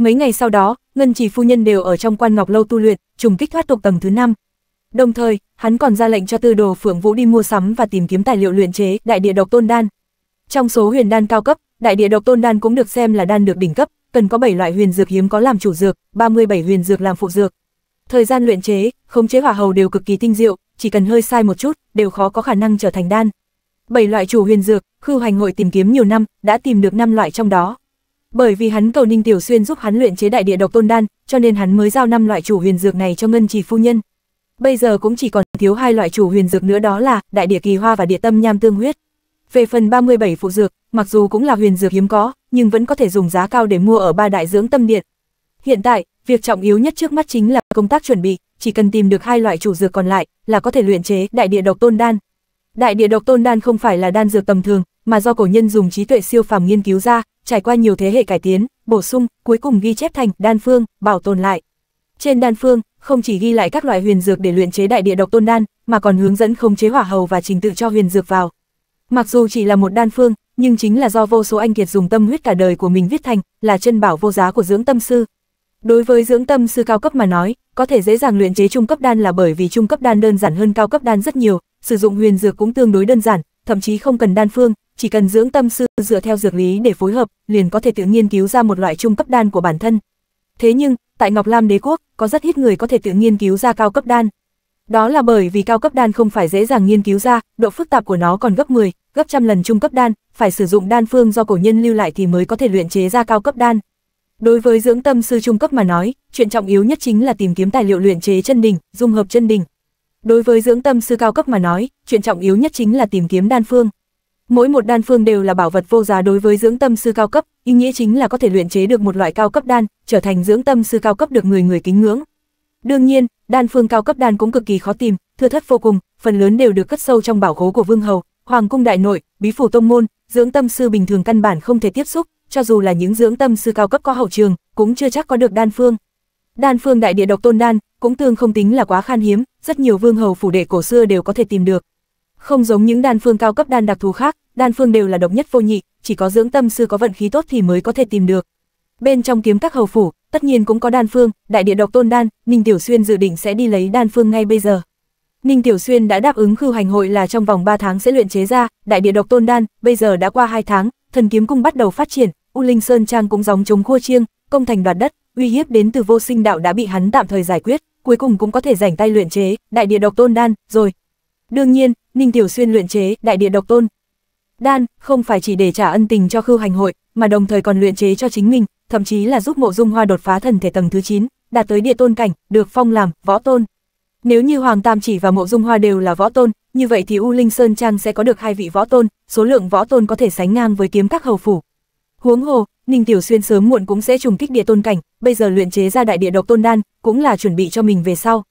Mấy ngày sau đó, Ngân Chỉ phu nhân đều ở trong quan ngọc lâu tu luyện, trùng kích thoát tục tầng thứ 5. Đồng thời, hắn còn ra lệnh cho Tư Đồ Phượng Vũ đi mua sắm và tìm kiếm tài liệu luyện chế Đại Địa Độc Tôn Đan. Trong số huyền đan cao cấp, Đại Địa Độc Tôn Đan cũng được xem là đan được đỉnh cấp, cần có 7 loại huyền dược hiếm có làm chủ dược, 37 huyền dược làm phụ dược. Thời gian luyện chế, khống chế hỏa hầu đều cực kỳ tinh diệu, chỉ cần hơi sai một chút, đều khó có khả năng trở thành đan. Bảy loại chủ huyền dược, Khư Hoành hội tìm kiếm nhiều năm, đã tìm được năm loại trong đó. Bởi vì hắn cầu Ninh Tiểu Xuyên giúp hắn luyện chế đại địa độc tôn đan, cho nên hắn mới giao năm loại chủ huyền dược này cho Ngân Trì phu nhân. Bây giờ cũng chỉ còn thiếu hai loại chủ huyền dược nữa đó là đại địa kỳ hoa và địa tâm nham tương huyết. Về phần 37 phụ dược, mặc dù cũng là huyền dược hiếm có, nhưng vẫn có thể dùng giá cao để mua ở ba đại dưỡng tâm điện. Hiện tại, việc trọng yếu nhất trước mắt chính là công tác chuẩn bị, chỉ cần tìm được hai loại chủ dược còn lại là có thể luyện chế đại địa độc tôn đan. Đại địa độc tôn đan không phải là đan dược tầm thường, mà do cổ nhân dùng trí tuệ siêu phàm nghiên cứu ra, trải qua nhiều thế hệ cải tiến, bổ sung, cuối cùng ghi chép thành đan phương, bảo tồn lại. Trên đan phương, không chỉ ghi lại các loại huyền dược để luyện chế đại địa độc tôn đan, mà còn hướng dẫn khống chế hỏa hầu và trình tự cho huyền dược vào. Mặc dù chỉ là một đan phương, nhưng chính là do vô số anh kiệt dùng tâm huyết cả đời của mình viết thành, là chân bảo vô giá của dưỡng tâm sư. Đối với dưỡng tâm sư cao cấp mà nói, có thể dễ dàng luyện chế trung cấp đan là bởi vì trung cấp đan đơn giản hơn cao cấp đan rất nhiều, sử dụng huyền dược cũng tương đối đơn giản, thậm chí không cần đan phương, chỉ cần dưỡng tâm sư dựa theo dược lý để phối hợp, liền có thể tự nghiên cứu ra một loại trung cấp đan của bản thân. Thế nhưng, tại Ngọc Lam Đế quốc, có rất ít người có thể tự nghiên cứu ra cao cấp đan. Đó là bởi vì cao cấp đan không phải dễ dàng nghiên cứu ra, độ phức tạp của nó còn gấp 10, gấp trăm lần trung cấp đan, phải sử dụng đan phương do cổ nhân lưu lại thì mới có thể luyện chế ra cao cấp đan. Đối với dưỡng tâm sư trung cấp mà nói, chuyện trọng yếu nhất chính là tìm kiếm tài liệu luyện chế chân đỉnh, dung hợp chân đỉnh. Đối với dưỡng tâm sư cao cấp mà nói, chuyện trọng yếu nhất chính là tìm kiếm đan phương. Mỗi một đan phương đều là bảo vật vô giá đối với dưỡng tâm sư cao cấp, ý nghĩa chính là có thể luyện chế được một loại cao cấp đan, trở thành dưỡng tâm sư cao cấp được người người kính ngưỡng. Đương nhiên, đan phương cao cấp đan cũng cực kỳ khó tìm, thưa thất vô cùng, phần lớn đều được cất sâu trong bảo khố của vương hầu, hoàng cung đại nội, bí phủ tông môn, dưỡng tâm sư bình thường căn bản không thể tiếp xúc, cho dù là những dưỡng tâm sư cao cấp có hậu trường, cũng chưa chắc có được đan phương. Đan phương đại địa độc tôn đan, cũng tương không tính là quá khan hiếm, rất nhiều vương hầu phủ đệ cổ xưa đều có thể tìm được. Không giống những đan phương cao cấp đan đặc thù khác, đan phương đều là độc nhất vô nhị, chỉ có dưỡng tâm sư có vận khí tốt thì mới có thể tìm được. Bên trong kiếm các hầu phủ, tất nhiên cũng có đan phương, đại địa độc tôn đan, Ninh Tiểu Xuyên dự định sẽ đi lấy đan phương ngay bây giờ. Ninh Tiểu Xuyên đã đáp ứng khư Hành hội là trong vòng 3 tháng sẽ luyện chế ra đại địa độc tôn đan, bây giờ đã qua 2 tháng, thần kiếm cung bắt đầu phát triển, U Linh Sơn Trang cũng gióng chống khua chiêng, công thành đoạt đất, uy hiếp đến từ vô sinh đạo đã bị hắn tạm thời giải quyết, cuối cùng cũng có thể rảnh tay luyện chế đại địa độc tôn đan rồi. Đương nhiên, Ninh Tiểu Xuyên luyện chế đại địa độc tôn đan, không phải chỉ để trả ân tình cho Khư Hành hội, mà đồng thời còn luyện chế cho chính mình, thậm chí là giúp Mộ Dung Hoa đột phá thần thể tầng thứ 9, đạt tới địa tôn cảnh, được phong làm võ tôn. Nếu như Hoàng Tam Chỉ và Mộ Dung Hoa đều là võ tôn, như vậy thì U Linh Sơn Trang sẽ có được hai vị võ tôn, số lượng võ tôn có thể sánh ngang với kiếm các hầu phủ. Huống hồ, Ninh Tiểu Xuyên sớm muộn cũng sẽ trùng kích địa tôn cảnh, bây giờ luyện chế ra đại địa độc tôn đan, cũng là chuẩn bị cho mình về sau.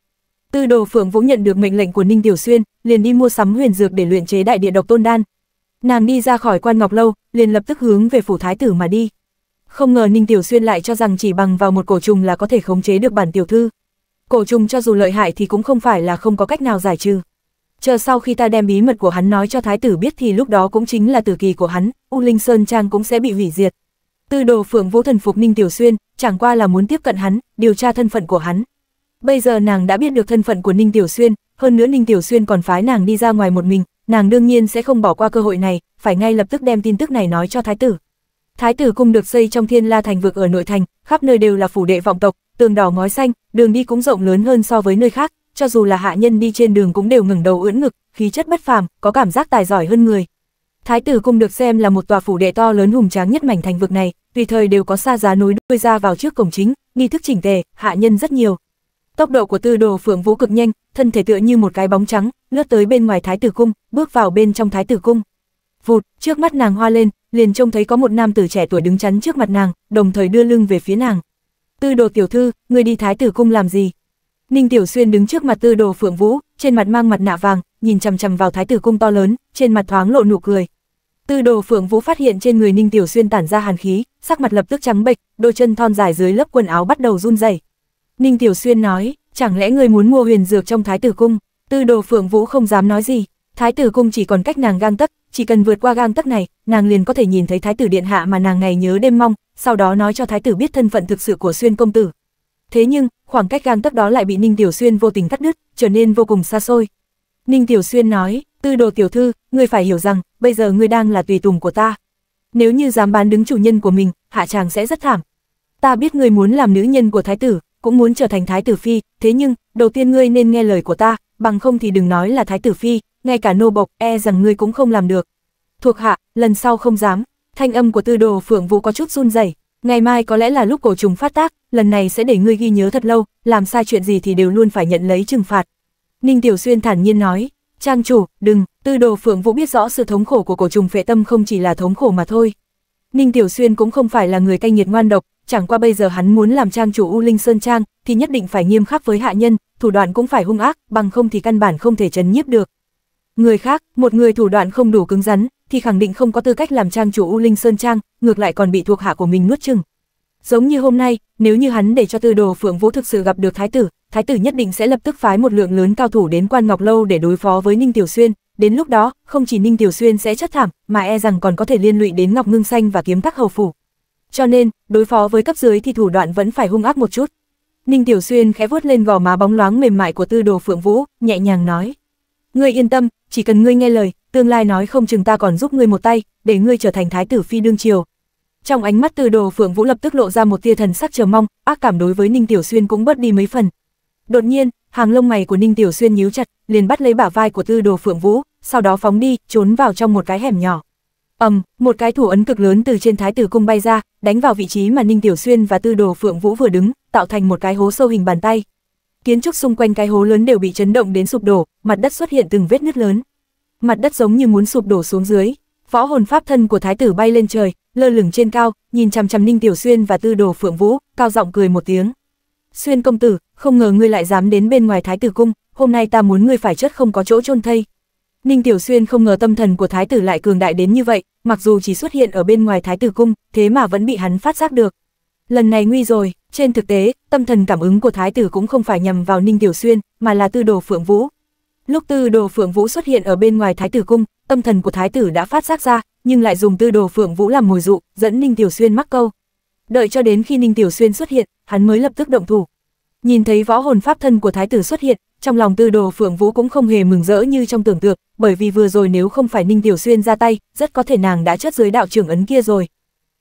Tư Đồ Phượng Vũ nhận được mệnh lệnh của Ninh Tiểu Xuyên, liền đi mua sắm huyền dược để luyện chế đại địa độc tôn đan, Nàng đi ra khỏi quan ngọc lâu, liền lập tức hướng về phủ thái tử mà đi. Không ngờ Ninh Tiểu Xuyên lại cho rằng chỉ bằng vào một cổ trùng là có thể khống chế được bản tiểu thư. Cổ trùng cho dù lợi hại thì cũng không phải là không có cách nào giải trừ. Chờ sau khi ta đem bí mật của hắn nói cho thái tử biết thì lúc đó cũng chính là tử kỳ của hắn, U Linh Sơn Trang cũng sẽ bị hủy diệt. Tư đồ phượng vũ thần phục Ninh Tiểu Xuyên, chẳng qua là muốn tiếp cận hắn, điều tra thân phận của hắn. Bây giờ nàng đã biết được thân phận của Ninh Tiểu Xuyên, hơn nữa Ninh Tiểu Xuyên còn phái nàng đi ra ngoài một mình, nàng đương nhiên sẽ không bỏ qua cơ hội này, phải ngay lập tức đem tin tức này nói cho thái tử. Thái tử cung được xây trong Thiên La thành vực ở nội thành, khắp nơi đều là phủ đệ vọng tộc, tường đỏ ngói xanh, đường đi cũng rộng lớn hơn so với nơi khác, cho dù là hạ nhân đi trên đường cũng đều ngẩng đầu ưỡn ngực, khí chất bất phàm, có cảm giác tài giỏi hơn người. Thái tử cung được xem là một tòa phủ đệ to lớn hùng tráng nhất mảnh thành vực này, tùy thời đều có xa giá núi đuôi ra vào trước cổng chính, nghi thức chỉnh tề, hạ nhân rất nhiều. Tốc độ của Tư Đồ Phượng Vũ cực nhanh, thân thể tựa như một cái bóng trắng, lướt tới bên ngoài thái tử cung, bước vào bên trong thái tử cung. Vụt, trước mắt nàng hoa lên, liền trông thấy có một nam tử trẻ tuổi đứng chắn trước mặt nàng, đồng thời đưa lưng về phía nàng. Tư đồ tiểu thư, người đi thái tử cung làm gì? Ninh Tiểu Xuyên đứng trước mặt tư đồ phượng vũ, trên mặt mang mặt nạ vàng, nhìn chằm chằm vào thái tử cung to lớn, trên mặt thoáng lộ nụ cười. Tư đồ phượng vũ phát hiện trên người Ninh Tiểu Xuyên tản ra hàn khí, sắc mặt lập tức trắng bệch, đôi chân thon dài dưới lớp quần áo bắt đầu run rẩy. Ninh Tiểu Xuyên nói, chẳng lẽ người muốn mua huyền dược trong thái tử cung, tư đồ phượng vũ không dám nói gì, thái tử cung chỉ còn cách nàng gang tấc, chỉ cần vượt qua gang tấc này, nàng liền có thể nhìn thấy thái tử điện hạ mà nàng ngày nhớ đêm mong, sau đó nói cho thái tử biết thân phận thực sự của xuyên công tử. Thế nhưng, khoảng cách gang tấc đó lại bị Ninh Tiểu Xuyên vô tình cắt đứt, trở nên vô cùng xa xôi. Ninh Tiểu Xuyên nói, tư đồ tiểu thư, ngươi phải hiểu rằng, bây giờ ngươi đang là tùy tùng của ta. Nếu như dám bán đứng chủ nhân của mình, hạ chàng sẽ rất thảm. Ta biết ngươi muốn làm nữ nhân của thái tử, cũng muốn trở thành thái tử phi, thế nhưng, đầu tiên ngươi nên nghe lời của ta, bằng không thì đừng nói là thái tử phi, ngay cả nô bộc e rằng ngươi cũng không làm được. Thuộc hạ, lần sau không dám. Thanh âm của Tư Đồ Phượng Vũ có chút run rẩy, ngày mai có lẽ là lúc cổ trùng phát tác, lần này sẽ để ngươi ghi nhớ thật lâu, làm sai chuyện gì thì đều luôn phải nhận lấy trừng phạt. Ninh Tiểu Xuyên thản nhiên nói, trang chủ, đừng, Tư Đồ Phượng Vũ biết rõ sự thống khổ của cổ trùng phệ tâm không chỉ là thống khổ mà thôi. Ninh Tiểu Xuyên cũng không phải là người cay nghiệt ngoan độc, chẳng qua bây giờ hắn muốn làm trang chủ U Linh Sơn Trang, thì nhất định phải nghiêm khắc với hạ nhân, thủ đoạn cũng phải hung ác, bằng không thì căn bản không thể chấn nhiếp được. Người khác, một người thủ đoạn không đủ cứng rắn, thì khẳng định không có tư cách làm trang chủ U Linh Sơn Trang, ngược lại còn bị thuộc hạ của mình nuốt chừng. Giống như hôm nay, nếu như hắn để cho tư đồ Phượng Vũ thực sự gặp được thái tử, thái tử nhất định sẽ lập tức phái một lượng lớn cao thủ đến Quan Ngọc Lâu để đối phó với Ninh Tiểu Xuyên, đến lúc đó, không chỉ Ninh Tiểu Xuyên sẽ chất thảm, mà e rằng còn có thể liên lụy đến Ngọc Ngưng Xanh và kiếm Tắc hầu phủ. Cho nên, đối phó với cấp dưới thì thủ đoạn vẫn phải hung ác một chút. Ninh Tiểu Xuyên khẽ vuốt lên gò má bóng loáng mềm mại của Tư Đồ Phượng Vũ, nhẹ nhàng nói: "Ngươi yên tâm, chỉ cần ngươi nghe lời, tương lai nói không chừng ta còn giúp ngươi một tay, để ngươi trở thành thái tử phi đương triều." Trong ánh mắt Tư Đồ Phượng Vũ lập tức lộ ra một tia thần sắc chờ mong, ác cảm đối với Ninh Tiểu Xuyên cũng bớt đi mấy phần. Đột nhiên, hàng lông mày của Ninh Tiểu Xuyên nhíu chặt, liền bắt lấy bả vai của Tư Đồ Phượng Vũ, sau đó phóng đi, trốn vào trong một cái hẻm nhỏ ầm, một cái thủ ấn cực lớn từ trên thái tử cung bay ra, đánh vào vị trí mà Ninh Tiểu Xuyên và Tư Đồ Phượng Vũ vừa đứng, tạo thành một cái hố sâu hình bàn tay. Kiến trúc xung quanh cái hố lớn đều bị chấn động đến sụp đổ, mặt đất xuất hiện từng vết nứt lớn. Mặt đất giống như muốn sụp đổ xuống dưới, võ hồn pháp thân của thái tử bay lên trời, lơ lửng trên cao, nhìn chằm chằm Ninh Tiểu Xuyên và Tư Đồ Phượng Vũ, cao giọng cười một tiếng. "Xuyên công tử, không ngờ ngươi lại dám đến bên ngoài thái tử cung, hôm nay ta muốn ngươi phải chết không có chỗ chôn thây." Ninh Tiểu Xuyên không ngờ tâm thần của thái tử lại cường đại đến như vậy, mặc dù chỉ xuất hiện ở bên ngoài thái tử cung, thế mà vẫn bị hắn phát giác được. Lần này nguy rồi, trên thực tế, tâm thần cảm ứng của thái tử cũng không phải nhằm vào Ninh Tiểu Xuyên, mà là tư đồ Phượng Vũ. Lúc tư đồ Phượng Vũ xuất hiện ở bên ngoài thái tử cung, tâm thần của thái tử đã phát giác ra, nhưng lại dùng tư đồ Phượng Vũ làm mồi dụ, dẫn Ninh Tiểu Xuyên mắc câu. Đợi cho đến khi Ninh Tiểu Xuyên xuất hiện, hắn mới lập tức động thủ. Nhìn thấy võ hồn pháp thân của thái tử xuất hiện, trong lòng tư đồ Phượng Vũ cũng không hề mừng rỡ như trong tưởng tượng, bởi vì vừa rồi nếu không phải Ninh Tiểu Xuyên ra tay, rất có thể nàng đã chết dưới đạo trưởng ấn kia rồi.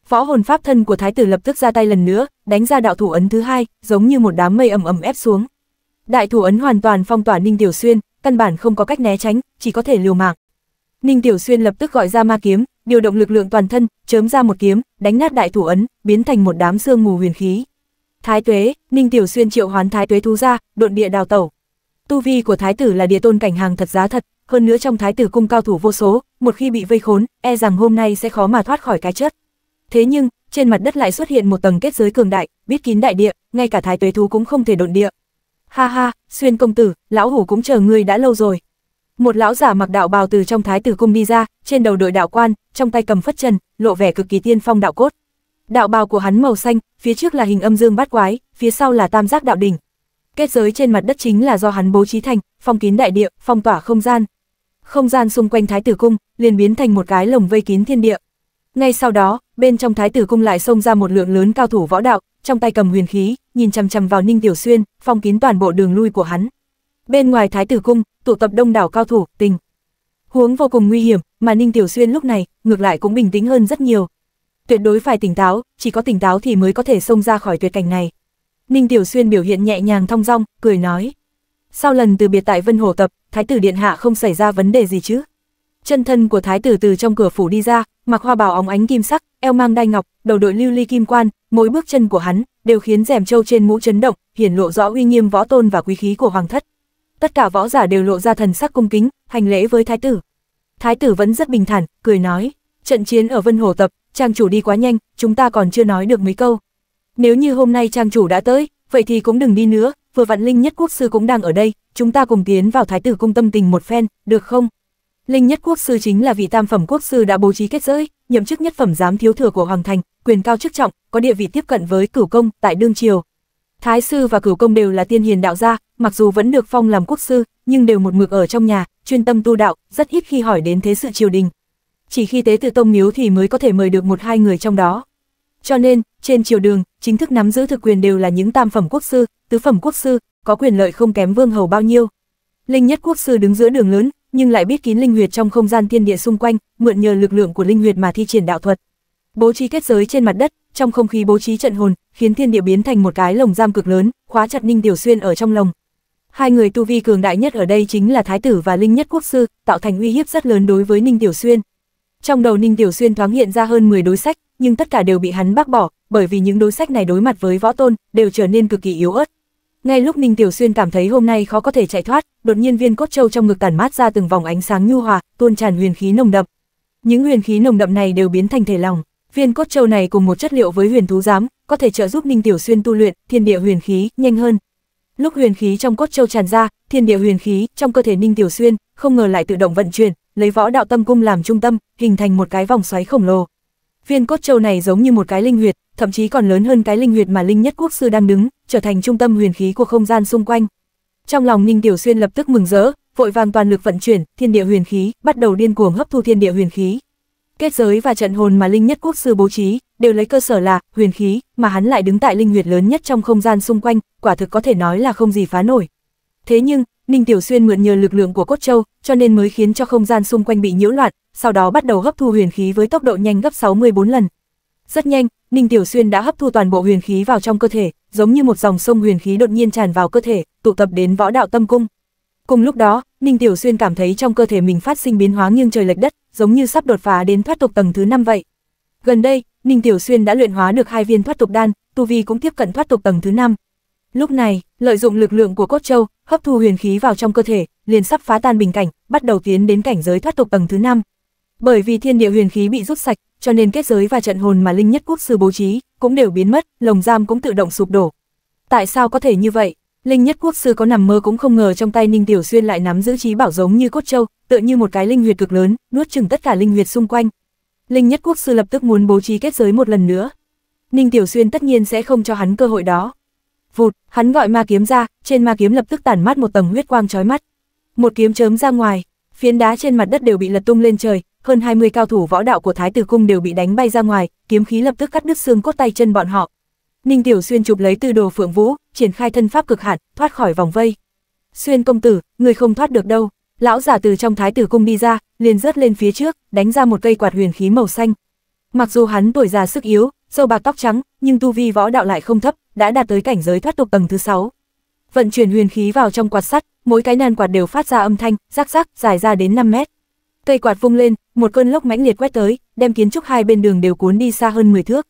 Võ hồn pháp thân của thái tử lập tức ra tay lần nữa, đánh ra đạo thủ ấn thứ hai, giống như một đám mây ầm ầm ép xuống. Đại thủ ấn hoàn toàn phong tỏa Ninh Tiểu Xuyên, căn bản không có cách né tránh, chỉ có thể liều mạng. Ninh Tiểu Xuyên lập tức gọi ra ma kiếm, điều động lực lượng toàn thân, chớm ra một kiếm, đánh nát đại thủ ấn, biến thành một đám sương mù huyền khí. Thái Tuế, Ninh Tiểu Xuyên triệu hoán Thái Tuế thú ra, độn địa đào tẩu. Tu vi của thái tử là địa tôn cảnh hàng thật giá thật, hơn nữa trong thái tử cung cao thủ vô số, một khi bị vây khốn, e rằng hôm nay sẽ khó mà thoát khỏi cái chết. Thế nhưng, trên mặt đất lại xuất hiện một tầng kết giới cường đại, biết kín đại địa, ngay cả thái tuế thú cũng không thể độn địa. Ha ha, xuyên công tử, lão hủ cũng chờ ngươi đã lâu rồi. Một lão giả mặc đạo bào từ trong thái tử cung đi ra, trên đầu đội đạo quan, trong tay cầm phất trần, lộ vẻ cực kỳ tiên phong đạo cốt. Đạo bào của hắn màu xanh, phía trước là hình âm dương bát quái, phía sau là tam giác đạo đỉnh. Kết giới trên mặt đất chính là do hắn bố trí thành, phong kín đại địa, phong tỏa không gian, không gian xung quanh thái tử cung liền biến thành một cái lồng vây kín thiên địa. Ngay sau đó, bên trong thái tử cung lại xông ra một lượng lớn cao thủ võ đạo, trong tay cầm huyền khí, nhìn chằm chằm vào Ninh Tiểu Xuyên, phong kín toàn bộ đường lui của hắn. Bên ngoài thái tử cung, tụ tập đông đảo cao thủ, tình huống vô cùng nguy hiểm, mà Ninh Tiểu Xuyên lúc này ngược lại cũng bình tĩnh hơn rất nhiều. Tuyệt đối phải tỉnh táo, chỉ có tỉnh táo thì mới có thể xông ra khỏi tuyệt cảnh này. Ninh Tiểu Xuyên biểu hiện nhẹ nhàng thong dong, cười nói: sau lần từ biệt tại Vân Hồ Tập, Thái tử Điện Hạ không xảy ra vấn đề gì chứ? Chân thân của Thái tử từ trong cửa phủ đi ra, mặc hoa bào óng ánh kim sắc, eo mang đai ngọc, đầu đội lưu ly kim quan, mỗi bước chân của hắn đều khiến rèm châu trên mũ chấn động, hiển lộ rõ uy nghiêm võ tôn và quý khí của hoàng thất. Tất cả võ giả đều lộ ra thần sắc cung kính, hành lễ với thái tử. Thái tử vẫn rất bình thản, cười nói, trận chiến ở Vân Hồ Tập, trang chủ đi quá nhanh, chúng ta còn chưa nói được mấy câu. Nếu như hôm nay trang chủ đã tới, vậy thì cũng đừng đi nữa, vừa Vạn Linh Nhất Quốc Sư cũng đang ở đây, chúng ta cùng tiến vào Thái tử cung tâm tình một phen, được không? Linh Nhất Quốc Sư chính là vị tam phẩm quốc sư đã bố trí kết giới, nhậm chức nhất phẩm giám thiếu thừa của Hoàng Thành, quyền cao chức trọng, có địa vị tiếp cận với cửu công tại đương triều. Thái sư và cửu công đều là tiên hiền đạo gia, mặc dù vẫn được phong làm quốc sư, nhưng đều một mực ở trong nhà, chuyên tâm tu đạo, rất ít khi hỏi đến thế sự triều đình. Chỉ khi tế tự tông miếu thì mới có thể mời được một hai người trong đó. Cho nên, trên triều đường, chính thức nắm giữ thực quyền đều là những tam phẩm quốc sư, tứ phẩm quốc sư, có quyền lợi không kém vương hầu bao nhiêu. Linh nhất quốc sư đứng giữa đường lớn, nhưng lại biết kín linh huyệt trong không gian thiên địa xung quanh, mượn nhờ lực lượng của linh huyệt mà thi triển đạo thuật. Bố trí kết giới trên mặt đất, trong không khí bố trí trận hồn, khiến thiên địa biến thành một cái lồng giam cực lớn, khóa chặt Ninh Tiểu Xuyên ở trong lồng. Hai người tu vi cường đại nhất ở đây chính là Thái tử và Linh Nhất Quốc sư, tạo thành uy hiếp rất lớn đối với Ninh Tiểu Xuyên. Trong đầu Ninh Tiểu Xuyên thoáng hiện ra hơn 10 đối sách, nhưng tất cả đều bị hắn bác bỏ, bởi vì những đối sách này đối mặt với võ tôn, đều trở nên cực kỳ yếu ớt. Ngay lúc Ninh Tiểu Xuyên cảm thấy hôm nay khó có thể chạy thoát, đột nhiên viên cốt châu trong ngực tản mát ra từng vòng ánh sáng nhu hòa, tuôn tràn huyền khí nồng đậm. Những huyền khí nồng đậm này đều biến thành thể lòng. Viên cốt châu này cùng một chất liệu với huyền thú giám, có thể trợ giúp Ninh Tiểu Xuyên tu luyện thiên địa huyền khí nhanh hơn. Lúc huyền khí trong cốt châu tràn ra, thiên địa huyền khí trong cơ thể Ninh Tiểu Xuyên không ngờ lại tự động vận chuyển, lấy võ đạo tâm cung làm trung tâm, hình thành một cái vòng xoáy khổng lồ. Viên cốt châu này giống như một cái linh huyệt, thậm chí còn lớn hơn cái linh huyệt mà linh nhất quốc sư đang đứng, trở thành trung tâm huyền khí của không gian xung quanh. Trong lòng Ninh Tiểu Xuyên lập tức mừng rỡ, vội vàng toàn lực vận chuyển, thiên địa huyền khí, bắt đầu điên cuồng hấp thu thiên địa huyền khí. Kết giới và trận hồn mà linh nhất quốc sư bố trí, đều lấy cơ sở là huyền khí, mà hắn lại đứng tại linh huyệt lớn nhất trong không gian xung quanh, quả thực có thể nói là không gì phá nổi. Thế nhưng, Ninh Tiểu Xuyên mượn nhờ lực lượng của cốt châu, cho nên mới khiến cho không gian xung quanh bị nhiễu loạn, sau đó bắt đầu hấp thu huyền khí với tốc độ nhanh gấp 64 lần. Rất nhanh, Ninh Tiểu Xuyên đã hấp thu toàn bộ huyền khí vào trong cơ thể, giống như một dòng sông huyền khí đột nhiên tràn vào cơ thể, tụ tập đến võ đạo tâm cung. Cùng lúc đó, Ninh Tiểu Xuyên cảm thấy trong cơ thể mình phát sinh biến hóa nghiêng trời lệch đất, giống như sắp đột phá đến thoát tục tầng thứ 5 vậy. Gần đây, Ninh Tiểu Xuyên đã luyện hóa được hai viên thoát tục đan, tu vi cũng tiếp cận thoát tục tầng thứ 5. Lúc này, lợi dụng lực lượng của cốt châu, hấp thu huyền khí vào trong cơ thể, liền sắp phá tan bình cảnh, bắt đầu tiến đến cảnh giới thoát tục tầng thứ 5. Bởi vì thiên địa huyền khí bị rút sạch, cho nên kết giới và trận hồn mà Linh Nhất Quốc sư bố trí cũng đều biến mất, lồng giam cũng tự động sụp đổ. Tại sao có thể như vậy? Linh Nhất Quốc sư có nằm mơ cũng không ngờ trong tay Ninh Tiểu Xuyên lại nắm giữ trí bảo giống như cốt châu, tựa như một cái linh huyệt cực lớn, nuốt chừng tất cả linh huyệt xung quanh. Linh Nhất Quốc sư lập tức muốn bố trí kết giới một lần nữa. Ninh Tiểu Xuyên tất nhiên sẽ không cho hắn cơ hội đó. Vụt, hắn gọi ma kiếm ra, trên ma kiếm lập tức tản mát một tầng huyết quang chói mắt. Một kiếm chớm ra ngoài, phiến đá trên mặt đất đều bị lật tung lên trời, hơn 20 cao thủ võ đạo của Thái Tử Cung đều bị đánh bay ra ngoài, kiếm khí lập tức cắt đứt xương cốt tay chân bọn họ. Ninh Tiểu Xuyên chụp lấy tư đồ Phượng Vũ, triển khai thân pháp cực hạn, thoát khỏi vòng vây. Xuyên công tử, người không thoát được đâu. Lão giả từ trong Thái Tử Cung đi ra, liền rớt lên phía trước, đánh ra một cây quạt huyền khí màu xanh. Mặc dù hắn tuổi già sức yếu, râu bạc tóc trắng, nhưng tu vi võ đạo lại không thấp, đã đạt tới cảnh giới thoát tục tầng thứ 6. Vận chuyển huyền khí vào trong quạt sắt, mỗi cái nan quạt đều phát ra âm thanh, rắc rắc, dài ra đến 5 mét. Cây quạt vung lên, một cơn lốc mãnh liệt quét tới, đem kiến trúc hai bên đường đều cuốn đi xa hơn 10 thước.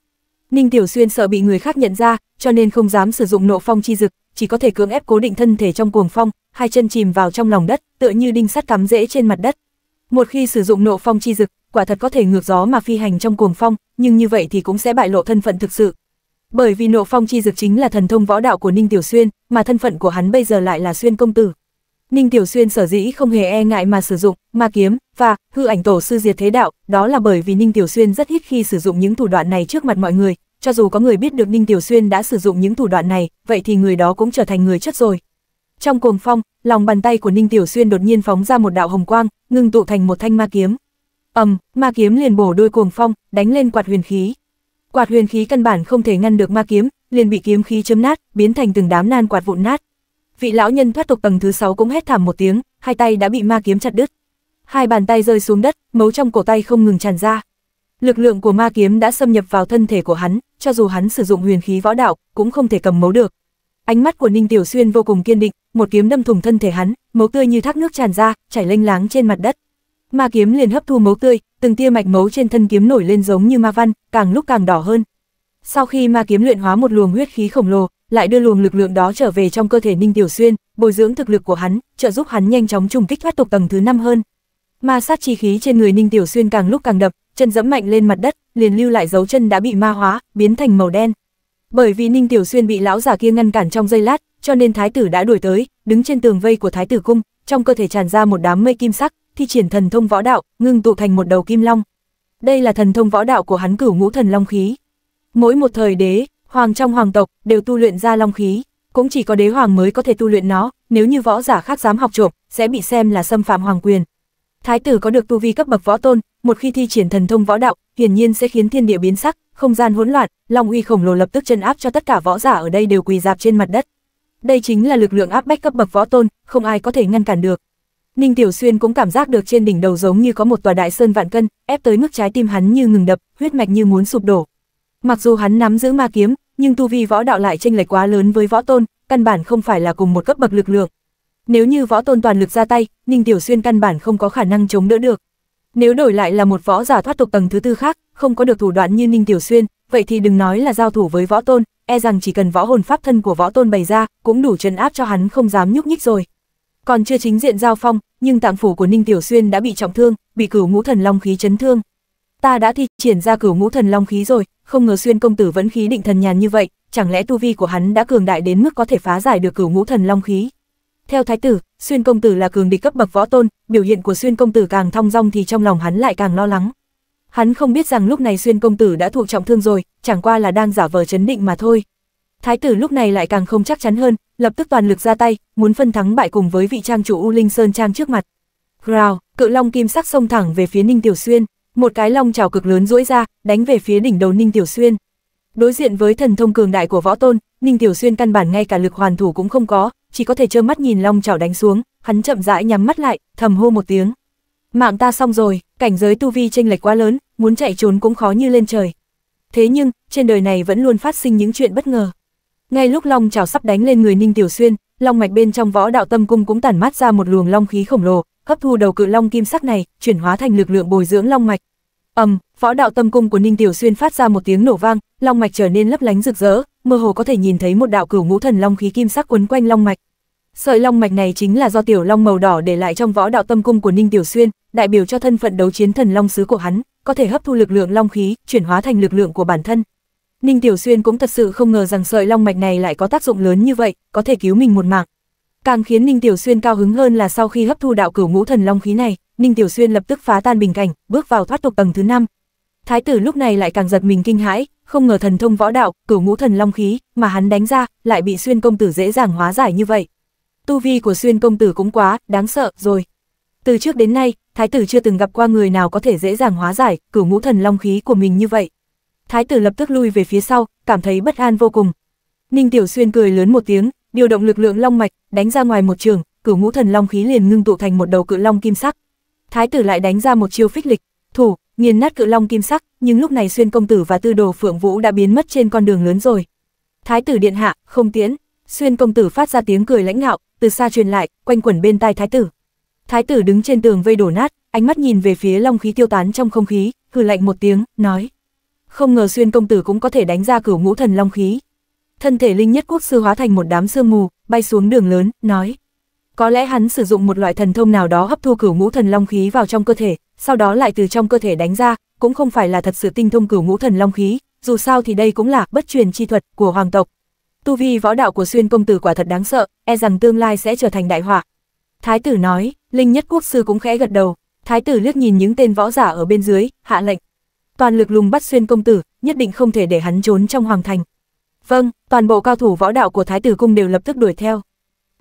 Ninh Tiểu Xuyên sợ bị người khác nhận ra, cho nên không dám sử dụng nộ phong chi dực, chỉ có thể cưỡng ép cố định thân thể trong cuồng phong, hai chân chìm vào trong lòng đất, tựa như đinh sắt cắm rễ trên mặt đất. Một khi sử dụng nộ phong chi dực, quả thật có thể ngược gió mà phi hành trong cuồng phong, nhưng như vậy thì cũng sẽ bại lộ thân phận thực sự. Bởi vì nộ phong chi dực chính là thần thông võ đạo của Ninh Tiểu Xuyên, mà thân phận của hắn bây giờ lại là Xuyên công tử. Ninh Tiểu Xuyên sở dĩ không hề e ngại mà sử dụng ma kiếm và hư ảnh tổ sư diệt thế đạo, đó là bởi vì Ninh Tiểu Xuyên rất ít khi sử dụng những thủ đoạn này trước mặt mọi người, cho dù có người biết được Ninh Tiểu Xuyên đã sử dụng những thủ đoạn này, vậy thì người đó cũng trở thành người chất rồi. Trong cuồng phong, lòng bàn tay của Ninh Tiểu Xuyên đột nhiên phóng ra một đạo hồng quang, ngưng tụ thành một thanh ma kiếm. Ầm, ma kiếm liền bổ đôi cuồng phong, đánh lên quạt huyền khí. Quạt huyền khí căn bản không thể ngăn được ma kiếm, liền bị kiếm khí chấm nát, biến thành từng đám nan quạt vụn nát vị lão nhân thoát tục tầng thứ 6 cũng hét thảm một tiếng, hai tay đã bị ma kiếm chặt đứt. Hai bàn tay rơi xuống đất, máu trong cổ tay không ngừng tràn ra. Lực lượng của ma kiếm đã xâm nhập vào thân thể của hắn, cho dù hắn sử dụng huyền khí võ đạo, cũng không thể cầm máu được. Ánh mắt của Ninh Tiểu Xuyên vô cùng kiên định, một kiếm đâm thủng thân thể hắn, máu tươi như thác nước tràn ra, chảy lênh láng trên mặt đất. Ma kiếm liền hấp thu máu tươi, từng tia mạch máu trên thân kiếm nổi lên giống như ma văn, càng lúc càng đỏ hơn, sau khi ma kiếm luyện hóa một luồng huyết khí khổng lồ, lại đưa luồng lực lượng đó trở về trong cơ thể Ninh Tiểu Xuyên, bồi dưỡng thực lực của hắn, trợ giúp hắn nhanh chóng trùng kích thoát tục tầng thứ năm hơn. Ma sát chi khí trên người Ninh Tiểu Xuyên càng lúc càng đập, chân dẫm mạnh lên mặt đất, liền lưu lại dấu chân đã bị ma hóa, biến thành màu đen. Bởi vì Ninh Tiểu Xuyên bị lão giả kia ngăn cản trong giây lát, cho nên thái tử đã đuổi tới, đứng trên tường vây của thái tử cung, trong cơ thể tràn ra một đám mây kim sắc, thi triển thần thông võ đạo, ngưng tụ thành một đầu kim long. Đây là thần thông võ đạo của hắn cửu ngũ thần long khí, Mỗi một thời đế, hoàng trong hoàng tộc đều tu luyện ra long khí, cũng chỉ có đế hoàng mới có thể tu luyện nó, nếu như võ giả khác dám học trộm, sẽ bị xem là xâm phạm hoàng quyền. Thái tử có được tu vi cấp bậc võ tôn, một khi thi triển thần thông võ đạo, hiển nhiên sẽ khiến thiên địa biến sắc, không gian hỗn loạn, long uy khổng lồ lập tức chân áp cho tất cả võ giả ở đây đều quỳ dạp trên mặt đất. Đây chính là lực lượng áp bách cấp bậc võ tôn, không ai có thể ngăn cản được. Ninh Tiểu Xuyên cũng cảm giác được trên đỉnh đầu giống như có một tòa đại sơn vạn cân, ép tới mức trái tim hắn như ngừng đập, huyết mạch như muốn sụp đổ. Mặc dù hắn nắm giữ ma kiếm, nhưng tu vi võ đạo lại chênh lệch quá lớn với võ tôn, căn bản không phải là cùng một cấp bậc lực lượng. Nếu như võ tôn toàn lực ra tay, Ninh Tiểu Xuyên căn bản không có khả năng chống đỡ được. Nếu đổi lại là một võ giả thoát tục tầng thứ tư khác, không có được thủ đoạn như Ninh Tiểu Xuyên, vậy thì đừng nói là giao thủ với võ tôn, e rằng chỉ cần võ hồn pháp thân của võ tôn bày ra, cũng đủ trấn áp cho hắn không dám nhúc nhích rồi. Còn chưa chính diện giao phong, nhưng tạng phủ của Ninh Tiểu Xuyên đã bị trọng thương, bị cửu ngũ thần long khí chấn thương ta đã thi triển ra cửu ngũ thần long khí rồi, không ngờ xuyên công tử vẫn khí định thần nhàn như vậy, chẳng lẽ tu vi của hắn đã cường đại đến mức có thể phá giải được cửu ngũ thần long khí. Theo thái tử, xuyên công tử là cường địch cấp bậc võ tôn, biểu hiện của xuyên công tử càng thong dong thì trong lòng hắn lại càng lo lắng. Hắn không biết rằng lúc này xuyên công tử đã thuộc trọng thương rồi, chẳng qua là đang giả vờ chấn định mà thôi. Thái tử lúc này lại càng không chắc chắn hơn, lập tức toàn lực ra tay, muốn phân thắng bại cùng với vị trang chủ U Linh Sơn Trang trước mặt. Grào, cự long kim sắc xông thẳng về phía Ninh Tiểu Xuyên một cái long trào cực lớn duỗi ra, đánh về phía đỉnh đầu Ninh Tiểu Xuyên. Đối diện với thần thông cường đại của võ tôn, Ninh Tiểu Xuyên căn bản ngay cả lực hoàn thủ cũng không có, chỉ có thể trơ mắt nhìn long trảo đánh xuống, hắn chậm rãi nhắm mắt lại, thầm hô một tiếng. Mạng ta xong rồi, cảnh giới tu vi chênh lệch quá lớn, muốn chạy trốn cũng khó như lên trời. Thế nhưng, trên đời này vẫn luôn phát sinh những chuyện bất ngờ. Ngay lúc long trảo sắp đánh lên người Ninh Tiểu Xuyên, long mạch bên trong võ đạo tâm cung cũng tản mát ra một luồng long khí khổng lồ, hấp thu đầu cự long kim sắc này, chuyển hóa thành lực lượng bồi dưỡng long mạch, ầm, võ đạo tâm cung của Ninh Tiểu Xuyên phát ra một tiếng nổ vang, long mạch trở nên lấp lánh rực rỡ, mơ hồ có thể nhìn thấy một đạo cửu ngũ thần long khí kim sắc quấn quanh long mạch. Sợi long mạch này chính là do tiểu long màu đỏ để lại trong võ đạo tâm cung của Ninh Tiểu Xuyên, đại biểu cho thân phận đấu chiến thần long sứ của hắn, có thể hấp thu lực lượng long khí, chuyển hóa thành lực lượng của bản thân. Ninh Tiểu Xuyên cũng thật sự không ngờ rằng sợi long mạch này lại có tác dụng lớn như vậy, có thể cứu mình một mạng. Càng khiến Ninh Tiểu Xuyên cao hứng hơn là sau khi hấp thu đạo cửu ngũ thần long khí này, Ninh Tiểu Xuyên lập tức phá tan bình cảnh, bước vào thoát tục tầng thứ 5. Thái tử lúc này lại càng giật mình kinh hãi, không ngờ thần thông võ đạo, cửu ngũ thần long khí mà hắn đánh ra, lại bị Xuyên công tử dễ dàng hóa giải như vậy. Tu vi của Xuyên công tử cũng quá đáng sợ rồi. Từ trước đến nay, thái tử chưa từng gặp qua người nào có thể dễ dàng hóa giải cửu ngũ thần long khí của mình như vậy. Thái tử lập tức lui về phía sau, cảm thấy bất an vô cùng. Ninh Tiểu Xuyên cười lớn một tiếng, điều động lực lượng long mạch, đánh ra ngoài một trường, cửu ngũ thần long khí liền ngưng tụ thành một đầu cự long kim sắc, Thái tử lại đánh ra một chiêu phích lịch, thủ, nghiền nát cự long kim sắc, nhưng lúc này xuyên công tử và tư đồ phượng vũ đã biến mất trên con đường lớn rồi. Thái tử điện hạ, không tiễn, xuyên công tử phát ra tiếng cười lãnh ngạo, từ xa truyền lại, quanh quẩn bên tai thái tử. Thái tử đứng trên tường vây đổ nát, ánh mắt nhìn về phía long khí tiêu tán trong không khí, hừ lạnh một tiếng, nói. Không ngờ xuyên công tử cũng có thể đánh ra cửu ngũ thần long khí. Thân thể linh nhất quốc sư hóa thành một đám sương mù, bay xuống đường lớn, nói. Có lẽ hắn sử dụng một loại thần thông nào đó hấp thu cửu ngũ thần long khí vào trong cơ thể, sau đó lại từ trong cơ thể đánh ra, cũng không phải là thật sự tinh thông cửu ngũ thần long khí, dù sao thì đây cũng là bất truyền chi thuật của hoàng tộc. Tu vi võ đạo của xuyên công tử quả thật đáng sợ, e rằng tương lai sẽ trở thành đại họa. Thái tử nói, Linh Nhất Quốc sư cũng khẽ gật đầu, thái tử liếc nhìn những tên võ giả ở bên dưới, hạ lệnh. Toàn lực lùng bắt xuyên công tử, nhất định không thể để hắn trốn trong hoàng thành. Vâng, toàn bộ cao thủ võ đạo của thái tử cung đều lập tức đuổi theo.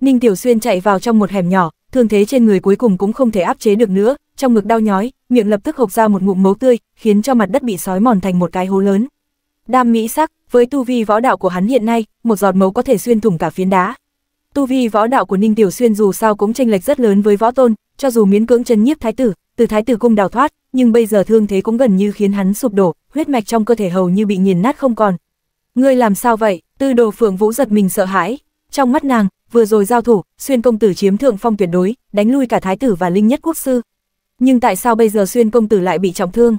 Ninh Tiểu Xuyên chạy vào trong một hẻm nhỏ, thương thế trên người cuối cùng cũng không thể áp chế được nữa, trong ngực đau nhói, miệng lập tức hộc ra một ngụm máu tươi, khiến cho mặt đất bị sói mòn thành một cái hố lớn. Đam mỹ sắc, với tu vi võ đạo của hắn hiện nay, một giọt máu có thể xuyên thủng cả phiến đá. Tu vi võ đạo của Ninh Tiểu Xuyên dù sao cũng chênh lệch rất lớn với võ tôn, cho dù miễn cưỡng chân nhiếp thái tử, từ thái tử cung đào thoát, nhưng bây giờ thương thế cũng gần như khiến hắn sụp đổ, huyết mạch trong cơ thể hầu như bị nghiền nát không còn. Ngươi làm sao vậy? Tư Đồ Phượng Vũ giật mình sợ hãi, trong mắt nàng, vừa rồi giao thủ, xuyên công tử chiếm thượng phong tuyệt đối, đánh lui cả thái tử và linh nhất quốc sư. Nhưng tại sao bây giờ xuyên công tử lại bị trọng thương?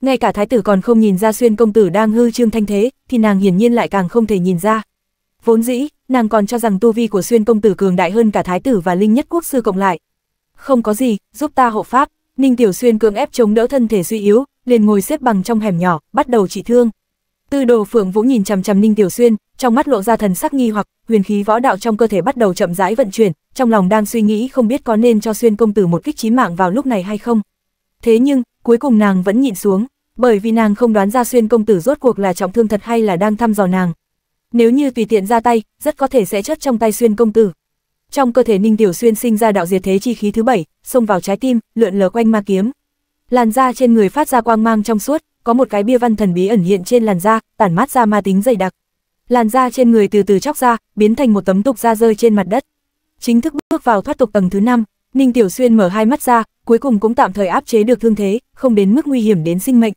Ngay cả thái tử còn không nhìn ra xuyên công tử đang hư trương thanh thế, thì nàng hiển nhiên lại càng không thể nhìn ra. Vốn dĩ, nàng còn cho rằng tu vi của xuyên công tử cường đại hơn cả thái tử và linh nhất quốc sư cộng lại. Không có gì, giúp ta hộ pháp, Ninh Tiểu Xuyên cưỡng ép chống đỡ thân thể suy yếu, liền ngồi xếp bằng trong hẻm nhỏ, bắt đầu trị thương. Tư đồ Phượng Vũ nhìn chằm chằm Ninh Tiểu Xuyên, trong mắt lộ ra thần sắc nghi hoặc, huyền khí võ đạo trong cơ thể bắt đầu chậm rãi vận chuyển, trong lòng đang suy nghĩ không biết có nên cho Xuyên công tử một kích chí mạng vào lúc này hay không. Thế nhưng, cuối cùng nàng vẫn nhịn xuống, bởi vì nàng không đoán ra Xuyên công tử rốt cuộc là trọng thương thật hay là đang thăm dò nàng. Nếu như tùy tiện ra tay, rất có thể sẽ chết trong tay Xuyên công tử. Trong cơ thể Ninh Tiểu Xuyên sinh ra đạo diệt thế chi khí thứ bảy, xông vào trái tim, lượn lờ quanh ma kiếm. Làn da trên người phát ra quang mang trong suốt, có một cái bia văn thần bí ẩn hiện trên làn da, tản mát ra ma tính dày đặc. Làn da trên người từ từ chóc ra, biến thành một tấm tục da rơi trên mặt đất. Chính thức bước vào thoát tục tầng thứ 5, Ninh Tiểu Xuyên mở hai mắt ra, cuối cùng cũng tạm thời áp chế được thương thế, không đến mức nguy hiểm đến sinh mệnh.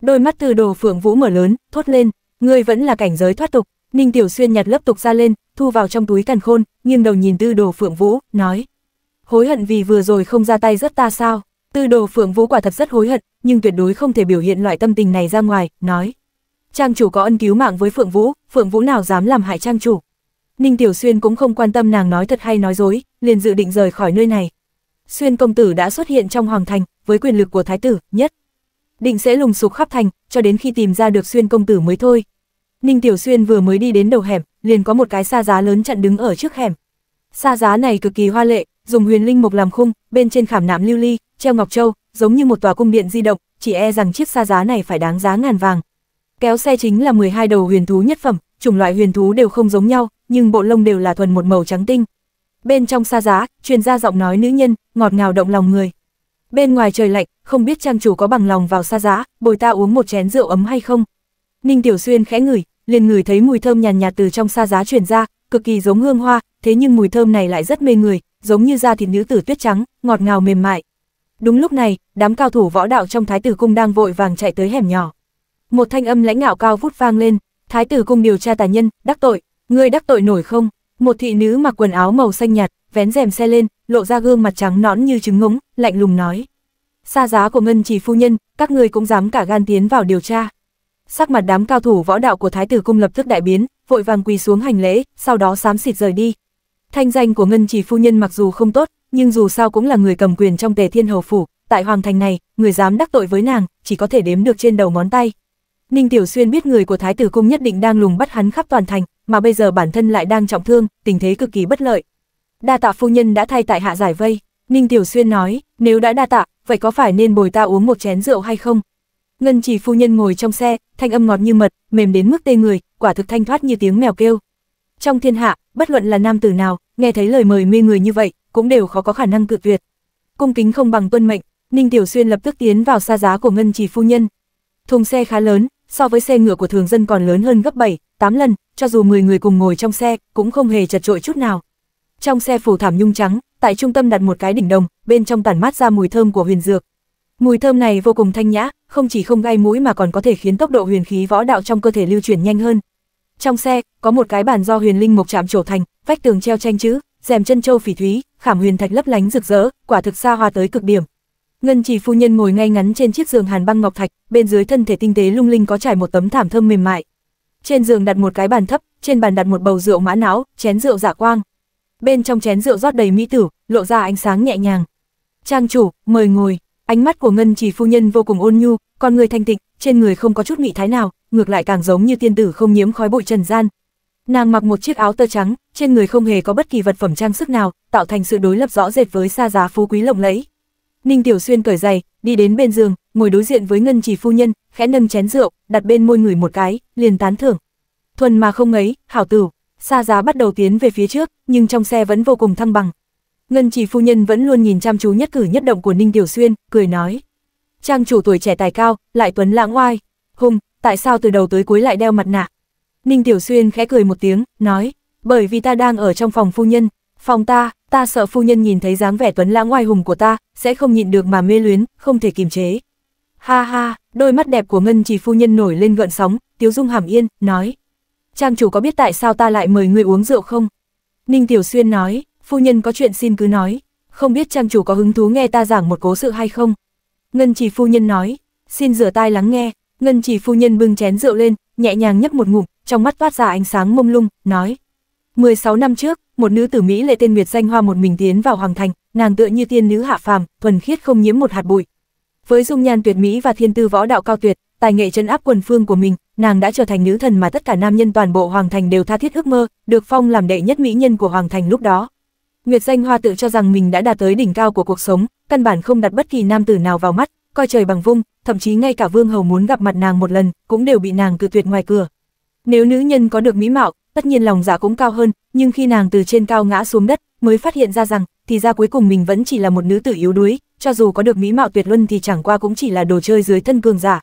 Đôi mắt từ đồ phượng vũ mở lớn, thốt lên, ngươi vẫn là cảnh giới thoát tục. Ninh Tiểu Xuyên nhặt lớp tục ra lên, thu vào trong túi càn khôn, nghiêng đầu nhìn tư đồ phượng vũ, nói. Hối hận vì vừa rồi không ra tay rất ta sao? Tư đồ phượng vũ quả thật rất hối hận, nhưng tuyệt đối không thể biểu hiện loại tâm tình này ra ngoài, nói. Trang chủ có ân cứu mạng với phượng vũ, phượng vũ nào dám làm hại trang chủ. Ninh Tiểu Xuyên cũng không quan tâm nàng nói thật hay nói dối, liền dự định rời khỏi nơi này. Xuyên công tử đã xuất hiện trong hoàng thành, với quyền lực của thái tử, nhất. Định sẽ lùng sục khắp thành, cho đến khi tìm ra được xuyên công tử mới thôi. Ninh Tiểu Xuyên vừa mới đi đến đầu hẻm, liền có một cái xa giá lớn chặn đứng ở trước hẻm. Xa giá này cực kỳ hoa lệ, dùng huyền linh mộc làm khung, bên trên khảm nạm lưu ly, treo ngọc châu, giống như một tòa cung điện di động, chỉ e rằng chiếc xa giá này phải đáng giá ngàn vàng. Kéo xe chính là 12 đầu huyền thú nhất phẩm, chủng loại huyền thú đều không giống nhau, nhưng bộ lông đều là thuần một màu trắng tinh. Bên trong xa giá, truyền ra giọng nói nữ nhân, ngọt ngào động lòng người. Bên ngoài trời lạnh, không biết trang chủ có bằng lòng vào xa giá, bồi ta uống một chén rượu ấm hay không. Ninh Tiểu Xuyên khẽ ngửi, liền ngửi thấy mùi thơm nhàn nhạt từ trong xa giá truyền ra, cực kỳ giống hương hoa, thế nhưng mùi thơm này lại rất mê người, giống như da thịt nữ tử tuyết trắng, ngọt ngào mềm mại. Đúng lúc này, đám cao thủ võ đạo trong Thái tử cung đang vội vàng chạy tới hẻm nhỏ. Một thanh âm lãnh ngạo cao vút vang lên, Thái tử cung điều tra tà nhân, đắc tội, ngươi đắc tội nổi không? Một thị nữ mặc quần áo màu xanh nhạt, vén rèm xe lên, lộ ra gương mặt trắng nõn như trứng ngỗng, lạnh lùng nói: "Xa giá của ngân chỉ phu nhân, các ngươi cũng dám cả gan tiến vào điều tra?" Sắc mặt đám cao thủ võ đạo của Thái tử cung lập tức đại biến, vội vàng quỳ xuống hành lễ, sau đó xám xịt rời đi. Thanh danh của ngân chỉ phu nhân mặc dù không tốt, nhưng dù sao cũng là người cầm quyền trong tề thiên hầu phủ, tại hoàng thành này, người dám đắc tội với nàng, chỉ có thể đếm được trên đầu ngón tay. Ninh Tiểu Xuyên biết người của Thái tử cung nhất định đang lùng bắt hắn khắp toàn thành, mà bây giờ bản thân lại đang trọng thương, tình thế cực kỳ bất lợi. Đa tạ phu nhân đã thay tại hạ giải vây, Ninh Tiểu Xuyên nói, nếu đã đa tạ, vậy có phải nên bồi ta uống một chén rượu hay không? Ngân chỉ phu nhân ngồi trong xe, thanh âm ngọt như mật, mềm đến mức tê người, quả thực thanh thoát như tiếng mèo kêu. Trong thiên hạ, bất luận là nam tử nào, nghe thấy lời mời mê người như vậy, cũng đều khó có khả năng cự tuyệt. Cung kính không bằng tuân mệnh, Ninh Tiểu Xuyên lập tức tiến vào xa giá của ngân trì phu nhân. Thùng xe khá lớn, so với xe ngựa của thường dân còn lớn hơn gấp 7, 8 lần, cho dù 10 người cùng ngồi trong xe, cũng không hề chật trội chút nào. Trong xe phủ thảm nhung trắng, tại trung tâm đặt một cái đỉnh đồng, bên trong tản mát ra mùi thơm của huyền dược. Mùi thơm này vô cùng thanh nhã, không chỉ không gai mũi mà còn có thể khiến tốc độ huyền khí võ đạo trong cơ thể lưu chuyển nhanh hơn. Trong xe, có một cái bàn do huyền linh mộc chạm trổ thành, vách tường treo tranh chữ, rèm chân châu phỉ thúy, khảm huyền thạch lấp lánh rực rỡ, quả thực xa hoa tới cực điểm. Ngân Chỉ phu nhân ngồi ngay ngắn trên chiếc giường hàn băng ngọc thạch, bên dưới thân thể tinh tế lung linh có trải một tấm thảm thơm mềm mại. Trên giường đặt một cái bàn thấp, trên bàn đặt một bầu rượu mã não, chén rượu dạ quang. Bên trong chén rượu rót đầy mỹ tử, lộ ra ánh sáng nhẹ nhàng. "Trang chủ, mời ngồi." Ánh mắt của Ngân Chỉ phu nhân vô cùng ôn nhu, con người thanh tịnh, trên người không có chút nghị thái nào, ngược lại càng giống như tiên tử không nhiễm khói bụi trần gian, Nàng mặc một chiếc áo tơ trắng, trên người không hề có bất kỳ vật phẩm trang sức nào, tạo thành sự đối lập rõ rệt với xa giá phú quý lộng lẫy. Ninh Tiểu Xuyên cởi giày, đi đến bên giường, ngồi đối diện với Ngân Chỉ phu nhân, khẽ nâng chén rượu, đặt bên môi người một cái, liền tán thưởng. Thuần mà không ấy, hảo tử. Xa giá bắt đầu tiến về phía trước, nhưng trong xe vẫn vô cùng thăng bằng. Ngân Chỉ phu nhân vẫn luôn nhìn chăm chú nhất cử nhất động của Ninh Tiểu Xuyên, cười nói: "Trang chủ tuổi trẻ tài cao, lại tuấn lãng oai, hùng, tại sao từ đầu tới cuối lại đeo mặt nạ?" Ninh Tiểu Xuyên khẽ cười một tiếng, nói, bởi vì ta đang ở trong phòng phu nhân, phòng ta, ta sợ phu nhân nhìn thấy dáng vẻ tuấn lãng ngoài hùng của ta, sẽ không nhịn được mà mê luyến, không thể kiềm chế. Ha ha, đôi mắt đẹp của Ngân Trì phu nhân nổi lên gợn sóng, Tiếu Dung hàm yên, nói, trang chủ có biết tại sao ta lại mời người uống rượu không? Ninh Tiểu Xuyên nói, phu nhân có chuyện xin cứ nói, không biết trang chủ có hứng thú nghe ta giảng một cố sự hay không? Ngân Trì phu nhân nói, xin rửa tai lắng nghe, Ngân Trì phu nhân bưng chén rượu lên, nhẹ nhàng nhấp một ngụm, trong mắt toát ra ánh sáng mông lung, nói. 16 năm trước, một nữ tử Mỹ lệ tên Nguyệt Danh Hoa một mình tiến vào Hoàng Thành, nàng tựa như tiên nữ hạ phàm, thuần khiết không nhiễm một hạt bụi. Với dung nhan tuyệt mỹ và thiên tư võ đạo cao tuyệt, tài nghệ chân áp quần phương của mình, nàng đã trở thành nữ thần mà tất cả nam nhân toàn bộ Hoàng Thành đều tha thiết ước mơ, được phong làm đệ nhất mỹ nhân của Hoàng Thành lúc đó. Nguyệt Danh Hoa tự cho rằng mình đã đạt tới đỉnh cao của cuộc sống, căn bản không đặt bất kỳ nam tử nào vào mắt, coi trời bằng vung, thậm chí ngay cả Vương Hầu muốn gặp mặt nàng một lần, cũng đều bị nàng cự tuyệt ngoài cửa. Nếu nữ nhân có được mỹ mạo, tất nhiên lòng dạ cũng cao hơn, nhưng khi nàng từ trên cao ngã xuống đất, mới phát hiện ra rằng, thì ra cuối cùng mình vẫn chỉ là một nữ tử yếu đuối, cho dù có được mỹ mạo tuyệt luân thì chẳng qua cũng chỉ là đồ chơi dưới thân cường giả.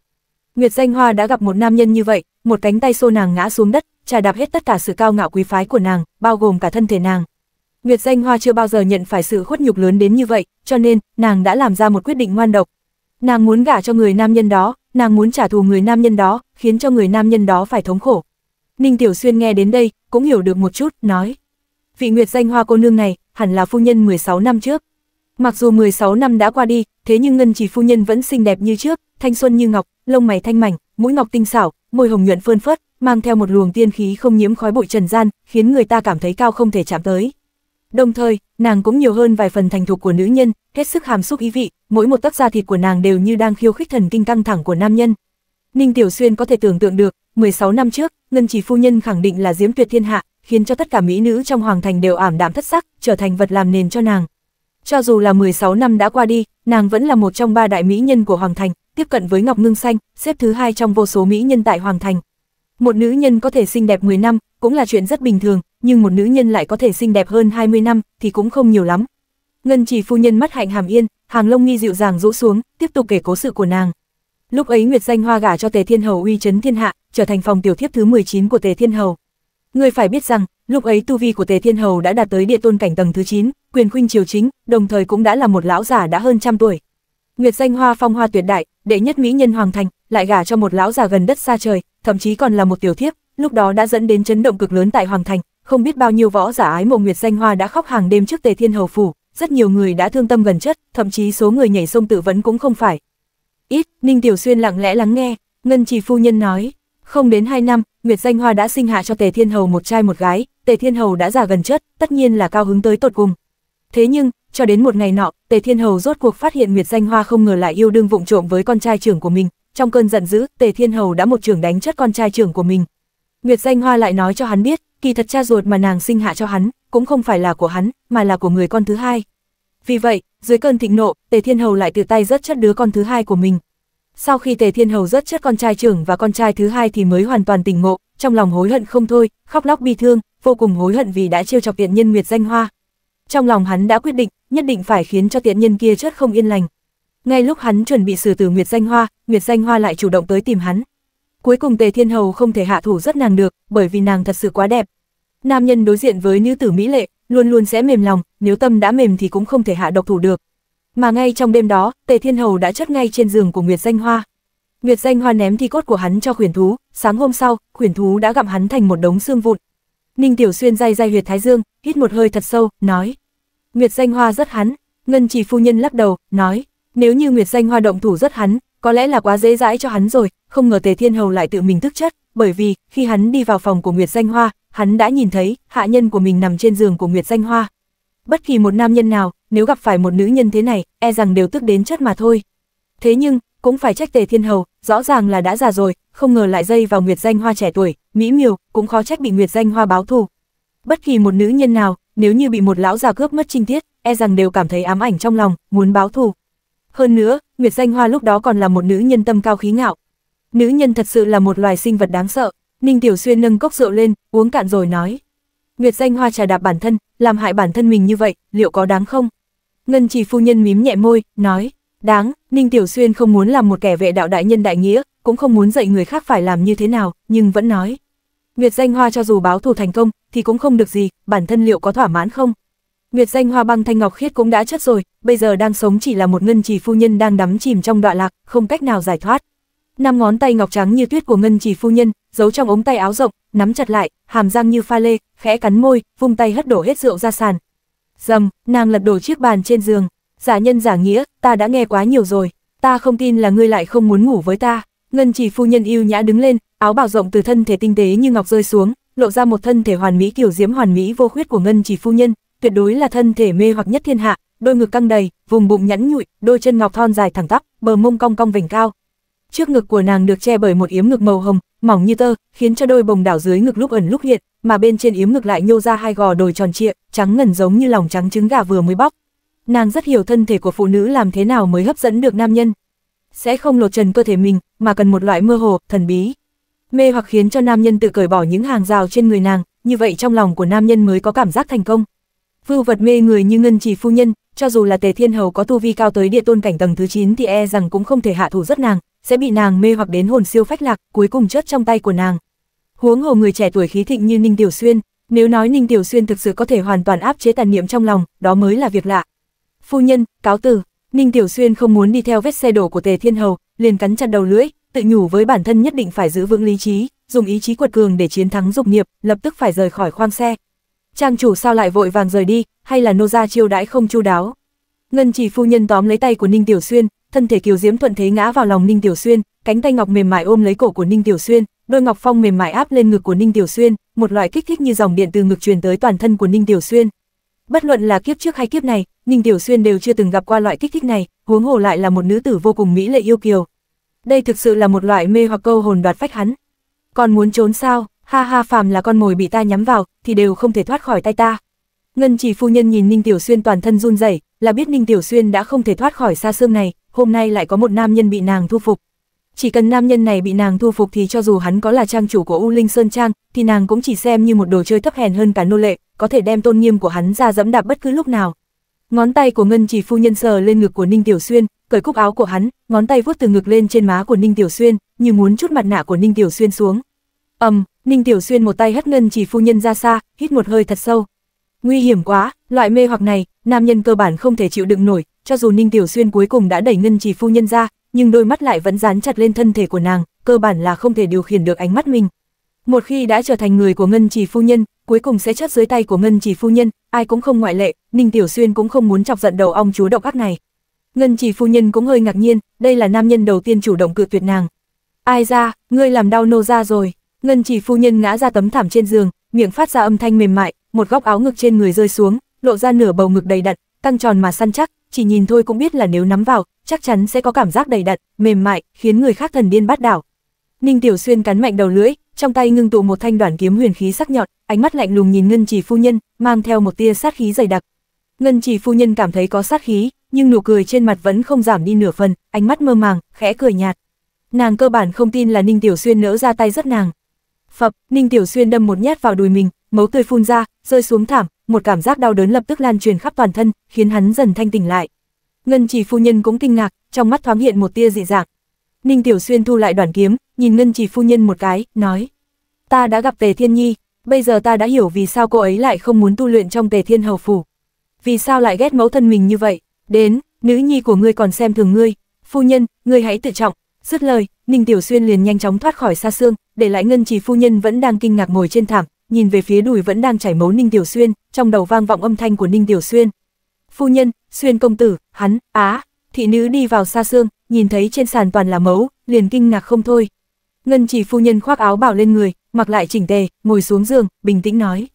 Nguyệt Danh Hoa đã gặp một nam nhân như vậy, một cánh tay xô nàng ngã xuống đất, trà đạp hết tất cả sự cao ngạo quý phái của nàng, bao gồm cả thân thể nàng. Nguyệt Danh Hoa chưa bao giờ nhận phải sự khuất nhục lớn đến như vậy, cho nên, nàng đã làm ra một quyết định ngoan độc. Nàng muốn gả cho người nam nhân đó, nàng muốn trả thù người nam nhân đó, khiến cho người nam nhân đó phải thống khổ. Ninh Tiểu Xuyên nghe đến đây, cũng hiểu được một chút, nói. Vị nguyệt danh hoa cô nương này, hẳn là phu nhân 16 năm trước. Mặc dù 16 năm đã qua đi, thế nhưng Ngân Chỉ phu nhân vẫn xinh đẹp như trước, thanh xuân như ngọc, lông mày thanh mảnh, mũi ngọc tinh xảo, môi hồng nhuận phơn phớt, mang theo một luồng tiên khí không nhiễm khói bụi trần gian, khiến người ta cảm thấy cao không thể chạm tới. Đồng thời, nàng cũng nhiều hơn vài phần thành thục của nữ nhân, hết sức hàm xúc ý vị, mỗi một tấc da thịt của nàng đều như đang khiêu khích thần kinh căng thẳng của nam nhân, Ninh Tiểu Xuyên có thể tưởng tượng được, 16 năm trước, Ngân Chỉ Phu Nhân khẳng định là diễm tuyệt thiên hạ, khiến cho tất cả mỹ nữ trong hoàng thành đều ảm đạm thất sắc, trở thành vật làm nền cho nàng. Cho dù là 16 năm đã qua đi, nàng vẫn là một trong ba đại mỹ nhân của hoàng thành, tiếp cận với Ngọc Ngưng Xanh, xếp thứ hai trong vô số mỹ nhân tại hoàng thành. Một nữ nhân có thể xinh đẹp 10 năm, cũng là chuyện rất bình thường, nhưng một nữ nhân lại có thể xinh đẹp hơn 20 năm, thì cũng không nhiều lắm. Ngân Chỉ Phu Nhân mắt hạnh hàm yên, hàng lông nghi dịu dàng rũ xuống, tiếp tục kể cố sự của nàng. Lúc ấy Nguyệt Danh Hoa gả cho Tề Thiên Hầu uy chấn thiên hạ, trở thành phòng tiểu thiếp thứ 19 của Tề Thiên Hầu. Người phải biết rằng, lúc ấy tu vi của Tề Thiên Hầu đã đạt tới địa tôn cảnh tầng thứ 9, quyền khuynh triều chính, đồng thời cũng đã là một lão giả đã hơn trăm tuổi. Nguyệt Danh Hoa phong hoa tuyệt đại, đệ nhất mỹ nhân hoàng thành, lại gả cho một lão già gần đất xa trời, thậm chí còn là một tiểu thiếp, lúc đó đã dẫn đến chấn động cực lớn tại hoàng thành, không biết bao nhiêu võ giả ái mộ Nguyệt Danh Hoa đã khóc hàng đêm trước Tề Thiên Hầu phủ, rất nhiều người đã thương tâm gần chết, thậm chí số người nhảy sông tự vẫn cũng không phải, Ít, Ninh Tiểu Xuyên lặng lẽ lắng nghe, Ngân Trì Phu Nhân nói, không đến 2 năm, Nguyệt Danh Hoa đã sinh hạ cho Tề Thiên Hầu một trai một gái, Tề Thiên Hầu đã già gần chết, tất nhiên là cao hứng tới tột cùng. Thế nhưng, cho đến một ngày nọ, Tề Thiên Hầu rốt cuộc phát hiện Nguyệt Danh Hoa không ngờ lại yêu đương vụng trộm với con trai trưởng của mình, trong cơn giận dữ, Tề Thiên Hầu đã một trường đánh chết con trai trưởng của mình. Nguyệt Danh Hoa lại nói cho hắn biết, kỳ thật cha ruột mà nàng sinh hạ cho hắn, cũng không phải là của hắn, mà là của người con thứ hai. Vì vậy, dưới cơn thịnh nộ, Tề Thiên Hầu lại từ tay rất chất đứa con thứ hai của mình. Sau khi Tề Thiên Hầu rất chất con trai trưởng và con trai thứ hai thì mới hoàn toàn tỉnh ngộ, trong lòng hối hận không thôi, khóc lóc bi thương, vô cùng hối hận vì đã trêu chọc tiện nhân Nguyệt Danh Hoa. Trong lòng hắn đã quyết định, nhất định phải khiến cho tiện nhân kia chết không yên lành. Ngay lúc hắn chuẩn bị xử tử Nguyệt Danh Hoa, Nguyệt Danh Hoa lại chủ động tới tìm hắn. Cuối cùng Tề Thiên Hầu không thể hạ thủ rất nàng được, bởi vì nàng thật sự quá đẹp. Nam nhân đối diện với nữ tử mỹ lệ, luôn luôn sẽ mềm lòng, nếu tâm đã mềm thì cũng không thể hạ độc thủ được. Mà ngay trong đêm đó, Tề Thiên Hầu đã chất ngay trên giường của Nguyệt Danh Hoa. Nguyệt Danh Hoa ném thi cốt của hắn cho khuyển thú, sáng hôm sau, khuyển thú đã gặm hắn thành một đống xương vụn. Ninh Tiểu Xuyên day day huyệt thái dương, hít một hơi thật sâu, nói: "Nguyệt Danh Hoa rất hắn." Ngân Chỉ phu nhân lắc đầu, nói: "Nếu như Nguyệt Danh Hoa động thủ rất hắn, có lẽ là quá dễ dãi cho hắn rồi, không ngờ Tề Thiên Hầu lại tự mình thức chất, bởi vì khi hắn đi vào phòng của Nguyệt Danh Hoa, hắn đã nhìn thấy, hạ nhân của mình nằm trên giường của Nguyệt Danh Hoa. Bất kỳ một nam nhân nào, nếu gặp phải một nữ nhân thế này, e rằng đều tức đến chất mà thôi. Thế nhưng, cũng phải trách Tề Thiên Hầu, rõ ràng là đã già rồi, không ngờ lại dây vào Nguyệt Danh Hoa trẻ tuổi, mỹ miều, cũng khó trách bị Nguyệt Danh Hoa báo thù. Bất kỳ một nữ nhân nào, nếu như bị một lão già cướp mất trinh tiết, e rằng đều cảm thấy ám ảnh trong lòng, muốn báo thù. Hơn nữa, Nguyệt Danh Hoa lúc đó còn là một nữ nhân tâm cao khí ngạo. Nữ nhân thật sự là một loài sinh vật đáng sợ. Ninh Tiểu Xuyên nâng cốc rượu lên, uống cạn rồi nói. Nguyệt danh hoa trà đạp bản thân, làm hại bản thân mình như vậy, liệu có đáng không? Ngân chỉ phu nhân mím nhẹ môi, nói. Đáng, Ninh Tiểu Xuyên không muốn làm một kẻ vệ đạo đại nhân đại nghĩa, cũng không muốn dạy người khác phải làm như thế nào, nhưng vẫn nói. Nguyệt danh hoa cho dù báo thù thành công, thì cũng không được gì, bản thân liệu có thỏa mãn không? Nguyệt danh hoa băng thanh ngọc khiết cũng đã chất rồi, bây giờ đang sống chỉ là một ngân trì phu nhân đang đắm chìm trong đọa lạc, không cách nào giải thoát năm ngón tay ngọc trắng như tuyết của ngân chỉ phu nhân, giấu trong ống tay áo rộng, nắm chặt lại, hàm răng như pha lê, khẽ cắn môi, vung tay hất đổ hết rượu ra sàn. Dầm, nàng lật đổ chiếc bàn trên giường. Giả nhân giả nghĩa, ta đã nghe quá nhiều rồi, ta không tin là ngươi lại không muốn ngủ với ta. Ngân chỉ phu nhân yêu nhã đứng lên, áo bào rộng từ thân thể tinh tế như ngọc rơi xuống, lộ ra một thân thể hoàn mỹ kiểu diễm hoàn mỹ vô khuyết của ngân chỉ phu nhân, tuyệt đối là thân thể mê hoặc nhất thiên hạ, đôi ngực căng đầy, vùng bụng nhẵn nhụi, đôi chân ngọc thon dài thẳng tắp, bờ mông cong cong vành cao, trước ngực của nàng được che bởi một yếm ngực màu hồng, mỏng như tơ, khiến cho đôi bồng đảo dưới ngực lúc ẩn lúc hiện, mà bên trên yếm ngực lại nhô ra hai gò đồi tròn trịa, trắng ngần giống như lòng trắng trứng gà vừa mới bóc. Nàng rất hiểu thân thể của phụ nữ làm thế nào mới hấp dẫn được nam nhân. Sẽ không lột trần cơ thể mình, mà cần một loại mơ hồ, thần bí. Mê hoặc khiến cho nam nhân tự cởi bỏ những hàng rào trên người nàng, như vậy trong lòng của nam nhân mới có cảm giác thành công. Vưu vật mê người như ngân trì phu nhân, cho dù là Tề Thiên Hầu có tu vi cao tới địa tôn cảnh tầng thứ 9 thì e rằng cũng không thể hạ thủ rất nàng, sẽ bị nàng mê hoặc đến hồn siêu phách lạc, cuối cùng chết trong tay của nàng. Huống hồ người trẻ tuổi khí thịnh như Ninh Tiểu Xuyên, nếu nói Ninh Tiểu Xuyên thực sự có thể hoàn toàn áp chế tàn niệm trong lòng, đó mới là việc lạ. Phu nhân, cáo từ, Ninh Tiểu Xuyên không muốn đi theo vết xe đổ của Tề Thiên Hầu, liền cắn chặt đầu lưỡi, tự nhủ với bản thân nhất định phải giữ vững lý trí, dùng ý chí quật cường để chiến thắng dục nghiệp, lập tức phải rời khỏi khoang xe. Trang chủ sao lại vội vàng rời đi, hay là nô gia chiêu đãi không chu đáo? Ngân Chỉ phu nhân tóm lấy tay của Ninh Tiểu Xuyên, thân thể kiều diễm thuận thế ngã vào lòng Ninh Tiểu Xuyên, cánh tay ngọc mềm mại ôm lấy cổ của Ninh Tiểu Xuyên, đôi ngọc phong mềm mại áp lên ngực của Ninh Tiểu Xuyên, một loại kích thích như dòng điện từ ngực truyền tới toàn thân của Ninh Tiểu Xuyên. Bất luận là kiếp trước hay kiếp này, Ninh Tiểu Xuyên đều chưa từng gặp qua loại kích thích này, huống hồ lại là một nữ tử vô cùng mỹ lệ yêu kiều. Đây thực sự là một loại mê hoặc câu hồn đoạt phách hắn. Còn muốn trốn sao? Ha ha, phàm là con mồi bị ta nhắm vào thì đều không thể thoát khỏi tay ta. Ngân Chỉ phu nhân nhìn Ninh Tiểu Xuyên toàn thân run rẩy, là biết Ninh Tiểu Xuyên đã không thể thoát khỏi xa xương này, hôm nay lại có một nam nhân bị nàng thu phục. Chỉ cần nam nhân này bị nàng thu phục thì cho dù hắn có là trang chủ của U Linh Sơn Trang, thì nàng cũng chỉ xem như một đồ chơi thấp hèn hơn cả nô lệ, có thể đem tôn nghiêm của hắn ra dẫm đạp bất cứ lúc nào. Ngón tay của Ngân Chỉ phu nhân sờ lên ngực của Ninh Tiểu Xuyên, cởi cúc áo của hắn, ngón tay vuốt từ ngực lên trên má của Ninh Tiểu Xuyên, như muốn chút mặt nạ của Ninh Tiểu Xuyên xuống. Ầm, um, Ninh Tiểu Xuyên một tay hất Ngân Chỉ phu nhân ra xa, hít một hơi thật sâu. Nguy hiểm quá, loại mê hoặc này, nam nhân cơ bản không thể chịu đựng nổi, cho dù Ninh Tiểu Xuyên cuối cùng đã đẩy Ngân Chỉ phu nhân ra, nhưng đôi mắt lại vẫn dán chặt lên thân thể của nàng, cơ bản là không thể điều khiển được ánh mắt mình. Một khi đã trở thành người của Ngân Chỉ phu nhân, cuối cùng sẽ chết dưới tay của Ngân Chỉ phu nhân, ai cũng không ngoại lệ, Ninh Tiểu Xuyên cũng không muốn chọc giận đầu ong chúa độc ác này. Ngân Chỉ phu nhân cũng hơi ngạc nhiên, đây là nam nhân đầu tiên chủ động cự tuyệt nàng. "Ai ra, ngươi làm đau nô ra rồi." Ngân Chỉ phu nhân ngã ra tấm thảm trên giường, miệng phát ra âm thanh mềm mại, một góc áo ngực trên người rơi xuống, lộ ra nửa bầu ngực đầy đặn, căng tròn mà săn chắc, chỉ nhìn thôi cũng biết là nếu nắm vào, chắc chắn sẽ có cảm giác đầy đặn, mềm mại, khiến người khác thần điên bắt đảo. Ninh Tiểu Xuyên cắn mạnh đầu lưỡi, trong tay ngưng tụ một thanh đoản kiếm huyền khí sắc nhọn, ánh mắt lạnh lùng nhìn Ngân Chỉ phu nhân, mang theo một tia sát khí dày đặc. Ngân Chỉ phu nhân cảm thấy có sát khí, nhưng nụ cười trên mặt vẫn không giảm đi nửa phần, ánh mắt mơ màng, khẽ cười nhạt. Nàng cơ bản không tin là Ninh Tiểu Xuyên nỡ ra tay rất nàng. Phập, Ninh Tiểu Xuyên đâm một nhát vào đùi mình, máu tươi phun ra, rơi xuống thảm, một cảm giác đau đớn lập tức lan truyền khắp toàn thân, khiến hắn dần thanh tỉnh lại. Ngân Chỉ phu nhân cũng kinh ngạc, trong mắt thoáng hiện một tia dị dạng. Ninh Tiểu Xuyên thu lại đoàn kiếm, nhìn Ngân Chỉ phu nhân một cái, nói: "Ta đã gặp Tề Thiên Nhi, bây giờ ta đã hiểu vì sao cô ấy lại không muốn tu luyện trong Tề Thiên hầu phủ. Vì sao lại ghét mẫu thân mình như vậy? Đến, nữ nhi của ngươi còn xem thường ngươi, phu nhân, ngươi hãy tự trọng." Dứt lời, Ninh Tiểu Xuyên liền nhanh chóng thoát khỏi xa xương, để lại Ngân Chỉ phu nhân vẫn đang kinh ngạc ngồi trên thảm, nhìn về phía đùi vẫn đang chảy máu Ninh Tiểu Xuyên, trong đầu vang vọng âm thanh của Ninh Tiểu Xuyên. Phu nhân, Xuyên công tử, hắn, á, thị nữ đi vào xa xương, nhìn thấy trên sàn toàn là máu, liền kinh ngạc không thôi. Ngân chỉ phu nhân khoác áo bảo lên người, mặc lại chỉnh tề, ngồi xuống giường, bình tĩnh nói.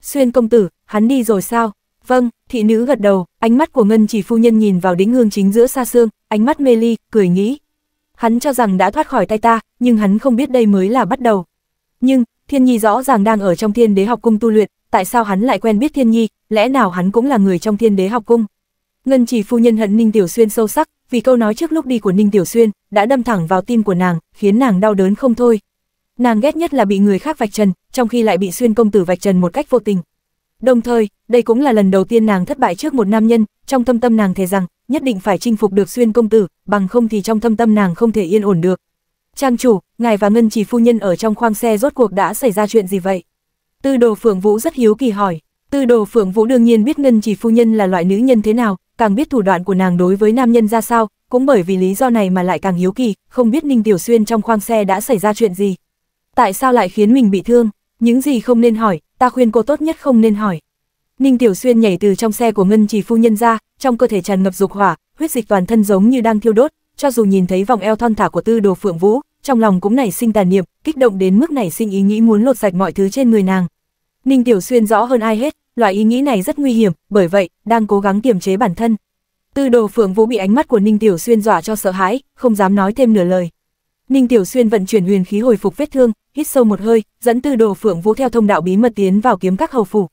Xuyên công tử, hắn đi rồi sao? Vâng, thị nữ gật đầu, ánh mắt của Ngân chỉ phu nhân nhìn vào đính hương chính giữa xa xương, ánh mắt mê ly, cười nghĩ. Hắn cho rằng đã thoát khỏi tay ta, nhưng hắn không biết đây mới là bắt đầu. Nhưng, Thiên Nhi rõ ràng đang ở trong thiên đế học cung tu luyện, tại sao hắn lại quen biết Thiên Nhi, lẽ nào hắn cũng là người trong thiên đế học cung? Ngân chỉ phu nhân hận Ninh Tiểu Xuyên sâu sắc, vì câu nói trước lúc đi của Ninh Tiểu Xuyên, đã đâm thẳng vào tim của nàng, khiến nàng đau đớn không thôi. Nàng ghét nhất là bị người khác vạch trần, trong khi lại bị Xuyên công tử vạch trần một cách vô tình. Đồng thời, đây cũng là lần đầu tiên nàng thất bại trước một nam nhân, trong thâm tâm nàng thề rằng, nhất định phải chinh phục được Xuyên công tử, bằng không thì trong thâm tâm nàng không thể yên ổn được, Trang chủ, ngài và Ngân Chỉ Phu Nhân ở trong khoang xe rốt cuộc đã xảy ra chuyện gì vậy? Tư đồ Phượng Vũ rất hiếu kỳ hỏi. Tư đồ Phượng Vũ đương nhiên biết Ngân Chỉ Phu Nhân là loại nữ nhân thế nào, càng biết thủ đoạn của nàng đối với nam nhân ra sao, cũng bởi vì lý do này mà lại càng hiếu kỳ, không biết Ninh Tiểu Xuyên trong khoang xe đã xảy ra chuyện gì. Tại sao lại khiến mình bị thương? Những gì không nên hỏi, ta khuyên cô tốt nhất không nên hỏi. Ninh Tiểu Xuyên nhảy từ trong xe của Ngân Chỉ Phu Nhân ra, trong cơ thể tràn ngập dục hỏa, huyết dịch toàn thân giống như đang thiêu đốt, cho dù nhìn thấy vòng eo thon thả của tư đồ Phượng Vũ, trong lòng cũng nảy sinh tàn niệm, kích động đến mức nảy sinh ý nghĩ muốn lột sạch mọi thứ trên người nàng. Ninh Tiểu Xuyên rõ hơn ai hết, loại ý nghĩ này rất nguy hiểm, bởi vậy, đang cố gắng kiềm chế bản thân. Tư đồ phượng vũ bị ánh mắt của Ninh Tiểu Xuyên dọa cho sợ hãi, không dám nói thêm nửa lời. Ninh Tiểu Xuyên vận chuyển huyền khí hồi phục vết thương, hít sâu một hơi, dẫn Tư Đồ Phượng Vũ theo thông đạo bí mật tiến vào kiếm các hầu phủ.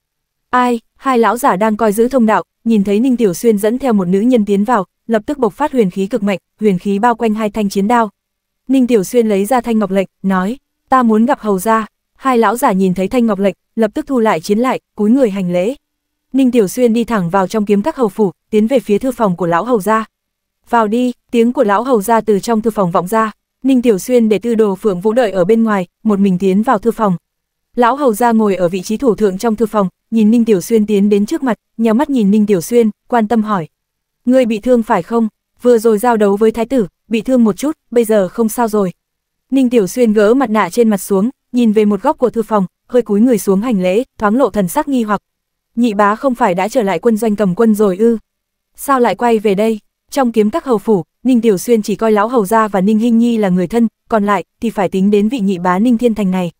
Ai, hai lão giả đang coi giữ thông đạo, nhìn thấy Ninh Tiểu Xuyên dẫn theo một nữ nhân tiến vào, lập tức bộc phát huyền khí cực mạnh, huyền khí bao quanh hai thanh chiến đao, Ninh Tiểu Xuyên lấy ra thanh ngọc lệnh, nói, ta muốn gặp hầu gia. Hai lão giả nhìn thấy thanh ngọc lệnh, lập tức thu lại chiến lại, cúi người hành lễ. Ninh Tiểu Xuyên đi thẳng vào trong kiếm các hầu phủ, tiến về phía thư phòng của lão hầu gia. Vào đi, tiếng của lão hầu gia từ trong thư phòng vọng ra. Ninh Tiểu Xuyên để tư đồ phượng vũ đợi ở bên ngoài, một mình tiến vào thư phòng. Lão hầu gia ngồi ở vị trí thủ thượng trong thư phòng, nhìn Ninh Tiểu Xuyên tiến đến trước mặt, nhíu mắt nhìn Ninh Tiểu Xuyên, quan tâm hỏi: "Ngươi bị thương phải không? Vừa rồi giao đấu với thái tử, bị thương một chút, bây giờ không sao rồi. Ninh Tiểu Xuyên gỡ mặt nạ trên mặt xuống, nhìn về một góc của thư phòng, hơi cúi người xuống hành lễ, thoáng lộ thần sắc nghi hoặc. Nhị bá không phải đã trở lại quân doanh cầm quân rồi ư? Sao lại quay về đây? Trong kiếm các hầu phủ, Ninh Tiểu Xuyên chỉ coi lão hầu gia và Ninh Hinh Nhi là người thân, còn lại thì phải tính đến vị nhị bá Ninh Thiên Thành này.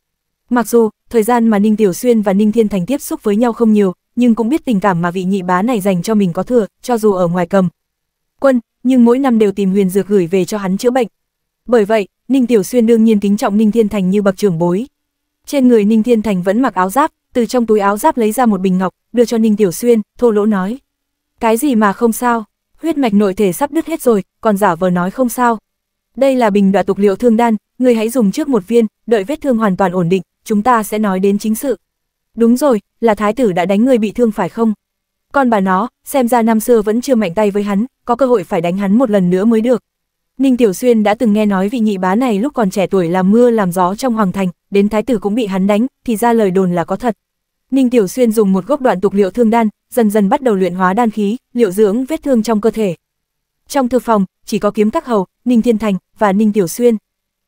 Mặc dù, thời gian mà Ninh Tiểu Xuyên và Ninh Thiên Thành tiếp xúc với nhau không nhiều, nhưng cũng biết tình cảm mà vị nhị bá này dành cho mình có thừa, cho dù ở ngoài cầm. Quân, nhưng mỗi năm đều tìm huyền dược gửi về cho hắn chữa bệnh. Bởi vậy, Ninh Tiểu Xuyên đương nhiên kính trọng Ninh Thiên Thành như bậc trưởng bối. Trên người Ninh Thiên Thành vẫn mặc áo giáp, từ trong túi áo giáp lấy ra một bình ngọc, đưa cho Ninh Tiểu Xuyên, thô lỗ nói. Cái gì mà không sao, huyết mạch nội thể sắp đứt hết rồi, còn giả vờ nói không sao. Đây là bình đoạt tục liệu thương đan, người hãy dùng trước một viên, đợi vết thương hoàn toàn ổn định, chúng ta sẽ nói đến chính sự. Đúng rồi, là thái tử đã đánh người bị thương phải không? Con bà nó, xem ra năm xưa vẫn chưa mạnh tay với hắn, có cơ hội phải đánh hắn một lần nữa mới được. Ninh Tiểu Xuyên đã từng nghe nói vị nhị bá này lúc còn trẻ tuổi làm mưa làm gió trong hoàng thành, đến thái tử cũng bị hắn đánh, thì ra lời đồn là có thật. Ninh Tiểu Xuyên dùng một gốc đoạn tục liệu thương đan, dần dần bắt đầu luyện hóa đan khí, liệu dưỡng vết thương trong cơ thể. Trong thư phòng, chỉ có kiếm các hầu, Ninh Thiên Thành và Ninh Tiểu Xuyên.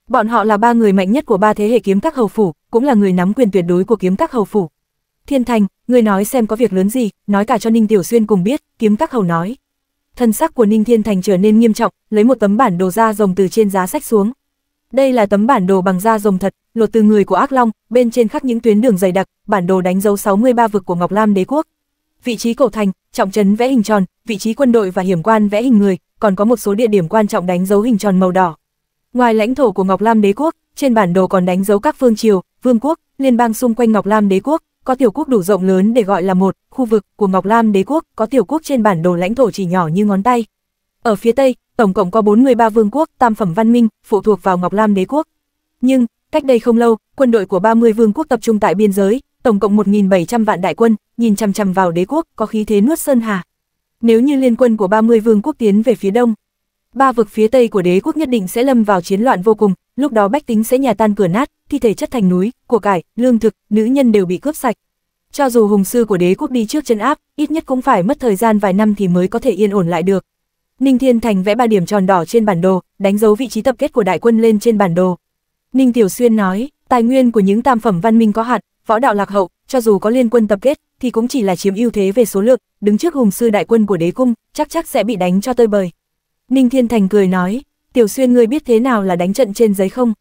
Bọn họ là ba người mạnh nhất của ba thế hệ kiếm các hầu phủ, cũng là người nắm quyền tuyệt đối của kiếm các hầu phủ, Thiên Thành, ngươi nói xem có việc lớn gì, nói cả cho Ninh Tiểu Xuyên cùng biết, kiếm các hầu nói. Thân sắc của Ninh Thiên Thành trở nên nghiêm trọng, lấy một tấm bản đồ da rồng từ trên giá sách xuống. Đây là tấm bản đồ bằng da rồng thật, lột từ người của ác long, bên trên khắc những tuyến đường dày đặc, bản đồ đánh dấu 63 vực của Ngọc Lam đế quốc. Vị trí cổ thành, trọng trấn vẽ hình tròn, vị trí quân đội và hiểm quan vẽ hình người, còn có một số địa điểm quan trọng đánh dấu hình tròn màu đỏ. Ngoài lãnh thổ của Ngọc Lam đế quốc, trên bản đồ còn đánh dấu các phương triều, vương quốc, liên bang xung quanh Ngọc Lam đế quốc, có tiểu quốc đủ rộng lớn để gọi là một, khu vực của Ngọc Lam đế quốc, có tiểu quốc trên bản đồ lãnh thổ chỉ nhỏ như ngón tay. Ở phía Tây, tổng cộng có 43 vương quốc, tam phẩm văn minh, phụ thuộc vào Ngọc Lam đế quốc. Nhưng, cách đây không lâu, quân đội của 30 vương quốc tập trung tại biên giới, tổng cộng 1.700 vạn đại quân, nhìn chằm chằm vào đế quốc, có khí thế nuốt sơn hà. Nếu như liên quân của 30 vương quốc tiến về phía đông, ba vực phía tây của đế quốc nhất định sẽ lâm vào chiến loạn vô cùng, lúc đó bách tính sẽ nhà tan cửa nát, thi thể chất thành núi, của cải, lương thực, nữ nhân đều bị cướp sạch. Cho dù hùng sư của đế quốc đi trước chân áp, ít nhất cũng phải mất thời gian vài năm thì mới có thể yên ổn lại được. Ninh Thiên Thành vẽ ba điểm tròn đỏ trên bản đồ, đánh dấu vị trí tập kết của đại quân lên trên bản đồ. Ninh Tiểu Xuyên nói, tài nguyên của những tam phẩm văn minh có hạt võ đạo lạc hậu, cho dù có liên quân tập kết thì cũng chỉ là chiếm ưu thế về số lượng, đứng trước hùng sư đại quân của đế cung, chắc chắc sẽ bị đánh cho tơi bời. Ninh Thiên Thành cười nói, Tiểu Xuyên ngươi biết thế nào là đánh trận trên giấy không?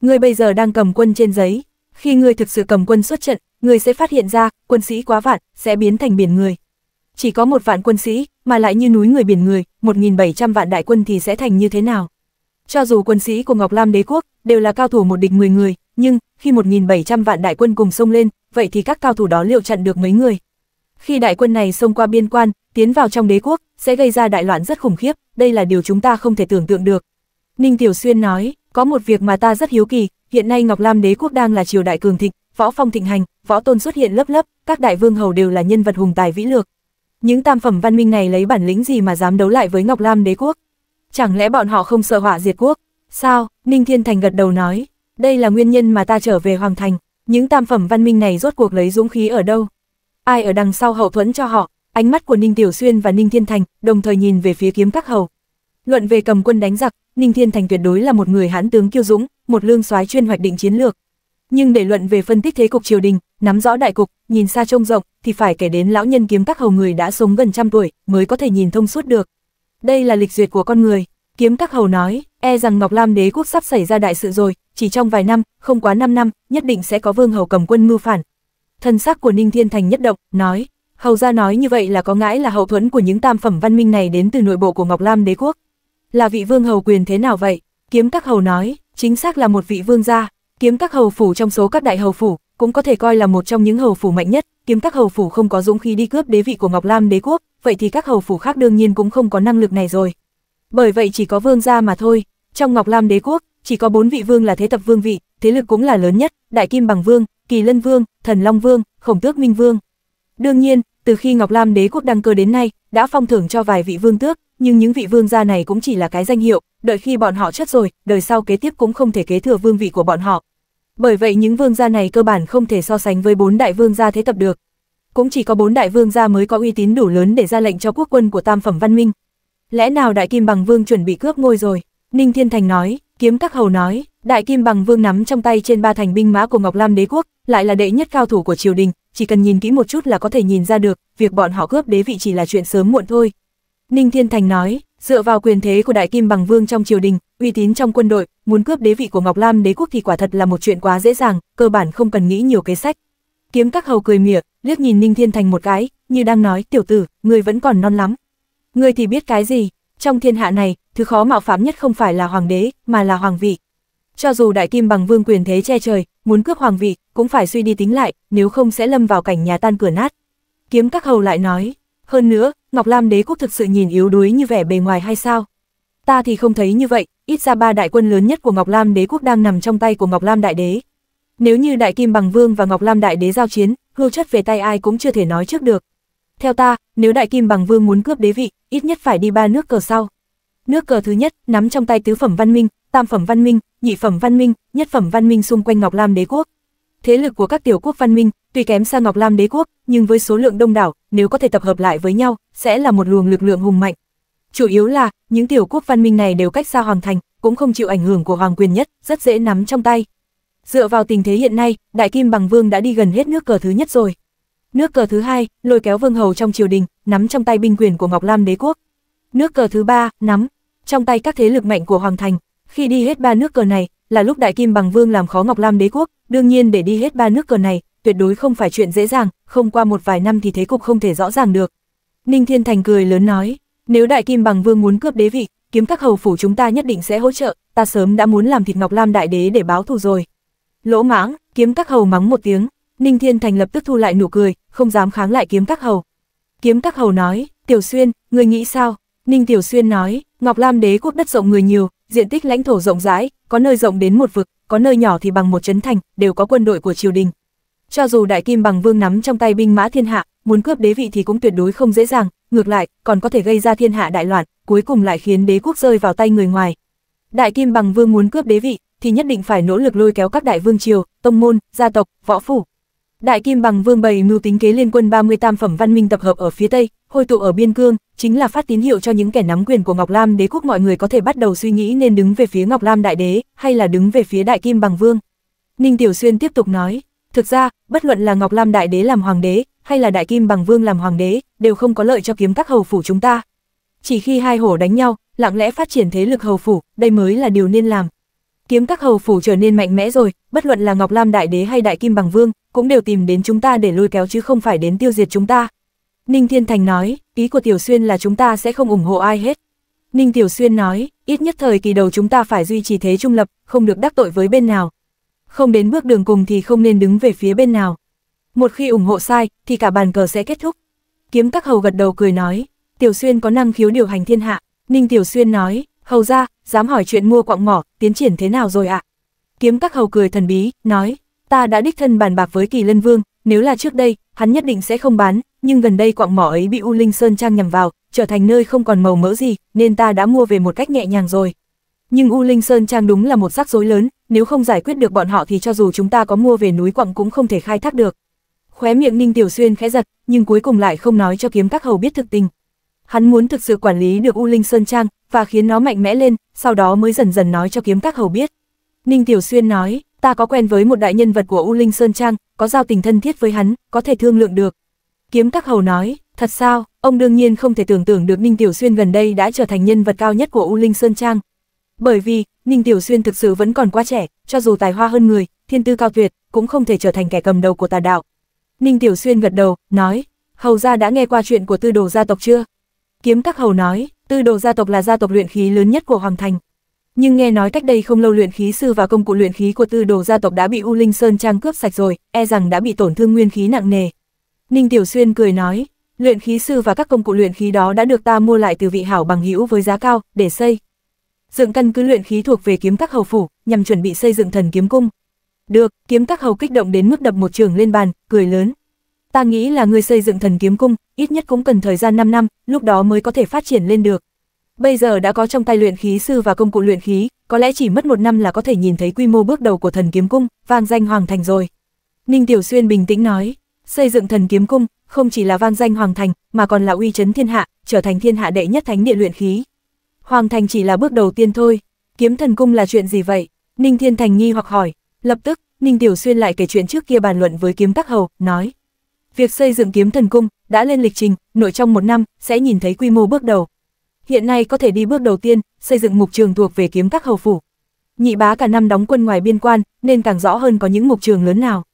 Ngươi bây giờ đang cầm quân trên giấy, khi ngươi thực sự cầm quân xuất trận, ngươi sẽ phát hiện ra, quân sĩ quá vạn, sẽ biến thành biển người. Chỉ có một vạn quân sĩ, mà lại như núi người biển người, 1.700 vạn đại quân thì sẽ thành như thế nào? Cho dù quân sĩ của Ngọc Lam đế quốc đều là cao thủ một địch 10 người, nhưng khi 1.700 vạn đại quân cùng xông lên, vậy thì các cao thủ đó liệu chặn được mấy người? Khi đại quân này xông qua biên quan, tiến vào trong đế quốc, sẽ gây ra đại loạn rất khủng khiếp, đây là điều chúng ta không thể tưởng tượng được. Ninh Tiểu Xuyên nói, có một việc mà ta rất hiếu kỳ, hiện nay Ngọc Lam đế quốc đang là triều đại cường thịnh, võ phong thịnh hành, võ tôn xuất hiện lấp lấp, các đại vương hầu đều là nhân vật hùng tài vĩ lược. Những tam phẩm văn minh này lấy bản lĩnh gì mà dám đấu lại với Ngọc Lam đế quốc? Chẳng lẽ bọn họ không sợ họa diệt quốc? Sao? Ninh Thiên Thành gật đầu nói, đây là nguyên nhân mà ta trở về Hoàng Thành, những tam phẩm văn minh này rốt cuộc lấy dũng khí ở đâu? Ai ở đằng sau hậu thuẫn cho họ, Ánh mắt của Ninh Tiểu Xuyên và Ninh Thiên Thành đồng thời nhìn về phía kiếm các hầu. Luận về cầm quân đánh giặc, Ninh Thiên Thành tuyệt đối là một người hãn tướng kiêu dũng, một lương soái chuyên hoạch định chiến lược. Nhưng để luận về phân tích thế cục triều đình, nắm rõ đại cục, nhìn xa trông rộng, thì phải kể đến lão nhân kiếm các hầu người đã sống gần trăm tuổi mới có thể nhìn thông suốt được. Đây là lịch duyệt của con người. Kiếm các hầu nói, e rằng Ngọc Lam đế quốc sắp xảy ra đại sự rồi, chỉ trong vài năm, không quá 5 năm, nhất định sẽ có vương hầu cầm quân mưu phản. Thân sắc của Ninh Thiên Thành nhất động, nói, Hầu ra nói như vậy là có ngãi là hậu thuẫn của những tam phẩm văn minh này đến từ nội bộ của Ngọc Lam đế quốc. Là vị vương hầu quyền thế nào vậy? Kiếm các hầu nói, chính xác là một vị vương gia. Kiếm các hầu phủ trong số các đại hầu phủ, cũng có thể coi là một trong những hầu phủ mạnh nhất. Kiếm các hầu phủ không có dũng khí đi cướp đế vị của Ngọc Lam đế quốc, vậy thì các hầu phủ khác đương nhiên cũng không có năng lực này rồi. Bởi vậy chỉ có vương gia mà thôi. Trong Ngọc Lam đế quốc, chỉ có bốn vị vương là thế tập vương vị, thế lực cũng là lớn nhất, Đại Kim Bằng Vương, Kỳ Lân Vương, Thần Long Vương, Khổng Tước Minh Vương. Đương nhiên, từ khi Ngọc Lam đế quốc đăng cơ đến nay, đã phong thưởng cho vài vị vương tước, nhưng những vị vương gia này cũng chỉ là cái danh hiệu, đợi khi bọn họ chết rồi, đời sau kế tiếp cũng không thể kế thừa vương vị của bọn họ. Bởi vậy những vương gia này cơ bản không thể so sánh với bốn đại vương gia thế tập được. Cũng chỉ có bốn đại vương gia mới có uy tín đủ lớn để ra lệnh cho quốc quân của tam phẩm văn minh. Lẽ nào đại kim bằng vương chuẩn bị cướp ngôi rồi? Ninh Thiên Thành nói, kiếm các hầu nói, Đại Kim Bằng Vương nắm trong tay trên ba thành binh mã của Ngọc Lam Đế quốc, lại là đệ nhất cao thủ của triều đình, chỉ cần nhìn kỹ một chút là có thể nhìn ra được, việc bọn họ cướp đế vị chỉ là chuyện sớm muộn thôi. Ninh Thiên Thành nói, dựa vào quyền thế của Đại Kim Bằng Vương trong triều đình, uy tín trong quân đội, muốn cướp đế vị của Ngọc Lam Đế quốc thì quả thật là một chuyện quá dễ dàng, cơ bản không cần nghĩ nhiều kế sách. Kiếm Các Hầu cười mỉa, liếc nhìn Ninh Thiên Thành một cái, như đang nói, tiểu tử, ngươi vẫn còn non lắm. Ngươi thì biết cái gì? Trong thiên hạ này, thứ khó mạo phạm nhất không phải là hoàng đế, mà là hoàng vị. Cho dù đại kim bằng vương quyền thế che trời, muốn cướp hoàng vị, cũng phải suy đi tính lại, nếu không sẽ lâm vào cảnh nhà tan cửa nát. Kiếm các hầu lại nói, hơn nữa, Ngọc Lam đế quốc thực sự nhìn yếu đuối như vẻ bề ngoài hay sao? Ta thì không thấy như vậy, ít ra ba đại quân lớn nhất của Ngọc Lam đế quốc đang nằm trong tay của Ngọc Lam đại đế. Nếu như đại kim bằng vương và Ngọc Lam đại đế giao chiến, hưu chất về tay ai cũng chưa thể nói trước được. Theo ta, nếu đại kim bằng vương muốn cướp đế vị, ít nhất phải đi ba nước cờ sau. Nước cờ thứ nhất, nắm trong tay tứ phẩm văn minh, tam phẩm văn minh, nhị phẩm văn minh, nhất phẩm văn minh xung quanh Ngọc Lam Đế quốc. Thế lực của các tiểu quốc văn minh, tuy kém xa Ngọc Lam Đế quốc, nhưng với số lượng đông đảo, nếu có thể tập hợp lại với nhau, sẽ là một luồng lực lượng hùng mạnh. Chủ yếu là, những tiểu quốc văn minh này đều cách xa hoàng thành, cũng không chịu ảnh hưởng của hoàng quyền nhất, rất dễ nắm trong tay. Dựa vào tình thế hiện nay, Đại Kim Bằng Vương đã đi gần hết nước cờ thứ nhất rồi. Nước cờ thứ hai, lôi kéo vương hầu trong triều đình, nắm trong tay binh quyền của Ngọc Lam Đế quốc. Nước cờ thứ ba, nắm trong tay các thế lực mạnh của hoàng thành, khi đi hết ba nước cờ này, là lúc Đại Kim Bằng Vương làm khó Ngọc Lam đế quốc, đương nhiên để đi hết ba nước cờ này, tuyệt đối không phải chuyện dễ dàng, không qua một vài năm thì thế cục không thể rõ ràng được. Ninh Thiên Thành cười lớn nói, nếu Đại Kim Bằng Vương muốn cướp đế vị, kiếm các hầu phủ chúng ta nhất định sẽ hỗ trợ, ta sớm đã muốn làm thịt Ngọc Lam đại đế để báo thù rồi. Lỗ mãng, kiếm các hầu mắng một tiếng, Ninh Thiên Thành lập tức thu lại nụ cười, không dám kháng lại kiếm các hầu. Kiếm các hầu nói, Tiểu Xuyên, người nghĩ sao? Ninh Tiểu Xuyên nói, Ngọc Lam đế quốc đất rộng người nhiều, diện tích lãnh thổ rộng rãi, có nơi rộng đến một vực, có nơi nhỏ thì bằng một chấn thành, đều có quân đội của triều đình. Cho dù Đại Kim Bằng Vương nắm trong tay binh mã thiên hạ, muốn cướp đế vị thì cũng tuyệt đối không dễ dàng, ngược lại, còn có thể gây ra thiên hạ đại loạn, cuối cùng lại khiến đế quốc rơi vào tay người ngoài. Đại Kim Bằng Vương muốn cướp đế vị thì nhất định phải nỗ lực lôi kéo các đại vương triều, tông môn, gia tộc, võ phủ, Đại Kim Bằng Vương bày mưu tính kế liên quân 30 tam phẩm văn minh tập hợp ở phía Tây, hội tụ ở biên cương, chính là phát tín hiệu cho những kẻ nắm quyền của Ngọc Lam Đế quốc mọi người có thể bắt đầu suy nghĩ nên đứng về phía Ngọc Lam Đại Đế hay là đứng về phía Đại Kim Bằng Vương. Ninh Tiểu Xuyên tiếp tục nói, thực ra, bất luận là Ngọc Lam Đại Đế làm hoàng đế hay là Đại Kim Bằng Vương làm hoàng đế, đều không có lợi cho kiếm các hầu phủ chúng ta. Chỉ khi hai hổ đánh nhau, lặng lẽ phát triển thế lực hầu phủ, đây mới là điều nên làm, kiếm các hầu phủ trở nên mạnh mẽ rồi, bất luận là Ngọc Lam đại đế hay Đại Kim Bằng Vương, cũng đều tìm đến chúng ta để lôi kéo chứ không phải đến tiêu diệt chúng ta. Ninh Thiên Thành nói, ý của Tiểu Xuyên là chúng ta sẽ không ủng hộ ai hết. Ninh Tiểu Xuyên nói, ít nhất thời kỳ đầu chúng ta phải duy trì thế trung lập, không được đắc tội với bên nào. Không đến bước đường cùng thì không nên đứng về phía bên nào. Một khi ủng hộ sai, thì cả bàn cờ sẽ kết thúc. Kiếm các hầu gật đầu cười nói, Tiểu Xuyên có năng khiếu điều hành thiên hạ. Ninh Tiểu Xuyên nói, Hầu ra, dám hỏi chuyện mua quặng mỏ, tiến triển thế nào rồi ạ? À? Kiếm các hầu cười thần bí, nói, ta đã đích thân bàn bạc với kỳ lân vương, nếu là trước đây, hắn nhất định sẽ không bán, nhưng gần đây quặng mỏ ấy bị U Linh Sơn Trang nhằm vào, trở thành nơi không còn màu mỡ gì, nên ta đã mua về một cách nhẹ nhàng rồi. Nhưng U Linh Sơn Trang đúng là một rắc rối lớn, nếu không giải quyết được bọn họ thì cho dù chúng ta có mua về núi quặng cũng không thể khai thác được. Khóe miệng Ninh Tiểu Xuyên khẽ giật, nhưng cuối cùng lại không nói cho kiếm các hầu biết thực tình, Hắn muốn thực sự quản lý được U Linh Sơn Trang, và khiến nó mạnh mẽ lên, sau đó mới dần dần nói cho kiếm các hầu biết. Ninh Tiểu Xuyên nói, ta có quen với một đại nhân vật của U Linh Sơn Trang, có giao tình thân thiết với hắn, có thể thương lượng được. Kiếm các hầu nói, thật sao, ông đương nhiên không thể tưởng tượng được Ninh Tiểu Xuyên gần đây đã trở thành nhân vật cao nhất của U Linh Sơn Trang. Bởi vì, Ninh Tiểu Xuyên thực sự vẫn còn quá trẻ, cho dù tài hoa hơn người, thiên tư cao tuyệt, cũng không thể trở thành kẻ cầm đầu của tà đạo. Ninh Tiểu Xuyên gật đầu, nói, hầu ra đã nghe qua chuyện của tư đồ gia tộc chưa? Kiếm các hầu nói, tư đồ gia tộc là gia tộc luyện khí lớn nhất của Hoàng Thành. Nhưng nghe nói cách đây không lâu luyện khí sư và công cụ luyện khí của tư đồ gia tộc đã bị U Linh Sơn Trang cướp sạch rồi, e rằng đã bị tổn thương nguyên khí nặng nề. Ninh Tiểu Xuyên cười nói, luyện khí sư và các công cụ luyện khí đó đã được ta mua lại từ vị hảo bằng hữu với giá cao, để xây. Dựng căn cứ luyện khí thuộc về kiếm các hầu phủ, nhằm chuẩn bị xây dựng thần kiếm cung. Được, kiếm các hầu kích động đến mức đập một trường lên bàn, cười lớn, Ta nghĩ là ngươi xây dựng thần kiếm cung, ít nhất cũng cần thời gian 5 năm, lúc đó mới có thể phát triển lên được. Bây giờ đã có trong tay luyện khí sư và công cụ luyện khí, có lẽ chỉ mất một năm là có thể nhìn thấy quy mô bước đầu của thần kiếm cung, vang danh hoàng thành rồi. Ninh Tiểu Xuyên bình tĩnh nói, xây dựng thần kiếm cung, không chỉ là vang danh hoàng thành, mà còn là uy chấn thiên hạ, trở thành thiên hạ đệ nhất thánh địa luyện khí. Hoàng thành chỉ là bước đầu tiên thôi, kiếm thần cung là chuyện gì vậy? Ninh Thiên Thành nghi hoặc hỏi, lập tức, Ninh Tiểu Xuyên lại kể chuyện trước kia bàn luận với kiếm các hầu, nói, Việc xây dựng kiếm thần cung đã lên lịch trình, nội trong một năm sẽ nhìn thấy quy mô bước đầu. Hiện nay có thể đi bước đầu tiên, xây dựng mục trường thuộc về kiếm các hầu phủ. Nhị bá cả năm đóng quân ngoài biên quan, nên càng rõ hơn có những mục trường lớn nào.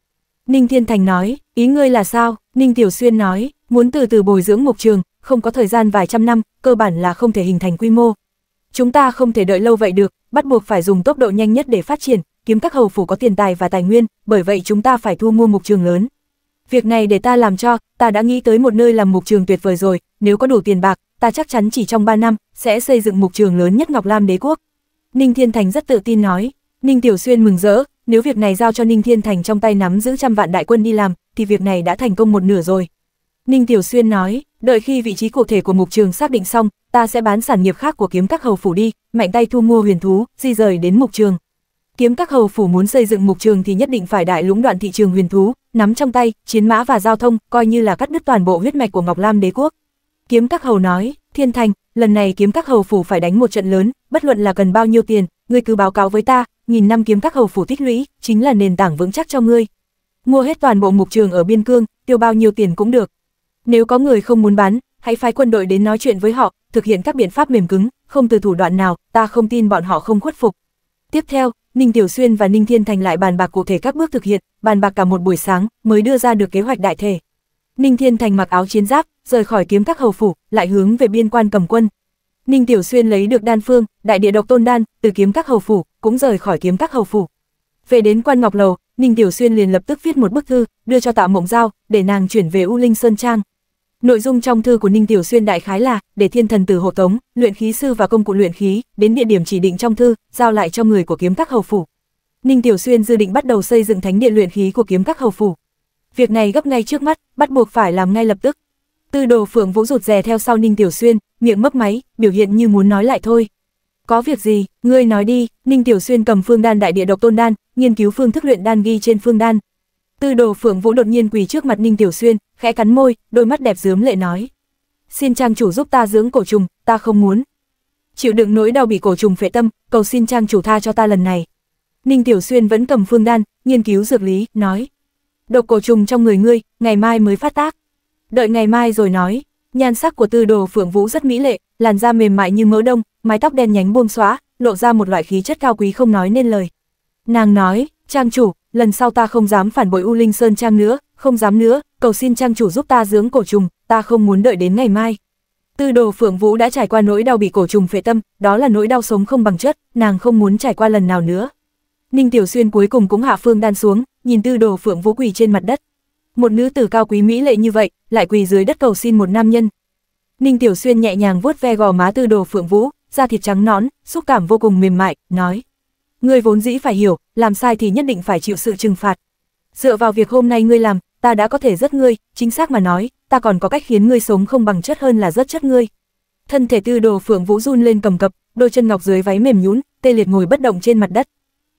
Ninh Thiên Thành nói, ý ngươi là sao? Ninh Tiểu Xuyên nói, muốn từ từ bồi dưỡng mục trường, không có thời gian vài trăm năm, cơ bản là không thể hình thành quy mô. Chúng ta không thể đợi lâu vậy được, bắt buộc phải dùng tốc độ nhanh nhất để phát triển, kiếm các hầu phủ có tiền tài và tài nguyên, bởi vậy chúng ta phải thu mua mục trường lớn. Việc này để ta làm cho, ta đã nghĩ tới một nơi làm mục trường tuyệt vời rồi, nếu có đủ tiền bạc, ta chắc chắn chỉ trong 3 năm, sẽ xây dựng mục trường lớn nhất Ngọc Lam đế quốc. Ninh Thiên Thành rất tự tin nói, Ninh Tiểu Xuyên mừng rỡ, nếu việc này giao cho Ninh Thiên Thành trong tay nắm giữ trăm vạn đại quân đi làm, thì việc này đã thành công một nửa rồi. Ninh Tiểu Xuyên nói, đợi khi vị trí cụ thể của mục trường xác định xong, ta sẽ bán sản nghiệp khác của kiếm các hầu phủ đi, mạnh tay thu mua huyền thú, di rời đến mục trường kiếm các hầu phủ muốn xây dựng mục trường thì nhất định phải đại lũng đoạn thị trường huyền thú, nắm trong tay, chiến mã và giao thông, coi như là cắt đứt toàn bộ huyết mạch của Ngọc Lam đế quốc. Kiếm các hầu nói, Thiên Thành, lần này kiếm các hầu phủ phải đánh một trận lớn, bất luận là cần bao nhiêu tiền, ngươi cứ báo cáo với ta, nghìn năm kiếm các hầu phủ tích lũy, chính là nền tảng vững chắc cho ngươi. Mua hết toàn bộ mục trường ở biên cương, tiêu bao nhiêu tiền cũng được. Nếu có người không muốn bán, hãy phái quân đội đến nói chuyện với họ, thực hiện các biện pháp mềm cứng, không từ thủ đoạn nào, ta không tin bọn họ không khuất phục. Tiếp theo, Ninh Tiểu Xuyên và Ninh Thiên Thành lại bàn bạc cụ thể các bước thực hiện, bàn bạc cả một buổi sáng mới đưa ra được kế hoạch đại thể. Ninh Thiên Thành mặc áo chiến giáp, rời khỏi kiếm các hầu phủ, lại hướng về biên quan cầm quân. Ninh Tiểu Xuyên lấy được đan phương, đại địa độc tôn đan, từ kiếm các hầu phủ, cũng rời khỏi kiếm các hầu phủ. Về đến quan ngọc lầu, Ninh Tiểu Xuyên liền lập tức viết một bức thư, đưa cho Tạ Mộng Giao, để nàng chuyển về U Linh Sơn Trang. Nội dung trong thư của Ninh Tiểu Xuyên đại khái là, để thiên thần tử hộ tống, luyện khí sư và công cụ luyện khí, đến địa điểm chỉ định trong thư, giao lại cho người của kiếm các hầu phủ. Ninh Tiểu Xuyên dự định bắt đầu xây dựng thánh điện luyện khí của kiếm các hầu phủ. Việc này gấp ngay trước mắt, bắt buộc phải làm ngay lập tức. Tư đồ phượng vũ rụt rè theo sau Ninh Tiểu Xuyên, miệng mấp máy, biểu hiện như muốn nói lại thôi. Có việc gì, ngươi nói đi, Ninh Tiểu Xuyên cầm phương đan đại địa độc tôn đan, nghiên cứu phương thức luyện đan ghi trên phương đan, Tư đồ phượng vũ đột nhiên quỳ trước mặt Ninh Tiểu Xuyên, khẽ cắn môi, đôi mắt đẹp dướm lệ nói. Xin trang chủ giúp ta dưỡng cổ trùng, ta không muốn. Chịu đựng nỗi đau bị cổ trùng phệ tâm, cầu xin trang chủ tha cho ta lần này. Ninh Tiểu Xuyên vẫn cầm phương đan, nghiên cứu dược lý, nói. Độc cổ trùng trong người ngươi, ngày mai mới phát tác. Đợi ngày mai rồi nói, nhan sắc của tư đồ phượng vũ rất mỹ lệ, làn da mềm mại như mỡ đông, mái tóc đen nhánh buông xóa, lộ ra một loại khí chất cao quý không nói nên lời. Nàng nói, trang chủ, lần sau ta không dám phản bội U Linh Sơn Trang nữa, không dám nữa, cầu xin Trang chủ giúp ta dưỡng cổ trùng, ta không muốn đợi đến ngày mai. Tư đồ Phượng Vũ đã trải qua nỗi đau bị cổ trùng phệ tâm, đó là nỗi đau sống không bằng chất, nàng không muốn trải qua lần nào nữa. Ninh Tiểu Xuyên cuối cùng cũng hạ phương đan xuống, nhìn tư đồ Phượng Vũ quỳ trên mặt đất. Một nữ tử cao quý mỹ lệ như vậy, lại quỳ dưới đất cầu xin một nam nhân. Ninh Tiểu Xuyên nhẹ nhàng vuốt ve gò má tư đồ Phượng Vũ, da thịt trắng nõn, xúc cảm vô cùng mềm mại, nói ngươi vốn dĩ phải hiểu, làm sai thì nhất định phải chịu sự trừng phạt. Dựa vào việc hôm nay ngươi làm, ta đã có thể rất ngươi, chính xác mà nói, ta còn có cách khiến ngươi sống không bằng chất hơn là rất chất ngươi. Thân thể tư đồ phượng vũ run lên cầm cập, đôi chân ngọc dưới váy mềm nhún, tê liệt ngồi bất động trên mặt đất.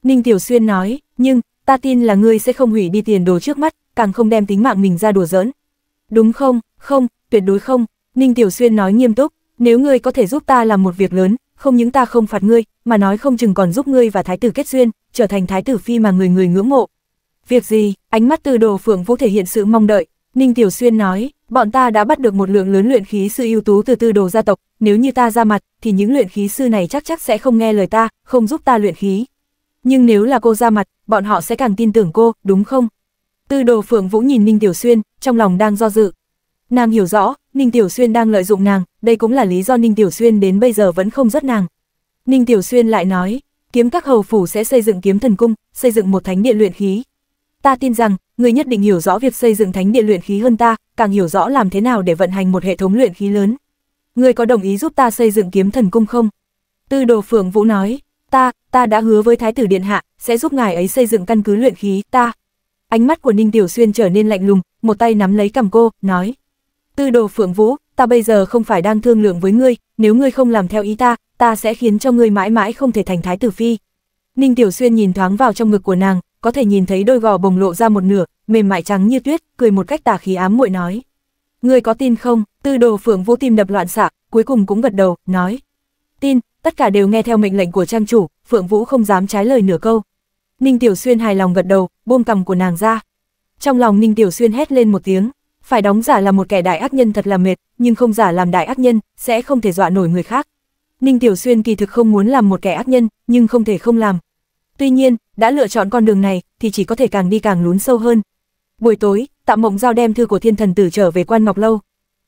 Ninh Tiểu Xuyên nói, nhưng, ta tin là ngươi sẽ không hủy đi tiền đồ trước mắt, càng không đem tính mạng mình ra đùa giỡn. Đúng không, không, tuyệt đối không, Ninh Tiểu Xuyên nói nghiêm túc, nếu ngươi có thể giúp ta làm một việc lớn, không những ta không phạt ngươi, mà nói không chừng còn giúp ngươi và thái tử kết duyên, trở thành thái tử phi mà người người ngưỡng mộ. Việc gì? Ánh mắt Từ Đồ Phượng Vũ thể hiện sự mong đợi, Ninh Tiểu Xuyên nói, bọn ta đã bắt được một lượng lớn luyện khí sư ưu tú từ Tư Đồ gia tộc, nếu như ta ra mặt, thì những luyện khí sư này chắc chắc sẽ không nghe lời ta, không giúp ta luyện khí. Nhưng nếu là cô ra mặt, bọn họ sẽ càng tin tưởng cô, đúng không? Tư Đồ Phượng Vũ nhìn Ninh Tiểu Xuyên, trong lòng đang do dự. Nàng hiểu rõ, Ninh Tiểu Xuyên đang lợi dụng nàng, đây cũng là lý do Ninh Tiểu Xuyên đến bây giờ vẫn không rất nàng. Ninh Tiểu Xuyên lại nói, kiếm các hầu phủ sẽ xây dựng kiếm thần cung, xây dựng một thánh địa luyện khí. Ta tin rằng, người nhất định hiểu rõ việc xây dựng thánh địa luyện khí hơn ta, càng hiểu rõ làm thế nào để vận hành một hệ thống luyện khí lớn. Người có đồng ý giúp ta xây dựng kiếm thần cung không? Tư đồ phượng vũ nói, ta, ta đã hứa với Thái tử Điện Hạ, sẽ giúp ngài ấy xây dựng căn cứ luyện khí, ta. Ánh mắt của Ninh Tiểu Xuyên trở nên lạnh lùng, một tay nắm lấy cầm cô, nói, Tư đồ Phượng Vũ, ta bây giờ không phải đang thương lượng với ngươi, nếu ngươi không làm theo ý ta, ta sẽ khiến cho ngươi mãi mãi không thể thành thái tử phi. Ninh Tiểu Xuyên nhìn thoáng vào trong ngực của nàng, có thể nhìn thấy đôi gò bồng lộ ra một nửa, mềm mại trắng như tuyết, cười một cách tà khí ám muội nói. Ngươi có tin không? Tư đồ Phượng Vũ tim đập loạn xạ, cuối cùng cũng gật đầu, nói. Tin, tất cả đều nghe theo mệnh lệnh của trang chủ, Phượng Vũ không dám trái lời nửa câu. Ninh Tiểu Xuyên hài lòng gật đầu, buông cầm của nàng ra. Trong lòng Ninh Tiểu Xuyên hét lên một tiếng, phải đóng giả là một kẻ đại ác nhân thật là mệt, nhưng không giả làm đại ác nhân, sẽ không thể dọa nổi người khác. Ninh Tiểu Xuyên kỳ thực không muốn làm một kẻ ác nhân, nhưng không thể không làm. Tuy nhiên, đã lựa chọn con đường này, thì chỉ có thể càng đi càng lún sâu hơn. Buổi tối, Tạ Mộng Giao đem thư của thiên thần tử trở về quan Ngọc Lâu.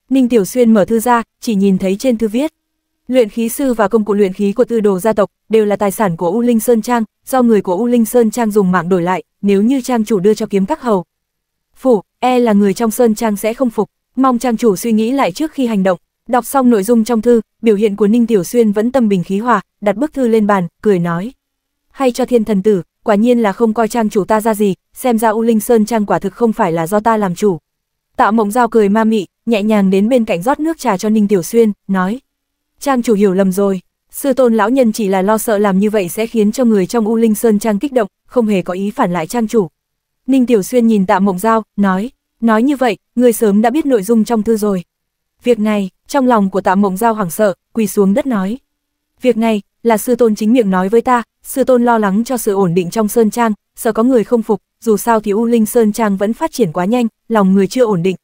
Ninh Tiểu Xuyên mở thư ra, chỉ nhìn thấy trên thư viết. Luyện khí sư và công cụ luyện khí của tư đồ gia tộc đều là tài sản của U Linh Sơn Trang, do người của U Linh Sơn Trang dùng mạng đổi lại, nếu như trang chủ đưa cho kiếm các hầu. Phủ, e là người trong Sơn Trang sẽ không phục, mong Trang chủ suy nghĩ lại trước khi hành động. Đọc xong nội dung trong thư, biểu hiện của Ninh Tiểu Xuyên vẫn tâm bình khí hòa, đặt bức thư lên bàn, cười nói. Hay cho thiên thần tử, quả nhiên là không coi Trang chủ ta ra gì, xem ra U Linh Sơn Trang quả thực không phải là do ta làm chủ. Tạ mộng giao cười ma mị, nhẹ nhàng đến bên cạnh rót nước trà cho Ninh Tiểu Xuyên, nói. Trang chủ hiểu lầm rồi, sư tôn lão nhân chỉ là lo sợ làm như vậy sẽ khiến cho người trong U Linh Sơn Trang kích động, không hề có ý phản lại Trang chủ. Ninh Tiểu Xuyên nhìn Tạ Mộng Giao, nói, nói như vậy, người sớm đã biết nội dung trong thư rồi. Việc này, trong lòng của Tạ Mộng Giao hoảng sợ, quỳ xuống đất nói. Việc này, là sư tôn chính miệng nói với ta, sư tôn lo lắng cho sự ổn định trong Sơn Trang, sợ có người không phục, dù sao thì U Linh Sơn Trang vẫn phát triển quá nhanh, lòng người chưa ổn định.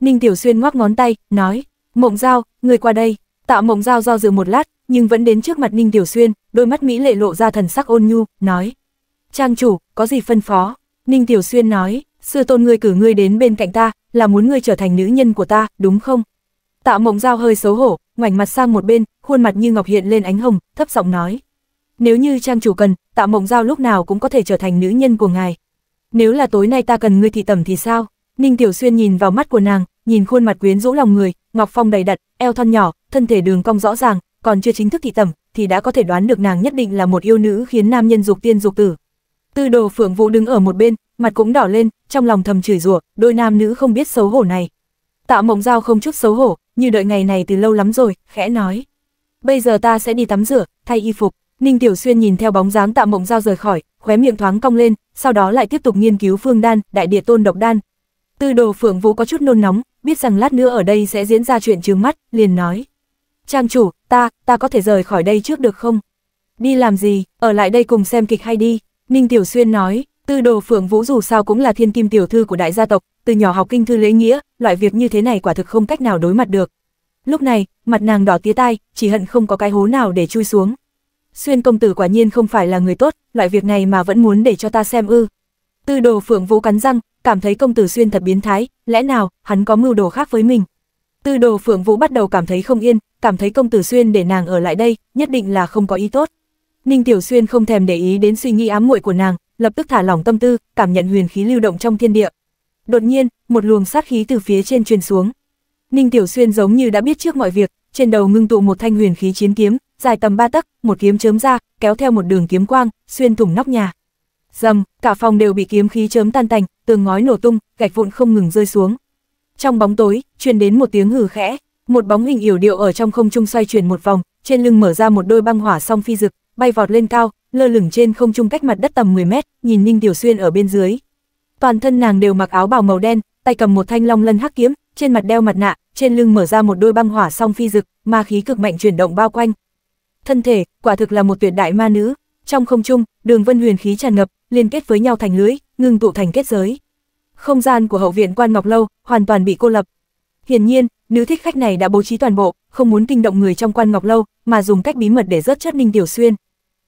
Ninh Tiểu Xuyên ngoắc ngón tay, nói, Mộng Giao, ngươi qua đây. Tạ Mộng Giao do dự một lát, nhưng vẫn đến trước mặt Ninh Tiểu Xuyên, đôi mắt Mỹ lệ lộ ra thần sắc ôn nhu, nói. Trang chủ, có gì phân phó? Ninh Tiểu Xuyên nói, sư tôn ngươi cử ngươi đến bên cạnh ta, là muốn ngươi trở thành nữ nhân của ta, đúng không? Tạ mộng giao hơi xấu hổ, ngoảnh mặt sang một bên, khuôn mặt như ngọc hiện lên ánh hồng, thấp giọng nói. Nếu như trang chủ cần, tạ mộng giao lúc nào cũng có thể trở thành nữ nhân của ngài. Nếu là tối nay ta cần ngươi thị tẩm thì sao? Ninh Tiểu Xuyên nhìn vào mắt của nàng, nhìn khuôn mặt quyến rũ lòng người, ngọc phong đầy đặn, eo thon nhỏ, thân thể đường cong rõ ràng, còn chưa chính thức thị tẩm, thì đã có thể đoán được nàng nhất định là một yêu nữ khiến nam nhân dục tiên dục tử, Tư đồ phượng vũ đứng ở một bên, mặt cũng đỏ lên, trong lòng thầm chửi rủa, đôi nam nữ không biết xấu hổ này. Tạ mộng giao không chút xấu hổ, như đợi ngày này từ lâu lắm rồi, khẽ nói. Bây giờ ta sẽ đi tắm rửa, thay y phục. Ninh Tiểu Xuyên nhìn theo bóng dáng tạ mộng giao rời khỏi, khóe miệng thoáng cong lên, sau đó lại tiếp tục nghiên cứu phương đan, đại địa tôn độc đan. Tư đồ phượng vũ có chút nôn nóng, biết rằng lát nữa ở đây sẽ diễn ra chuyện trướng mắt, liền nói. Trang chủ, ta, ta có thể rời khỏi đây trước được không? Đi làm gì, ở lại đây cùng xem kịch hay đi, Ninh Tiểu Xuyên nói, tư đồ phượng vũ dù sao cũng là thiên kim tiểu thư của đại gia tộc, từ nhỏ học kinh thư lễ nghĩa, loại việc như thế này quả thực không cách nào đối mặt được. Lúc này, mặt nàng đỏ tía tai, chỉ hận không có cái hố nào để chui xuống. Xuyên công tử quả nhiên không phải là người tốt, loại việc này mà vẫn muốn để cho ta xem ư. Tư đồ phượng vũ cắn răng, cảm thấy công tử Xuyên thật biến thái, lẽ nào, hắn có mưu đồ khác với mình. Tư đồ phượng vũ bắt đầu cảm thấy không yên, cảm thấy công tử Xuyên để nàng ở lại đây, nhất định là không có ý tốt. Ninh Tiểu Xuyên không thèm để ý đến suy nghĩ ám muội của nàng, lập tức thả lỏng tâm tư, cảm nhận huyền khí lưu động trong thiên địa. Đột nhiên, một luồng sát khí từ phía trên truyền xuống. Ninh Tiểu Xuyên giống như đã biết trước mọi việc, trên đầu ngưng tụ một thanh huyền khí chiến kiếm, dài tầm ba tấc, một kiếm chớm ra, kéo theo một đường kiếm quang, xuyên thủng nóc nhà. Dầm, cả phòng đều bị kiếm khí chớm tan tành, tường ngói nổ tung, gạch vụn không ngừng rơi xuống. Trong bóng tối, truyền đến một tiếng hừ khẽ, một bóng hình yểu điệu ở trong không trung xoay chuyển một vòng, trên lưng mở ra một đôi băng hỏa song phi dực, bay vọt lên cao, lơ lửng trên không trung cách mặt đất tầm 10 mét, nhìn Ninh Tiểu Xuyên ở bên dưới. Toàn thân nàng đều mặc áo bào màu đen, tay cầm một thanh long lân hắc kiếm, trên mặt đeo mặt nạ, trên lưng mở ra một đôi băng hỏa song phi dực, ma khí cực mạnh chuyển động bao quanh. Thân thể, quả thực là một tuyệt đại ma nữ. Trong không trung, đường vân huyền khí tràn ngập, liên kết với nhau thành lưới, ngưng tụ thành kết giới. Không gian của hậu viện Quan Ngọc lâu hoàn toàn bị cô lập. Hiển nhiên, nữ thích khách này đã bố trí toàn bộ, không muốn kinh động người trong Quan Ngọc lâu, mà dùng cách bí mật để rớt chất Ninh Tiểu Xuyên.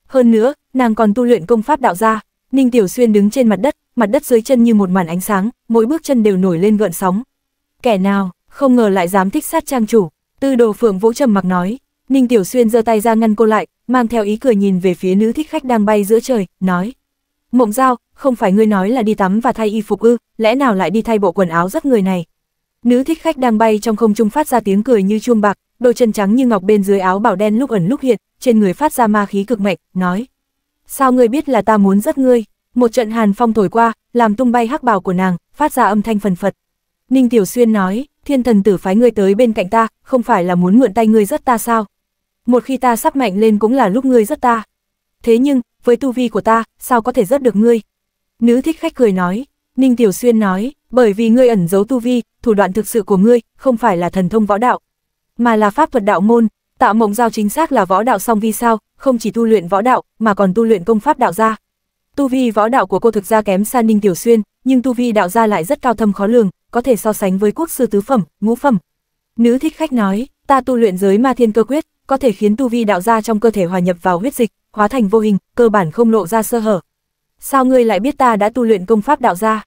Hơn nữa, nàng còn tu luyện công pháp đạo gia. Ninh Tiểu Xuyên đứng trên mặt đất, mặt đất dưới chân như một màn ánh sáng, mỗi bước chân đều nổi lên gợn sóng. Kẻ nào, không ngờ lại dám thích sát trang chủ. Tư đồ phượng vũ trầm mặc nói. Ninh Tiểu Xuyên giơ tay ra ngăn cô lại, mang theo ý cười nhìn về phía nữ thích khách đang bay giữa trời, nói. Mộng giao, không phải ngươi nói là đi tắm và thay y phục ư, lẽ nào lại đi thay bộ quần áo rất người này. Nữ thích khách đang bay trong không trung phát ra tiếng cười như chuông bạc, đôi chân trắng như ngọc bên dưới áo bảo đen lúc ẩn lúc hiện, trên người phát ra ma khí cực mạnh, nói. Sao ngươi biết là ta muốn giết ngươi? Một trận hàn phong thổi qua, làm tung bay hắc bào của nàng, phát ra âm thanh phần phật. Ninh Tiểu Xuyên nói, thiên thần tử phái ngươi tới bên cạnh ta, không phải là muốn mượn tay ngươi giết ta sao? Một khi ta sắp mạnh lên cũng là lúc ngươi giết ta. Thế nhưng, với tu vi của ta, sao có thể giết được ngươi? Nữ thích khách cười nói, Ninh Tiểu Xuyên nói, bởi vì ngươi ẩn giấu tu vi, thủ đoạn thực sự của ngươi, không phải là thần thông võ đạo, mà là pháp thuật đạo môn, tạo mộng giao chính xác là võ đạo song vi sao, không chỉ tu luyện võ đạo, mà còn tu luyện công pháp đạo gia. Tu vi võ đạo của cô thực ra kém xa Ninh Tiểu Xuyên, nhưng tu vi đạo gia lại rất cao thâm khó lường, có thể so sánh với quốc sư tứ phẩm, ngũ phẩm. Nữ thích khách nói, ta tu luyện giới ma thiên cơ quyết, có thể khiến tu vi đạo gia trong cơ thể hòa nhập vào huyết dịch, hóa thành vô hình, cơ bản không lộ ra sơ hở. Sao ngươi lại biết ta đã tu luyện công pháp đạo gia?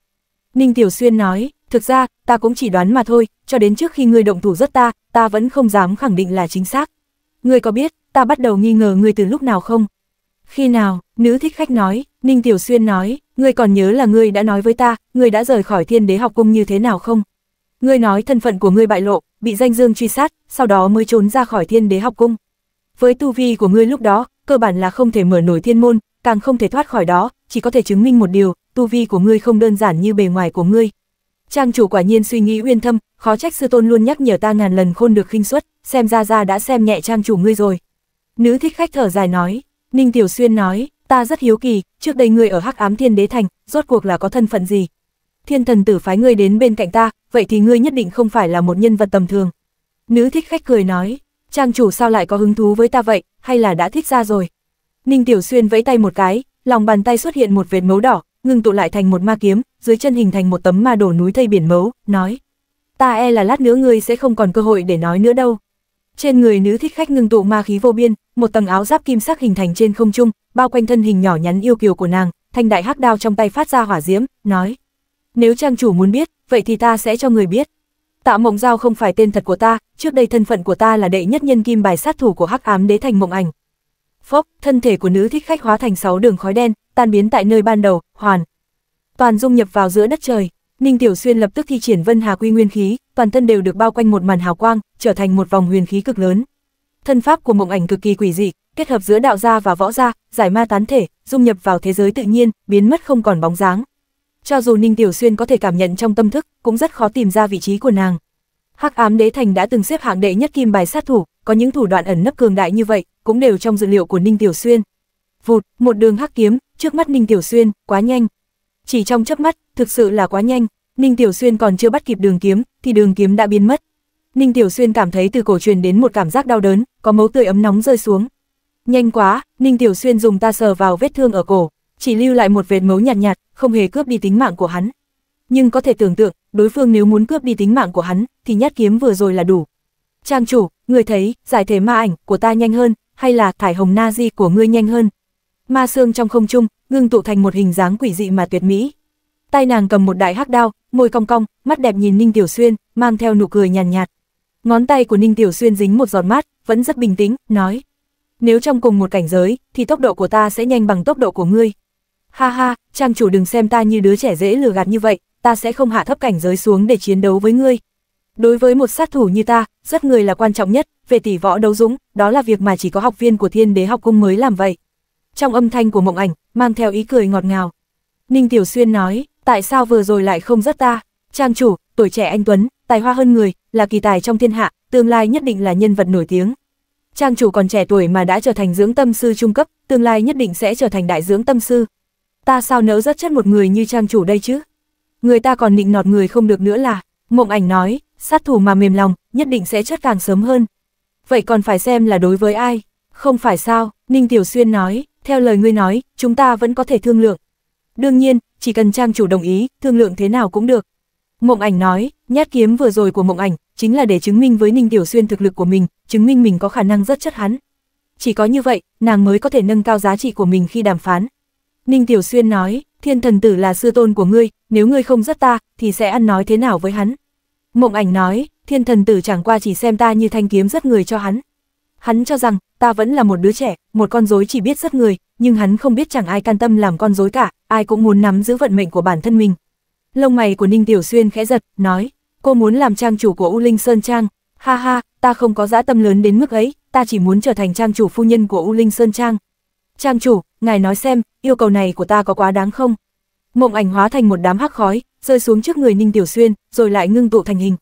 Ninh Tiểu Xuyên nói, Thực ra, ta cũng chỉ đoán mà thôi, cho đến trước khi ngươi động thủ rất ta, ta vẫn không dám khẳng định là chính xác. Ngươi có biết, ta bắt đầu nghi ngờ ngươi từ lúc nào không? Khi nào, nữ thích khách nói, Ninh Tiểu Xuyên nói, ngươi còn nhớ là ngươi đã nói với ta, ngươi đã rời khỏi thiên đế học cung như thế nào không? Ngươi nói thân phận của ngươi bại lộ, bị danh dương truy sát, sau đó mới trốn ra khỏi thiên đế học cung. Với tu vi của ngươi lúc đó, cơ bản là không thể mở nổi thiên môn, càng không thể thoát khỏi đó, chỉ có thể chứng minh một điều, tu vi của ngươi không đơn giản như bề ngoài của ngươi, Trang chủ quả nhiên suy nghĩ uyên thâm, khó trách sư tôn luôn nhắc nhở ta ngàn lần khôn được khinh suất, xem ra ra đã xem nhẹ trang chủ ngươi rồi. Nữ thích khách thở dài nói, Ninh Tiểu Xuyên nói, ta rất hiếu kỳ, trước đây ngươi ở Hắc Ám Thiên Đế Thành, rốt cuộc là có thân phận gì? Thiên thần tử phái ngươi đến bên cạnh ta, vậy thì ngươi nhất định không phải là một nhân vật tầm thường. Nữ thích khách cười nói, trang chủ sao lại có hứng thú với ta vậy, hay là đã thích ra rồi? Ninh Tiểu Xuyên vẫy tay một cái, lòng bàn tay xuất hiện một vệt mấu đỏ, ngưng tụ lại thành một ma kiếm, dưới chân hình thành một tấm ma đổ núi thây biển mấu, nói. Ta e là lát nữa ngươi sẽ không còn cơ hội để nói nữa đâu. Trên người nữ thích khách ngưng tụ ma khí vô biên, một tầng áo giáp kim sắc hình thành trên không trung, bao quanh thân hình nhỏ nhắn yêu kiều của nàng, thanh đại hắc đao trong tay phát ra hỏa diễm, nói. Nếu trang chủ muốn biết, vậy thì ta sẽ cho người biết. Tạ Mộng Giao không phải tên thật của ta, trước đây thân phận của ta là đệ nhất nhân kim bài sát thủ của Hắc Ám Đế Thành Mộng Ảnh. Phốc, thân thể của nữ thích khách hóa thành sáu đường khói đen, tan biến tại nơi ban đầu, hoàn, toàn dung nhập vào giữa đất trời. Ninh Tiểu Xuyên lập tức thi triển Vân Hà Quy Nguyên khí, toàn thân đều được bao quanh một màn hào quang, trở thành một vòng huyền khí cực lớn. Thân pháp của Mộng Ảnh cực kỳ quỷ dị, kết hợp giữa đạo gia và võ gia, giải ma tán thể, dung nhập vào thế giới tự nhiên, biến mất không còn bóng dáng. Cho dù Ninh Tiểu Xuyên có thể cảm nhận trong tâm thức, cũng rất khó tìm ra vị trí của nàng. Hắc Ám Đế Thành đã từng xếp hạng đệ nhất kim bài sát thủ, có những thủ đoạn ẩn nấp cường đại như vậy, cũng đều trong dự liệu của Ninh Tiểu Xuyên. Vụt, một đường hắc kiếm, trước mắt Ninh Tiểu Xuyên, quá nhanh, chỉ trong chớp mắt, thực sự là quá nhanh, Ninh Tiểu Xuyên còn chưa bắt kịp đường kiếm, thì đường kiếm đã biến mất. Ninh Tiểu Xuyên cảm thấy từ cổ truyền đến một cảm giác đau đớn, có mấu tươi ấm nóng rơi xuống. Nhanh quá, Ninh Tiểu Xuyên dùng ta sờ vào vết thương ở cổ, chỉ lưu lại một vệt máu nhạt nhạt, không hề cướp đi tính mạng của hắn. Nhưng có thể tưởng tượng, đối phương nếu muốn cướp đi tính mạng của hắn, thì nhát kiếm vừa rồi là đủ. Trang chủ, người thấy, giải thể ma ảnh của ta nhanh hơn, hay là thải hồng na di của ngươi nhanh hơn, ma xương trong không trung, ngưng tụ thành một hình dáng quỷ dị mà tuyệt mỹ. Tay nàng cầm một đại hắc đao, môi cong cong, mắt đẹp nhìn Ninh Tiểu Xuyên, mang theo nụ cười nhàn nhạt, nhạt. Ngón tay của Ninh Tiểu Xuyên dính một giọt mát, vẫn rất bình tĩnh, nói: "Nếu trong cùng một cảnh giới, thì tốc độ của ta sẽ nhanh bằng tốc độ của ngươi." "Ha ha, trang chủ đừng xem ta như đứa trẻ dễ lừa gạt như vậy, ta sẽ không hạ thấp cảnh giới xuống để chiến đấu với ngươi." Đối với một sát thủ như ta, rất người là quan trọng nhất, về tỷ võ đấu dũng, đó là việc mà chỉ có học viên của Thiên Đế học cung mới làm vậy trong âm thanh của mộng ảnh, mang theo ý cười ngọt ngào. Ninh Tiểu Xuyên nói, tại sao vừa rồi lại không rất ta? Trang chủ, tuổi trẻ anh Tuấn, tài hoa hơn người, là kỳ tài trong thiên hạ, tương lai nhất định là nhân vật nổi tiếng. Trang chủ còn trẻ tuổi mà đã trở thành dưỡng tâm sư trung cấp, tương lai nhất định sẽ trở thành đại dưỡng tâm sư. Ta sao nỡ rất chất một người như trang chủ đây chứ? Người ta còn định nọt người không được nữa là, mộng ảnh nói, sát thủ mà mềm lòng, nhất định sẽ chất càng sớm hơn. Vậy còn phải xem là đối với ai? Không phải sao, Ninh Tiểu Xuyên nói, theo lời ngươi nói, chúng ta vẫn có thể thương lượng. Đương nhiên, chỉ cần trang chủ đồng ý, thương lượng thế nào cũng được. Mộng ảnh nói, nhát kiếm vừa rồi của mộng ảnh, chính là để chứng minh với Ninh Tiểu Xuyên thực lực của mình, chứng minh mình có khả năng rất chất hắn. Chỉ có như vậy, nàng mới có thể nâng cao giá trị của mình khi đàm phán. Ninh Tiểu Xuyên nói, thiên thần tử là sư tôn của ngươi, nếu ngươi không rất ta, thì sẽ ăn nói thế nào với hắn. Mộng ảnh nói, thiên thần tử chẳng qua chỉ xem ta như thanh kiếm rất người cho hắn. Hắn cho rằng, ta vẫn là một đứa trẻ, một con rối chỉ biết rất người, nhưng hắn không biết chẳng ai can tâm làm con rối cả, ai cũng muốn nắm giữ vận mệnh của bản thân mình. Lông mày của Ninh Tiểu Xuyên khẽ giật, nói, cô muốn làm trang chủ của U Linh Sơn Trang, ha ha, ta không có dã tâm lớn đến mức ấy, ta chỉ muốn trở thành trang chủ phu nhân của U Linh Sơn Trang. Trang chủ, ngài nói xem, yêu cầu này của ta có quá đáng không? Mộng ảnh hóa thành một đám hắc khói, rơi xuống trước người Ninh Tiểu Xuyên, rồi lại ngưng tụ thành hình.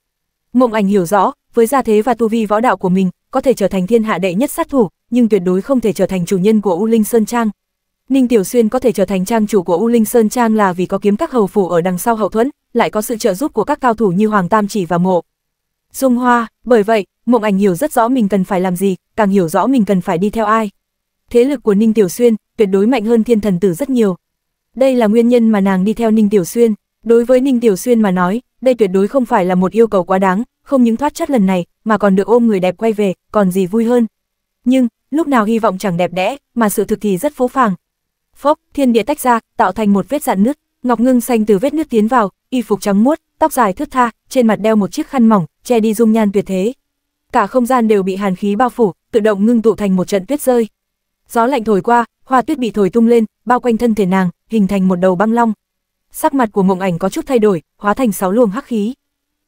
Mộng ảnh hiểu rõ, với gia thế và tu vi võ đạo của mình, có thể trở thành thiên hạ đệ nhất sát thủ, nhưng tuyệt đối không thể trở thành chủ nhân của U Linh Sơn Trang. Ninh Tiểu Xuyên có thể trở thành trang chủ của U Linh Sơn Trang là vì có kiếm các hầu phủ ở đằng sau hậu thuẫn, lại có sự trợ giúp của các cao thủ như Hoàng Tam Chỉ và Mộ. Dung Hoa, bởi vậy, Mộng Ảnh hiểu rất rõ mình cần phải làm gì, càng hiểu rõ mình cần phải đi theo ai. Thế lực của Ninh Tiểu Xuyên tuyệt đối mạnh hơn Thiên Thần Tử rất nhiều. Đây là nguyên nhân mà nàng đi theo Ninh Tiểu Xuyên. Đối với Ninh Tiểu Xuyên mà nói, đây tuyệt đối không phải là một yêu cầu quá đáng, không những thoát chất lần này, mà còn được ôm người đẹp quay về, còn gì vui hơn. Nhưng, lúc nào hy vọng chẳng đẹp đẽ, mà sự thực thì rất phũ phàng. Phốc, thiên địa tách ra, tạo thành một vết dạn nứt, Ngọc Ngưng xanh từ vết nứt tiến vào, y phục trắng muốt, tóc dài thướt tha, trên mặt đeo một chiếc khăn mỏng, che đi dung nhan tuyệt thế. Cả không gian đều bị hàn khí bao phủ, tự động ngưng tụ thành một trận tuyết rơi. Gió lạnh thổi qua, hoa tuyết bị thổi tung lên, bao quanh thân thể nàng, hình thành một đầu băng long. Sắc mặt của Mộng Ảnh có chút thay đổi, hóa thành sáu luồng hắc khí.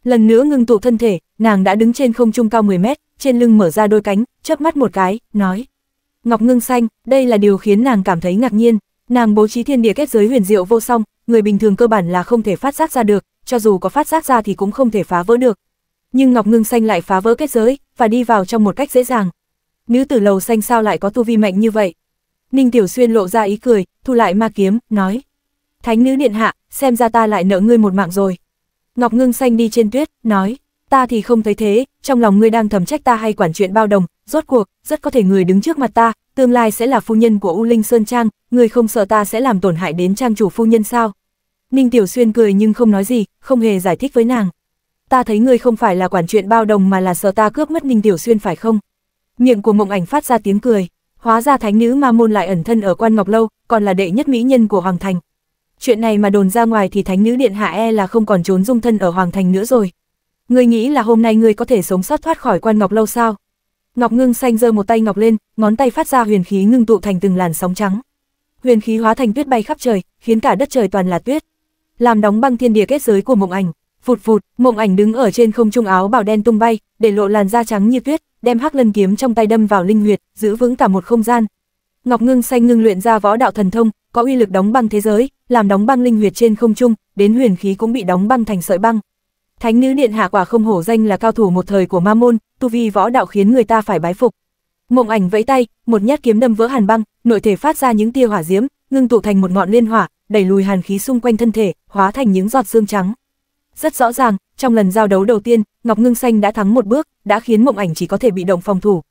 Lần nữa ngưng tụ thân thể, nàng đã đứng trên không trung cao 10 mét, trên lưng mở ra đôi cánh, chớp mắt một cái, nói. Ngọc ngưng xanh, đây là điều khiến nàng cảm thấy ngạc nhiên. Nàng bố trí thiên địa kết giới huyền diệu vô song, người bình thường cơ bản là không thể phát giác ra được, cho dù có phát giác ra thì cũng không thể phá vỡ được. Nhưng Ngọc Ngưng Xanh lại phá vỡ kết giới, và đi vào trong một cách dễ dàng. Nữ tử lầu xanh sao lại có tu vi mạnh như vậy? Ninh Tiểu Xuyên lộ ra ý cười, thu lại ma kiếm, nói. Thánh nữ điện hạ, xem ra ta lại nợ ngươi một mạng rồi. Ngọc Ngưng Xanh đi trên tuyết, nói, ta thì không thấy thế, trong lòng ngươi đang thầm trách ta hay quản chuyện bao đồng, rốt cuộc, rất có thể người đứng trước mặt ta, tương lai sẽ là phu nhân của U Linh Sơn Trang, người không sợ ta sẽ làm tổn hại đến trang chủ phu nhân sao? Ninh Tiểu Xuyên cười nhưng không nói gì, không hề giải thích với nàng. Ta thấy ngươi không phải là quản chuyện bao đồng mà là sợ ta cướp mất Ninh Tiểu Xuyên phải không? Miệng của mộng ảnh phát ra tiếng cười, hóa ra thánh nữ ma môn lại ẩn thân ở quan ngọc lâu, còn là đệ nhất mỹ nhân của Hoàng Thành chuyện này mà đồn ra ngoài thì thánh nữ điện hạ e là không còn trốn dung thân ở hoàng thành nữa rồi. Ngươi nghĩ là hôm nay ngươi có thể sống sót thoát khỏi quan ngọc lâu sao? Ngọc ngưng xanh giơ một tay ngọc lên, ngón tay phát ra huyền khí ngưng tụ thành từng làn sóng trắng. Huyền khí hóa thành tuyết bay khắp trời, khiến cả đất trời toàn là tuyết. Làm đóng băng thiên địa kết giới của mộng ảnh, vụt vụt, mộng ảnh đứng ở trên không trung áo bảo đen tung bay, để lộ làn da trắng như tuyết, đem hắc lân kiếm trong tay đâm vào linh huyệt, giữ vững cả một không gian. Ngọc ngưng xanh ngưng luyện ra võ đạo thần thông, có uy lực đóng băng thế giới, làm đóng băng linh huyệt trên không trung, đến huyền khí cũng bị đóng băng thành sợi băng. Thánh nữ điện hạ quả không hổ danh là cao thủ một thời của Ma môn, tu vi võ đạo khiến người ta phải bái phục. Mộng Ảnh vẫy tay, một nhát kiếm đâm vỡ hàn băng, nội thể phát ra những tia hỏa diễm, ngưng tụ thành một ngọn liên hỏa, đẩy lùi hàn khí xung quanh thân thể, hóa thành những giọt sương trắng. Rất rõ ràng, trong lần giao đấu đầu tiên, Ngọc Ngưng Xanh đã thắng một bước, đã khiến Mộng Ảnh chỉ có thể bị động phòng thủ.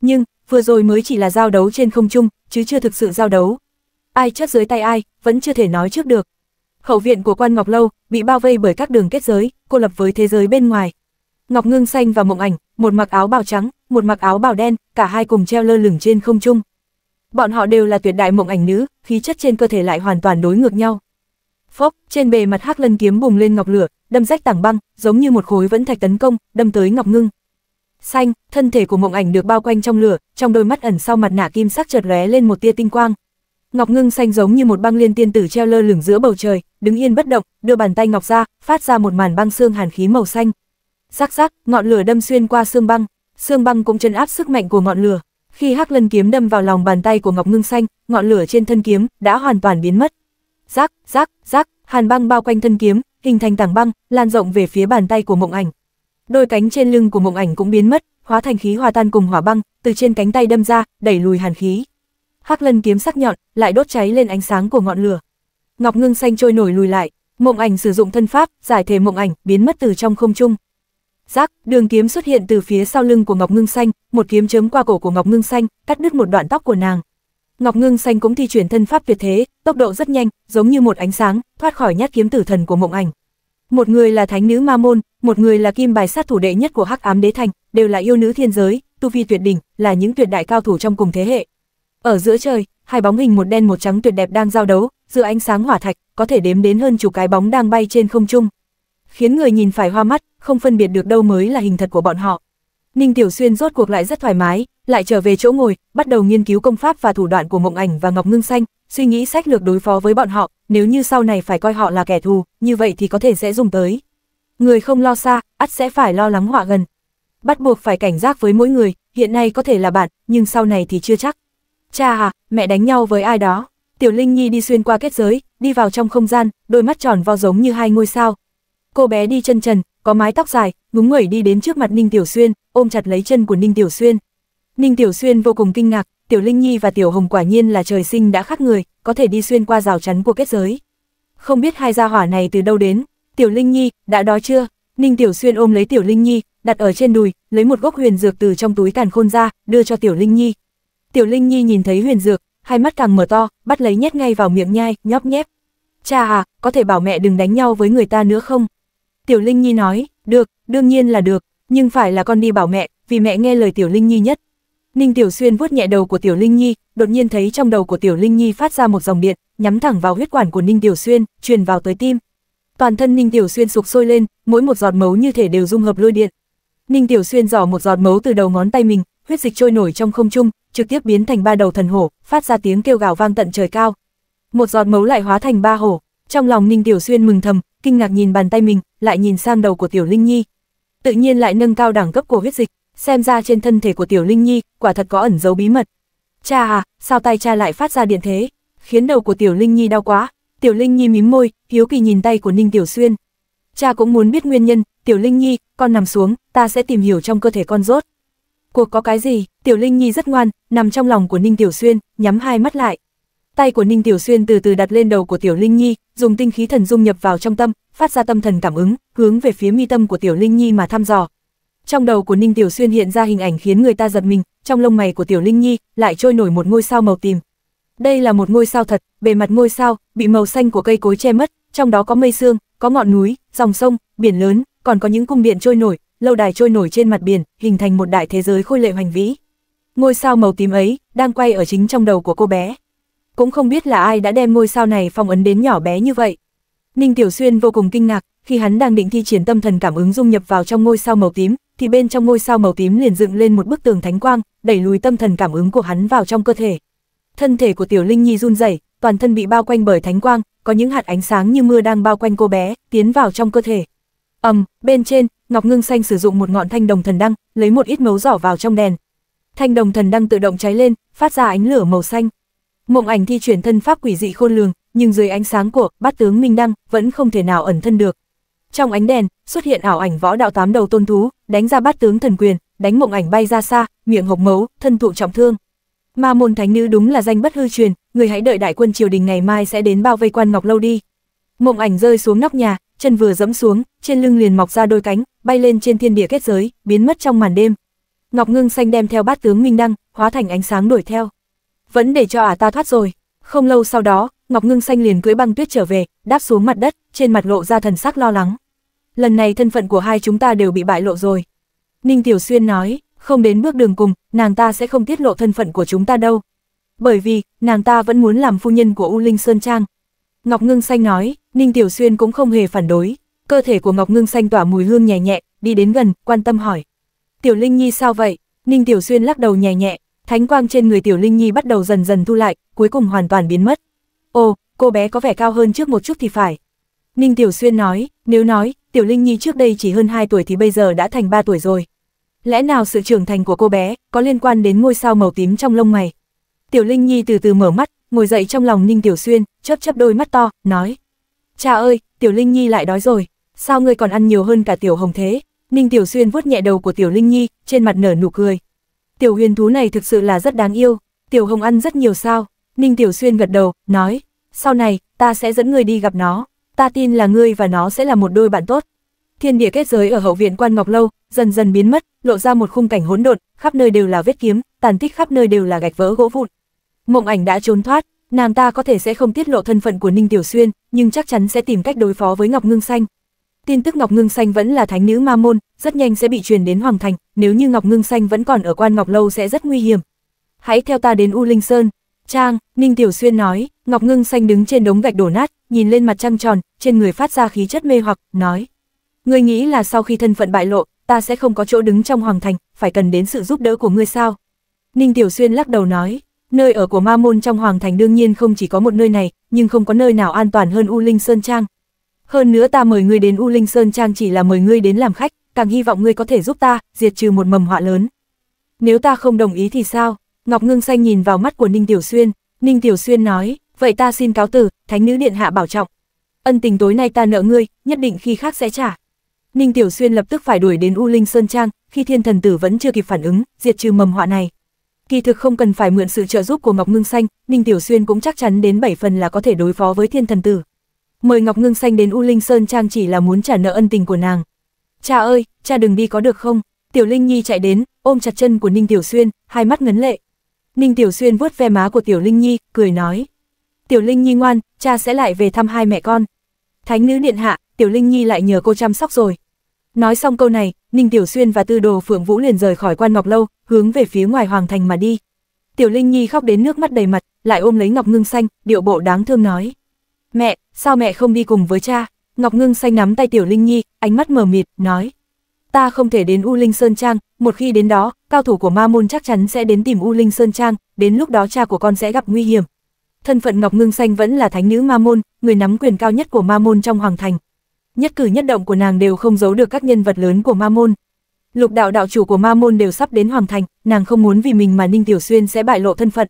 Nhưng, vừa rồi mới chỉ là giao đấu trên không trung, chứ chưa thực sự giao đấu, ai chất dưới tay ai, vẫn chưa thể nói trước được. Hậu viện của quan Ngọc Lâu bị bao vây bởi các đường kết giới, cô lập với thế giới bên ngoài. Ngọc Ngưng Xanh và Mộng Ảnh, một mặc áo bào trắng, một mặc áo bào đen, cả hai cùng treo lơ lửng trên không trung. Bọn họ đều là tuyệt đại mộng ảnh nữ, khí chất trên cơ thể lại hoàn toàn đối ngược nhau. Phốc, trên bề mặt Hắc Lân kiếm bùng lên ngọc lửa, đâm rách tảng băng, giống như một khối vẫn thạch tấn công, đâm tới Ngọc Ngưng. Xanh, thân thể của mộng ảnh được bao quanh trong lửa, trong đôi mắt ẩn sau mặt nạ kim sắc chợt lóe lên một tia tinh quang, Ngọc ngưng xanh giống như một băng liên tiên tử treo lơ lửng giữa bầu trời, đứng yên bất động, đưa bàn tay ngọc ra, phát ra một màn băng xương hàn khí màu xanh. Rắc rắc, ngọn lửa đâm xuyên qua xương băng, xương băng cũng chấn áp sức mạnh của ngọn lửa. Khi Hắc Lân kiếm đâm vào lòng bàn tay của Ngọc Ngưng Xanh, ngọn lửa trên thân kiếm đã hoàn toàn biến mất. Rắc, rắc, rắc, hàn băng bao quanh thân kiếm, hình thành tảng băng, lan rộng về phía bàn tay của Mộng Ảnh. Đôi cánh trên lưng của Mộng Ảnh cũng biến mất, hóa thành khí hòa tan cùng hỏa băng, từ trên cánh tay đâm ra, đẩy lùi hàn khí hắc lân kiếm sắc nhọn, lại đốt cháy lên ánh sáng của ngọn lửa. Ngọc ngưng xanh trôi nổi lùi lại, mộng ảnh sử dụng thân pháp, giải thể mộng ảnh, biến mất từ trong không trung. Giác, đường kiếm xuất hiện từ phía sau lưng của Ngọc Ngưng Xanh, một kiếm chớm qua cổ của Ngọc Ngưng Xanh, cắt đứt một đoạn tóc của nàng. Ngọc Ngưng Xanh cũng thi chuyển thân pháp tuyệt thế, tốc độ rất nhanh, giống như một ánh sáng, thoát khỏi nhát kiếm tử thần của Mộng Ảnh. Một người là thánh nữ Ma Môn, một người là kim bài sát thủ đệ nhất của Hắc Ám Đế Thành, đều là yêu nữ thiên giới, tu vi tuyệt đỉnh, là những tuyệt đại cao thủ trong cùng thế hệ. Ở giữa trời, hai bóng hình một đen một trắng tuyệt đẹp đang giao đấu, giữa ánh sáng hỏa thạch, có thể đếm đến hơn chục cái bóng đang bay trên không trung. Khiến người nhìn phải hoa mắt, không phân biệt được đâu mới là hình thật của bọn họ. Ninh Tiểu Xuyên rốt cuộc lại rất thoải mái, lại trở về chỗ ngồi, bắt đầu nghiên cứu công pháp và thủ đoạn của Mộng Ảnh và Ngọc Ngưng Xanh, suy nghĩ sách lược đối phó với bọn họ, nếu như sau này phải coi họ là kẻ thù, như vậy thì có thể sẽ dùng tới. Người không lo xa, ắt sẽ phải lo lắng họa gần. Bắt buộc phải cảnh giác với mỗi người, hiện nay có thể là bạn, nhưng sau này thì chưa chắc cha à, mẹ đánh nhau với ai đó. Tiểu Linh Nhi đi xuyên qua kết giới, đi vào trong không gian, đôi mắt tròn vo giống như hai ngôi sao. Cô bé đi chân trần, có mái tóc dài, ngúng người đi đến trước mặt Ninh Tiểu Xuyên, ôm chặt lấy chân của Ninh Tiểu Xuyên. Ninh Tiểu Xuyên vô cùng kinh ngạc, Tiểu Linh Nhi và Tiểu Hồng quả nhiên là trời sinh đã khác người, có thể đi xuyên qua rào chắn của kết giới. Không biết hai gia hỏa này từ đâu đến, Tiểu Linh Nhi, đã đói chưa? Ninh Tiểu Xuyên ôm lấy Tiểu Linh Nhi, đặt ở trên đùi, lấy một gốc huyền dược từ trong túi càn khôn ra, đưa cho Tiểu Linh Nhi. Tiểu Linh Nhi nhìn thấy huyền dược, hai mắt càng mở to, bắt lấy nhét ngay vào miệng nhai, nhóp nhép. Cha à, có thể bảo mẹ đừng đánh nhau với người ta nữa không? Tiểu Linh Nhi nói, được, đương nhiên là được, nhưng phải là con đi bảo mẹ, vì mẹ nghe lời Tiểu Linh Nhi nhất. Ninh Tiểu Xuyên vuốt nhẹ đầu của Tiểu Linh Nhi, đột nhiên thấy trong đầu của Tiểu Linh Nhi phát ra một dòng điện, nhắm thẳng vào huyết quản của Ninh Tiểu Xuyên, truyền vào tới tim. Toàn thân Ninh Tiểu Xuyên sục sôi lên, mỗi một giọt máu như thể đều dung hợp lôi điện. Ninh Tiểu Xuyên giỏ một giọt máu từ đầu ngón tay mình, huyết dịch trôi nổi trong không trung, trực tiếp biến thành ba đầu thần hổ, phát ra tiếng kêu gào vang tận trời cao. Một giọt máu lại hóa thành ba hổ, trong lòng Ninh Tiểu Xuyên mừng thầm, kinh ngạc nhìn bàn tay mình, lại nhìn sang đầu của Tiểu Linh Nhi. Tự nhiên lại nâng cao đẳng cấp của huyết dịch, xem ra trên thân thể của Tiểu Linh Nhi, quả thật có ẩn giấu bí mật. Cha à, sao tay cha lại phát ra điện thế, khiến đầu của Tiểu Linh Nhi đau quá. Tiểu Linh Nhi mím môi, hiếu kỳ nhìn tay của Ninh Tiểu Xuyên. Cha cũng muốn biết nguyên nhân, Tiểu Linh Nhi, con nằm xuống, ta sẽ tìm hiểu trong cơ thể con rốt. Cuộc có cái gì, Tiểu Linh Nhi rất ngoan, nằm trong lòng của Ninh Tiểu Xuyên, nhắm hai mắt lại. Tay của Ninh Tiểu Xuyên từ từ đặt lên đầu của Tiểu Linh Nhi, dùng tinh khí thần dung nhập vào trong tâm, phát ra tâm thần cảm ứng, hướng về phía mi tâm của Tiểu Linh Nhi mà thăm dò. Trong đầu của Ninh Tiểu Xuyên hiện ra hình ảnh khiến người ta giật mình, trong lông mày của Tiểu Linh Nhi lại trôi nổi một ngôi sao màu tím. Đây là một ngôi sao thật, bề mặt ngôi sao bị màu xanh của cây cối che mất, trong đó có mây sương, có ngọn núi, dòng sông, biển lớn, còn có những cung điện trôi nổi, lâu đài trôi nổi trên mặt biển, hình thành một đại thế giới khôi lệ hoành vĩ. Ngôi sao màu tím ấy, đang quay ở chính trong đầu của cô bé. Cũng không biết là ai đã đem ngôi sao này phong ấn đến nhỏ bé như vậy. Ninh Tiểu Xuyên vô cùng kinh ngạc, khi hắn đang định thi triển tâm thần cảm ứng dung nhập vào trong ngôi sao màu tím, thì bên trong ngôi sao màu tím liền dựng lên một bức tường thánh quang, đẩy lùi tâm thần cảm ứng của hắn vào trong cơ thể. Thân thể của Tiểu Linh Nhi run rẩy, toàn thân bị bao quanh bởi thánh quang, có những hạt ánh sáng như mưa đang bao quanh cô bé, tiến vào trong cơ thể. Ầm, um, bên trên, Ngọc Ngưng Xanh sử dụng một ngọn thanh đồng thần đăng, lấy một ít mấu giỏ vào trong đèn. Thanh đồng thần đăng tự động cháy lên, phát ra ánh lửa màu xanh. Mộng Ảnh thi chuyển thân pháp quỷ dị khôn lường, nhưng dưới ánh sáng của Bát tướng Minh đăng vẫn không thể nào ẩn thân được. Trong ánh đèn, xuất hiện ảo ảnh võ đạo tám đầu tôn thú, đánh ra Bát tướng thần quyền, đánh Mộng Ảnh bay ra xa, miệng hộc máu, thân thụ trọng thương. Ma môn thánh nữ đúng là danh bất hư truyền, người hãy đợi đại quân triều đình ngày mai sẽ đến bao vây quan Ngọc lâu đi. Mộng Ảnh rơi xuống nóc nhà, chân vừa dẫm xuống, trên lưng liền mọc ra đôi cánh, bay lên trên thiên địa kết giới, biến mất trong màn đêm. Ngọc Ngưng Xanh đem theo bát tướng Minh Đăng, hóa thành ánh sáng đuổi theo. Vẫn để cho ả à ta thoát rồi. Không lâu sau đó, Ngọc Ngưng Xanh liền cưỡi băng tuyết trở về, đáp xuống mặt đất, trên mặt lộ ra thần sắc lo lắng. Lần này thân phận của hai chúng ta đều bị bại lộ rồi. Ninh Tiểu Xuyên nói, không đến bước đường cùng, nàng ta sẽ không tiết lộ thân phận của chúng ta đâu. Bởi vì, nàng ta vẫn muốn làm phu nhân của U Linh Sơn Trang. Ngọc Ngưng Xanh nói, Ninh Tiểu Xuyên cũng không hề phản đối, cơ thể của Ngọc Ngưng xanh tỏa mùi hương nhẹ nhẹ, đi đến gần, quan tâm hỏi. Tiểu Linh Nhi sao vậy? Ninh Tiểu Xuyên lắc đầu nhẹ nhẹ, thánh quang trên người Tiểu Linh Nhi bắt đầu dần dần thu lại, cuối cùng hoàn toàn biến mất. Ồ, cô bé có vẻ cao hơn trước một chút thì phải. Ninh Tiểu Xuyên nói, nếu nói, Tiểu Linh Nhi trước đây chỉ hơn 2 tuổi thì bây giờ đã thành 3 tuổi rồi. Lẽ nào sự trưởng thành của cô bé có liên quan đến ngôi sao màu tím trong lông mày? Tiểu Linh Nhi từ từ mở mắt, ngồi dậy trong lòng Ninh Tiểu Xuyên, chớp chớp đôi mắt to, nói. Cha ơi, Tiểu Linh Nhi lại đói rồi sao ngươi còn ăn nhiều hơn cả tiểu hồng thế? Ninh Tiểu Xuyên vuốt nhẹ đầu của Tiểu Linh Nhi, trên mặt nở nụ cười. Tiểu huyền thú này thực sự là rất đáng yêu, Tiểu hồng ăn rất nhiều sao? Ninh Tiểu Xuyên gật đầu, nói, sau này, ta sẽ dẫn ngươi đi gặp nó, ta tin là ngươi và nó sẽ là một đôi bạn tốt. Thiên địa kết giới ở hậu viện Quan Ngọc Lâu, dần dần biến mất, lộ ra một khung cảnh hỗn độn, khắp nơi đều là vết kiếm, tàn tích khắp nơi đều là gạch vỡ gỗ vụn. Mộng ảnh đã trốn thoát, nàng ta có thể sẽ không tiết lộ thân phận của Ninh Tiểu Xuyên, nhưng chắc chắn sẽ tìm cách đối phó với Ngọc Ngưng Xanh, Tin tức Ngọc Ngưng Xanh vẫn là thánh nữ Ma Môn, rất nhanh sẽ bị truyền đến Hoàng Thành, nếu như Ngọc Ngưng Xanh vẫn còn ở Quan Ngọc Lâu sẽ rất nguy hiểm. Hãy theo ta đến U Linh Sơn. Trang, Ninh Tiểu Xuyên nói, Ngọc Ngưng Xanh đứng trên đống gạch đổ nát, nhìn lên mặt trăng tròn, trên người phát ra khí chất mê hoặc, nói. Ngươi nghĩ là sau khi thân phận bại lộ, ta sẽ không có chỗ đứng trong Hoàng Thành, phải cần đến sự giúp đỡ của ngươi sao? Ninh Tiểu Xuyên lắc đầu nói, nơi ở của Ma Môn trong Hoàng Thành đương nhiên không chỉ có một nơi này, nhưng không có nơi nào an toàn hơn U Linh Sơn Trang, hơn nữa ta mời ngươi đến U Linh Sơn Trang chỉ là mời ngươi đến làm khách, càng hy vọng ngươi có thể giúp ta, diệt trừ một mầm họa lớn. Nếu ta không đồng ý thì sao? Ngọc Ngưng Xanh nhìn vào mắt của Ninh Tiểu Xuyên, Ninh Tiểu Xuyên nói, vậy ta xin cáo tử, Thánh Nữ Điện Hạ bảo trọng. Ân tình tối nay ta nợ ngươi, nhất định khi khác sẽ trả. Ninh Tiểu Xuyên lập tức phải đuổi đến U Linh Sơn Trang, khi thiên thần tử vẫn chưa kịp phản ứng, diệt trừ mầm họa này. Kỳ thực không cần phải mượn sự trợ giúp của Ngọc Ngưng Xanh, Ninh Tiểu Xuyên cũng chắc chắn đến 7 phần là có thể đối phó với thiên thần tử mời Ngọc Ngưng Xanh đến U Linh Sơn Trang chỉ là muốn trả nợ ân tình của nàng. Cha ơi, cha đừng đi có được không? Tiểu Linh Nhi chạy đến, ôm chặt chân của Ninh Tiểu Xuyên, hai mắt ngấn lệ. Ninh Tiểu Xuyên vuốt ve má của Tiểu Linh Nhi, cười nói. Tiểu Linh Nhi ngoan, cha sẽ lại về thăm hai mẹ con. Thánh nữ điện hạ, Tiểu Linh Nhi lại nhờ cô chăm sóc rồi. Nói xong câu này, Ninh Tiểu Xuyên và Tư Đồ Phượng Vũ liền rời khỏi Quan Ngọc Lâu, hướng về phía ngoài hoàng thành mà đi. Tiểu Linh Nhi khóc đến nước mắt đầy mặt, lại ôm lấy Ngọc Ngưng Xanh, điệu bộ đáng thương nói. Mẹ, sao mẹ không đi cùng với cha? Ngọc Ngưng xanh nắm tay Tiểu Linh Nhi, ánh mắt mờ mịt, nói. Ta không thể đến U Linh Sơn Trang, một khi đến đó, cao thủ của Ma Môn chắc chắn sẽ đến tìm U Linh Sơn Trang, đến lúc đó cha của con sẽ gặp nguy hiểm. Thân phận Ngọc Ngưng xanh vẫn là thánh nữ Ma Môn, người nắm quyền cao nhất của Ma Môn trong hoàng thành. Nhất cử nhất động của nàng đều không giấu được các nhân vật lớn của Ma Môn. Lục đạo đạo chủ của Ma Môn đều sắp đến hoàng thành, nàng không muốn vì mình mà Ninh Tiểu Xuyên sẽ bại lộ thân phận,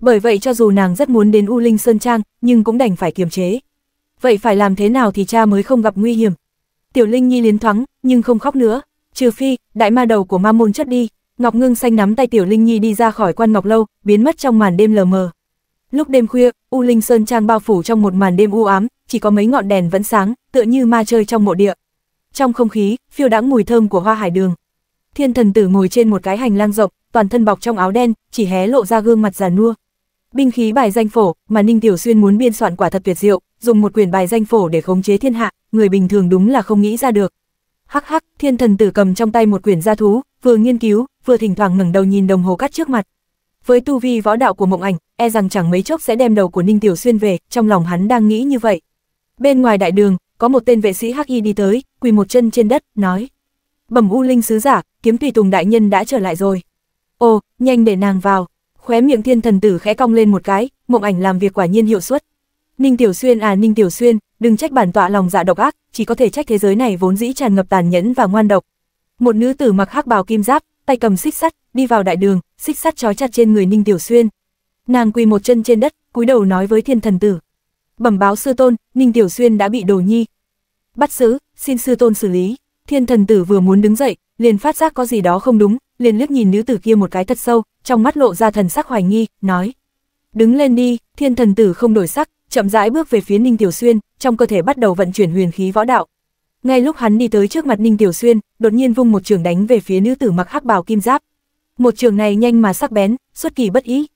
bởi vậy cho dù nàng rất muốn đến U Linh Sơn Trang, nhưng cũng đành phải kiềm chế. Vậy phải làm thế nào thì cha mới không gặp nguy hiểm? Tiểu Linh Nhi liến thoáng, nhưng không khóc nữa. Trừ phi, đại ma đầu của ma môn chất đi, Ngọc Ngưng xanh nắm tay Tiểu Linh Nhi đi ra khỏi quan Ngọc Lâu, biến mất trong màn đêm lờ mờ. Lúc đêm khuya, U Linh Sơn Trang bao phủ trong một màn đêm u ám, chỉ có mấy ngọn đèn vẫn sáng, tựa như ma chơi trong mộ địa. Trong không khí, phiêu đãng mùi thơm của hoa hải đường. Thiên thần tử ngồi trên một cái hành lang rộng, toàn thân bọc trong áo đen, chỉ hé lộ ra gương mặt già nua, binh khí bài danh phổ mà Ninh Tiểu Xuyên muốn biên soạn quả thật tuyệt diệu, dùng một quyển bài danh phổ để khống chế thiên hạ, người bình thường đúng là không nghĩ ra được. Hắc hắc, thiên thần tử cầm trong tay một quyển gia thú, vừa nghiên cứu, vừa thỉnh thoảng ngẩng đầu nhìn đồng hồ cắt trước mặt. Với tu vi võ đạo của Mộng Ảnh, e rằng chẳng mấy chốc sẽ đem đầu của Ninh Tiểu Xuyên về, trong lòng hắn đang nghĩ như vậy. Bên ngoài đại đường, có một tên vệ sĩ Hắc Y đi tới, quỳ một chân trên đất, nói: "Bẩm U Linh sứ giả, kiếm tùy tùng đại nhân đã trở lại rồi." "Ồ, nhanh để nàng vào." khóe miệng thiên thần tử khẽ cong lên một cái, mộng ảnh làm việc quả nhiên hiệu suất. Ninh Tiểu Xuyên à Ninh Tiểu Xuyên, đừng trách bản tọa lòng dạ độc ác, chỉ có thể trách thế giới này vốn dĩ tràn ngập tàn nhẫn và ngoan độc. Một nữ tử mặc hắc bào kim giáp, tay cầm xích sắt, đi vào đại đường, xích sắt trói chặt trên người Ninh Tiểu Xuyên. Nàng quỳ một chân trên đất, cúi đầu nói với thiên thần tử. Bẩm báo sư tôn, Ninh Tiểu Xuyên đã bị đồ nhi. Bắt giữ, xin sư tôn xử lý. Thiên thần tử vừa muốn đứng dậy, liền phát giác có gì đó không đúng, liền liếc nhìn nữ tử kia một cái thật sâu, trong mắt lộ ra thần sắc hoài nghi, nói. Đứng lên đi, thiên thần tử không đổi sắc, chậm rãi bước về phía Ninh Tiểu Xuyên, trong cơ thể bắt đầu vận chuyển huyền khí võ đạo. Ngay lúc hắn đi tới trước mặt Ninh Tiểu Xuyên, đột nhiên vung một trường đánh về phía nữ tử mặc hắc bào kim giáp. Một trường này nhanh mà sắc bén, xuất kỳ bất ý.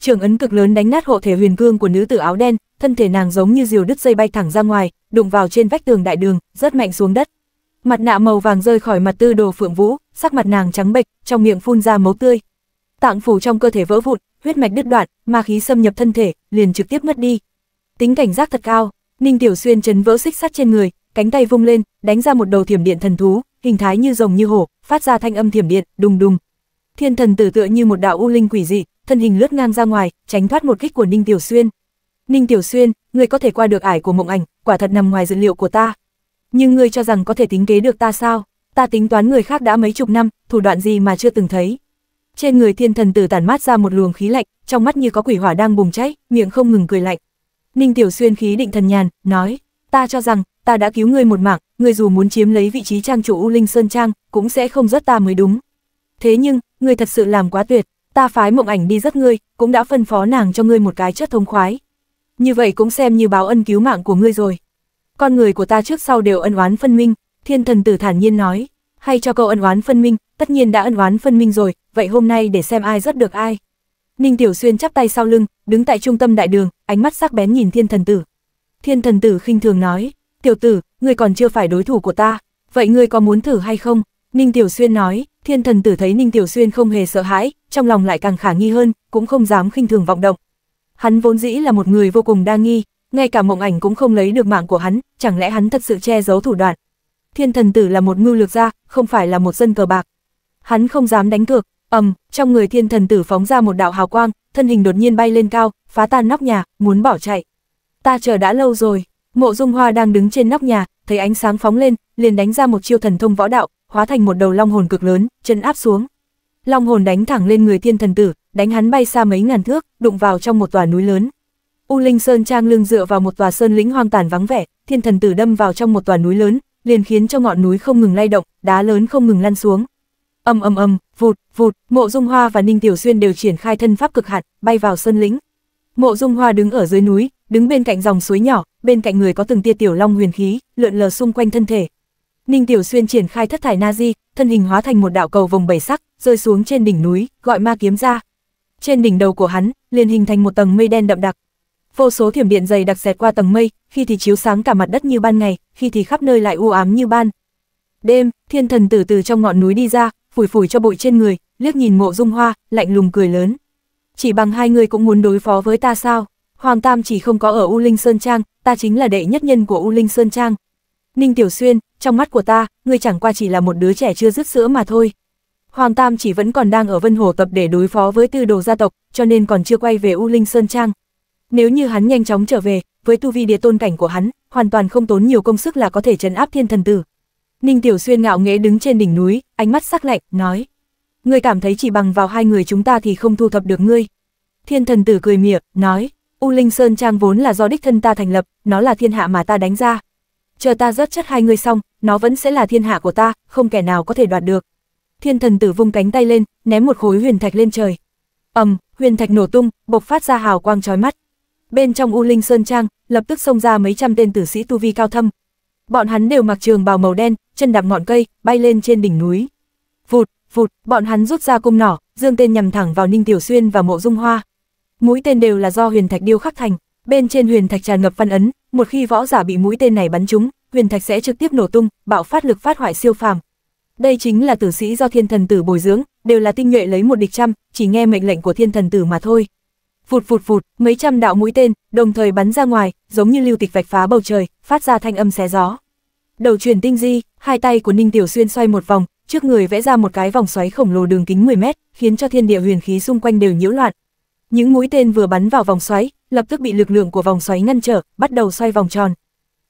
Trường ấn cực lớn đánh nát hộ thể huyền cương của nữ tử áo đen, thân thể nàng giống như diều đứt dây bay thẳng ra ngoài, đụng vào trên vách tường đại đường, rất mạnh xuống đất. Mặt nạ màu vàng rơi khỏi mặt tư đồ phượng vũ, sắc mặt nàng trắng bệch, trong miệng phun ra máu tươi. Tạng phủ trong cơ thể vỡ vụn, huyết mạch đứt đoạn, ma khí xâm nhập thân thể, liền trực tiếp mất đi. Tính cảnh giác thật cao, Ninh Tiểu Xuyên chấn vỡ xích sắt trên người, cánh tay vung lên, đánh ra một đầu thiểm điện thần thú, hình thái như rồng như hổ, phát ra thanh âm thiểm điện, đùng đùng. Thiên thần tử tựa như một đạo u linh quỷ dị, thân hình lướt ngang ra ngoài, tránh thoát một kích của Ninh Tiểu Xuyên. Ninh Tiểu Xuyên, người có thể qua được ải của mộng ảnh, quả thật nằm ngoài dự liệu của ta, nhưng ngươi cho rằng có thể tính kế được ta sao? Ta tính toán người khác đã mấy chục năm, thủ đoạn gì mà chưa từng thấy. Trên người thiên thần tử tản mát ra một luồng khí lạnh, trong mắt như có quỷ hỏa đang bùng cháy, miệng không ngừng cười lạnh. Ninh Tiểu Xuyên khí định thần nhàn, nói, ta cho rằng, ta đã cứu ngươi một mạng, ngươi dù muốn chiếm lấy vị trí trang chủ U Linh Sơn Trang, cũng sẽ không rất ta mới đúng. Thế nhưng, ngươi thật sự làm quá tuyệt, ta phái mộng ảnh đi rất ngươi, cũng đã phân phó nàng cho ngươi một cái chất thông khoái. Như vậy cũng xem như báo ân cứu mạng của ngươi rồi con người của ta trước sau đều ân oán phân minh, thiên thần tử thản nhiên nói, hay cho câu ân oán phân minh, tất nhiên đã ân oán phân minh rồi, vậy hôm nay để xem ai rất được ai. Ninh Tiểu Xuyên chắp tay sau lưng, đứng tại trung tâm đại đường, ánh mắt sắc bén nhìn thiên thần tử. Thiên thần tử khinh thường nói, tiểu tử, ngươi còn chưa phải đối thủ của ta, vậy ngươi có muốn thử hay không? Ninh Tiểu Xuyên nói, thiên thần tử thấy Ninh Tiểu Xuyên không hề sợ hãi, trong lòng lại càng khả nghi hơn, cũng không dám khinh thường vọng động. Hắn vốn dĩ là một người vô cùng đa nghi, ngay cả mộng ảnh cũng không lấy được mạng của hắn, chẳng lẽ hắn thật sự che giấu thủ đoạn. Thiên thần tử là một ngưu lược gia, không phải là một dân cờ bạc. Hắn không dám đánh cược, ầm, trong người thiên thần tử phóng ra một đạo hào quang, thân hình đột nhiên bay lên cao, phá tan nóc nhà, muốn bỏ chạy. Ta chờ đã lâu rồi, mộ dung hoa đang đứng trên nóc nhà, thấy ánh sáng phóng lên, liền đánh ra một chiêu thần thông võ đạo, hóa thành một đầu long hồn cực lớn, chân áp xuống. Long hồn đánh thẳng lên người thiên thần tử, đánh hắn bay xa mấy ngàn thước, đụng vào trong một tòa núi lớn. U Linh Sơn Trang lưng dựa vào một tòa sơn lĩnh hoang tàn vắng vẻ, thiên thần tử đâm vào trong một tòa núi lớn, liền khiến cho ngọn núi không ngừng lay động, đá lớn không ngừng lăn xuống. Ầm ầm ầm, vụt, vụt, Mộ Dung Hoa và Ninh Tiểu Xuyên đều triển khai thân pháp cực hạn, bay vào sơn lĩnh. Mộ Dung Hoa đứng ở dưới núi, đứng bên cạnh dòng suối nhỏ, bên cạnh người có từng tia tiểu long huyền khí, lượn lờ xung quanh thân thể. Ninh Tiểu Xuyên triển khai thất thải na di, thân hình hóa thành một đạo cầu vòng bảy sắc, rơi xuống trên đỉnh núi, gọi ma kiếm ra. Trên đỉnh đầu của hắn, liền hình thành một tầng mây đen đậm đặc, Vô số thiểm điện dày đặc xẹt qua tầng mây, khi thì chiếu sáng cả mặt đất như ban ngày, khi thì khắp nơi lại u ám như ban. Đêm, thiên thần từ từ trong ngọn núi đi ra, phủi phủi cho bụi trên người, liếc nhìn mộ dung hoa, lạnh lùng cười lớn. Chỉ bằng hai người cũng muốn đối phó với ta sao? Hoàng Tam chỉ không có ở U Linh Sơn Trang, ta chính là đệ nhất nhân của U Linh Sơn Trang. Ninh Tiểu Xuyên, trong mắt của ta, ngươi chẳng qua chỉ là một đứa trẻ chưa dứt sữa mà thôi. Hoàng Tam chỉ vẫn còn đang ở Vân Hồ tập để đối phó với tư đồ gia tộc, cho nên còn chưa quay về U Linh Sơn Trang. Nếu như hắn nhanh chóng trở về, với tu vi địa tôn cảnh của hắn, hoàn toàn không tốn nhiều công sức là có thể trấn áp thiên thần tử. Ninh Tiểu Xuyên ngạo nghễ đứng trên đỉnh núi, ánh mắt sắc lạnh, nói. Ngươi cảm thấy chỉ bằng vào hai người chúng ta thì không thu thập được ngươi. Thiên thần tử cười mỉa, nói. U Linh Sơn Trang vốn là do đích thân ta thành lập, nó là thiên hạ mà ta đánh ra. Chờ ta rớt chất hai người xong, nó vẫn sẽ là thiên hạ của ta, không kẻ nào có thể đoạt được. Thiên thần tử vung cánh tay lên, ném một khối huyền thạch lên trời. ầm, huyền thạch nổ tung, bộc phát ra hào quang chói mắt bên trong U Linh Sơn Trang, lập tức xông ra mấy trăm tên tử sĩ tu vi cao thâm. Bọn hắn đều mặc trường bào màu đen, chân đạp ngọn cây, bay lên trên đỉnh núi. Vụt, vụt, bọn hắn rút ra cung nỏ, dương tên nhằm thẳng vào Ninh Tiểu Xuyên và Mộ Dung Hoa. Mũi tên đều là do huyền thạch điêu khắc thành, bên trên huyền thạch tràn ngập văn ấn, một khi võ giả bị mũi tên này bắn trúng, huyền thạch sẽ trực tiếp nổ tung, bạo phát lực phát hoại siêu phàm. Đây chính là tử sĩ do thiên thần tử bồi dưỡng, đều là tinh nhuệ lấy một địch trăm, chỉ nghe mệnh lệnh của thiên thần tử mà thôi. Phụt, phụt, phụt, mấy trăm đạo mũi tên, đồng thời bắn ra ngoài, giống như lưu tịch vạch phá bầu trời, phát ra thanh âm xé gió. Đầu truyền tinh di, hai tay của Ninh Tiểu Xuyên xoay một vòng, trước người vẽ ra một cái vòng xoáy khổng lồ đường kính 10 mét, khiến cho thiên địa huyền khí xung quanh đều nhiễu loạn. Những mũi tên vừa bắn vào vòng xoáy, lập tức bị lực lượng của vòng xoáy ngăn trở, bắt đầu xoay vòng tròn.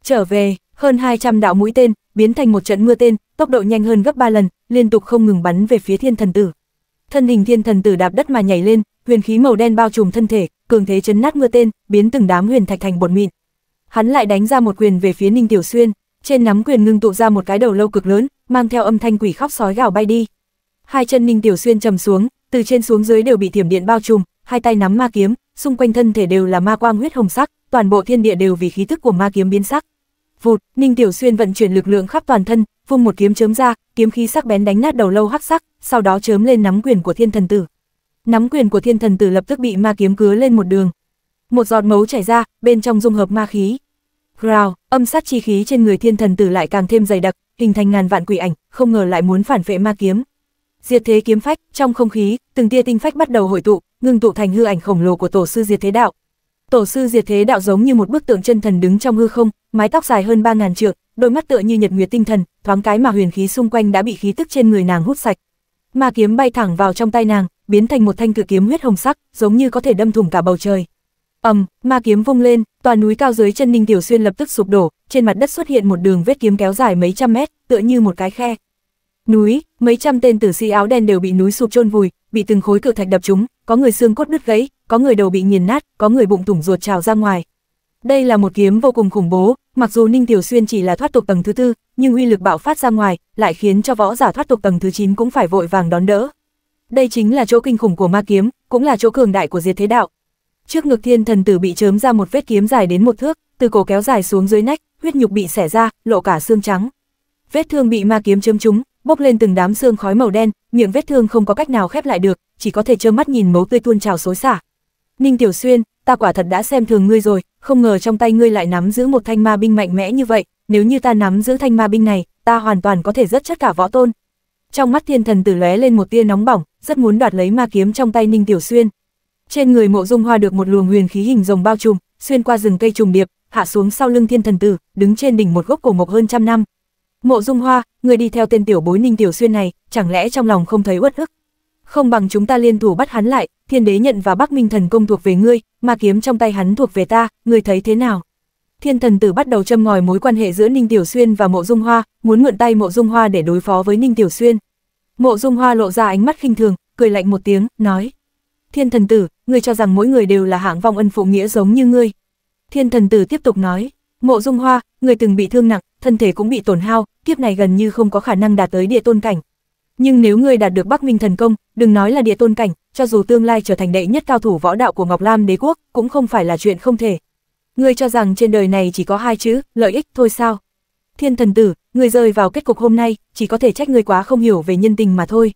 Trở về, hơn 200 đạo mũi tên, biến thành một trận mưa tên, tốc độ nhanh hơn gấp 3 lần, liên tục không ngừng bắn về phía thiên thần tử. Thân hình thiên thần tử đạp đất mà nhảy lên, huyền khí màu đen bao trùm thân thể, cường thế chấn nát mưa tên, biến từng đám huyền thạch thành bột mịn. Hắn lại đánh ra một quyền về phía Ninh Tiểu Xuyên, trên nắm quyền ngưng tụ ra một cái đầu lâu cực lớn, mang theo âm thanh quỷ khóc sói gào bay đi. Hai chân Ninh Tiểu Xuyên trầm xuống, từ trên xuống dưới đều bị thiểm điện bao trùm, hai tay nắm ma kiếm, xung quanh thân thể đều là ma quang huyết hồng sắc, toàn bộ thiên địa đều vì khí tức của ma kiếm biến sắc. Vụt, Ninh Tiểu Xuyên vận chuyển lực lượng khắp toàn thân, vung một kiếm chớm ra, kiếm khí sắc bén đánh nát đầu lâu hắc sắc, sau đó chớm lên nắm quyền của Thiên Thần Tử. Nắm quyền của thiên thần tử lập tức bị ma kiếm cứa lên một đường. Một giọt máu chảy ra, bên trong dung hợp ma khí. rào âm sát chi khí trên người thiên thần tử lại càng thêm dày đặc, hình thành ngàn vạn quỷ ảnh, không ngờ lại muốn phản vệ ma kiếm. Diệt thế kiếm phách, trong không khí, từng tia tinh phách bắt đầu hội tụ, ngưng tụ thành hư ảnh khổng lồ của tổ sư diệt thế đạo. Tổ sư diệt thế đạo giống như một bức tượng chân thần đứng trong hư không, mái tóc dài hơn 3000 trượng, đôi mắt tựa như nhật nguyệt tinh thần, thoáng cái mà huyền khí xung quanh đã bị khí tức trên người nàng hút sạch. Ma kiếm bay thẳng vào trong tay nàng, biến thành một thanh cự kiếm huyết hồng sắc, giống như có thể đâm thủng cả bầu trời. Ầm, ma kiếm vung lên, toàn núi cao dưới chân Ninh Tiểu Xuyên lập tức sụp đổ, trên mặt đất xuất hiện một đường vết kiếm kéo dài mấy trăm mét, tựa như một cái khe. Núi, mấy trăm tên tử sĩ áo đen đều bị núi sụp chôn vùi, bị từng khối cự thạch đập trúng, có người xương cốt đứt gãy, có người đầu bị nghiền nát, có người bụng thủng ruột trào ra ngoài, đây là một kiếm vô cùng khủng bố, mặc dù Ninh Tiểu Xuyên chỉ là thoát tục tầng thứ tư, nhưng uy lực bạo phát ra ngoài, lại khiến cho võ giả thoát tục tầng thứ 9 cũng phải vội vàng đón đỡ. Đây chính là chỗ kinh khủng của ma kiếm, cũng là chỗ cường đại của diệt thế đạo. Trước ngực thiên thần tử bị chớm ra một vết kiếm dài đến một thước, từ cổ kéo dài xuống dưới nách, huyết nhục bị xẻ ra, lộ cả xương trắng. Vết thương bị ma kiếm chớm trúng, bốc lên từng đám xương khói màu đen, miệng vết thương không có cách nào khép lại được, chỉ có thể trơ mắt nhìn máu tươi tuôn trào xối xả. Ninh Tiểu Xuyên, ta quả thật đã xem thường ngươi rồi, không ngờ trong tay ngươi lại nắm giữ một thanh ma binh mạnh mẽ như vậy, nếu như ta nắm giữ thanh ma binh này, ta hoàn toàn có thể rất chất cả võ tôn. Trong mắt thiên thần tử lóe lên một tia nóng bỏng, rất muốn đoạt lấy ma kiếm trong tay Ninh Tiểu Xuyên. Trên người mộ dung hoa được một luồng huyền khí hình rồng bao trùm, xuyên qua rừng cây trùng điệp, hạ xuống sau lưng thiên thần tử, đứng trên đỉnh một gốc cổ mộc hơn trăm năm. Mộ dung hoa, người đi theo tên tiểu bối Ninh Tiểu Xuyên này, chẳng lẽ trong lòng không thấy uất ức? Không bằng chúng ta liên thủ bắt hắn lại, thiên đế nhận và Bắc Minh thần công thuộc về ngươi, mà kiếm trong tay hắn thuộc về ta, ngươi thấy thế nào? Thiên thần tử bắt đầu châm ngòi mối quan hệ giữa Ninh Tiểu Xuyên và Mộ Dung Hoa, muốn mượn tay Mộ Dung Hoa để đối phó với Ninh Tiểu Xuyên. Mộ Dung Hoa lộ ra ánh mắt khinh thường, cười lạnh một tiếng, nói: "Thiên thần tử, ngươi cho rằng mỗi người đều là hạng vong ân phụ nghĩa giống như ngươi?" Thiên thần tử tiếp tục nói: "Mộ Dung Hoa, người từng bị thương nặng, thân thể cũng bị tổn hao, kiếp này gần như không có khả năng đạt tới địa tôn cảnh. Nhưng nếu ngươi đạt được Bắc Minh thần công, đừng nói là địa tôn cảnh, cho dù tương lai trở thành đệ nhất cao thủ võ đạo của Ngọc Lam đế quốc, cũng không phải là chuyện không thể. Ngươi cho rằng trên đời này chỉ có hai chữ, lợi ích thôi sao? Thiên thần tử, ngươi rơi vào kết cục hôm nay, chỉ có thể trách ngươi quá không hiểu về nhân tình mà thôi.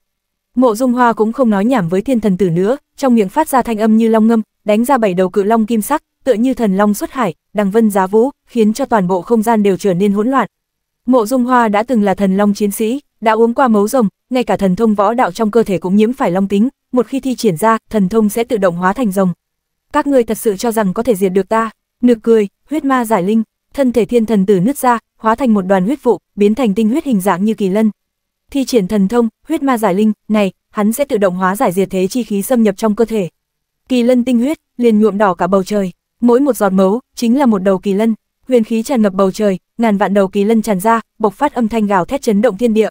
Mộ Dung Hoa cũng không nói nhảm với thiên thần tử nữa, trong miệng phát ra thanh âm như long ngâm, đánh ra bảy đầu cự long kim sắc, tựa như thần long xuất hải, đằng vân giá vũ, khiến cho toàn bộ không gian đều trở nên hỗn loạn. Mộ Dung Hoa đã từng là thần long chiến sĩ, đã uống qua mấu rồng, ngay cả thần thông võ đạo trong cơ thể cũng nhiễm phải long tính, một khi thi triển ra, thần thông sẽ tự động hóa thành rồng. Các ngươi thật sự cho rằng có thể diệt được ta? Nực cười, huyết ma giải linh, thân thể thiên thần tử nứt ra, hóa thành một đoàn huyết vụ, biến thành tinh huyết hình dạng như kỳ lân. Thi triển thần thông, huyết ma giải linh, này, hắn sẽ tự động hóa giải diệt thế chi khí xâm nhập trong cơ thể. Kỳ lân tinh huyết, liền nhuộm đỏ cả bầu trời, mỗi một giọt máu chính là một đầu kỳ lân, huyền khí tràn ngập bầu trời, ngàn vạn đầu kỳ lân tràn ra, bộc phát âm thanh gào thét chấn động thiên địa.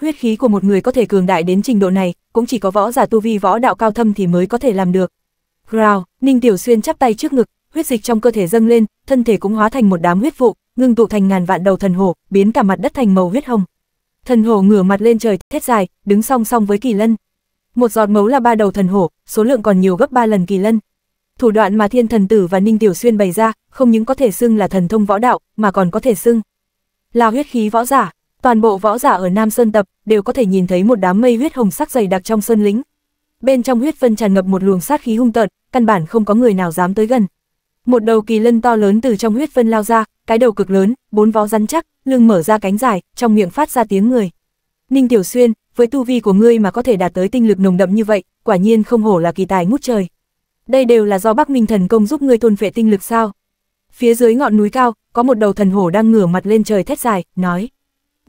Huyết khí của một người có thể cường đại đến trình độ này, cũng chỉ có võ giả tu vi võ đạo cao thâm thì mới có thể làm được. Rào, Ninh Tiểu Xuyên chắp tay trước ngực, huyết dịch trong cơ thể dâng lên, thân thể cũng hóa thành một đám huyết vụ, ngưng tụ thành ngàn vạn đầu thần hổ, biến cả mặt đất thành màu huyết hồng. Thần hổ ngửa mặt lên trời, thét dài, đứng song song với Kỳ Lân. Một giọt máu là ba đầu thần hổ, số lượng còn nhiều gấp ba lần Kỳ Lân. Thủ đoạn mà Thiên Thần Tử và Ninh Tiểu Xuyên bày ra, không những có thể xưng là thần thông võ đạo, mà còn có thể xưng là huyết khí võ giả toàn bộ võ giả ở Nam Sơn Tập đều có thể nhìn thấy một đám mây huyết hồng sắc dày đặc trong sơn lính Bên trong huyết phân tràn ngập một luồng sát khí hung tợn, căn bản không có người nào dám tới gần. Một đầu kỳ lân to lớn từ trong huyết phân lao ra, cái đầu cực lớn, bốn vó rắn chắc, lưng mở ra cánh dài, trong miệng phát ra tiếng người. Ninh Tiểu Xuyên, với tu vi của ngươi mà có thể đạt tới tinh lực nồng đậm như vậy, quả nhiên không hổ là kỳ tài ngút trời. Đây đều là do Bắc Minh thần công giúp ngươi thôn phệ tinh lực sao? Phía dưới ngọn núi cao, có một đầu thần hổ đang ngửa mặt lên trời thét dài, nói: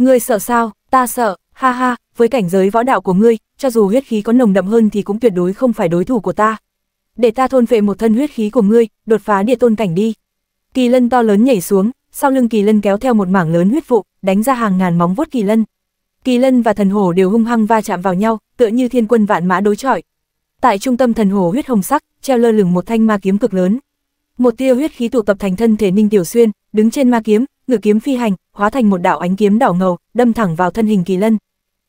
Ngươi sợ sao, ta sợ, ha ha, với cảnh giới võ đạo của ngươi, cho dù huyết khí có nồng đậm hơn thì cũng tuyệt đối không phải đối thủ của ta. Để ta thôn vệ một thân huyết khí của ngươi, đột phá địa tôn cảnh đi. Kỳ lân to lớn nhảy xuống, sau lưng kỳ lân kéo theo một mảng lớn huyết vụ, đánh ra hàng ngàn móng vuốt kỳ lân. Kỳ lân và thần hổ đều hung hăng va chạm vào nhau, tựa như thiên quân vạn mã đối chọi. Tại trung tâm thần hổ huyết hồng sắc, treo lơ lửng một thanh ma kiếm cực lớn. Một tia huyết khí tụ tập thành thân thể Ninh Tiểu Xuyên, đứng trên ma kiếm, ngự kiếm phi hành, hóa thành một đạo ánh kiếm đỏ ngầu, đâm thẳng vào thân hình kỳ lân.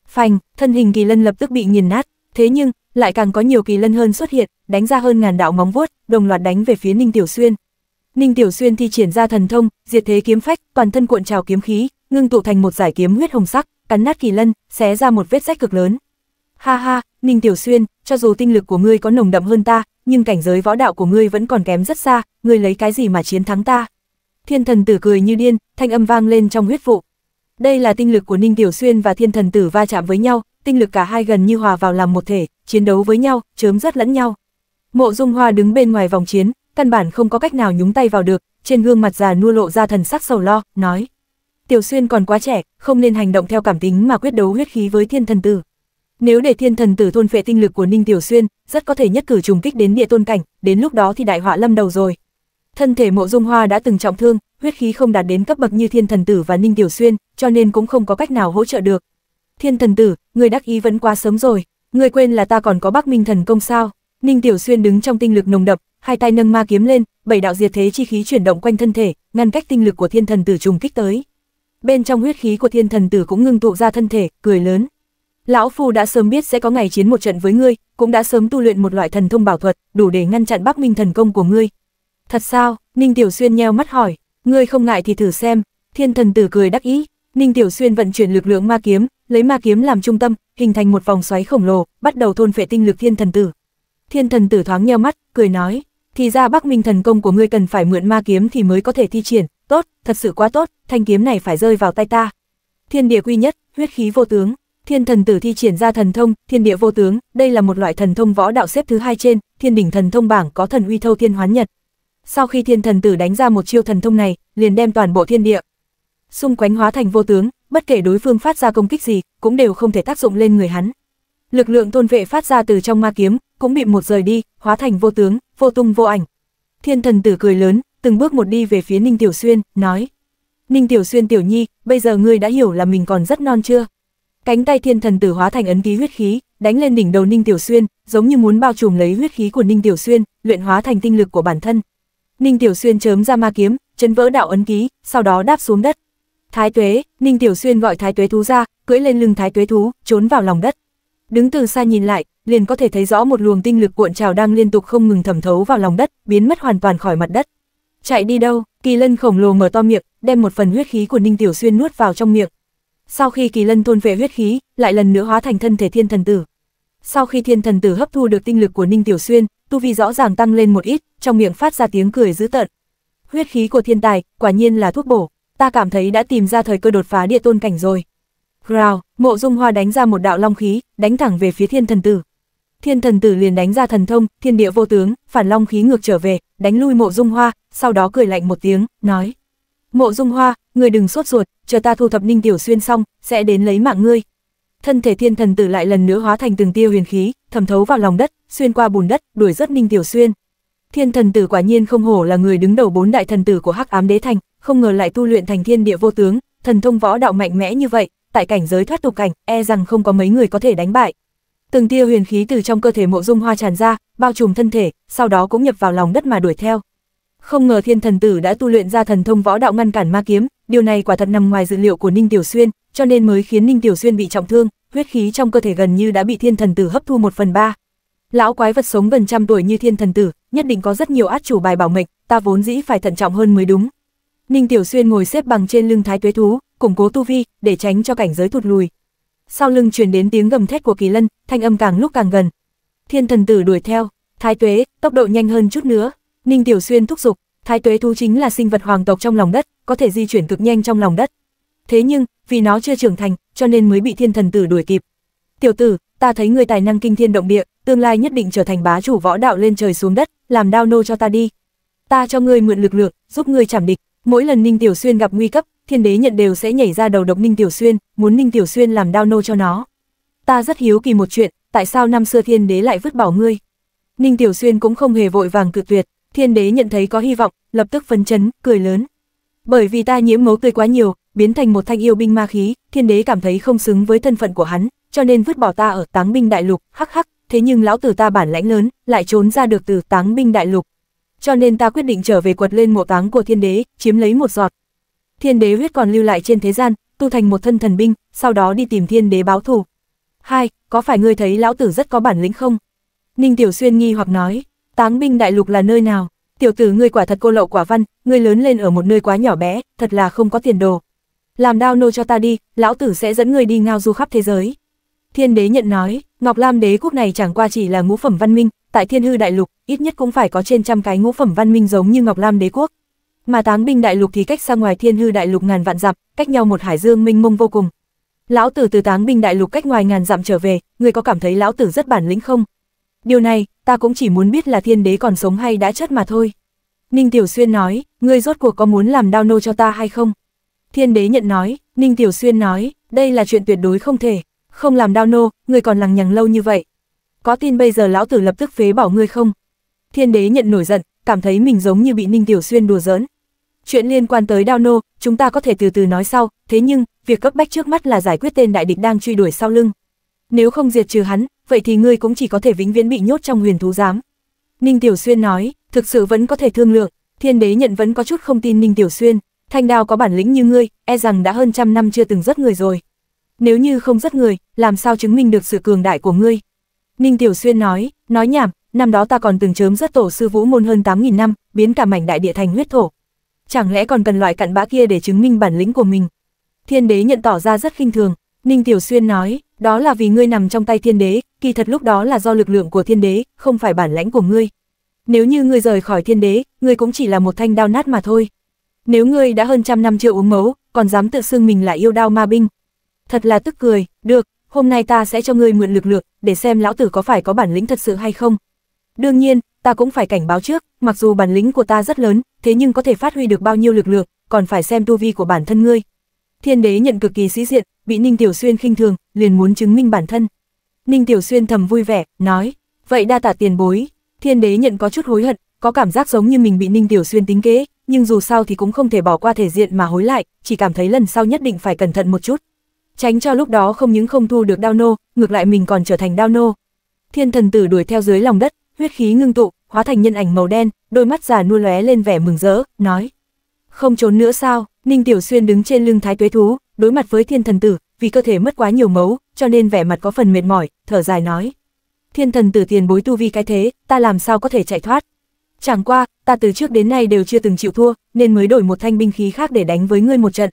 Phanh, thân hình kỳ lân lập tức bị nghiền nát, thế nhưng, lại càng có nhiều kỳ lân hơn xuất hiện, đánh ra hơn ngàn đạo móng vuốt, đồng loạt đánh về phía Ninh Tiểu Xuyên. Ninh Tiểu Xuyên thi triển ra thần thông, diệt thế kiếm phách, toàn thân cuộn trào kiếm khí, ngưng tụ thành một giải kiếm huyết hồng sắc, cắn nát kỳ lân, xé ra một vết rách cực lớn. Ha ha, Ninh Tiểu Xuyên, cho dù tinh lực của ngươi có nồng đậm hơn ta, nhưng cảnh giới võ đạo của ngươi vẫn còn kém rất xa, ngươi lấy cái gì mà chiến thắng ta? Thiên thần tử cười như điên, thanh âm vang lên trong huyết vụ. Đây là tinh lực của Ninh Tiểu Xuyên và thiên thần tử va chạm với nhau, tinh lực cả hai gần như hòa vào làm một thể, chiến đấu với nhau, chớm rất lẫn nhau. Mộ Dung Hoa đứng bên ngoài vòng chiến, căn bản không có cách nào nhúng tay vào được, trên gương mặt già nua lộ ra thần sắc sầu lo, nói: "Tiểu Xuyên còn quá trẻ, không nên hành động theo cảm tính mà quyết đấu huyết khí với Thiên Thần Tử. Nếu để Thiên Thần Tử thôn phệ tinh lực của Ninh Tiểu Xuyên, rất có thể nhất cử trùng kích đến địa tôn cảnh, đến lúc đó thì đại họa lâm đầu rồi." Thân thể mộ dung hoa đã từng trọng thương, huyết khí không đạt đến cấp bậc như thiên thần tử và ninh tiểu xuyên, cho nên cũng không có cách nào hỗ trợ được. Thiên thần tử, người đắc ý vẫn quá sớm rồi, người quên là ta còn có bắc minh thần công sao. Ninh tiểu xuyên đứng trong tinh lực nồng đậm, hai tay nâng ma kiếm lên, bảy đạo diệt thế chi khí chuyển động quanh thân thể, ngăn cách tinh lực của thiên thần tử trùng kích tới. Bên trong huyết khí của thiên thần tử cũng ngưng tụ ra thân thể, cười lớn. Lão Phu đã sớm biết sẽ có ngày chiến một trận với ngươi, cũng đã sớm tu luyện một loại thần thông bảo thuật, đủ để ngăn chặn Bắc Minh thần công của ngươi, Thật sao? Ninh Tiểu Xuyên nheo mắt hỏi, ngươi không ngại thì thử xem. Thiên thần tử cười đắc ý, Ninh Tiểu Xuyên vận chuyển lực lượng ma kiếm, lấy ma kiếm làm trung tâm, hình thành một vòng xoáy khổng lồ, bắt đầu thôn phệ tinh lực thiên thần tử. Thiên thần tử thoáng nheo mắt, cười nói, thì ra Bắc Minh thần công của ngươi cần phải mượn ma kiếm thì mới có thể thi triển, tốt, thật sự quá tốt, thanh kiếm này phải rơi vào tay ta. Thiên địa quy nhất, huyết khí vô tướng, Thiên thần tử thi triển ra thần thông, thiên địa vô tướng, đây là một loại thần thông võ đạo xếp thứ hai trên, thiên đỉnh thần thông bảng có thần uy thâu thiên hoán nhật, sau khi thiên thần tử đánh ra một chiêu thần thông này, liền đem toàn bộ thiên địa xung quanh hóa thành vô tướng, bất kể đối phương phát ra công kích gì, cũng đều không thể tác dụng lên người hắn. Lực lượng tôn vệ phát ra từ trong ma kiếm, cũng bị một rời đi, hóa thành vô tướng, vô tung vô ảnh. Thiên thần tử cười lớn, từng bước một đi về phía Ninh Tiểu Xuyên, nói: "Ninh Tiểu Xuyên tiểu nhi, bây giờ ngươi đã hiểu là mình còn rất non chưa?" Cánh tay thiên thần tử hóa thành ấn ký huyết khí, đánh lên đỉnh đầu Ninh Tiểu Xuyên, giống như muốn bao trùm lấy huyết khí của Ninh Tiểu Xuyên, luyện hóa thành tinh lực của bản thân, Ninh Tiểu Xuyên chớm ra ma kiếm, chấn vỡ đạo ấn ký, sau đó đáp xuống đất. Thái Tuế, Ninh Tiểu Xuyên gọi Thái Tuế thú ra, cưỡi lên lưng Thái Tuế thú, trốn vào lòng đất. Đứng từ xa nhìn lại, liền có thể thấy rõ một luồng tinh lực cuộn trào đang liên tục không ngừng thẩm thấu vào lòng đất, biến mất hoàn toàn khỏi mặt đất. Chạy đi đâu? Kỳ Lân khổng lồ mở to miệng, đem một phần huyết khí của Ninh Tiểu Xuyên nuốt vào trong miệng. Sau khi Kỳ Lân thôn về huyết khí, lại lần nữa hóa thành thân thể thiên thần tử. Sau khi thiên thần tử hấp thu được tinh lực của Ninh Tiểu Xuyên, tu vi rõ ràng tăng lên một ít, trong miệng phát ra tiếng cười dữ tợn. Huyết khí của thiên tài, quả nhiên là thuốc bổ, ta cảm thấy đã tìm ra thời cơ đột phá địa tôn cảnh rồi. Rào, mộ dung hoa đánh ra một đạo long khí, đánh thẳng về phía thiên thần tử. Thiên thần tử liền đánh ra thần thông, thiên địa vô tướng, phản long khí ngược trở về, đánh lui mộ dung hoa, sau đó cười lạnh một tiếng, nói. Mộ dung hoa, người đừng sốt ruột, chờ ta thu thập ninh tiểu xuyên xong, sẽ đến lấy mạng ngươi, thân thể thiên thần tử lại lần nữa hóa thành từng tia huyền khí, thẩm thấu vào lòng đất, xuyên qua bùn đất, đuổi rất Ninh Tiểu Xuyên. Thiên thần tử quả nhiên không hổ là người đứng đầu bốn đại thần tử của Hắc Ám Đế Thành, không ngờ lại tu luyện thành thiên địa vô tướng, thần thông võ đạo mạnh mẽ như vậy, tại cảnh giới thoát tục cảnh, e rằng không có mấy người có thể đánh bại. Từng tia huyền khí từ trong cơ thể Mộ Dung Hoa tràn ra, bao trùm thân thể, sau đó cũng nhập vào lòng đất mà đuổi theo. Không ngờ Thiên Thần Tử đã tu luyện ra thần thông võ đạo ngăn cản ma kiếm, điều này quả thật nằm ngoài dự liệu của Ninh Tiểu Xuyên, cho nên mới khiến Ninh Tiểu Xuyên bị trọng thương, huyết khí trong cơ thể gần như đã bị thiên thần tử hấp thu một phần ba. Lão quái vật sống gần trăm tuổi như thiên thần tử, nhất định có rất nhiều át chủ bài bảo mệnh, ta vốn dĩ phải thận trọng hơn mới đúng. Ninh Tiểu Xuyên ngồi xếp bằng trên lưng thái tuế thú, củng cố tu vi, để tránh cho cảnh giới thụt lùi. Sau lưng truyền đến tiếng gầm thét của Kỳ Lân, thanh âm càng lúc càng gần. Thiên thần tử đuổi theo, thái tuế, tốc độ nhanh hơn chút nữa. Ninh Tiểu Xuyên thúc giục, thái tuế thú chính là sinh vật hoàng tộc trong lòng đất, có thể di chuyển cực nhanh trong lòng đất. Thế nhưng, vì nó chưa trưởng thành, cho nên mới bị thiên thần tử đuổi kịp. Tiểu tử, ta thấy người tài năng kinh thiên động địa, tương lai nhất định trở thành bá chủ võ đạo lên trời xuống đất, làm đao nô cho ta đi. Ta cho ngươi mượn lực lượng, giúp ngươi chảm địch, mỗi lần Ninh Tiểu Xuyên gặp nguy cấp, thiên đế nhận đều sẽ nhảy ra đầu độc Ninh Tiểu Xuyên, muốn Ninh Tiểu Xuyên làm đao nô cho nó. Ta rất hiếu kỳ một chuyện, tại sao năm xưa thiên đế lại vứt bỏ ngươi? Ninh Tiểu Xuyên cũng không hề vội vàng cự tuyệt, thiên đế nhận thấy có hy vọng, lập tức phấn chấn, cười lớn. Bởi vì ta nhiễm máu tươi quá nhiều, biến thành một thanh yêu binh ma khí, thiên đế cảm thấy không xứng với thân phận của hắn, cho nên vứt bỏ ta ở táng binh đại lục, hắc hắc, thế nhưng lão tử ta bản lãnh lớn, lại trốn ra được từ táng binh đại lục. Cho nên ta quyết định trở về quật lên mộ táng của thiên đế, chiếm lấy một giọt. Thiên đế huyết còn lưu lại trên thế gian, tu thành một thân thần binh, sau đó đi tìm thiên đế báo thù. Hai, có phải ngươi thấy lão tử rất có bản lĩnh không? Ninh Tiểu Xuyên nghi hoặc nói, táng binh đại lục là nơi nào? tiểu tử ngươi quả thật cô lậu quả văn, ngươi lớn lên ở một nơi quá nhỏ bé, thật là không có tiền đồ. Làm đao nô cho ta đi, lão tử sẽ dẫn ngươi đi ngao du khắp thế giới. Thiên đế nhận nói, Ngọc Lam đế quốc này chẳng qua chỉ là ngũ phẩm văn minh, tại thiên hư đại lục, ít nhất cũng phải có trên trăm cái ngũ phẩm văn minh giống như Ngọc Lam đế quốc. Mà táng binh đại lục thì cách xa ngoài thiên hư đại lục ngàn vạn dặm, cách nhau một hải dương minh mông vô cùng. Lão tử từ táng binh đại lục cách ngoài ngàn dặm trở về, ngươi có cảm thấy lão tử rất bản lĩnh không? điều này, ta cũng chỉ muốn biết là thiên đế còn sống hay đã chết mà thôi. Ninh Tiểu Xuyên nói, ngươi rốt cuộc có muốn làm đao nô cho ta hay không? Thiên đế nhận nói, Ninh Tiểu Xuyên nói, đây là chuyện tuyệt đối không thể, không làm đao nô, ngươi còn lằng nhằng lâu như vậy. Có tin bây giờ lão tử lập tức phế bỏ ngươi không? Thiên đế nhận nổi giận, cảm thấy mình giống như bị Ninh Tiểu Xuyên đùa giỡn. Chuyện liên quan tới đao nô, chúng ta có thể từ từ nói sau, thế nhưng, việc cấp bách trước mắt là giải quyết tên đại địch đang truy đuổi sau lưng nếu không diệt trừ hắn, vậy thì ngươi cũng chỉ có thể vĩnh viễn bị nhốt trong huyền thú giám. Ninh Tiểu Xuyên nói, thực sự vẫn có thể thương lượng, thiên đế nhận vẫn có chút không tin Ninh Tiểu Xuyên, thanh đao có bản lĩnh như ngươi, e rằng đã hơn trăm năm chưa từng giết người rồi. Nếu như không giết người, làm sao chứng minh được sự cường đại của ngươi? Ninh Tiểu Xuyên nói, nói nhảm, năm đó ta còn từng chớm rất tổ sư vũ môn hơn 8.000 năm, biến cả mảnh đại địa thành huyết thổ. Chẳng lẽ còn cần loại cặn bã kia để chứng minh bản lĩnh của mình? Thiên đế nhận tỏ ra rất khinh thường, Ninh Tiểu Xuyên nói, đó là vì ngươi nằm trong tay thiên đế, kỳ thật lúc đó là do lực lượng của thiên đế, không phải bản lãnh của ngươi. Nếu như ngươi rời khỏi thiên đế, ngươi cũng chỉ là một thanh đao nát mà thôi. Nếu ngươi đã hơn trăm năm chưa uống máu, còn dám tự xưng mình là yêu đao ma binh. Thật là tức cười, được, hôm nay ta sẽ cho ngươi mượn lực lượng, để xem lão tử có phải có bản lĩnh thật sự hay không. Đương nhiên, ta cũng phải cảnh báo trước, mặc dù bản lĩnh của ta rất lớn, thế nhưng có thể phát huy được bao nhiêu lực lượng, còn phải xem tu vi của bản thân ngươi. Thiên đế nhận cực kỳ sĩ diện, bị Ninh Tiểu Xuyên khinh thường, liền muốn chứng minh bản thân. Ninh Tiểu Xuyên thầm vui vẻ, nói, vậy đa tạ tiền bối. Thiên đế nhận có chút hối hận, có cảm giác giống như mình bị Ninh Tiểu Xuyên tính kế, nhưng dù sao thì cũng không thể bỏ qua thể diện mà hối lại, chỉ cảm thấy lần sau nhất định phải cẩn thận một chút. Tránh cho lúc đó không những không thu được đao nô, ngược lại mình còn trở thành đao nô. Thiên thần tử đuổi theo dưới lòng đất, huyết khí ngưng tụ, hóa thành nhân ảnh màu đen, đôi mắt già nua lóe lên vẻ mừng rỡ, nói: "Không trốn nữa sao?" Ninh Tiểu Xuyên đứng trên lưng thái tuế thú, đối mặt với thiên thần tử, vì cơ thể mất quá nhiều máu, cho nên vẻ mặt có phần mệt mỏi, thở dài nói. Thiên thần tử tiền bối tu vi cái thế, ta làm sao có thể chạy thoát. Chẳng qua, ta từ trước đến nay đều chưa từng chịu thua, nên mới đổi một thanh binh khí khác để đánh với ngươi một trận.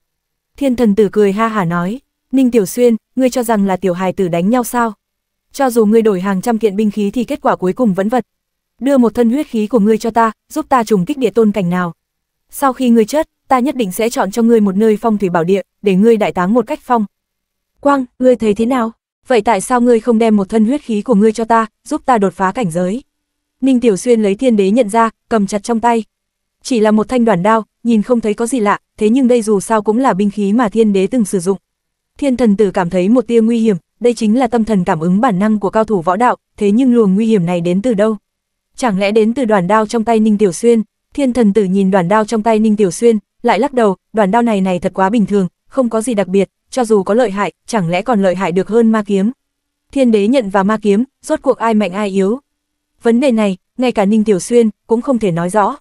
Thiên thần tử cười ha hả nói, Ninh Tiểu Xuyên, ngươi cho rằng là tiểu hài tử đánh nhau sao? Cho dù ngươi đổi hàng trăm kiện binh khí thì kết quả cuối cùng vẫn vật. Đưa một thân huyết khí của ngươi cho ta, giúp ta trùng kích địa tôn cảnh nào. Sau khi ngươi chết, ta nhất định sẽ chọn cho ngươi một nơi phong thủy bảo địa, để ngươi đại táng một cách phong. Quang, ngươi thấy thế nào? Vậy tại sao ngươi không đem một thân huyết khí của ngươi cho ta, giúp ta đột phá cảnh giới? Ninh Tiểu Xuyên lấy thiên đế nhận ra, cầm chặt trong tay. Chỉ là một thanh đoản đao, nhìn không thấy có gì lạ, thế nhưng đây dù sao cũng là binh khí mà thiên đế từng sử dụng. Thiên thần tử cảm thấy một tia nguy hiểm, đây chính là tâm thần cảm ứng bản năng của cao thủ võ đạo, thế nhưng luồng nguy hiểm này đến từ đâu? Chẳng lẽ đến từ đoàn đao trong tay Ninh Tiểu Xuyên? Thiên thần tử nhìn đoàn đao trong tay Ninh Tiểu Xuyên, lại lắc đầu, đoàn đao này này thật quá bình thường, không có gì đặc biệt, cho dù có lợi hại, chẳng lẽ còn lợi hại được hơn ma kiếm. Thiên đế nhận và ma kiếm, rốt cuộc ai mạnh ai yếu. Vấn đề này, ngay cả Ninh Tiểu Xuyên cũng không thể nói rõ.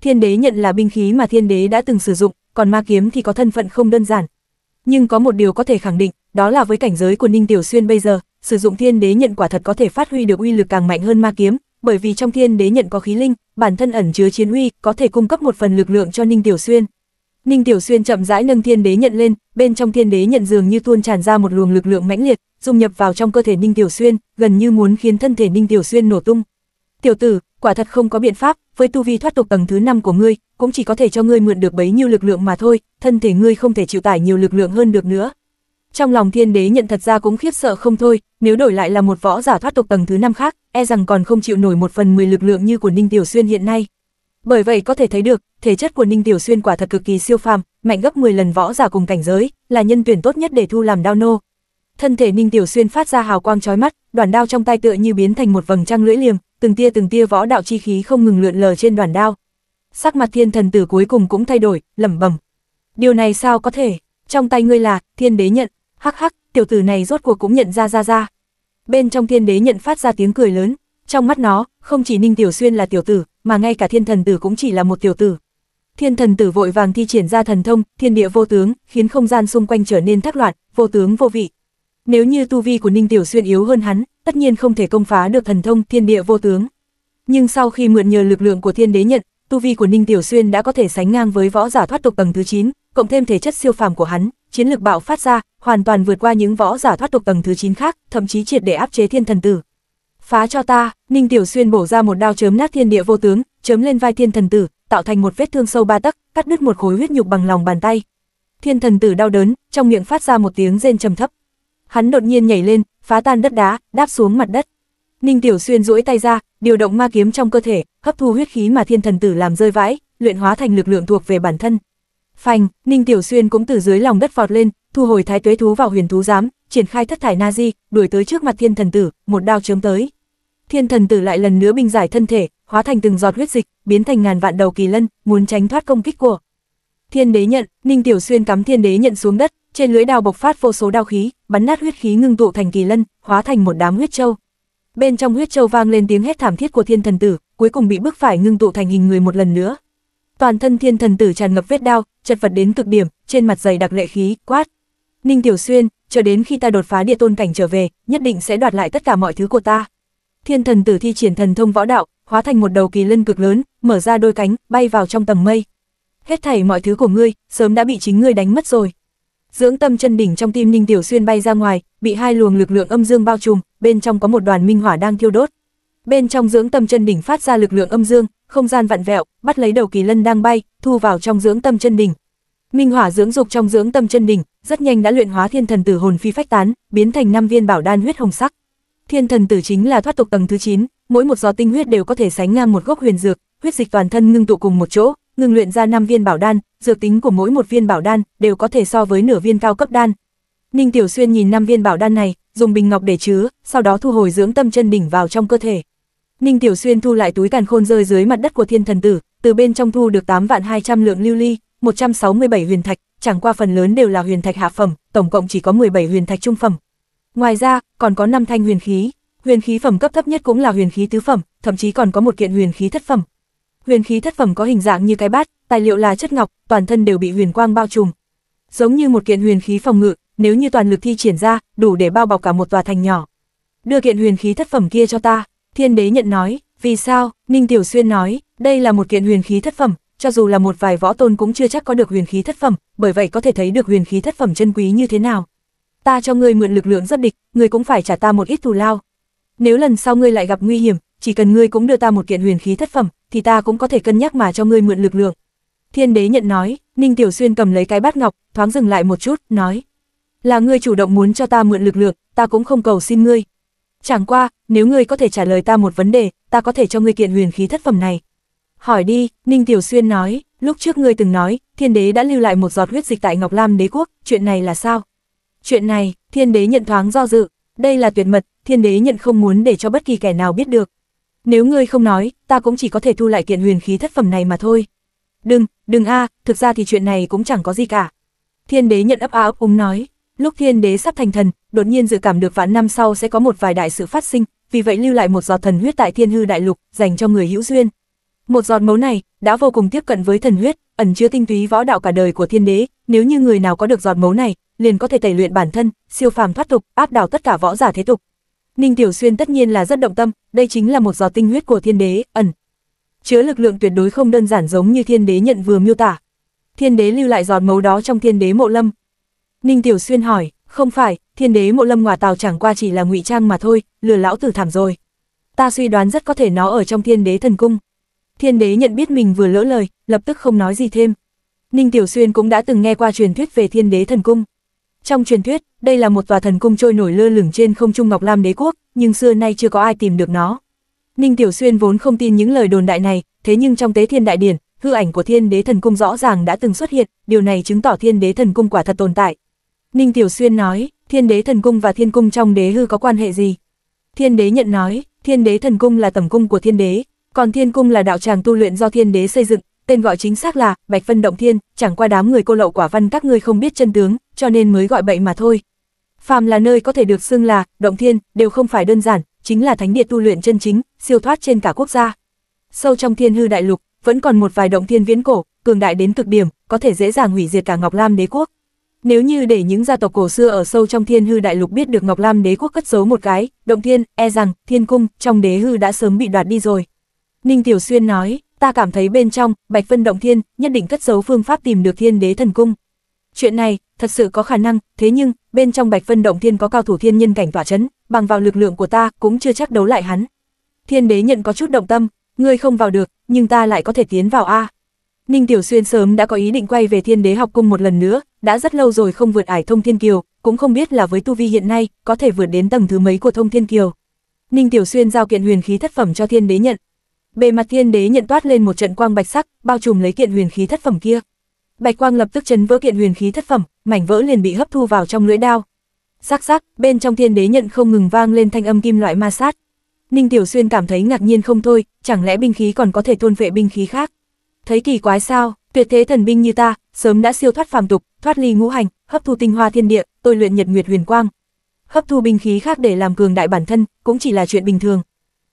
Thiên đế nhận là binh khí mà thiên đế đã từng sử dụng, còn ma kiếm thì có thân phận không đơn giản. Nhưng có một điều có thể khẳng định, đó là với cảnh giới của Ninh Tiểu Xuyên bây giờ, sử dụng thiên đế nhận quả thật có thể phát huy được uy lực càng mạnh hơn ma kiếm, bởi vì trong thiên đế nhận có khí linh, bản thân ẩn chứa chiến uy có thể cung cấp một phần lực lượng cho Ninh Tiểu Xuyên. Ninh Tiểu Xuyên chậm rãi nâng thiên đế nhận lên, bên trong thiên đế nhận dường như tuôn tràn ra một luồng lực lượng mãnh liệt, dung nhập vào trong cơ thể Ninh Tiểu Xuyên, gần như muốn khiến thân thể Ninh Tiểu Xuyên nổ tung. "Tiểu tử, quả thật không có biện pháp, với tu vi thoát tục tầng thứ 5 của ngươi, cũng chỉ có thể cho ngươi mượn được bấy nhiêu lực lượng mà thôi, thân thể ngươi không thể chịu tải nhiều lực lượng hơn được nữa." Trong lòng thiên đế nhận thật ra cũng khiếp sợ không thôi, nếu đổi lại là một võ giả thoát tục tầng thứ năm khác, e rằng còn không chịu nổi một phần 10 lực lượng như của Ninh Tiểu Xuyên hiện nay. Bởi vậy có thể thấy được, thể chất của Ninh Tiểu Xuyên quả thật cực kỳ siêu phàm, mạnh gấp 10 lần võ giả cùng cảnh giới, là nhân tuyển tốt nhất để thu làm đao nô. Thân thể Ninh Tiểu Xuyên phát ra hào quang chói mắt, đoàn đao trong tay tựa như biến thành một vầng trăng lưỡi liềm, từng tia từng tia võ đạo chi khí không ngừng lượn lờ trên đoàn đao. Sắc mặt Thiên Thần Tử cuối cùng cũng thay đổi, lẩm bẩm: "Điều này sao có thể? Trong tay ngươi là Thiên Đế nhận, hắc hắc, tiểu tử này rốt cuộc cũng nhận ra ra ra. Bên trong thiên đế nhận phát ra tiếng cười lớn, trong mắt nó, không chỉ Ninh Tiểu Xuyên là tiểu tử, mà ngay cả thiên thần tử cũng chỉ là một tiểu tử. Thiên thần tử vội vàng thi triển ra thần thông, thiên địa vô tướng, khiến không gian xung quanh trở nên thác loạn, vô tướng vô vị. Nếu như tu vi của Ninh Tiểu Xuyên yếu hơn hắn, tất nhiên không thể công phá được thần thông thiên địa vô tướng. Nhưng sau khi mượn nhờ lực lượng của thiên đế nhận, tu vi của Ninh Tiểu Xuyên đã có thể sánh ngang với võ giả thoát tục tầng thứ 9, cộng thêm thể chất siêu phàm của hắn, chiến lực bạo phát ra, hoàn toàn vượt qua những võ giả thoát tục tầng thứ 9 khác, thậm chí triệt để áp chế thiên thần tử. Phá cho ta, Ninh Tiểu Xuyên bổ ra một đao chớm nát thiên địa vô tướng, chớm lên vai thiên thần tử, tạo thành một vết thương sâu ba tấc, cắt đứt một khối huyết nhục bằng lòng bàn tay. Thiên thần tử đau đớn, trong miệng phát ra một tiếng rên trầm thấp. Hắn đột nhiên nhảy lên, phá tan đất đá, đáp xuống mặt đất. Ninh Tiểu Xuyên duỗi tay ra, điều động ma kiếm trong cơ thể, hấp thu huyết khí mà thiên thần tử làm rơi vãi, luyện hóa thành lực lượng thuộc về bản thân. Phanh, Ninh Tiểu Xuyên cũng từ dưới lòng đất vọt lên, thu hồi thái tuế thú vào huyền thú giám, triển khai thất thải na di, đuổi tới trước mặt thiên thần tử, một đao chớm tới. Thiên thần tử lại lần nữa bình giải thân thể, hóa thành từng giọt huyết dịch, biến thành ngàn vạn đầu kỳ lân, muốn tránh thoát công kích của. Thiên đế nhận, Ninh Tiểu Xuyên cắm thiên đế nhận xuống đất, trên lưỡi đao bộc phát vô số đao khí, bắn nát huyết khí ngưng tụ thành kỳ lân, hóa thành một đám huyết châu. Bên trong huyết châu vang lên tiếng hét thảm thiết của thiên thần tử, cuối cùng bị bức phải ngưng tụ thành hình người một lần nữa. Toàn thân thiên thần tử tràn ngập vết đao, chật vật đến cực điểm, trên mặt dày đặc lệ khí, quát, Ninh Tiểu Xuyên, chờ đến khi ta đột phá địa tôn cảnh trở về, nhất định sẽ đoạt lại tất cả mọi thứ của ta. Thiên thần tử thi triển thần thông võ đạo, hóa thành một đầu kỳ lân cực lớn, mở ra đôi cánh, bay vào trong tầng mây. Hết thảy mọi thứ của ngươi, sớm đã bị chính ngươi đánh mất rồi. Dưỡng tâm chân đỉnh trong tim Ninh Tiểu Xuyên bay ra ngoài, bị hai luồng lực lượng âm dương bao trùm, bên trong có một đoàn minh hỏa đang thiêu đốt. Bên trong dưỡng tâm chân đỉnh phát ra lực lượng âm dương, không gian vặn vẹo, bắt lấy đầu kỳ lân đang bay, thu vào trong dưỡng tâm chân đỉnh, Minh hỏa dưỡng dục trong dưỡng tâm chân đỉnh, rất nhanh đã luyện hóa thiên thần tử hồn phi phách tán, biến thành năm viên bảo đan huyết hồng sắc. Thiên thần tử chính là thoát tục tầng thứ 9, mỗi một giọt tinh huyết đều có thể sánh ngang một gốc huyền dược, huyết dịch toàn thân ngưng tụ cùng một chỗ, ngưng luyện ra năm viên bảo đan, dược tính của mỗi một viên bảo đan đều có thể so với nửa viên cao cấp đan. Ninh Tiểu Xuyên nhìn năm viên bảo đan này, dùng bình ngọc để chứa, sau đó thu hồi dưỡng tâm chân đỉnh vào trong cơ thể. Ninh Tiểu Xuyên thu lại túi càn khôn rơi dưới mặt đất của thiên thần tử, từ bên trong thu được 8 vạn 200 lượng lưu ly, 167 huyền thạch, chẳng qua phần lớn đều là huyền thạch hạ phẩm, tổng cộng chỉ có 17 huyền thạch trung phẩm. Ngoài ra, còn có 5 thanh huyền khí, huyền khí phẩm cấp thấp nhất cũng là huyền khí tứ phẩm, thậm chí còn có một kiện huyền khí thất phẩm. Huyền khí thất phẩm có hình dạng như cái bát, tài liệu là chất ngọc, toàn thân đều bị huyền quang bao trùm. Giống như một kiện huyền khí phòng ngự, nếu như toàn lực thi triển ra, đủ để bao bọc cả một tòa thành nhỏ. Đưa kiện huyền khí thất phẩm kia cho ta, thiên đế nhận nói, vì sao? Ninh Tiểu Xuyên nói, đây là một kiện huyền khí thất phẩm, cho dù là một vài võ tôn cũng chưa chắc có được huyền khí thất phẩm, bởi vậy có thể thấy được huyền khí thất phẩm chân quý như thế nào. Ta cho ngươi mượn lực lượng rất địch, ngươi cũng phải trả ta một ít thù lao. Nếu lần sau ngươi lại gặp nguy hiểm, chỉ cần ngươi cũng đưa ta một kiện huyền khí thất phẩm, thì ta cũng có thể cân nhắc mà cho ngươi mượn lực lượng. Thiên đế nhận nói, Ninh Tiểu Xuyên cầm lấy cái bát ngọc, thoáng dừng lại một chút, nói. Là ngươi chủ động muốn cho ta mượn lực lượng, ta cũng không cầu xin ngươi, Chẳng qua, nếu ngươi có thể trả lời ta một vấn đề, ta có thể cho ngươi kiện huyền khí thất phẩm này. Hỏi đi, Ninh Tiểu Xuyên nói, lúc trước ngươi từng nói, thiên đế đã lưu lại một giọt huyết dịch tại Ngọc Lam đế quốc, chuyện này là sao? Chuyện này, thiên đế nhận thoáng do dự, đây là tuyệt mật, thiên đế nhận không muốn để cho bất kỳ kẻ nào biết được. Nếu ngươi không nói, ta cũng chỉ có thể thu lại kiện huyền khí thất phẩm này mà thôi. Đừng, đừng a, thực ra thì chuyện này cũng chẳng có gì cả. Thiên đế nhận ấp a ấp úng nói, lúc thiên đế sắp thành thần, đột nhiên dự cảm được vạn năm sau sẽ có một vài đại sự phát sinh, vì vậy lưu lại một giọt thần huyết tại thiên hư đại lục, dành cho người hữu duyên. Một giọt máu này, đã vô cùng tiếp cận với thần huyết, ẩn chứa tinh túy võ đạo cả đời của thiên đế, nếu như người nào có được giọt máu này, liền có thể tẩy luyện bản thân, siêu phàm thoát tục, áp đảo tất cả võ giả thế tục. Ninh Tiểu Xuyên tất nhiên là rất động tâm, đây chính là một giọt tinh huyết của thiên đế, ẩn. Chứa lực lượng tuyệt đối không đơn giản giống như thiên đế nhận vừa miêu tả. Thiên đế lưu lại giọt máu đó trong thiên đế mộ lâm. Ninh Tiểu Xuyên hỏi, không phải, thiên đế mộ lâm ngòa tàu chẳng qua chỉ là ngụy trang mà thôi, lừa lão tử thảm rồi. Ta suy đoán rất có thể nó ở trong thiên đế thần cung. Thiên đế nhận biết mình vừa lỡ lời, lập tức không nói gì thêm. Ninh Tiểu Xuyên cũng đã từng nghe qua truyền thuyết về thiên đế thần cung. Trong truyền thuyết, đây là một tòa thần cung trôi nổi lơ lửng trên không trung Ngọc Lam đế quốc, nhưng xưa nay chưa có ai tìm được nó. Ninh Tiểu Xuyên vốn không tin những lời đồn đại này, thế nhưng trong tế thiên đại điển, hư ảnh của thiên đế thần cung rõ ràng đã từng xuất hiện, điều này chứng tỏ thiên đế thần cung quả thật tồn tại. Ninh Tiểu Xuyên nói, thiên đế thần cung và thiên cung trong đế hư có quan hệ gì? Thiên đế nhận nói, thiên đế thần cung là tầm cung của thiên đế, còn thiên cung là đạo tràng tu luyện do thiên đế xây dựng, tên gọi chính xác là Bạch Vân Động Thiên, chẳng qua đám người cô lậu quả văn các ngươi không biết chân tướng, cho nên mới gọi bậy mà thôi. Phàm là nơi có thể được xưng là Động Thiên, đều không phải đơn giản, chính là thánh địa tu luyện chân chính, siêu thoát trên cả quốc gia. Sâu trong Thiên Hư Đại Lục, vẫn còn một vài động thiên viễn cổ, cường đại đến cực điểm, có thể dễ dàng hủy diệt cả Ngọc Lam Đế quốc. Nếu như để những gia tộc cổ xưa ở sâu trong thiên hư đại lục biết được Ngọc Lam đế quốc cất giấu một cái, động thiên, e rằng, thiên cung, trong đế hư đã sớm bị đoạt đi rồi. Ninh Tiểu Xuyên nói, ta cảm thấy bên trong, Bạch phân Động Thiên, nhất định cất giấu phương pháp tìm được thiên đế thần cung. Chuyện này, thật sự có khả năng, thế nhưng, bên trong Bạch phân Động Thiên có cao thủ thiên nhân cảnh tỏa chấn, bằng vào lực lượng của ta cũng chưa chắc đấu lại hắn. Thiên đế nhận có chút động tâm, ngươi không vào được, nhưng ta lại có thể tiến vào A. Ninh Tiểu Xuyên sớm đã có ý định quay về Thiên Đế học cung một lần nữa, đã rất lâu rồi không vượt ải thông thiên kiều, cũng không biết là với tu vi hiện nay, có thể vượt đến tầng thứ mấy của thông thiên kiều. Ninh Tiểu Xuyên giao kiện huyền khí thất phẩm cho Thiên Đế nhận. Bề mặt Thiên Đế nhận toát lên một trận quang bạch sắc, bao trùm lấy kiện huyền khí thất phẩm kia. Bạch quang lập tức chấn vỡ kiện huyền khí thất phẩm, mảnh vỡ liền bị hấp thu vào trong lưỡi đao. Sắc sắc bên trong Thiên Đế nhận không ngừng vang lên thanh âm kim loại ma sát. Ninh Tiểu Xuyên cảm thấy ngạc nhiên không thôi, chẳng lẽ binh khí còn có thể thôn vệ binh khí khác? thấy kỳ quái sao, tuyệt thế thần binh như ta, sớm đã siêu thoát phàm tục, thoát ly ngũ hành, hấp thu tinh hoa thiên địa, tôi luyện nhật nguyệt huyền quang. Hấp thu binh khí khác để làm cường đại bản thân, cũng chỉ là chuyện bình thường.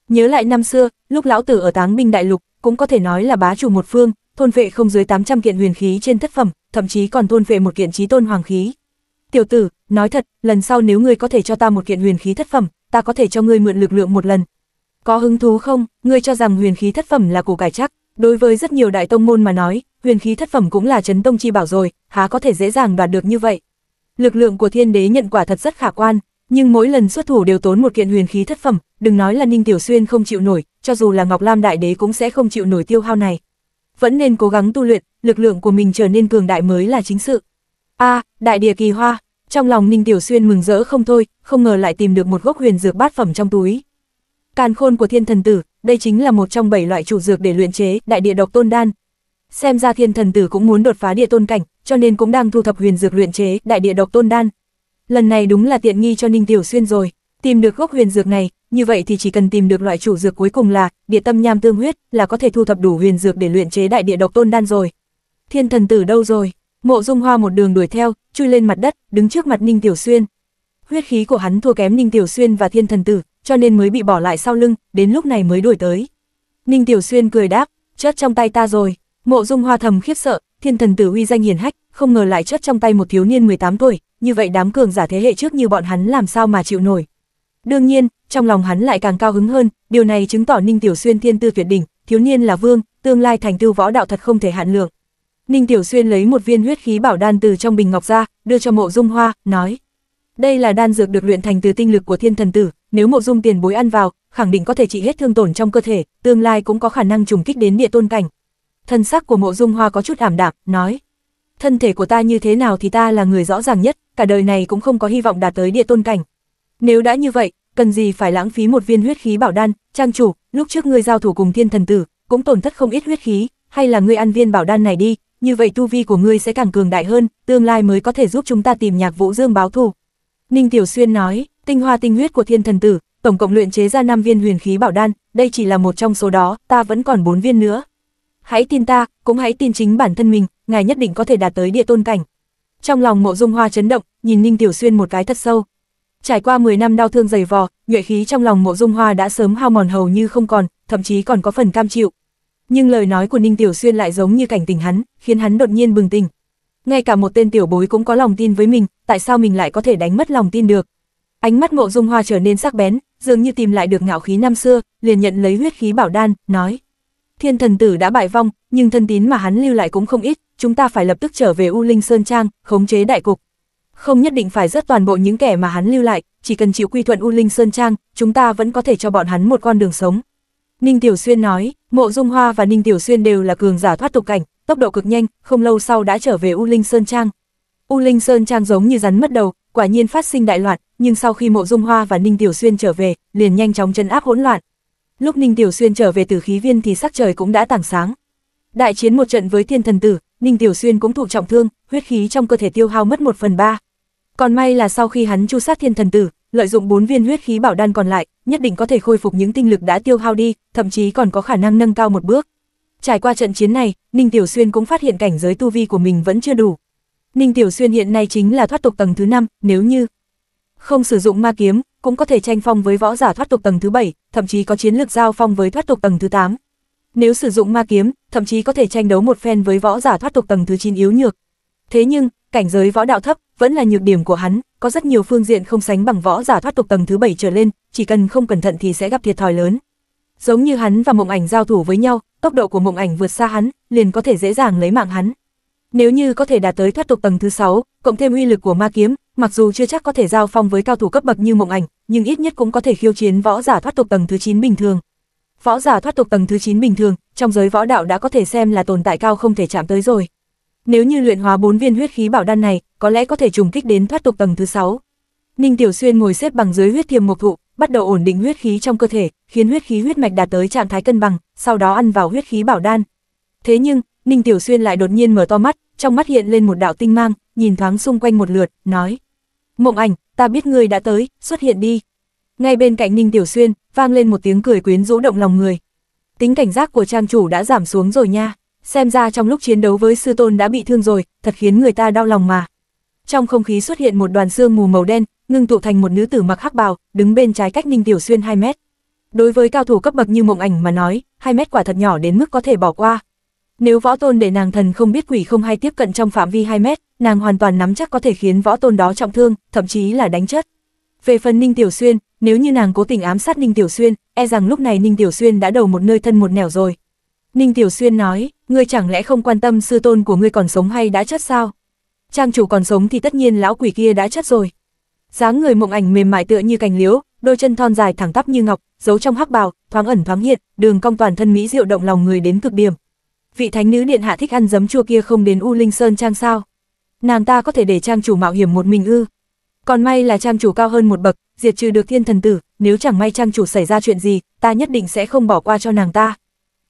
Nhớ lại năm xưa, lúc lão tử ở Táng binh đại lục, cũng có thể nói là bá chủ một phương, thôn vệ không dưới 800 kiện huyền khí trên thất phẩm, thậm chí còn thôn vệ một kiện chí tôn hoàng khí. Tiểu tử, nói thật, lần sau nếu ngươi có thể cho ta một kiện huyền khí thất phẩm, ta có thể cho ngươi mượn lực lượng một lần. Có hứng thú không? Ngươi cho rằng huyền khí thất phẩm là củ cải chắc, Đối với rất nhiều đại tông môn mà nói, huyền khí thất phẩm cũng là chấn tông chi bảo rồi, há có thể dễ dàng đoạt được như vậy. Lực lượng của thiên đế nhận quả thật rất khả quan, nhưng mỗi lần xuất thủ đều tốn một kiện huyền khí thất phẩm, đừng nói là Ninh Tiểu Xuyên không chịu nổi, cho dù là Ngọc Lam đại đế cũng sẽ không chịu nổi tiêu hao này. Vẫn nên cố gắng tu luyện, lực lượng của mình trở nên cường đại mới là chính sự. A, đại địa kỳ hoa, trong lòng Ninh Tiểu Xuyên mừng rỡ không thôi, không ngờ lại tìm được một gốc huyền dược bát phẩm trong túi. Càn khôn của thiên thần tử, đây chính là một trong bảy loại chủ dược để luyện chế đại địa độc tôn đan. Xem ra thiên thần tử cũng muốn đột phá địa tôn cảnh, cho nên cũng đang thu thập huyền dược luyện chế đại địa độc tôn đan. Lần này đúng là tiện nghi cho Ninh Tiểu Xuyên rồi, tìm được gốc huyền dược này, như vậy thì chỉ cần tìm được loại chủ dược cuối cùng là địa tâm nham tương huyết, là có thể thu thập đủ huyền dược để luyện chế đại địa độc tôn đan rồi. Thiên thần tử đâu rồi? Mộ Dung Hoa một đường đuổi theo, chui lên mặt đất, đứng trước mặt Ninh Tiểu Xuyên. Huyết khí của hắn thua kém Ninh Tiểu Xuyên và Thiên thần tử, cho nên mới bị bỏ lại sau lưng, đến lúc này mới đuổi tới. Ninh Tiểu Xuyên cười đáp, chất trong tay ta rồi, mộ dung hoa thầm khiếp sợ, thiên thần tử uy danh hiển hách, không ngờ lại chất trong tay một thiếu niên 18 tuổi, như vậy đám cường giả thế hệ trước như bọn hắn làm sao mà chịu nổi. Đương nhiên, trong lòng hắn lại càng cao hứng hơn, điều này chứng tỏ Ninh Tiểu Xuyên thiên tư tuyệt đỉnh, thiếu niên là vương, tương lai thành tựu võ đạo thật không thể hạn lượng. Ninh Tiểu Xuyên lấy một viên huyết khí bảo đan từ trong bình ngọc ra, đưa cho Mộ Dung Hoa, nói: "Đây là đan dược được luyện thành từ tinh lực của Thiên Thần Tử, nếu mộ dung tiền bối ăn vào, khẳng định có thể trị hết thương tổn trong cơ thể, tương lai cũng có khả năng trùng kích đến địa tôn cảnh. Thân sắc của mộ dung hoa có chút ảm đạm, nói. Thân thể của ta như thế nào thì ta là người rõ ràng nhất, cả đời này cũng không có hy vọng đạt tới địa tôn cảnh. Nếu đã như vậy, cần gì phải lãng phí một viên huyết khí bảo đan, trang chủ, lúc trước ngươi giao thủ cùng thiên thần tử, cũng tổn thất không ít huyết khí, hay là ngươi ăn viên bảo đan này đi, như vậy tu vi của ngươi sẽ càng cường đại hơn, tương lai mới có thể giúp chúng ta tìm nhạc vũ dương báo thù. Ninh Tiểu Xuyên nói, tinh hoa tinh huyết của thiên thần tử, tổng cộng luyện chế ra 5 viên huyền khí bảo đan, đây chỉ là một trong số đó, ta vẫn còn 4 viên nữa. Hãy tin ta, cũng hãy tin chính bản thân mình, ngài nhất định có thể đạt tới địa tôn cảnh. Trong lòng Mộ Dung Hoa chấn động, nhìn Ninh Tiểu Xuyên một cái thật sâu. Trải qua 10 năm đau thương dày vò, nhuệ khí trong lòng Mộ Dung Hoa đã sớm hao mòn hầu như không còn, thậm chí còn có phần cam chịu. Nhưng lời nói của Ninh Tiểu Xuyên lại giống như cảnh tỉnh hắn, khiến hắn đột nhiên bừng tỉnh, ngay cả một tên tiểu bối cũng có lòng tin với mình, tại sao mình lại có thể đánh mất lòng tin được. Ánh mắt mộ dung hoa trở nên sắc bén, dường như tìm lại được ngạo khí năm xưa, liền nhận lấy huyết khí bảo đan, nói. Thiên thần tử đã bại vong, nhưng thân tín mà hắn lưu lại cũng không ít, chúng ta phải lập tức trở về U Linh Sơn Trang, khống chế đại cục. Không nhất định phải rất toàn bộ những kẻ mà hắn lưu lại, chỉ cần chịu quy thuận U Linh Sơn Trang, chúng ta vẫn có thể cho bọn hắn một con đường sống. Ninh Tiểu Xuyên nói, Mộ Dung Hoa và Ninh Tiểu Xuyên đều là cường giả thoát tục cảnh, tốc độ cực nhanh, không lâu sau đã trở về U Linh Sơn Trang. U Linh Sơn Trang giống như rắn mất đầu, quả nhiên phát sinh đại loạn, nhưng sau khi Mộ Dung Hoa và Ninh Tiểu Xuyên trở về, liền nhanh chóng trấn áp hỗn loạn. Lúc Ninh Tiểu Xuyên trở về từ khí viên thì sắc trời cũng đã tảng sáng. Đại chiến một trận với thiên thần tử, Ninh Tiểu Xuyên cũng thuộc trọng thương, huyết khí trong cơ thể tiêu hao mất một phần ba. Còn may là sau khi hắn chu sát thiên thần tử, lợi dụng bốn viên huyết khí bảo đan còn lại, nhất định có thể khôi phục những tinh lực đã tiêu hao đi, thậm chí còn có khả năng nâng cao một bước. Trải qua trận chiến này, Ninh Tiểu Xuyên cũng phát hiện cảnh giới tu vi của mình vẫn chưa đủ. Ninh Tiểu Xuyên hiện nay chính là thoát tục tầng thứ 5, nếu như không sử dụng ma kiếm, cũng có thể tranh phong với võ giả thoát tục tầng thứ 7, thậm chí có chiến lược giao phong với thoát tục tầng thứ 8. Nếu sử dụng ma kiếm, thậm chí có thể tranh đấu một phen với võ giả thoát tục tầng thứ 9 yếu nhược. Thế nhưng, cảnh giới võ đạo thấp vẫn là nhược điểm của hắn, có rất nhiều phương diện không sánh bằng võ giả thoát tục tầng thứ 7 trở lên, chỉ cần không cẩn thận thì sẽ gặp thiệt thòi lớn giống như hắn và mộng ảnh giao thủ với nhau, tốc độ của mộng ảnh vượt xa hắn, liền có thể dễ dàng lấy mạng hắn. Nếu như có thể đạt tới thoát tục tầng thứ 6, cộng thêm uy lực của ma kiếm, mặc dù chưa chắc có thể giao phong với cao thủ cấp bậc như mộng ảnh, nhưng ít nhất cũng có thể khiêu chiến võ giả thoát tục tầng thứ 9 bình thường. Võ giả thoát tục tầng thứ 9 bình thường, trong giới võ đạo đã có thể xem là tồn tại cao không thể chạm tới rồi. Nếu như luyện hóa bốn viên huyết khí bảo đan này, có lẽ có thể trùng kích đến thoát tục tầng thứ 6. Ninh Tiểu Xuyên ngồi xếp bằng dưới huyết thiềm mục thụ, bắt đầu ổn định huyết khí trong cơ thể, khiến huyết khí huyết mạch đạt tới trạng thái cân bằng, sau đó ăn vào huyết khí bảo đan. Thế nhưng, Ninh Tiểu Xuyên lại đột nhiên mở to mắt, trong mắt hiện lên một đạo tinh mang, nhìn thoáng xung quanh một lượt, nói: "Mộng Ảnh, ta biết ngươi đã tới, xuất hiện đi." Ngay bên cạnh Ninh Tiểu Xuyên, vang lên một tiếng cười quyến rũ động lòng người. Tính cảnh giác của trang chủ đã giảm xuống rồi nha, xem ra trong lúc chiến đấu với sư tôn đã bị thương rồi, thật khiến người ta đau lòng mà. Trong không khí xuất hiện một đoàn sương mù màu đen, ngưng tụ thành một nữ tử mặc hắc bào, đứng bên trái cách Ninh Tiểu Xuyên 2 mét. Đối với cao thủ cấp bậc như Mộng Ảnh mà nói, 2 mét quả thật nhỏ đến mức có thể bỏ qua. Nếu võ tôn để nàng thần không biết quỷ không hay tiếp cận trong phạm vi 2 mét, nàng hoàn toàn nắm chắc có thể khiến võ tôn đó trọng thương, thậm chí là đánh chết. Về phần Ninh Tiểu Xuyên, nếu như nàng cố tình ám sát Ninh Tiểu Xuyên, e rằng lúc này Ninh Tiểu Xuyên đã đầu một nơi thân một nẻo rồi. Ninh Tiểu Xuyên nói, ngươi chẳng lẽ không quan tâm sư tôn của ngươi còn sống hay đã chết sao? Trang chủ còn sống thì tất nhiên lão quỷ kia đã chết rồi dáng người mộng ảnh mềm mại tựa như cành liễu, đôi chân thon dài thẳng tắp như ngọc, giấu trong hắc bào, thoáng ẩn thoáng hiện, đường cong toàn thân mỹ diệu động lòng người đến cực điểm. Vị thánh nữ điện hạ thích ăn giấm chua kia không đến U Linh Sơn trang sao? Nàng ta có thể để trang chủ mạo hiểm một mình ư? Còn may là trang chủ cao hơn một bậc, diệt trừ được thiên thần tử, nếu chẳng may trang chủ xảy ra chuyện gì, ta nhất định sẽ không bỏ qua cho nàng ta.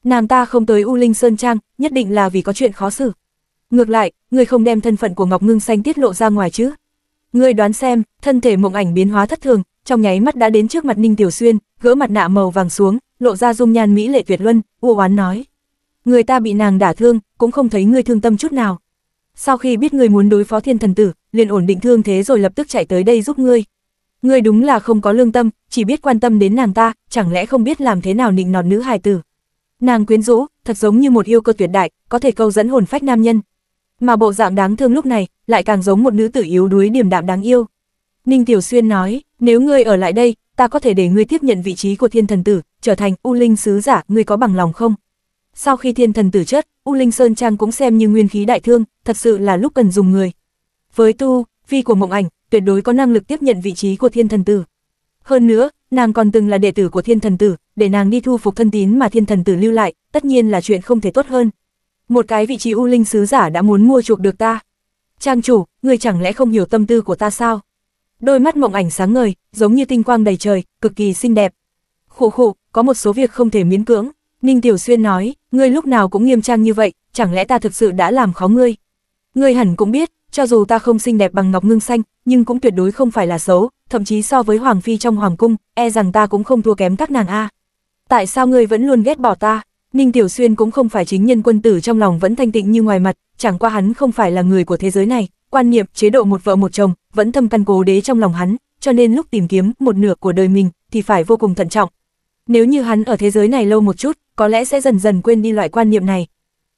Nàng ta không tới U Linh Sơn Trang, nhất định là vì có chuyện khó xử. Ngược lại, người không đem thân phận của Ngọc Ngưng Xanh tiết lộ ra ngoài chứ, Ngươi đoán xem, thân thể mộng ảnh biến hóa thất thường, trong nháy mắt đã đến trước mặt Ninh Tiểu Xuyên, gỡ mặt nạ màu vàng xuống, lộ ra dung nhan mỹ lệ tuyệt luân, u oán nói: "Người ta bị nàng đả thương, cũng không thấy ngươi thương tâm chút nào. Sau khi biết ngươi muốn đối phó Thiên thần tử, liền ổn định thương thế rồi lập tức chạy tới đây giúp ngươi. Ngươi đúng là không có lương tâm, chỉ biết quan tâm đến nàng ta, chẳng lẽ không biết làm thế nào nịnh nọt nữ hài tử?" Nàng quyến rũ, thật giống như một yêu cơ tuyệt đại, có thể câu dẫn hồn phách nam nhân, mà bộ dạng đáng thương lúc này, lại càng giống một nữ tử yếu đuối điềm đạm đáng yêu. Ninh Tiểu Xuyên nói, nếu ngươi ở lại đây, ta có thể để ngươi tiếp nhận vị trí của thiên thần tử, trở thành U Linh Sứ Giả, ngươi có bằng lòng không? Sau khi thiên thần tử chất, U Linh Sơn Trang cũng xem như nguyên khí đại thương, thật sự là lúc cần dùng người. Với tu, vi của mộng ảnh, tuyệt đối có năng lực tiếp nhận vị trí của thiên thần tử. Hơn nữa, nàng còn từng là đệ tử của thiên thần tử, để nàng đi thu phục thân tín mà thiên thần tử lưu lại, tất nhiên là chuyện không thể tốt hơn. Một cái vị trí U Linh Sứ Giả đã muốn mua chuộc được ta. Trang chủ, người chẳng lẽ không hiểu tâm tư của ta sao? Đôi mắt mộng ảnh sáng ngời, giống như tinh quang đầy trời, cực kỳ xinh đẹp. Khổ khổ, có một số việc không thể miễn cưỡng. Ninh Tiểu Xuyên nói, ngươi lúc nào cũng nghiêm trang như vậy, chẳng lẽ ta thực sự đã làm khó ngươi? Ngươi hẳn cũng biết, cho dù ta không xinh đẹp bằng ngọc ngưng xanh, nhưng cũng tuyệt đối không phải là xấu, thậm chí so với hoàng phi trong hoàng cung, e rằng ta cũng không thua kém các nàng a. Tại sao ngươi vẫn luôn ghét bỏ ta? Ninh Tiểu Xuyên cũng không phải chính nhân quân tử trong lòng vẫn thanh tịnh như ngoài mặt, chẳng qua hắn không phải là người của thế giới này, quan niệm chế độ một vợ một chồng vẫn thâm căn cố đế trong lòng hắn, cho nên lúc tìm kiếm một nửa của đời mình thì phải vô cùng thận trọng. Nếu như hắn ở thế giới này lâu một chút, có lẽ sẽ dần dần quên đi loại quan niệm này.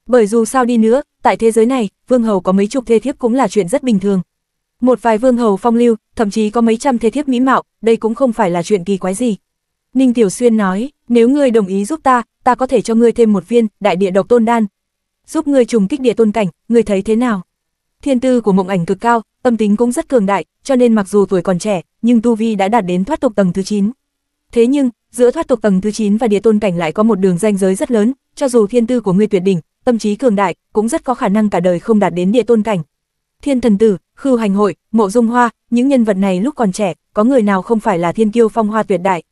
Bởi dù sao đi nữa, tại thế giới này, vương hầu có mấy chục thê thiếp cũng là chuyện rất bình thường. Một vài vương hầu phong lưu, thậm chí có mấy trăm thê thiếp mỹ mạo, đây cũng không phải là chuyện kỳ quái gì. Ninh Tiểu Xuyên nói, nếu ngươi đồng ý giúp ta, ta có thể cho ngươi thêm một viên đại địa độc tôn đan. Giúp ngươi trùng kích địa tôn cảnh, ngươi thấy thế nào? Thiên tư của mộng ảnh cực cao, tâm tính cũng rất cường đại, cho nên mặc dù tuổi còn trẻ, nhưng tu vi đã đạt đến thoát tục tầng thứ 9. Thế nhưng, giữa thoát tục tầng thứ 9 và địa tôn cảnh lại có một đường ranh giới rất lớn, cho dù thiên tư của ngươi tuyệt đỉnh, tâm trí cường đại, cũng rất có khả năng cả đời không đạt đến địa tôn cảnh. Thiên thần tử, Khưu Hành Hội, Mộ Dung Hoa, những nhân vật này lúc còn trẻ, có người nào không phải là thiên kiêu phong hoa tuyệt đại,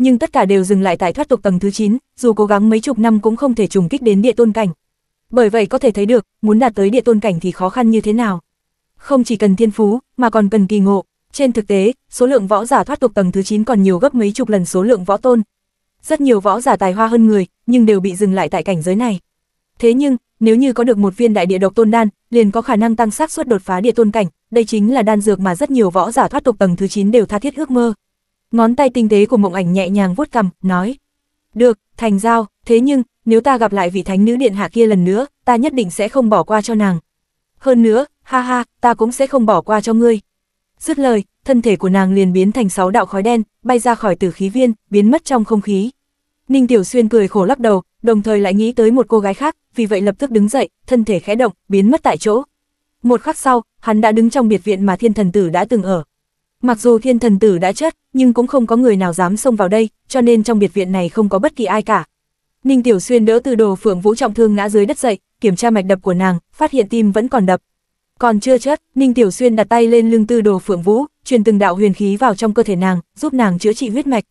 nhưng tất cả đều dừng lại tại thoát tục tầng thứ 9, dù cố gắng mấy chục năm cũng không thể trùng kích đến địa tôn cảnh. Bởi vậy có thể thấy được, muốn đạt tới địa tôn cảnh thì khó khăn như thế nào. Không chỉ cần thiên phú, mà còn cần kỳ ngộ. Trên thực tế, số lượng võ giả thoát tục tầng thứ 9 còn nhiều gấp mấy chục lần số lượng võ tôn. Rất nhiều võ giả tài hoa hơn người, nhưng đều bị dừng lại tại cảnh giới này. Thế nhưng, nếu như có được một viên đại địa độc tôn đan, liền có khả năng tăng xác suất đột phá địa tôn cảnh, đây chính là đan dược mà rất nhiều võ giả thoát tục tầng thứ 9 đều tha thiết ước mơ. Ngón tay tinh tế của mộng ảnh nhẹ nhàng vuốt cầm, nói. Được, thành giao, thế nhưng, nếu ta gặp lại vị thánh nữ điện hạ kia lần nữa, ta nhất định sẽ không bỏ qua cho nàng. Hơn nữa, ha ha, ta cũng sẽ không bỏ qua cho ngươi. Dứt lời, thân thể của nàng liền biến thành sáu đạo khói đen, bay ra khỏi tử khí viên, biến mất trong không khí. Ninh Tiểu Xuyên cười khổ lắc đầu, đồng thời lại nghĩ tới một cô gái khác, vì vậy lập tức đứng dậy, thân thể khẽ động, biến mất tại chỗ. Một khắc sau, hắn đã đứng trong biệt viện mà thiên thần tử đã từng ở. Mặc dù thiên thần tử đã chết, nhưng cũng không có người nào dám xông vào đây, cho nên trong biệt viện này không có bất kỳ ai cả. Ninh Tiểu Xuyên đỡ từ đồ phượng vũ trọng thương ngã dưới đất dậy, kiểm tra mạch đập của nàng, phát hiện tim vẫn còn đập. Còn chưa chết, Ninh Tiểu Xuyên đặt tay lên lưng tư đồ phượng vũ, truyền từng đạo huyền khí vào trong cơ thể nàng, giúp nàng chữa trị huyết mạch.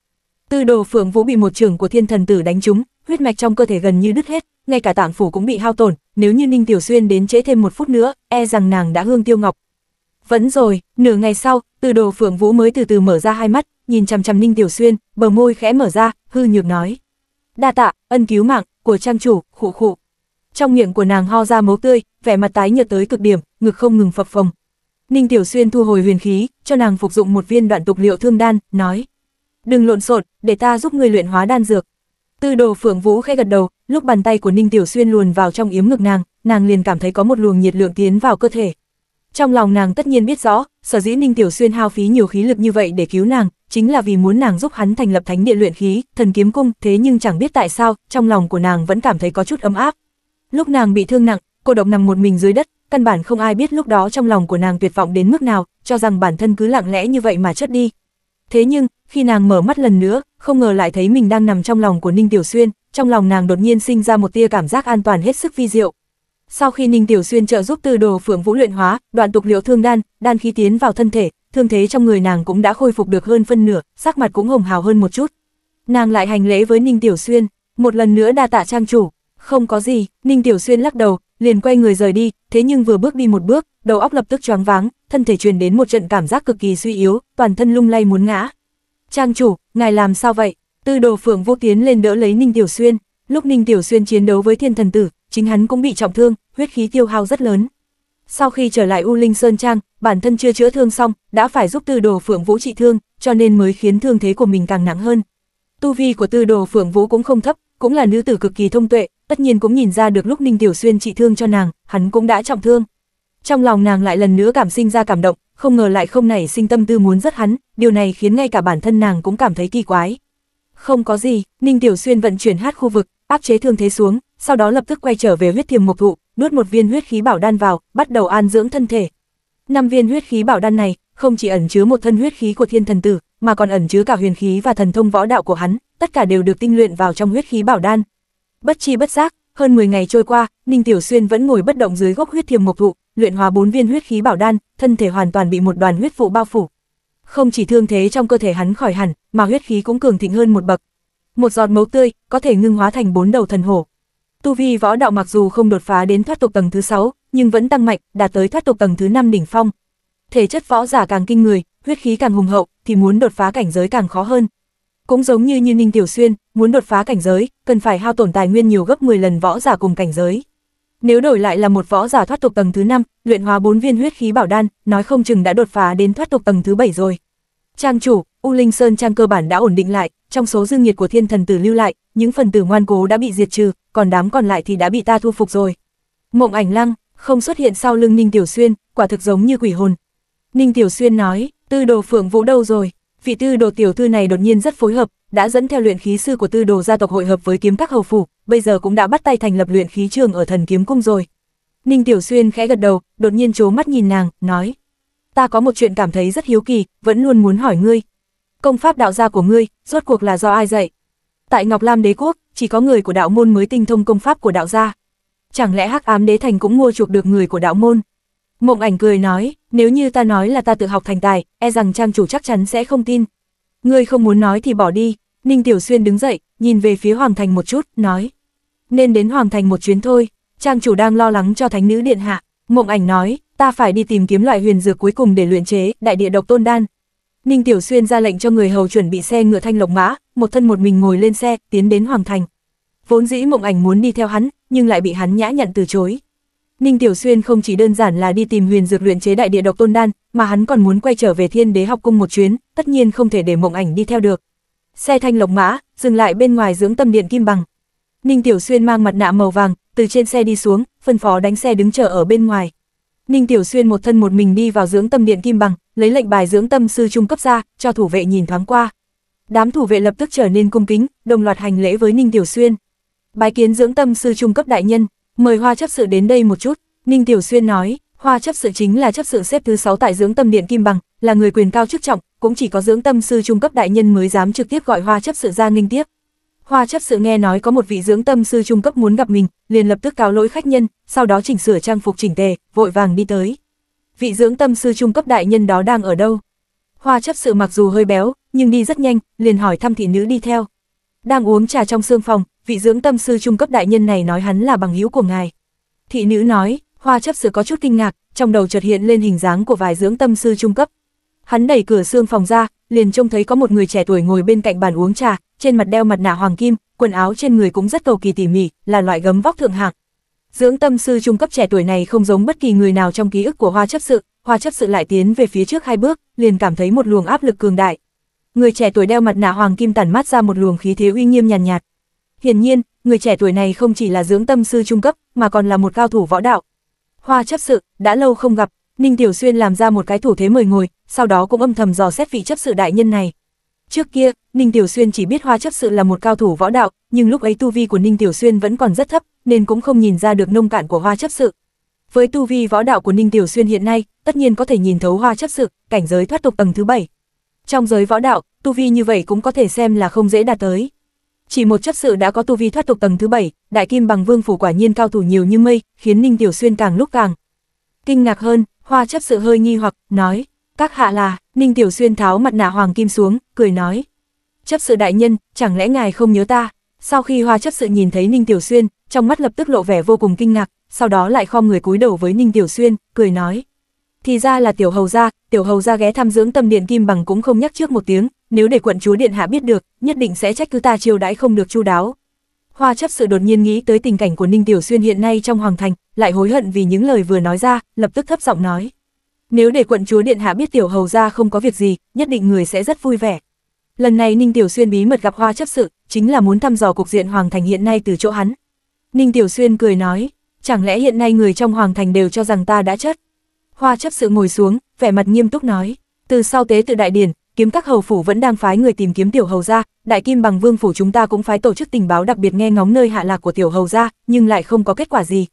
Tư đồ phượng vũ bị một trường của thiên thần tử đánh trúng, huyết mạch trong cơ thể gần như đứt hết, ngay cả tạng phủ cũng bị hao tổn, nếu như Ninh Tiểu Xuyên đến trễ thêm một phút nữa, e rằng nàng đã hương tiêu ngọc, vẫn rồi, nửa ngày sau, từ đồ phượng vũ mới từ từ mở ra hai mắt, nhìn chằm chằm Ninh Tiểu Xuyên, bờ môi khẽ mở ra, hư nhược nói. Đa tạ, ân cứu mạng, của trang chủ, khụ khụ. Trong miệng của nàng ho ra máu tươi, vẻ mặt tái nhợt tới cực điểm, ngực không ngừng phập phồng. Ninh Tiểu Xuyên thu hồi huyền khí, cho nàng phục dụng một viên đoạn tục liệu thương đan, nói. Đừng lộn xộn, để ta giúp ngươi luyện hóa đan dược. Tư đồ phượng vũ khẽ gật đầu, lúc bàn tay của Ninh Tiểu Xuyên luồn vào trong yếm ngực nàng, nàng liền cảm thấy có một luồng nhiệt lượng tiến vào cơ thể, trong lòng nàng tất nhiên biết rõ, sở dĩ Ninh Tiểu Xuyên hao phí nhiều khí lực như vậy để cứu nàng, chính là vì muốn nàng giúp hắn thành lập thánh địa luyện khí, thần kiếm cung, thế nhưng chẳng biết tại sao, trong lòng của nàng vẫn cảm thấy có chút ấm áp. Lúc nàng bị thương nặng, cô độc nằm một mình dưới đất, căn bản không ai biết lúc đó trong lòng của nàng tuyệt vọng đến mức nào, cho rằng bản thân cứ lặng lẽ như vậy mà chết đi. Thế nhưng, khi nàng mở mắt lần nữa, không ngờ lại thấy mình đang nằm trong lòng của Ninh Tiểu Xuyên, trong lòng nàng đột nhiên sinh ra một tia cảm giác an toàn hết sức vi diệu. Sau khi Ninh Tiểu Xuyên trợ giúp Tư Đồ Phượng Vũ luyện hóa, đoạn tục liệu thương đan, đan khí tiến vào thân thể, thương thế trong người nàng cũng đã khôi phục được hơn phân nửa, sắc mặt cũng hồng hào hơn một chút. Nàng lại hành lễ với Ninh Tiểu Xuyên, một lần nữa đa tạ trang chủ, không có gì, Ninh Tiểu Xuyên lắc đầu, liền quay người rời đi, thế nhưng vừa bước đi một bước, đầu óc lập tức choáng váng, thân thể truyền đến một trận cảm giác cực kỳ suy yếu, toàn thân lung lay muốn ngã. Trang chủ, ngài làm sao vậy? Tư đồ phượng Vũ tiến lên đỡ lấy Ninh Tiểu Xuyên. Lúc Ninh Tiểu Xuyên chiến đấu với thiên thần tử, chính hắn cũng bị trọng thương, huyết khí tiêu hao rất lớn. Sau khi trở lại U Linh Sơn Trang, bản thân chưa chữa thương xong, đã phải giúp Tư Đồ Phượng Vũ trị thương, cho nên mới khiến thương thế của mình càng nặng hơn. Tu vi của Tư Đồ Phượng Vũ cũng không thấp, cũng là nữ tử cực kỳ thông tuệ, tất nhiên cũng nhìn ra được lúc Ninh Tiểu Xuyên trị thương cho nàng, hắn cũng đã trọng thương. Trong lòng nàng lại lần nữa cảm sinh ra cảm động, không ngờ lại không nảy sinh tâm tư muốn rất hắn, điều này khiến ngay cả bản thân nàng cũng cảm thấy kỳ quái. Không có gì, Ninh Tiểu Xuyên vận chuyển hát khu vực, áp chế thương thế xuống, sau đó lập tức quay trở về huyết thiềm mục thụ, nuốt một viên huyết khí bảo đan vào, bắt đầu an dưỡng thân thể. Năm viên huyết khí bảo đan này, không chỉ ẩn chứa một thân huyết khí của thiên thần tử, mà còn ẩn chứa cả huyền khí và thần thông võ đạo của hắn, tất cả đều được tinh luyện vào trong huyết khí bảo đan. Bất chi bất giác, hơn 10 ngày trôi qua, Ninh Tiểu Xuyên vẫn ngồi bất động dưới gốc huyết thiềm mục thụ, luyện hóa bốn viên huyết khí bảo đan, thân thể hoàn toàn bị một đoàn huyết vụ bao phủ. Không chỉ thương thế trong cơ thể hắn khỏi hẳn, mà huyết khí cũng cường thịnh hơn một bậc, một giọt máu tươi có thể ngưng hóa thành bốn đầu thần hổ. Tu vi võ đạo mặc dù không đột phá đến thoát tục tầng thứ 6, nhưng vẫn tăng mạnh, đạt tới thoát tục tầng thứ 5 đỉnh phong. Thể chất võ giả càng kinh người, huyết khí càng hùng hậu, thì muốn đột phá cảnh giới càng khó hơn. Cũng giống như Như Ninh Tiểu Xuyên, muốn đột phá cảnh giới, cần phải hao tổn tài nguyên nhiều gấp 10 lần võ giả cùng cảnh giới. Nếu đổi lại là một võ giả thoát tục tầng thứ 5, luyện hóa 4 viên huyết khí bảo đan, nói không chừng đã đột phá đến thoát tục tầng thứ 7 rồi. Trang chủ, U Linh Sơn Trang cơ bản đã ổn định lại, trong số dương nhiệt của thiên thần tử lưu lại, những phần tử ngoan cố đã bị diệt trừ, còn đám còn lại thì đã bị ta thu phục rồi. Mộng ảnh lăng, không xuất hiện sau lưng Ninh Tiểu Xuyên, quả thực giống như quỷ hồn. Ninh Tiểu Xuyên nói, tư đồ phượng vũ đâu rồi, vị tư đồ tiểu thư này đột nhiên rất phối hợp, đã dẫn theo luyện khí sư của tư đồ gia tộc hội hợp với kiếm các hầu phủ, bây giờ cũng đã bắt tay thành lập luyện khí trường ở thần kiếm cung rồi. Ninh Tiểu Xuyên khẽ gật đầu, đột nhiên chố mắt nhìn nàng, nói. Ta có một chuyện cảm thấy rất hiếu kỳ, vẫn luôn muốn hỏi ngươi, công pháp đạo gia của ngươi, rốt cuộc là do ai dạy? Tại Ngọc Lam đế quốc, chỉ có người của đạo môn mới tinh thông công pháp của đạo gia. Chẳng lẽ Hắc Ám Đế Thành cũng mua chuộc được người của đạo môn? Mộng Ảnh cười nói, nếu như ta nói là ta tự học thành tài, e rằng trang chủ chắc chắn sẽ không tin. Ngươi không muốn nói thì bỏ đi, Ninh Tiểu Xuyên đứng dậy, nhìn về phía Hoàng Thành một chút, nói. Nên đến Hoàng Thành một chuyến thôi, trang chủ đang lo lắng cho thánh nữ điện hạ. Mộng Ảnh nói, ta phải đi tìm kiếm loại huyền dược cuối cùng để luyện chế, đại địa độc tôn đan, Ninh Tiểu Xuyên ra lệnh cho người hầu chuẩn bị xe ngựa thanh lộc mã, một thân một mình ngồi lên xe, tiến đến Hoàng Thành. Vốn dĩ mộng ảnh muốn đi theo hắn, nhưng lại bị hắn nhã nhặn từ chối. Ninh Tiểu Xuyên không chỉ đơn giản là đi tìm huyền dược luyện chế đại địa độc tôn đan, mà hắn còn muốn quay trở về thiên đế học cung một chuyến, tất nhiên không thể để mộng ảnh đi theo được. Xe thanh lộc mã, dừng lại bên ngoài dưỡng tâm điện kim bằng. Ninh Tiểu Xuyên mang mặt nạ màu vàng, từ trên xe đi xuống, phân phó đánh xe đứng chờ ở bên ngoài. Ninh Tiểu Xuyên một thân một mình đi vào dưỡng tâm điện Kim Bằng, lấy lệnh bài dưỡng tâm sư trung cấp ra, cho thủ vệ nhìn thoáng qua. Đám thủ vệ lập tức trở nên cung kính, đồng loạt hành lễ với Ninh Tiểu Xuyên. Bái kiến dưỡng tâm sư trung cấp đại nhân, mời Hoa chấp sự đến đây một chút, Ninh Tiểu Xuyên nói, Hoa chấp sự chính là chấp sự xếp thứ 6 tại dưỡng tâm điện Kim Bằng, là người quyền cao chức trọng, cũng chỉ có dưỡng tâm sư trung cấp đại nhân mới dám trực tiếp gọi Hoa chấp sự ra nghinh tiếp. Hoa chấp sự nghe nói có một vị dưỡng tâm sư trung cấp muốn gặp mình, liền lập tức cáo lỗi khách nhân, sau đó chỉnh sửa trang phục chỉnh tề, vội vàng đi tới. Vị dưỡng tâm sư trung cấp đại nhân đó đang ở đâu? Hoa chấp sự mặc dù hơi béo, nhưng đi rất nhanh, liền hỏi thăm thị nữ đi theo. Đang uống trà trong sương phòng, vị dưỡng tâm sư trung cấp đại nhân này nói hắn là bằng hữu của ngài. Thị nữ nói, hoa chấp sự có chút kinh ngạc, trong đầu chợt hiện lên hình dáng của vài dưỡng tâm sư trung cấp. Hắn đẩy cửa sương phòng ra, liền trông thấy có một người trẻ tuổi ngồi bên cạnh bàn uống trà, trên mặt đeo mặt nạ hoàng kim, quần áo trên người cũng rất cầu kỳ tỉ mỉ, là loại gấm vóc thượng hạng. Dưỡng tâm sư trung cấp trẻ tuổi này không giống bất kỳ người nào trong ký ức của Hoa chấp sự, Hoa chấp sự lại tiến về phía trước hai bước, liền cảm thấy một luồng áp lực cường đại. Người trẻ tuổi đeo mặt nạ hoàng kim tản mát ra một luồng khí thế uy nghiêm nhàn nhạt, nhạt. Hiển nhiên, người trẻ tuổi này không chỉ là dưỡng tâm sư trung cấp, mà còn là một cao thủ võ đạo. Hoa chấp sự, đã lâu không gặp, Ninh Tiểu Xuyên làm ra một cái thủ thế mời ngồi, sau đó cũng âm thầm dò xét vị chấp sự đại nhân này. Trước kia, Ninh Tiểu Xuyên chỉ biết Hoa chấp sự là một cao thủ võ đạo, nhưng lúc ấy tu vi của Ninh Tiểu Xuyên vẫn còn rất thấp, nên cũng không nhìn ra được nông cạn của Hoa chấp sự. Với tu vi võ đạo của Ninh Tiểu Xuyên hiện nay, tất nhiên có thể nhìn thấu Hoa chấp sự, cảnh giới thoát tục tầng thứ 7. Trong giới võ đạo, tu vi như vậy cũng có thể xem là không dễ đạt tới. Chỉ một chấp sự đã có tu vi thoát tục tầng thứ 7, Đại Kim Bằng Vương phủ quả nhiên cao thủ nhiều như mây, khiến Ninh Tiểu Xuyên càng lúc càng kinh ngạc hơn, Hoa chấp sự hơi nghi hoặc, nói, các hạ là, Ninh Tiểu Xuyên tháo mặt nạ hoàng kim xuống, cười nói. Chấp sự đại nhân, chẳng lẽ ngài không nhớ ta? Sau khi hoa chấp sự nhìn thấy Ninh Tiểu Xuyên, trong mắt lập tức lộ vẻ vô cùng kinh ngạc, sau đó lại khom người cúi đầu với Ninh Tiểu Xuyên, cười nói. Thì ra là tiểu hầu gia, tiểu hầu gia ghé thăm dưỡng tâm điện kim bằng cũng không nhắc trước một tiếng, nếu để quận chúa điện hạ biết được, nhất định sẽ trách cứ ta chiêu đãi không được chu đáo, Hoa chấp sự đột nhiên nghĩ tới tình cảnh của Ninh Tiểu Xuyên hiện nay trong Hoàng Thành, lại hối hận vì những lời vừa nói ra, lập tức thấp giọng nói. Nếu để quận chúa Điện Hạ biết Tiểu Hầu ra không có việc gì, nhất định người sẽ rất vui vẻ. Lần này Ninh Tiểu Xuyên bí mật gặp Hoa chấp sự, chính là muốn thăm dò cục diện Hoàng Thành hiện nay từ chỗ hắn. Ninh Tiểu Xuyên cười nói, chẳng lẽ hiện nay người trong Hoàng Thành đều cho rằng ta đã chết? Hoa chấp sự ngồi xuống, vẻ mặt nghiêm túc nói, từ sau tế tự đại điển, kiếm các hầu phủ vẫn đang phái người tìm kiếm tiểu hầu gia, đại kim bằng vương phủ chúng ta cũng phái tổ chức tình báo đặc biệt nghe ngóng nơi hạ lạc của tiểu hầu gia, nhưng lại không có kết quả gì.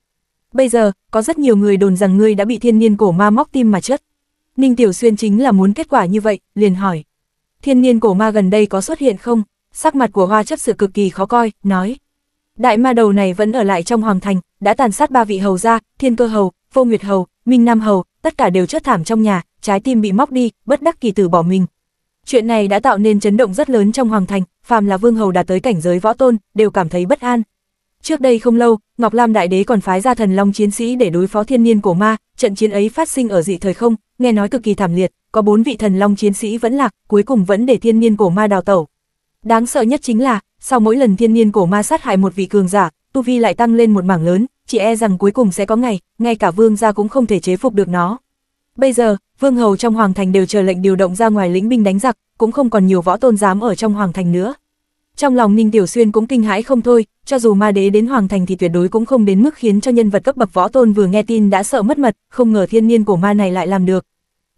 Bây giờ, có rất nhiều người đồn rằng ngươi đã bị thiên niên cổ ma móc tim mà chết. Ninh Tiểu Xuyên chính là muốn kết quả như vậy, liền hỏi. Thiên niên cổ ma gần đây có xuất hiện không? Sắc mặt của hoa chấp sự cực kỳ khó coi, nói. Đại ma đầu này vẫn ở lại trong hoàng thành, đã tàn sát ba vị hầu gia, thiên cơ hầu, vô nguyệt hầu, minh nam hầu, tất cả đều chết thảm trong nhà, trái tim bị móc đi, bất đắc kỳ tử bỏ mình, Chuyện này đã tạo nên chấn động rất lớn trong hoàng thành, phàm là vương hầu đạt tới cảnh giới võ tôn, đều cảm thấy bất an. Trước đây không lâu, Ngọc Lam đại đế còn phái ra thần long chiến sĩ để đối phó thiên niên cổ ma, trận chiến ấy phát sinh ở dị thời không, nghe nói cực kỳ thảm liệt, có bốn vị thần long chiến sĩ vẫn lạc, cuối cùng vẫn để thiên niên cổ ma đào tẩu. Đáng sợ nhất chính là, sau mỗi lần thiên niên cổ ma sát hại một vị cường giả, tu vi lại tăng lên một mảng lớn, chỉ e rằng cuối cùng sẽ có ngày, ngay cả vương gia cũng không thể chế phục được nó. Bây giờ, vương hầu trong hoàng thành đều chờ lệnh điều động ra ngoài lĩnh binh đánh giặc, cũng không còn nhiều võ tôn dám ở trong hoàng thành nữa. Trong lòng Ninh Tiểu Xuyên cũng kinh hãi không thôi, cho dù ma đế đến hoàng thành thì tuyệt đối cũng không đến mức khiến cho nhân vật cấp bậc võ tôn vừa nghe tin đã sợ mất mật, không ngờ thiên niên của ma này lại làm được.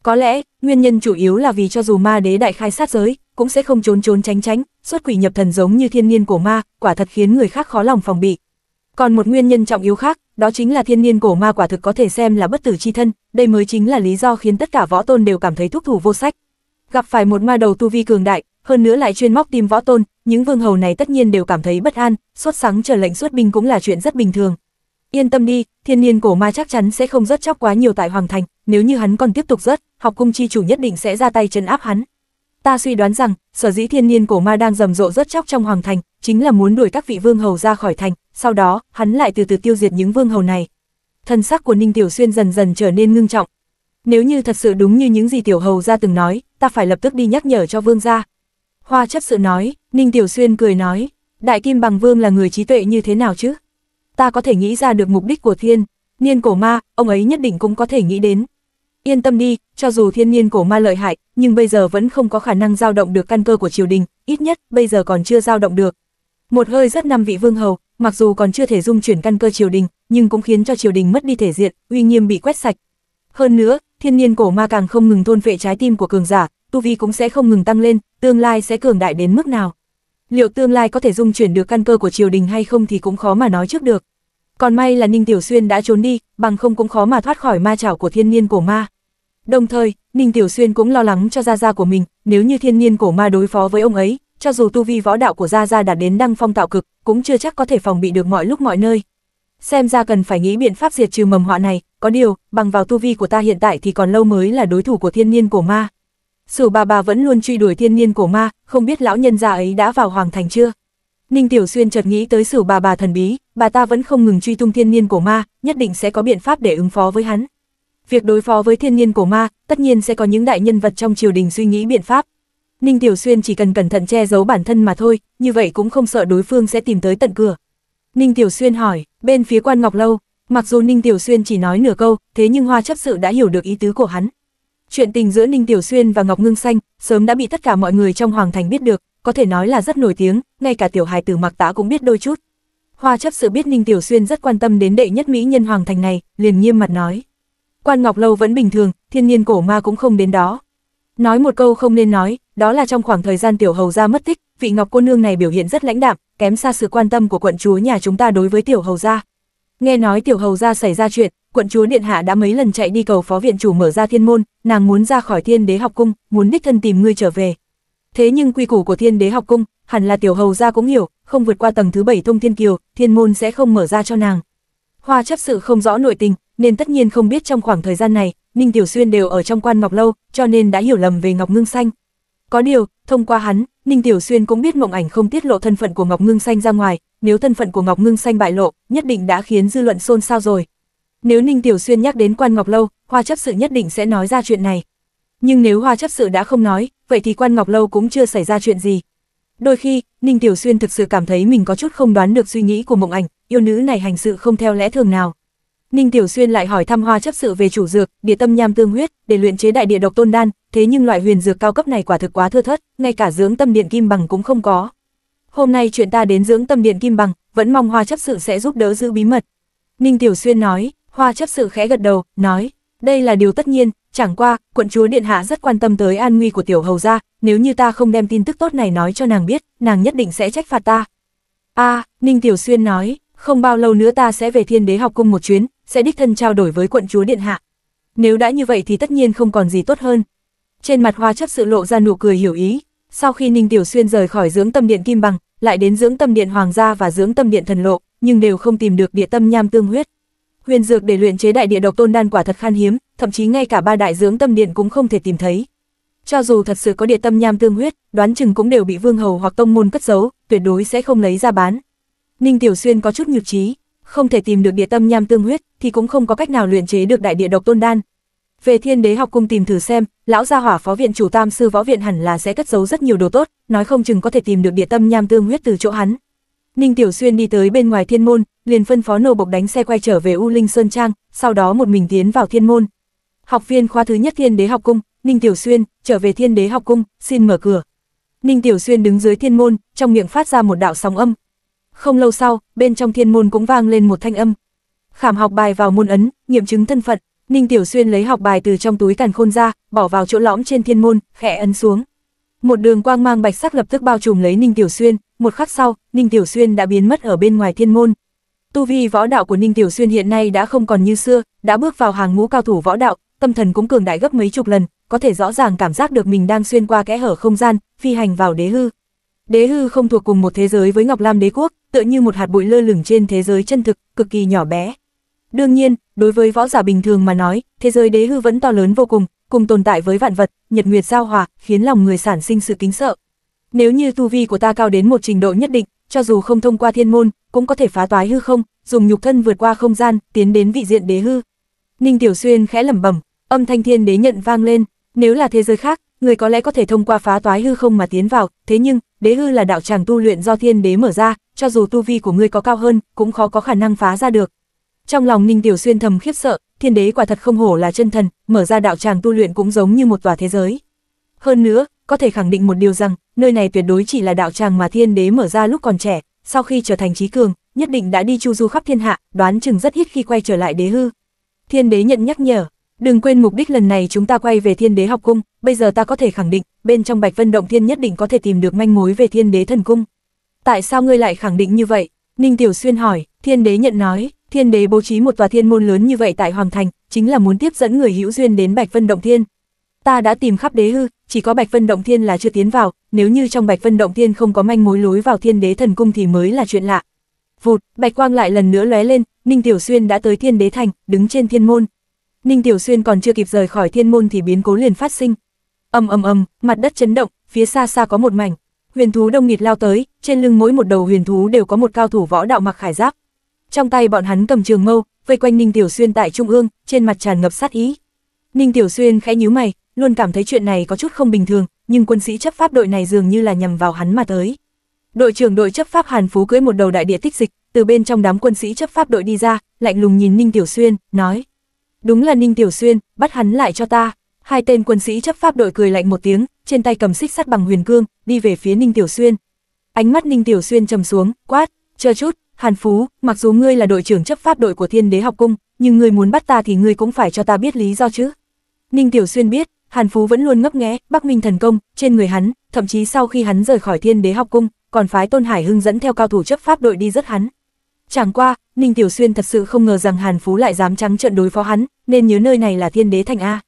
Có lẽ, nguyên nhân chủ yếu là vì cho dù ma đế đại khai sát giới, cũng sẽ không trốn trốn tránh tránh, xuất quỷ nhập thần giống như thiên niên của ma, quả thật khiến người khác khó lòng phòng bị. Còn một nguyên nhân trọng yếu khác, đó chính là thiên niên cổ ma quả thực có thể xem là bất tử chi thân, đây mới chính là lý do khiến tất cả võ tôn đều cảm thấy thúc thủ vô sách. Gặp phải một ma đầu tu vi cường đại, hơn nữa lại chuyên móc tìm võ tôn, những vương hầu này tất nhiên đều cảm thấy bất an, xuất sáng chờ lệnh xuất binh cũng là chuyện rất bình thường. Yên tâm đi, thiên niên cổ ma chắc chắn sẽ không rớt chóc quá nhiều tại Hoàng Thành, nếu như hắn còn tiếp tục rớt, học cung chi chủ nhất định sẽ ra tay trấn áp hắn ta suy đoán rằng, sở dĩ thiên niên cổ ma đang rầm rộ rất chóc trong hoàng thành, chính là muốn đuổi các vị vương hầu ra khỏi thành, sau đó, hắn lại từ từ tiêu diệt những vương hầu này. thân sắc của Ninh Tiểu Xuyên dần dần trở nên ngưng trọng. Nếu như thật sự đúng như những gì Tiểu Hầu ra từng nói, ta phải lập tức đi nhắc nhở cho vương gia. Hoa chấp sự nói, Ninh Tiểu Xuyên cười nói, Đại Kim Bằng Vương là người trí tuệ như thế nào chứ? Ta có thể nghĩ ra được mục đích của thiên, niên cổ ma, ông ấy nhất định cũng có thể nghĩ đến, Yên tâm đi, cho dù thiên nhiên cổ ma lợi hại, nhưng bây giờ vẫn không có khả năng dao động được căn cơ của triều đình, ít nhất bây giờ còn chưa dao động được. Một hơi rất năm vị vương hầu, mặc dù còn chưa thể dung chuyển căn cơ triều đình, nhưng cũng khiến cho triều đình mất đi thể diện, uy nghiêm bị quét sạch. Hơn nữa, thiên nhiên cổ ma càng không ngừng thôn vệ trái tim của cường giả, tu vi cũng sẽ không ngừng tăng lên, tương lai sẽ cường đại đến mức nào. Liệu tương lai có thể dung chuyển được căn cơ của triều đình hay không thì cũng khó mà nói trước được. Còn may là Ninh Tiểu Xuyên đã trốn đi, bằng không cũng khó mà thoát khỏi ma chảo của thiên nhiên cổ ma. Đồng thời, Ninh Tiểu Xuyên cũng lo lắng cho Gia Gia của mình, nếu như thiên niên cổ ma đối phó với ông ấy, cho dù tu vi võ đạo của Gia Gia đạt đến đăng phong tạo cực, cũng chưa chắc có thể phòng bị được mọi lúc mọi nơi. Xem ra cần phải nghĩ biện pháp diệt trừ mầm họa này, có điều, bằng vào tu vi của ta hiện tại thì còn lâu mới là đối thủ của thiên niên cổ ma. Sử bà bà vẫn luôn truy đuổi thiên niên cổ ma, không biết lão nhân già ấy đã vào hoàng thành chưa? Ninh Tiểu Xuyên chợt nghĩ tới sử bà bà thần bí, bà ta vẫn không ngừng truy tung thiên niên cổ ma, nhất định sẽ có biện pháp để ứng phó với hắn. Việc đối phó với thiên nhiên cổ ma, tất nhiên sẽ có những đại nhân vật trong triều đình suy nghĩ biện pháp. Ninh Tiểu Xuyên chỉ cần cẩn thận che giấu bản thân mà thôi, như vậy cũng không sợ đối phương sẽ tìm tới tận cửa. Ninh Tiểu Xuyên hỏi, bên phía quan Ngọc Lâu, mặc dù Ninh Tiểu Xuyên chỉ nói nửa câu, thế nhưng Hoa chấp sự đã hiểu được ý tứ của hắn. Chuyện tình giữa Ninh Tiểu Xuyên và Ngọc Ngưng Xanh sớm đã bị tất cả mọi người trong Hoàng Thành biết được, có thể nói là rất nổi tiếng, ngay cả tiểu hài tử mặc tã cũng biết đôi chút. Hoa chấp sự biết Ninh Tiểu Xuyên rất quan tâm đến đệ nhất mỹ nhân Hoàng Thành này, liền nghiêm mặt nói quan ngọc lâu vẫn bình thường, thiên nhiên cổ ma cũng không đến đó. Nói một câu không nên nói, đó là trong khoảng thời gian tiểu hầu gia mất tích, vị ngọc cô nương này biểu hiện rất lãnh đạm, kém xa sự quan tâm của quận chúa nhà chúng ta đối với tiểu hầu gia. Nghe nói tiểu hầu gia xảy ra chuyện, quận chúa điện hạ đã mấy lần chạy đi cầu phó viện chủ mở ra thiên môn, nàng muốn ra khỏi thiên đế học cung, muốn đích thân tìm ngươi trở về. Thế nhưng quy củ của thiên đế học cung, hẳn là tiểu hầu gia cũng hiểu, không vượt qua tầng thứ bảy thông thiên kiều, thiên môn sẽ không mở ra cho nàng. Hoa chấp sự không rõ nội tình, nên tất nhiên không biết trong khoảng thời gian này, Ninh Tiểu Xuyên đều ở trong quan Ngọc Lâu, cho nên đã hiểu lầm về Ngọc Ngưng Xanh. Có điều, thông qua hắn, Ninh Tiểu Xuyên cũng biết Mộng Ảnh không tiết lộ thân phận của Ngọc Ngưng Xanh ra ngoài, nếu thân phận của Ngọc Ngưng Xanh bại lộ, nhất định đã khiến dư luận xôn xao rồi. Nếu Ninh Tiểu Xuyên nhắc đến Quan Ngọc Lâu, Hoa chấp sự nhất định sẽ nói ra chuyện này. Nhưng nếu Hoa chấp sự đã không nói, vậy thì Quan Ngọc Lâu cũng chưa xảy ra chuyện gì. Đôi khi, Ninh Tiểu Xuyên thực sự cảm thấy mình có chút không đoán được suy nghĩ của Mộng Ảnh, yêu nữ này hành sự không theo lẽ thường nào. Ninh Tiểu Xuyên lại hỏi thăm Hoa chấp sự về chủ dược, địa tâm nham tương huyết, để luyện chế đại địa độc tôn đan, thế nhưng loại huyền dược cao cấp này quả thực quá thưa thớt, ngay cả dưỡng tâm điện kim bằng cũng không có. Hôm nay chuyện ta đến dưỡng tâm điện kim bằng, vẫn mong Hoa chấp sự sẽ giúp đỡ giữ bí mật. Ninh Tiểu Xuyên nói, Hoa chấp sự khẽ gật đầu, nói, đây là điều tất nhiên, chẳng qua, quận chúa điện hạ rất quan tâm tới an nguy của tiểu hầu gia, nếu như ta không đem tin tức tốt này nói cho nàng biết, nàng nhất định sẽ trách phạt ta. A, Ninh Tiểu Xuyên nói, không bao lâu nữa ta sẽ về thiên đế học cung một chuyến, sẽ đích thân trao đổi với quận chúa điện hạ. Nếu đã như vậy thì tất nhiên không còn gì tốt hơn. Trên mặt hoa chấp sự lộ ra nụ cười hiểu ý, sau khi Ninh Tiểu Xuyên rời khỏi dưỡng tâm điện Kim Bằng, lại đến dưỡng tâm điện Hoàng gia và dưỡng tâm điện Thần Lộ, nhưng đều không tìm được địa tâm nham tương huyết. Huyền dược để luyện chế đại địa độc tôn đan quả thật khan hiếm, thậm chí ngay cả ba đại dưỡng tâm điện cũng không thể tìm thấy. Cho dù thật sự có địa tâm nham tương huyết, đoán chừng cũng đều bị vương hầu hoặc tông môn cất giấu, tuyệt đối sẽ không lấy ra bán. Ninh Tiểu Xuyên có chút nhược trí, không thể tìm được địa tâm nham tương huyết, thì cũng không có cách nào luyện chế được đại địa độc tôn đan. Về thiên đế học cung tìm thử xem, lão gia hỏa phó viện chủ tam sư võ viện hẳn là sẽ cất giấu rất nhiều đồ tốt, nói không chừng có thể tìm được địa tâm nham tương huyết từ chỗ hắn. Ninh Tiểu Xuyên đi tới bên ngoài thiên môn, liền phân phó nô bộc đánh xe quay trở về U Linh Sơn Trang, sau đó một mình tiến vào thiên môn. Học viên khóa thứ nhất thiên đế học cung, Ninh Tiểu Xuyên, trở về thiên đế học cung, xin mở cửa. Ninh Tiểu Xuyên đứng dưới thiên môn, trong miệng phát ra một đạo sóng âm, không lâu sau, bên trong thiên môn cũng vang lên một thanh âm. Khảm học bài vào môn ấn, nghiệm chứng thân phận, Ninh Tiểu Xuyên lấy học bài từ trong túi càn khôn ra, bỏ vào chỗ lõm trên thiên môn, khẽ ấn xuống. Một đường quang mang bạch sắc lập tức bao trùm lấy Ninh Tiểu Xuyên, một khắc sau, Ninh Tiểu Xuyên đã biến mất ở bên ngoài thiên môn. Tu vi võ đạo của Ninh Tiểu Xuyên hiện nay đã không còn như xưa, đã bước vào hàng ngũ cao thủ võ đạo, tâm thần cũng cường đại gấp mấy chục lần, có thể rõ ràng cảm giác được mình đang xuyên qua kẽ hở không gian, phi hành vào đế hư. Đế hư không thuộc cùng một thế giới với Ngọc Lam đế quốc, tựa như một hạt bụi lơ lửng trên thế giới chân thực, cực kỳ nhỏ bé. Đương nhiên, đối với võ giả bình thường mà nói, thế giới đế hư vẫn to lớn vô cùng, cùng tồn tại với vạn vật, nhật nguyệt giao hòa, khiến lòng người sản sinh sự kính sợ. Nếu như tu vi của ta cao đến một trình độ nhất định, cho dù không thông qua thiên môn, cũng có thể phá toái hư không, dùng nhục thân vượt qua không gian, tiến đến vị diện đế hư. Ninh Tiểu Xuyên khẽ lẩm bẩm, âm thanh thiên đế nhận vang lên, nếu là thế giới khác, người có lẽ có thể thông qua phá toái hư không mà tiến vào, thế nhưng, đế hư là đạo tràng tu luyện do thiên đế mở ra, cho dù tu vi của ngươi có cao hơn, cũng khó có khả năng phá ra được. Trong lòng Ninh Tiểu Xuyên thầm khiếp sợ, thiên đế quả thật không hổ là chân thần, mở ra đạo tràng tu luyện cũng giống như một tòa thế giới. Hơn nữa, có thể khẳng định một điều rằng, nơi này tuyệt đối chỉ là đạo tràng mà thiên đế mở ra lúc còn trẻ, sau khi trở thành trí cường, nhất định đã đi chu du khắp thiên hạ, đoán chừng rất ít khi quay trở lại đế hư. Thiên đế nhận nhắc nhở, Đừng quên mục đích lần này chúng ta quay về Thiên Đế học cung, bây giờ ta có thể khẳng định, bên trong Bạch Vân động thiên nhất định có thể tìm được manh mối về Thiên Đế thần cung. Tại sao ngươi lại khẳng định như vậy? Ninh Tiểu Xuyên hỏi, Thiên Đế nhận nói, Thiên Đế bố trí một tòa thiên môn lớn như vậy tại Hoàng Thành, chính là muốn tiếp dẫn người hữu duyên đến Bạch Vân động thiên. Ta đã tìm khắp đế hư, chỉ có Bạch Vân động thiên là chưa tiến vào, nếu như trong Bạch Vân động thiên không có manh mối lối vào Thiên Đế thần cung thì mới là chuyện lạ. Vụt, Bạch Quang lại lần nữa lóe lên, Ninh Tiểu Xuyên đã tới Thiên Đế thành, đứng trên thiên môn. Ninh Tiểu Xuyên còn chưa kịp rời khỏi thiên môn thì biến cố liền phát sinh. Ầm ầm ầm, mặt đất chấn động, phía xa xa có một mảnh huyền thú đông nghịt lao tới, trên lưng mỗi một đầu huyền thú đều có một cao thủ võ đạo mặc khải giáp. Trong tay bọn hắn cầm trường mâu, vây quanh Ninh Tiểu Xuyên tại trung ương, trên mặt tràn ngập sát ý. Ninh Tiểu Xuyên khẽ nhíu mày, luôn cảm thấy chuyện này có chút không bình thường, nhưng quân sĩ chấp pháp đội này dường như là nhằm vào hắn mà tới. Đội trưởng đội chấp pháp Hàn Phú cưỡi một đầu đại địa tích dịch, từ bên trong đám quân sĩ chấp pháp đội đi ra, lạnh lùng nhìn Ninh Tiểu Xuyên, nói: đúng là Ninh Tiểu Xuyên, bắt hắn lại cho ta. Hai tên quân sĩ chấp pháp đội cười lạnh một tiếng, trên tay cầm xích sắt bằng huyền cương, đi về phía Ninh Tiểu Xuyên. Ánh mắt Ninh Tiểu Xuyên trầm xuống, quát, chờ chút, Hàn Phú, mặc dù ngươi là đội trưởng chấp pháp đội của Thiên Đế học cung, nhưng ngươi muốn bắt ta thì ngươi cũng phải cho ta biết lý do chứ. Ninh Tiểu Xuyên biết, Hàn Phú vẫn luôn ngấp nghé, Bắc Minh thần công, trên người hắn, thậm chí sau khi hắn rời khỏi Thiên Đế học cung, còn phái Tôn Hải Hưng dẫn theo cao thủ chấp pháp đội đi rất hắn. Chẳng qua, Ninh Tiểu Xuyên thật sự không ngờ rằng Hàn Phú lại dám trắng trợn đối phó hắn, nên nhớ nơi này là thiên đế thành A.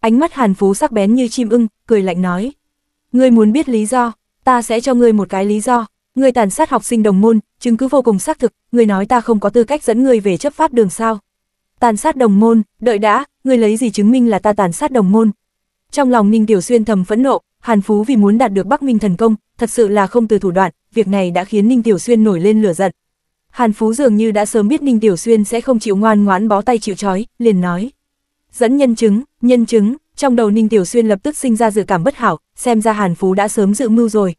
Ánh mắt Hàn Phú sắc bén như chim ưng, cười lạnh nói. Ngươi muốn biết lý do, ta sẽ cho ngươi một cái lý do. Ngươi tàn sát học sinh đồng môn, chứng cứ vô cùng xác thực, ngươi nói ta không có tư cách dẫn ngươi về chấp pháp đường sao. Tàn sát đồng môn, đợi đã, ngươi lấy gì chứng minh là ta tàn sát đồng môn. Trong lòng Ninh Tiểu Xuyên thầm phẫn nộ, Hàn Phú vì muốn đạt được Bắc Minh thần công, thật sự là không từ thủ đoạn, việc này đã khiến Ninh Tiểu Xuyên nổi lên lửa giận, Hàn Phú dường như đã sớm biết Ninh Tiểu Xuyên sẽ không chịu ngoan ngoãn bó tay chịu trói, liền nói. Dẫn nhân chứng, nhân chứng, trong đầu Ninh Tiểu Xuyên lập tức sinh ra dự cảm bất hảo, xem ra Hàn Phú đã sớm dự mưu rồi.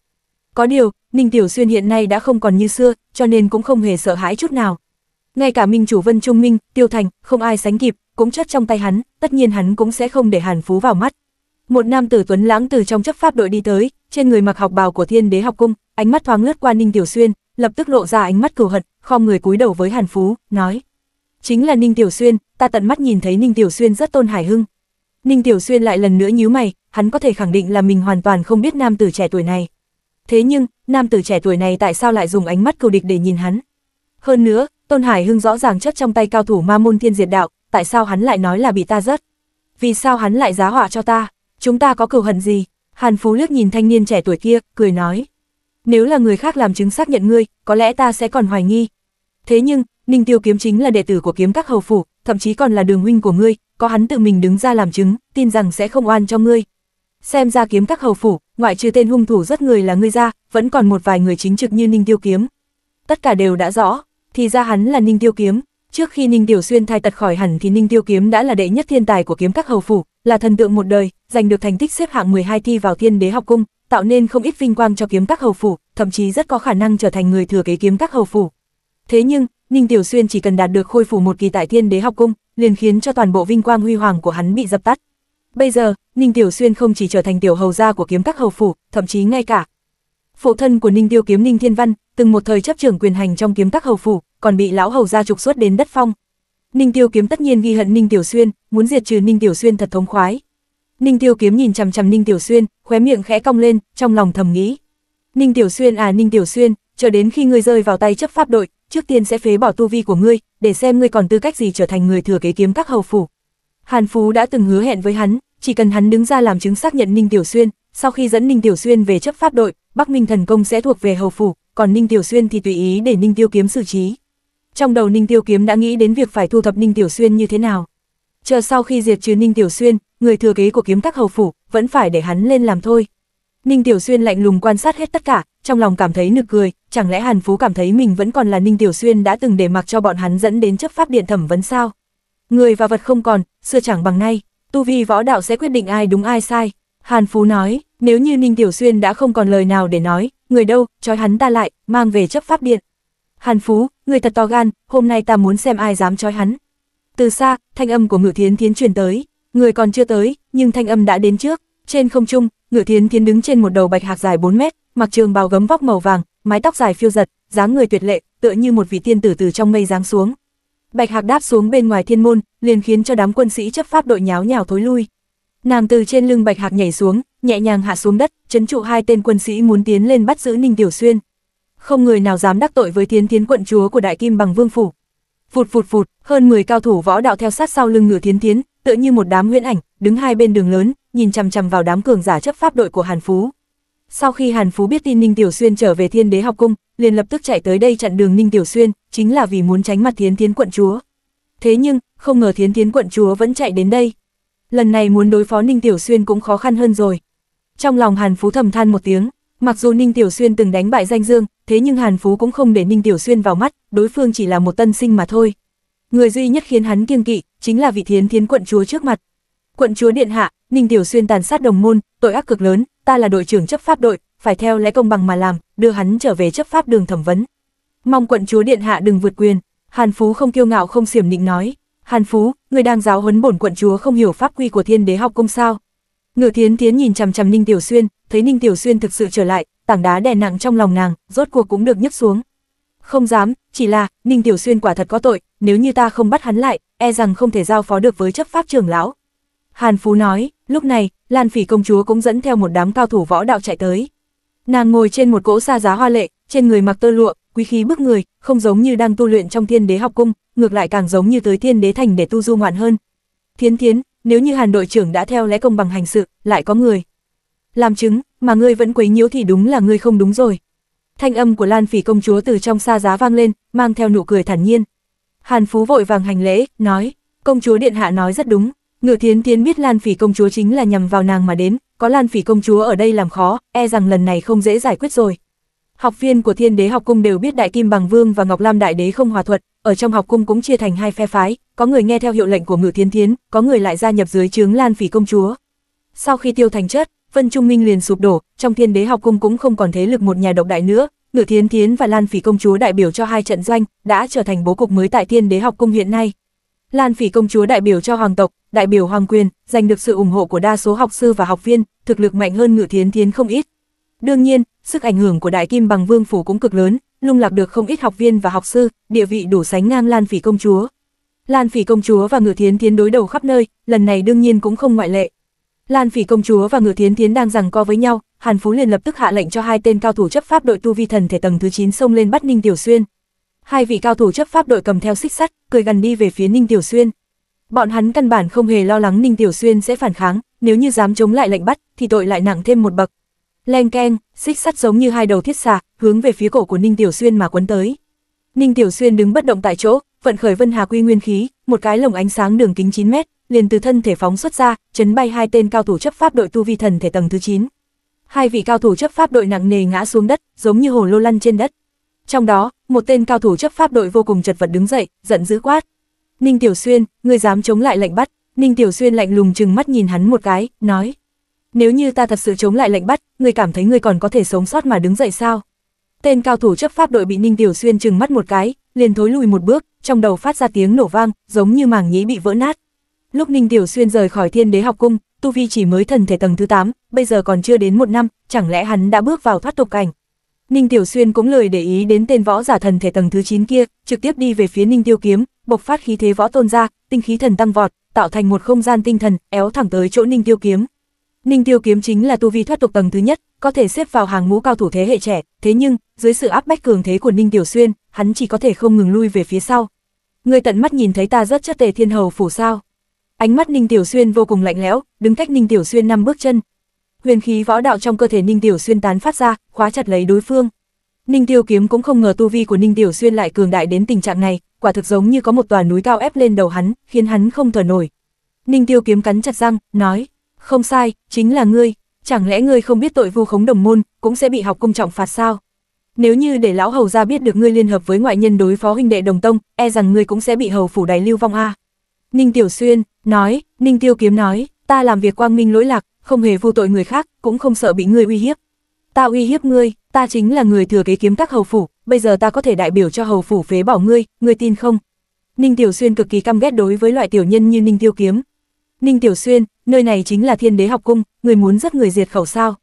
Có điều, Ninh Tiểu Xuyên hiện nay đã không còn như xưa, cho nên cũng không hề sợ hãi chút nào. Ngay cả Minh Chủ Vân Trung Minh, Tiêu Thành, không ai sánh kịp, cũng chất trong tay hắn, tất nhiên hắn cũng sẽ không để Hàn Phú vào mắt. Một nam tử tuấn lãng từ trong chấp pháp đội đi tới, trên người mặc học bào của Thiên Đế học cung, ánh mắt thoáng lướt qua Ninh Tiểu Xuyên, lập tức lộ ra ánh mắt cừu hận, khom người cúi đầu với Hàn Phú, nói. Chính là Ninh Tiểu Xuyên, ta tận mắt nhìn thấy Ninh Tiểu Xuyên rất tôn Hải Hưng. Ninh Tiểu Xuyên lại lần nữa nhíu mày, hắn có thể khẳng định là mình hoàn toàn không biết nam tử trẻ tuổi này. Thế nhưng, nam tử trẻ tuổi này tại sao lại dùng ánh mắt cầu địch để nhìn hắn? Hơn nữa, Tôn Hải Hưng rõ ràng chất trong tay cao thủ ma môn thiên diệt đạo, tại sao hắn lại nói là bị ta rớt? Vì sao hắn lại giá họa cho ta? Chúng ta có cừu hận gì? Hàn Phú lướt nhìn thanh niên trẻ tuổi kia, cười nói nếu là người khác làm chứng xác nhận ngươi, có lẽ ta sẽ còn hoài nghi. Thế nhưng, Ninh Tiêu Kiếm chính là đệ tử của kiếm các hầu phủ, thậm chí còn là đường huynh của ngươi, có hắn tự mình đứng ra làm chứng, tin rằng sẽ không oan cho ngươi. Xem ra kiếm các hầu phủ, ngoại trừ tên hung thủ rất người là ngươi ra, vẫn còn một vài người chính trực như Ninh Tiêu Kiếm. Tất cả đều đã rõ, thì ra hắn là Ninh Tiêu Kiếm. Trước khi Ninh Tiểu Xuyên thai tật khỏi hẳn thì Ninh Tiêu Kiếm đã là đệ nhất thiên tài của kiếm các hầu phủ, là thần tượng một đời, giành được thành tích xếp hạng 12 thi vào thiên đế học cung, tạo nên không ít vinh quang cho kiếm các hầu phủ, thậm chí rất có khả năng trở thành người thừa kế kiếm các hầu phủ. Thế nhưng, Ninh Tiểu Xuyên chỉ cần đạt được khôi phủ một kỳ tại Thiên Đế học cung, liền khiến cho toàn bộ vinh quang huy hoàng của hắn bị dập tắt. Bây giờ, Ninh Tiểu Xuyên không chỉ trở thành tiểu hầu gia của kiếm các hầu phủ, thậm chí ngay cả phụ thân của Ninh Tiêu kiếm Ninh Thiên Văn, từng một thời chấp trưởng quyền hành trong kiếm các hầu phủ, còn bị lão hầu gia trục xuất đến đất phong. Ninh Tiêu kiếm tất nhiên ghi hận Ninh Tiểu Xuyên, muốn diệt trừ Ninh Tiểu Xuyên thật thống khoái, Ninh Tiêu Kiếm nhìn chằm chằm Ninh Tiểu Xuyên, khóe miệng khẽ cong lên, trong lòng thầm nghĩ. Ninh Tiểu Xuyên à Ninh Tiểu Xuyên, chờ đến khi ngươi rơi vào tay chấp pháp đội, trước tiên sẽ phế bỏ tu vi của ngươi, để xem ngươi còn tư cách gì trở thành người thừa kế kiếm các hầu phủ. Hàn Phú đã từng hứa hẹn với hắn, chỉ cần hắn đứng ra làm chứng xác nhận Ninh Tiểu Xuyên, sau khi dẫn Ninh Tiểu Xuyên về chấp pháp đội, Bắc Minh thần công sẽ thuộc về hầu phủ, còn Ninh Tiểu Xuyên thì tùy ý để Ninh Tiêu Kiếm xử trí. Trong đầu Ninh Tiêu Kiếm đã nghĩ đến việc phải thu thập Ninh Tiểu Xuyên như thế nào chờ sau khi diệt trừ Ninh Tiểu Xuyên, người thừa kế của kiếm tắc hầu phủ, vẫn phải để hắn lên làm thôi. Ninh Tiểu Xuyên lạnh lùng quan sát hết tất cả, trong lòng cảm thấy nực cười, chẳng lẽ Hàn Phú cảm thấy mình vẫn còn là Ninh Tiểu Xuyên đã từng để mặc cho bọn hắn dẫn đến chấp pháp điện thẩm vấn sao? Người và vật không còn, xưa chẳng bằng nay, tu vi võ đạo sẽ quyết định ai đúng ai sai. Hàn Phú nói, nếu như Ninh Tiểu Xuyên đã không còn lời nào để nói, người đâu, trói hắn ta lại, mang về chấp pháp điện. Hàn Phú, người thật to gan, hôm nay ta muốn xem ai dám trói hắn từ xa, thanh âm của ngự thiến thiến truyền tới, người còn chưa tới, nhưng thanh âm đã đến trước. Trên không trung, ngự thiến thiến đứng trên một đầu bạch hạc dài 4 mét, mặc trường bào gấm vóc màu vàng, mái tóc dài phiêu giật, dáng người tuyệt lệ, tựa như một vị tiên tử từ trong mây giáng xuống. Bạch hạc đáp xuống bên ngoài thiên môn, liền khiến cho đám quân sĩ chấp pháp đội nháo nhào thối lui. Nàng từ trên lưng bạch hạc nhảy xuống, nhẹ nhàng hạ xuống đất, chấn trụ hai tên quân sĩ muốn tiến lên bắt giữ Ninh Tiểu Xuyên. Không người nào dám đắc tội với Thiến Thiến quận chúa của Đại Kim Bằng Vương phủ, Vụt vụt vụt, hơn 10 cao thủ võ đạo theo sát sau lưng Ngự Thiến Thiến, tựa như một đám huyễn ảnh, đứng hai bên đường lớn, nhìn chằm chằm vào đám cường giả chấp pháp đội của Hàn Phú. Sau khi Hàn Phú biết tin Ninh Tiểu Xuyên trở về Thiên Đế học cung, liền lập tức chạy tới đây chặn đường Ninh Tiểu Xuyên, chính là vì muốn tránh mặt Thiến Thiến quận chúa. Thế nhưng, không ngờ Thiến Thiến quận chúa vẫn chạy đến đây. Lần này muốn đối phó Ninh Tiểu Xuyên cũng khó khăn hơn rồi. Trong lòng Hàn Phú thầm than một tiếng, Mặc dù Ninh Tiểu Xuyên từng đánh bại danh dương, thế nhưng Hàn Phú cũng không để Ninh Tiểu Xuyên vào mắt, đối phương chỉ là một tân sinh mà thôi. Người duy nhất khiến hắn kiêng kỵ, chính là vị thiến thiến quận chúa trước mặt. Quận chúa Điện Hạ, Ninh Tiểu Xuyên tàn sát đồng môn, tội ác cực lớn, ta là đội trưởng chấp pháp đội, phải theo lẽ công bằng mà làm, đưa hắn trở về chấp pháp đường thẩm vấn. Mong quận chúa Điện Hạ đừng vượt quyền, Hàn Phú không kiêu ngạo không xiểm nịnh nói. Hàn Phú, người đang giáo huấn bổn quận chúa không hiểu pháp quy của thiên đế học công sao, Ngự Thiến Thiến nhìn chằm chằm Ninh Tiểu Xuyên, thấy Ninh Tiểu Xuyên thực sự trở lại, tảng đá đè nặng trong lòng nàng, rốt cuộc cũng được nhấc xuống. Không dám, chỉ là, Ninh Tiểu Xuyên quả thật có tội, nếu như ta không bắt hắn lại, e rằng không thể giao phó được với chấp pháp trưởng lão. Hàn Phú nói, lúc này, Lan Phỉ công chúa cũng dẫn theo một đám cao thủ võ đạo chạy tới. Nàng ngồi trên một cỗ xa giá hoa lệ, trên người mặc tơ lụa, quý khí bức người, không giống như đang tu luyện trong thiên đế học cung, ngược lại càng giống như tới thiên đế thành để tu du ngoạn hơn. Thiến Thiến, nếu như hàn đội trưởng đã theo lẽ công bằng hành sự, lại có người. Làm chứng, mà ngươi vẫn quấy nhiễu thì đúng là ngươi không đúng rồi. Thanh âm của Lan Phỉ công chúa từ trong xa giá vang lên, mang theo nụ cười thản nhiên. Hàn Phú vội vàng hành lễ, nói, công chúa điện hạ nói rất đúng, ngự thiến tiến biết Lan Phỉ công chúa chính là nhằm vào nàng mà đến, có Lan Phỉ công chúa ở đây làm khó, e rằng lần này không dễ giải quyết rồi. Học viên của thiên đế học cung đều biết Đại Kim Bằng Vương và Ngọc Lam Đại Đế không hòa thuận, ở trong học cung cũng chia thành hai phe phái, có người nghe theo hiệu lệnh của Ngự Thiên Thiến, có người lại gia nhập dưới trướng Lan Phỉ công chúa. Sau khi Tiêu Thành chất, Vân Trung Minh liền sụp đổ, trong Thiên Đế học cung cũng không còn thế lực một nhà độc đại nữa, Ngự Thiên Thiến và Lan Phỉ công chúa đại biểu cho hai trận doanh, đã trở thành bố cục mới tại Thiên Đế học cung hiện nay. Lan Phỉ công chúa đại biểu cho hoàng tộc, đại biểu hoàng quyền, giành được sự ủng hộ của đa số học sư và học viên, thực lực mạnh hơn Ngự Thiên Thiến không ít. Đương nhiên, sức ảnh hưởng của Đại Kim Bằng Vương phủ cũng cực lớn, lung lạc được không ít học viên và học sư, địa vị đủ sánh ngang Lan Phỉ công chúa. Lan Phỉ công chúa và Ngự Thiến Thiến đối đầu khắp nơi, lần này đương nhiên cũng không ngoại lệ. Lan Phỉ công chúa và Ngự Thiến Thiến đang giằng co với nhau, Hàn Phú liền lập tức hạ lệnh cho hai tên cao thủ chấp pháp đội tu vi thần thể tầng thứ 9 xông lên bắt Ninh Tiểu Xuyên. Hai vị cao thủ chấp pháp đội cầm theo xích sắt, cười gần đi về phía Ninh Tiểu Xuyên. Bọn hắn căn bản không hề lo lắng Ninh Tiểu Xuyên sẽ phản kháng, nếu như dám chống lại lệnh bắt thì tội lại nặng thêm một bậc, Leng keng, xích sắt giống như hai đầu thiết xà, hướng về phía cổ của Ninh Tiểu Xuyên mà quấn tới. Ninh Tiểu Xuyên đứng bất động tại chỗ, vận khởi Vân Hà Quy Nguyên khí, một cái lồng ánh sáng đường kính 9 mét, liền từ thân thể phóng xuất ra, chấn bay hai tên cao thủ chấp pháp đội tu vi thần thể tầng thứ 9. Hai vị cao thủ chấp pháp đội nặng nề ngã xuống đất, giống như hồ lô lăn trên đất. Trong đó, một tên cao thủ chấp pháp đội vô cùng chật vật đứng dậy, giận dữ quát: "Ninh Tiểu Xuyên, ngươi dám chống lại lệnh bắt?" Ninh Tiểu Xuyên lạnh lùng chừng mắt nhìn hắn một cái, nói: nếu như ta thật sự chống lại lệnh bắt, ngươi cảm thấy ngươi còn có thể sống sót mà đứng dậy sao? Tên cao thủ chấp pháp đội bị Ninh Tiểu Xuyên chừng mắt một cái, liền thối lùi một bước, trong đầu phát ra tiếng nổ vang, giống như màng nhĩ bị vỡ nát. Lúc Ninh Tiểu Xuyên rời khỏi Thiên Đế học cung, tu vi chỉ mới thần thể tầng thứ 8, bây giờ còn chưa đến một năm, chẳng lẽ hắn đã bước vào thoát tục cảnh? Ninh Tiểu Xuyên cũng lời để ý đến tên võ giả thần thể tầng thứ 9 kia, trực tiếp đi về phía Ninh Tiêu Kiếm, bộc phát khí thế võ tôn ra, tinh khí thần tăng vọt, tạo thành một không gian tinh thần, éo thẳng tới chỗ Ninh Tiêu Kiếm. Ninh Tiêu kiếm chính là tu vi thoát tục tầng thứ nhất, có thể xếp vào hàng ngũ cao thủ thế hệ trẻ, thế nhưng, dưới sự áp bách cường thế của Ninh Tiểu Xuyên, hắn chỉ có thể không ngừng lui về phía sau. Người tận mắt nhìn thấy ta rất chất tề thiên hầu phủ sao? Ánh mắt Ninh Tiểu Xuyên vô cùng lạnh lẽo, đứng cách Ninh Tiểu Xuyên năm bước chân. Huyền khí võ đạo trong cơ thể Ninh Tiểu Xuyên tán phát ra, khóa chặt lấy đối phương. Ninh Tiêu kiếm cũng không ngờ tu vi của Ninh Tiểu Xuyên lại cường đại đến tình trạng này, quả thực giống như có một tòa núi cao ép lên đầu hắn, khiến hắn không thở nổi. Ninh Tiêu kiếm cắn chặt răng, nói: không sai, chính là ngươi, chẳng lẽ ngươi không biết tội vu khống đồng môn, cũng sẽ bị học cung trọng phạt sao? Nếu như để lão hầu ra biết được ngươi liên hợp với ngoại nhân đối phó huynh đệ đồng tông, e rằng ngươi cũng sẽ bị hầu phủ đày lưu vong a. Ninh Tiểu Xuyên, nói, Ninh Tiêu Kiếm nói, ta làm việc quang minh lỗi lạc, không hề vu tội người khác, cũng không sợ bị ngươi uy hiếp. Ta uy hiếp ngươi, ta chính là người thừa kế kiếm các hầu phủ, bây giờ ta có thể đại biểu cho hầu phủ phế bỏ ngươi, ngươi tin không? Ninh Tiểu Xuyên cực kỳ căm ghét đối với loại tiểu nhân như Ninh Tiêu Kiếm, Ninh Tiểu Xuyên, nơi này chính là thiên đế học cung, người muốn giết người diệt khẩu sao?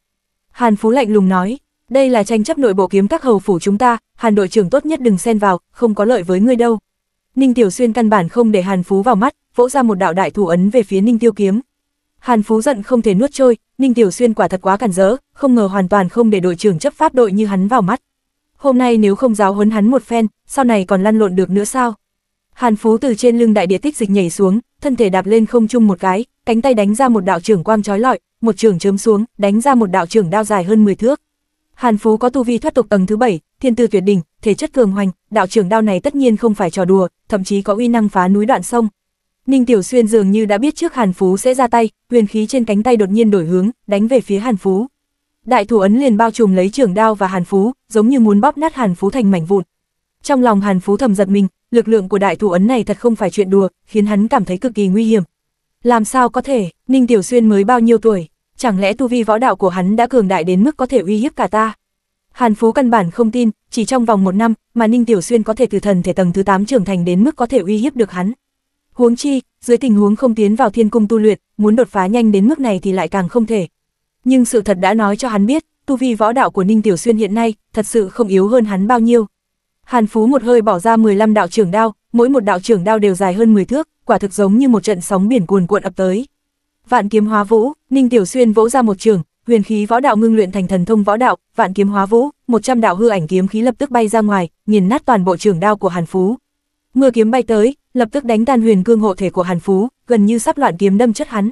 Hàn Phú lạnh lùng nói, đây là tranh chấp nội bộ kiếm các hầu phủ chúng ta, Hàn đội trưởng tốt nhất đừng xen vào, không có lợi với ngươi đâu. Ninh Tiểu Xuyên căn bản không để Hàn Phú vào mắt, vỗ ra một đạo đại thủ ấn về phía Ninh Tiêu Kiếm. Hàn Phú giận không thể nuốt trôi, Ninh Tiểu Xuyên quả thật quá cản rỡ, không ngờ hoàn toàn không để đội trưởng chấp pháp đội như hắn vào mắt. Hôm nay nếu không giáo huấn hắn một phen, sau này còn lăn lộn được nữa sao? Hàn Phú từ trên lưng đại địa tích dịch nhảy xuống, thân thể đạp lên không trung một cái, cánh tay đánh ra một đạo trưởng quang chói lọi, một trưởng chớm xuống, đánh ra một đạo trưởng đao dài hơn 10 thước. Hàn Phú có tu vi thoát tục tầng thứ 7, thiên tư tuyệt đỉnh, thể chất cường hoành, đạo trưởng đao này tất nhiên không phải trò đùa, thậm chí có uy năng phá núi đoạn sông. Ninh Tiểu Xuyên dường như đã biết trước Hàn Phú sẽ ra tay, huyền khí trên cánh tay đột nhiên đổi hướng, đánh về phía Hàn Phú. Đại thủ ấn liền bao trùm lấy trưởng đao và Hàn Phú, giống như muốn bóp nát Hàn Phú thành mảnh vụn. Trong lòng Hàn Phú thầm giật mình, lực lượng của đại thủ ấn này thật không phải chuyện đùa, khiến hắn cảm thấy cực kỳ nguy hiểm. Làm sao có thể, Ninh Tiểu Xuyên mới bao nhiêu tuổi, chẳng lẽ tu vi võ đạo của hắn đã cường đại đến mức có thể uy hiếp cả ta? Hàn Phú căn bản không tin, chỉ trong vòng một năm mà Ninh Tiểu Xuyên có thể từ thần thể tầng thứ 8 trưởng thành đến mức có thể uy hiếp được hắn. Huống chi, dưới tình huống không tiến vào thiên cung tu luyện, muốn đột phá nhanh đến mức này thì lại càng không thể. Nhưng sự thật đã nói cho hắn biết, tu vi võ đạo của Ninh Tiểu Xuyên hiện nay thật sự không yếu hơn hắn bao nhiêu. Hàn Phú một hơi bỏ ra 15 đạo trưởng đao, mỗi một đạo trưởng đao đều dài hơn 10 thước, quả thực giống như một trận sóng biển cuồn cuộn ập tới. Vạn kiếm hóa vũ, Ninh Tiểu Xuyên vỗ ra một trường, huyền khí võ đạo ngưng luyện thành thần thông võ đạo, vạn kiếm hóa vũ, 100 đạo hư ảnh kiếm khí lập tức bay ra ngoài, nghiền nát toàn bộ trường đao của Hàn Phú. Mưa kiếm bay tới, lập tức đánh tan huyền cương hộ thể của Hàn Phú, gần như sắp loạn kiếm đâm chết hắn.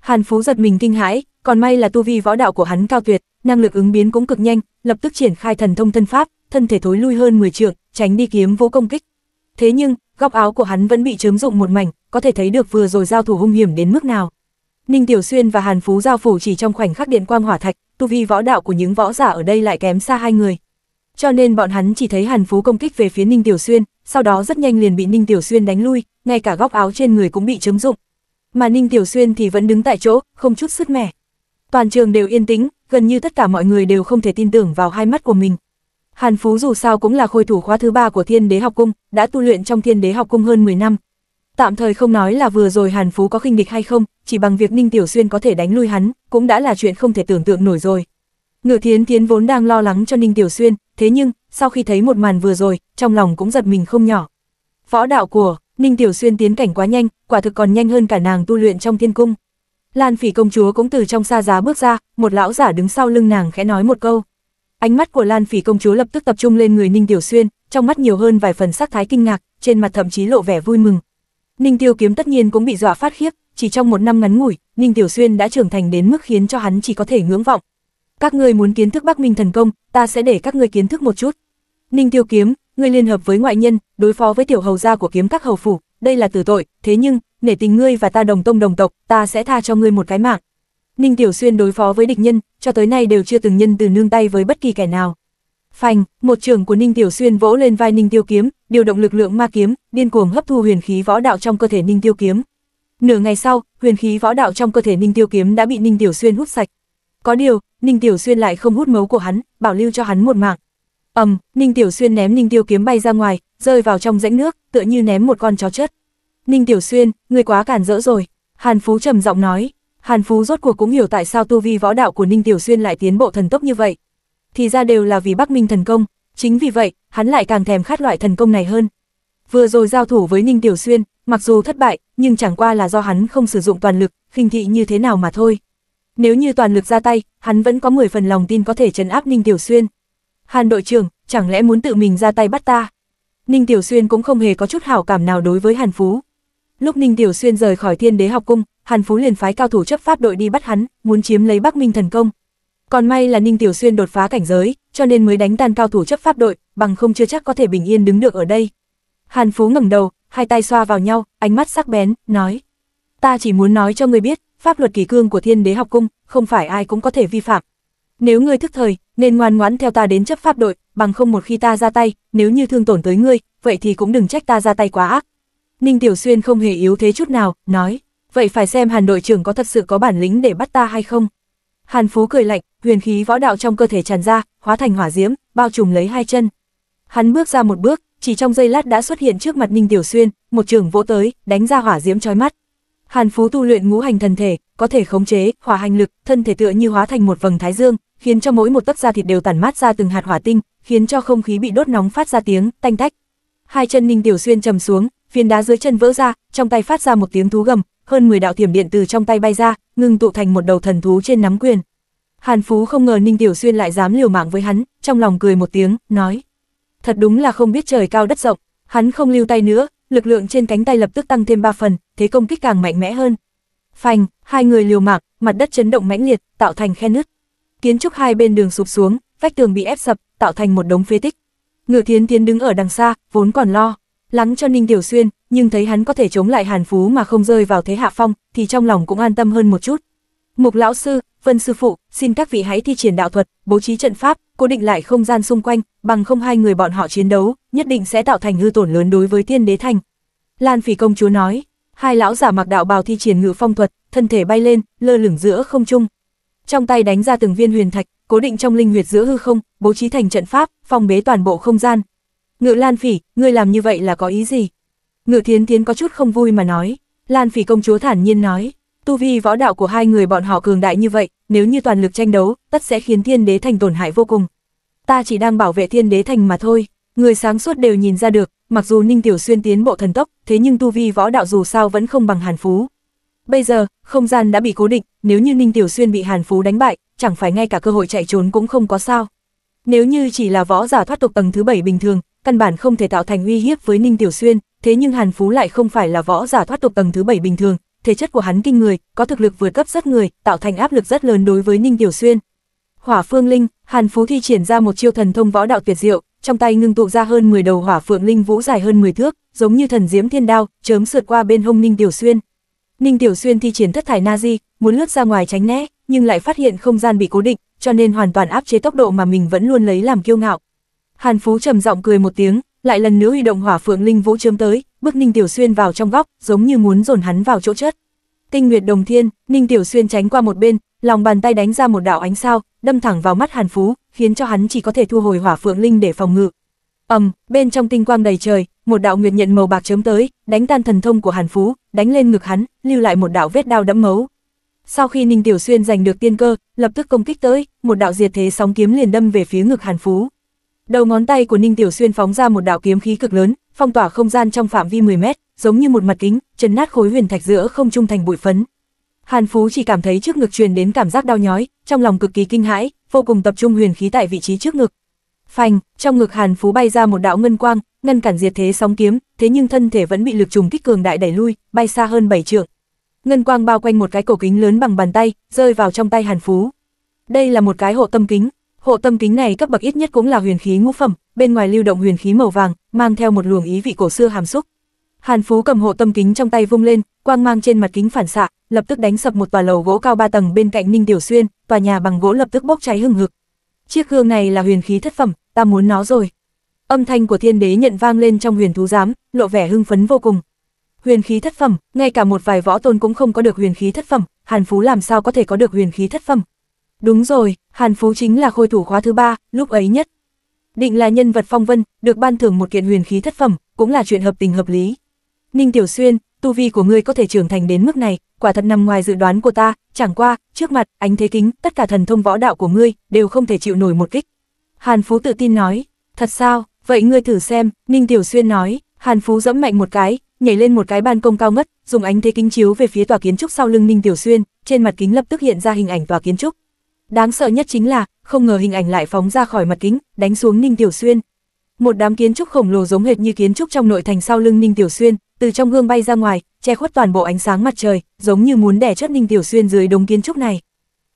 Hàn Phú giật mình kinh hãi, còn may là tu vi võ đạo của hắn cao tuyệt, năng lực ứng biến cũng cực nhanh, lập tức triển khai thần thông thân pháp, thân thể thối lui hơn 10 trượng, tránh đi kiếm vô công kích. Thế nhưng, góc áo của hắn vẫn bị chớm rụng một mảnh, có thể thấy được vừa rồi giao thủ hung hiểm đến mức nào. Ninh Tiểu Xuyên và Hàn Phú giao phủ chỉ trong khoảnh khắc điện quang hỏa thạch, tu vi võ đạo của những võ giả ở đây lại kém xa hai người. Cho nên bọn hắn chỉ thấy Hàn Phú công kích về phía Ninh Tiểu Xuyên, sau đó rất nhanh liền bị Ninh Tiểu Xuyên đánh lui, ngay cả góc áo trên người cũng bị chấm dụng Mà Ninh Tiểu Xuyên thì vẫn đứng tại chỗ, không chút sức mẻ. Toàn trường đều yên tĩnh, gần như tất cả mọi người đều không thể tin tưởng vào hai mắt của mình. Hàn Phú dù sao cũng là khôi thủ khóa thứ ba của thiên đế học cung, đã tu luyện trong thiên đế học cung hơn 10 năm. Tạm thời không nói là vừa rồi Hàn Phú có khinh địch hay không, chỉ bằng việc Ninh Tiểu Xuyên có thể đánh lui hắn, cũng đã là chuyện không thể tưởng tượng nổi rồi. Ngự Thiến Thiến vốn đang lo lắng cho Ninh Tiểu Xuyên, thế nhưng, sau khi thấy một màn vừa rồi, trong lòng cũng giật mình không nhỏ. Võ đạo của Ninh Tiểu Xuyên tiến cảnh quá nhanh, quả thực còn nhanh hơn cả nàng tu luyện trong thiên cung. Lan Phỉ công chúa cũng từ trong xa giá bước ra, một lão giả đứng sau lưng nàng khẽ nói một câu. Ánh mắt của Lan Phỉ công chúa lập tức tập trung lên người Ninh Tiểu Xuyên, trong mắt nhiều hơn vài phần sắc thái kinh ngạc, trên mặt thậm chí lộ vẻ vui mừng. Ninh Tiêu Kiếm tất nhiên cũng bị dọa phát khiếp, chỉ trong một năm ngắn ngủi, Ninh Tiểu Xuyên đã trưởng thành đến mức khiến cho hắn chỉ có thể ngưỡng vọng. Các ngươi muốn kiến thức Bắc Minh thần công, ta sẽ để các ngươi kiến thức một chút. Ninh Tiêu Kiếm, ngươi liên hợp với ngoại nhân, đối phó với tiểu hầu gia của kiếm các hầu phủ, đây là tử tội, thế nhưng, nể tình ngươi và ta đồng tông đồng tộc, ta sẽ tha cho ngươi một cái mạng. Ninh Tiểu Xuyên đối phó với địch nhân, cho tới nay đều chưa từng nhân từ nương tay với bất kỳ kẻ nào. Phanh, một trường của Ninh Tiểu Xuyên vỗ lên vai Ninh Tiêu Kiếm, điều động lực lượng ma kiếm, điên cuồng hấp thu huyền khí võ đạo trong cơ thể Ninh Tiêu Kiếm. Nửa ngày sau, huyền khí võ đạo trong cơ thể Ninh Tiêu Kiếm đã bị Ninh Tiểu Xuyên hút sạch. Có điều, Ninh Tiểu Xuyên lại không hút máu của hắn, bảo lưu cho hắn một mạng. Ầm, Ninh Tiểu Xuyên ném Ninh Tiêu Kiếm bay ra ngoài, rơi vào trong rãnh nước, tựa như ném một con chó chết. Ninh Tiểu Xuyên, ngươi quá cản rỡ rồi. Hàn Phú trầm giọng nói, Hàn Phú rốt cuộc cũng hiểu tại sao tu vi võ đạo của Ninh Tiểu Xuyên lại tiến bộ thần tốc như vậy. Thì ra đều là vì Bắc Minh thần công, chính vì vậy, hắn lại càng thèm khát loại thần công này hơn. Vừa rồi giao thủ với Ninh Tiểu Xuyên, mặc dù thất bại, nhưng chẳng qua là do hắn không sử dụng toàn lực, khinh thị như thế nào mà thôi. Nếu như toàn lực ra tay, hắn vẫn có 10 phần lòng tin có thể trấn áp Ninh Tiểu Xuyên. Hàn đội trưởng, chẳng lẽ muốn tự mình ra tay bắt ta? Ninh Tiểu Xuyên cũng không hề có chút hảo cảm nào đối với Hàn Phú, Lúc Ninh Tiểu Xuyên rời khỏi Thiên Đế học cung, Hàn Phú liền phái cao thủ chấp pháp đội đi bắt hắn, muốn chiếm lấy Bắc Minh thần công. Còn may là Ninh Tiểu Xuyên đột phá cảnh giới, cho nên mới đánh tan cao thủ chấp pháp đội, bằng không chưa chắc có thể bình yên đứng được ở đây. Hàn Phú ngẩng đầu, hai tay xoa vào nhau, ánh mắt sắc bén, nói: "Ta chỉ muốn nói cho ngươi biết, pháp luật kỳ cương của Thiên Đế học cung, không phải ai cũng có thể vi phạm. Nếu ngươi thức thời, nên ngoan ngoãn theo ta đến chấp pháp đội, bằng không một khi ta ra tay, nếu như thương tổn tới ngươi, vậy thì cũng đừng trách ta ra tay quá ác." Ninh Tiểu Xuyên không hề yếu thế chút nào, nói, vậy phải xem Hàn đội trưởng có thật sự có bản lĩnh để bắt ta hay không. Hàn Phú cười lạnh, huyền khí võ đạo trong cơ thể tràn ra, hóa thành hỏa diễm, bao trùm lấy hai chân. Hắn bước ra một bước, chỉ trong giây lát đã xuất hiện trước mặt Ninh Tiểu Xuyên, một trường vỗ tới, đánh ra hỏa diễm chói mắt. Hàn Phú tu luyện ngũ hành thần thể, có thể khống chế hỏa hành lực, thân thể tựa như hóa thành một vầng thái dương, khiến cho mỗi một tấc da thịt đều tản mát ra từng hạt hỏa tinh, khiến cho không khí bị đốt nóng phát ra tiếng tanh tách. Hai chân Ninh Tiểu Xuyên trầm xuống, viên đá dưới chân vỡ ra, trong tay phát ra một tiếng thú gầm, hơn 10 đạo thiểm điện từ trong tay bay ra, ngưng tụ thành một đầu thần thú trên nắm quyền. Hàn Phú không ngờ Ninh Tiểu Xuyên lại dám liều mạng với hắn, trong lòng cười một tiếng, nói. Thật đúng là không biết trời cao đất rộng, hắn không lưu tay nữa, lực lượng trên cánh tay lập tức tăng thêm 3 phần, thế công kích càng mạnh mẽ hơn. Phanh, hai người liều mạng, mặt đất chấn động mãnh liệt, tạo thành khe nứt. Kiến trúc hai bên đường sụp xuống, vách tường bị ép sập, tạo thành một đống phế tích. Ngự Thiến Tiến đứng ở đằng xa, vốn còn lo, lắng cho Ninh Tiểu Xuyên, nhưng thấy hắn có thể chống lại Hàn Phú mà không rơi vào thế hạ phong, thì trong lòng cũng an tâm hơn một chút. Mục lão sư, Vân sư phụ, xin các vị hãy thi triển đạo thuật, bố trí trận pháp, cố định lại không gian xung quanh, bằng không hai người bọn họ chiến đấu, nhất định sẽ tạo thành hư tổn lớn đối với Thiên Đế Thành. Lan Phỉ công chúa nói, hai lão giả mặc đạo bào thi triển ngự phong thuật, thân thể bay lên, lơ lửng giữa không trung. Trong tay đánh ra từng viên huyền thạch, cố định trong linh huyệt giữa hư không, bố trí thành trận pháp, phong bế toàn bộ không gian, Ngự Lan Phỉ, ngươi làm như vậy là có ý gì? Ngự Thiến Thiến có chút không vui mà nói. Lan Phỉ công chúa thản nhiên nói, tu vi võ đạo của hai người bọn họ cường đại như vậy, nếu như toàn lực tranh đấu, tất sẽ khiến thiên đế thành tổn hại vô cùng. Ta chỉ đang bảo vệ thiên đế thành mà thôi, người sáng suốt đều nhìn ra được, mặc dù Ninh Tiểu Xuyên tiến bộ thần tốc, thế nhưng tu vi võ đạo dù sao vẫn không bằng Hàn Phú. Bây giờ, không gian đã bị cố định, nếu như Ninh Tiểu Xuyên bị Hàn Phú đánh bại, chẳng phải ngay cả cơ hội chạy trốn cũng không có sao. Nếu như chỉ là võ giả thoát tục tầng thứ 7 bình thường, căn bản không thể tạo thành uy hiếp với Ninh Tiểu Xuyên, thế nhưng Hàn Phú lại không phải là võ giả thoát tục tầng thứ 7 bình thường, thể chất của hắn kinh người, có thực lực vượt cấp rất người, tạo thành áp lực rất lớn đối với Ninh Tiểu Xuyên. Hỏa Phương Linh, Hàn Phú thi triển ra một chiêu thần thông võ đạo tuyệt diệu, trong tay ngưng tụ ra hơn 10 đầu Hỏa Phượng Linh vũ dài hơn 10 thước, giống như thần diễm thiên đao, chớm sượt qua bên hông Ninh Tiểu Xuyên. Ninh Tiểu Xuyên thi triển thất thải na di, muốn lướt ra ngoài tránh né, nhưng lại phát hiện không gian bị cố định, cho nên hoàn toàn áp chế tốc độ mà mình vẫn luôn lấy làm kiêu ngạo, Hàn Phú trầm giọng cười một tiếng, lại lần nữa huy động hỏa phượng linh vũ chớm tới, bước Ninh Tiểu Xuyên vào trong góc, giống như muốn dồn hắn vào chỗ chết. Tinh Nguyệt Đồng Thiên, Ninh Tiểu Xuyên tránh qua một bên, lòng bàn tay đánh ra một đạo ánh sao, đâm thẳng vào mắt Hàn Phú, khiến cho hắn chỉ có thể thu hồi hỏa phượng linh để phòng ngự. ầm, bên trong tinh quang đầy trời, một đạo nguyệt nhận màu bạc chớm tới, đánh tan thần thông của Hàn Phú, đánh lên ngực hắn, lưu lại một đạo vết đao đẫm máu. Sau khi Ninh Tiểu Xuyên giành được tiên cơ, lập tức công kích tới, một đạo diệt thế sóng kiếm liền đâm về phía ngực Hàn Phú. Đầu ngón tay của Ninh Tiểu Xuyên phóng ra một đạo kiếm khí cực lớn, phong tỏa không gian trong phạm vi 10 mét, giống như một mặt kính, chấn nát khối huyền thạch giữa không trung thành bụi phấn. Hàn Phú chỉ cảm thấy trước ngực truyền đến cảm giác đau nhói, trong lòng cực kỳ kinh hãi, vô cùng tập trung huyền khí tại vị trí trước ngực. Phanh, trong ngực Hàn Phú bay ra một đạo ngân quang, ngăn cản diệt thế sóng kiếm, thế nhưng thân thể vẫn bị lực trùng kích cường đại đẩy lui, bay xa hơn 7 trượng. Ngân quang bao quanh một cái cổ kính lớn bằng bàn tay, rơi vào trong tay Hàn Phú. Đây là một cái hộ tâm kính, Hộ tâm kính này cấp bậc ít nhất cũng là huyền khí ngũ phẩm, bên ngoài lưu động huyền khí màu vàng, mang theo một luồng ý vị cổ xưa hàm xúc. Hàn Phú cầm hộ tâm kính trong tay vung lên, quang mang trên mặt kính phản xạ, lập tức đánh sập một tòa lầu gỗ cao ba tầng bên cạnh Ninh Điểu Xuyên, tòa nhà bằng gỗ lập tức bốc cháy hừng hực. Chiếc gương này là huyền khí thất phẩm, ta muốn nó rồi. Âm thanh của Thiên Đế nhận vang lên trong Huyền thú giám, lộ vẻ hưng phấn vô cùng. Huyền khí thất phẩm, ngay cả một vài võ tôn cũng không có được huyền khí thất phẩm, Hàn Phú làm sao có thể có được huyền khí thất phẩm? Đúng rồi, Hàn Phú chính là khôi thủ khóa thứ ba, lúc ấy nhất. Định là nhân vật phong vân, được ban thưởng một kiện huyền khí thất phẩm, cũng là chuyện hợp tình hợp lý. Ninh Tiểu Xuyên, tu vi của ngươi có thể trưởng thành đến mức này, quả thật nằm ngoài dự đoán của ta, chẳng qua, trước mặt, ánh thế kính, tất cả thần thông võ đạo của ngươi, đều không thể chịu nổi một kích. Hàn Phú tự tin nói, thật sao, vậy ngươi thử xem, Ninh Tiểu Xuyên nói, Hàn Phú dẫm mạnh một cái, nhảy lên một cái ban công cao ngất, dùng ánh thế kính chiếu về phía tòa kiến trúc sau lưng Ninh Tiểu Xuyên, trên mặt kính lập tức hiện ra hình ảnh tòa kiến trúc. Đáng sợ nhất chính là, không ngờ hình ảnh lại phóng ra khỏi mặt kính, đánh xuống Ninh Tiểu Xuyên. Một đám kiến trúc khổng lồ giống hệt như kiến trúc trong nội thành sau lưng Ninh Tiểu Xuyên, từ trong gương bay ra ngoài, che khuất toàn bộ ánh sáng mặt trời, giống như muốn đè chết Ninh Tiểu Xuyên dưới đống kiến trúc này.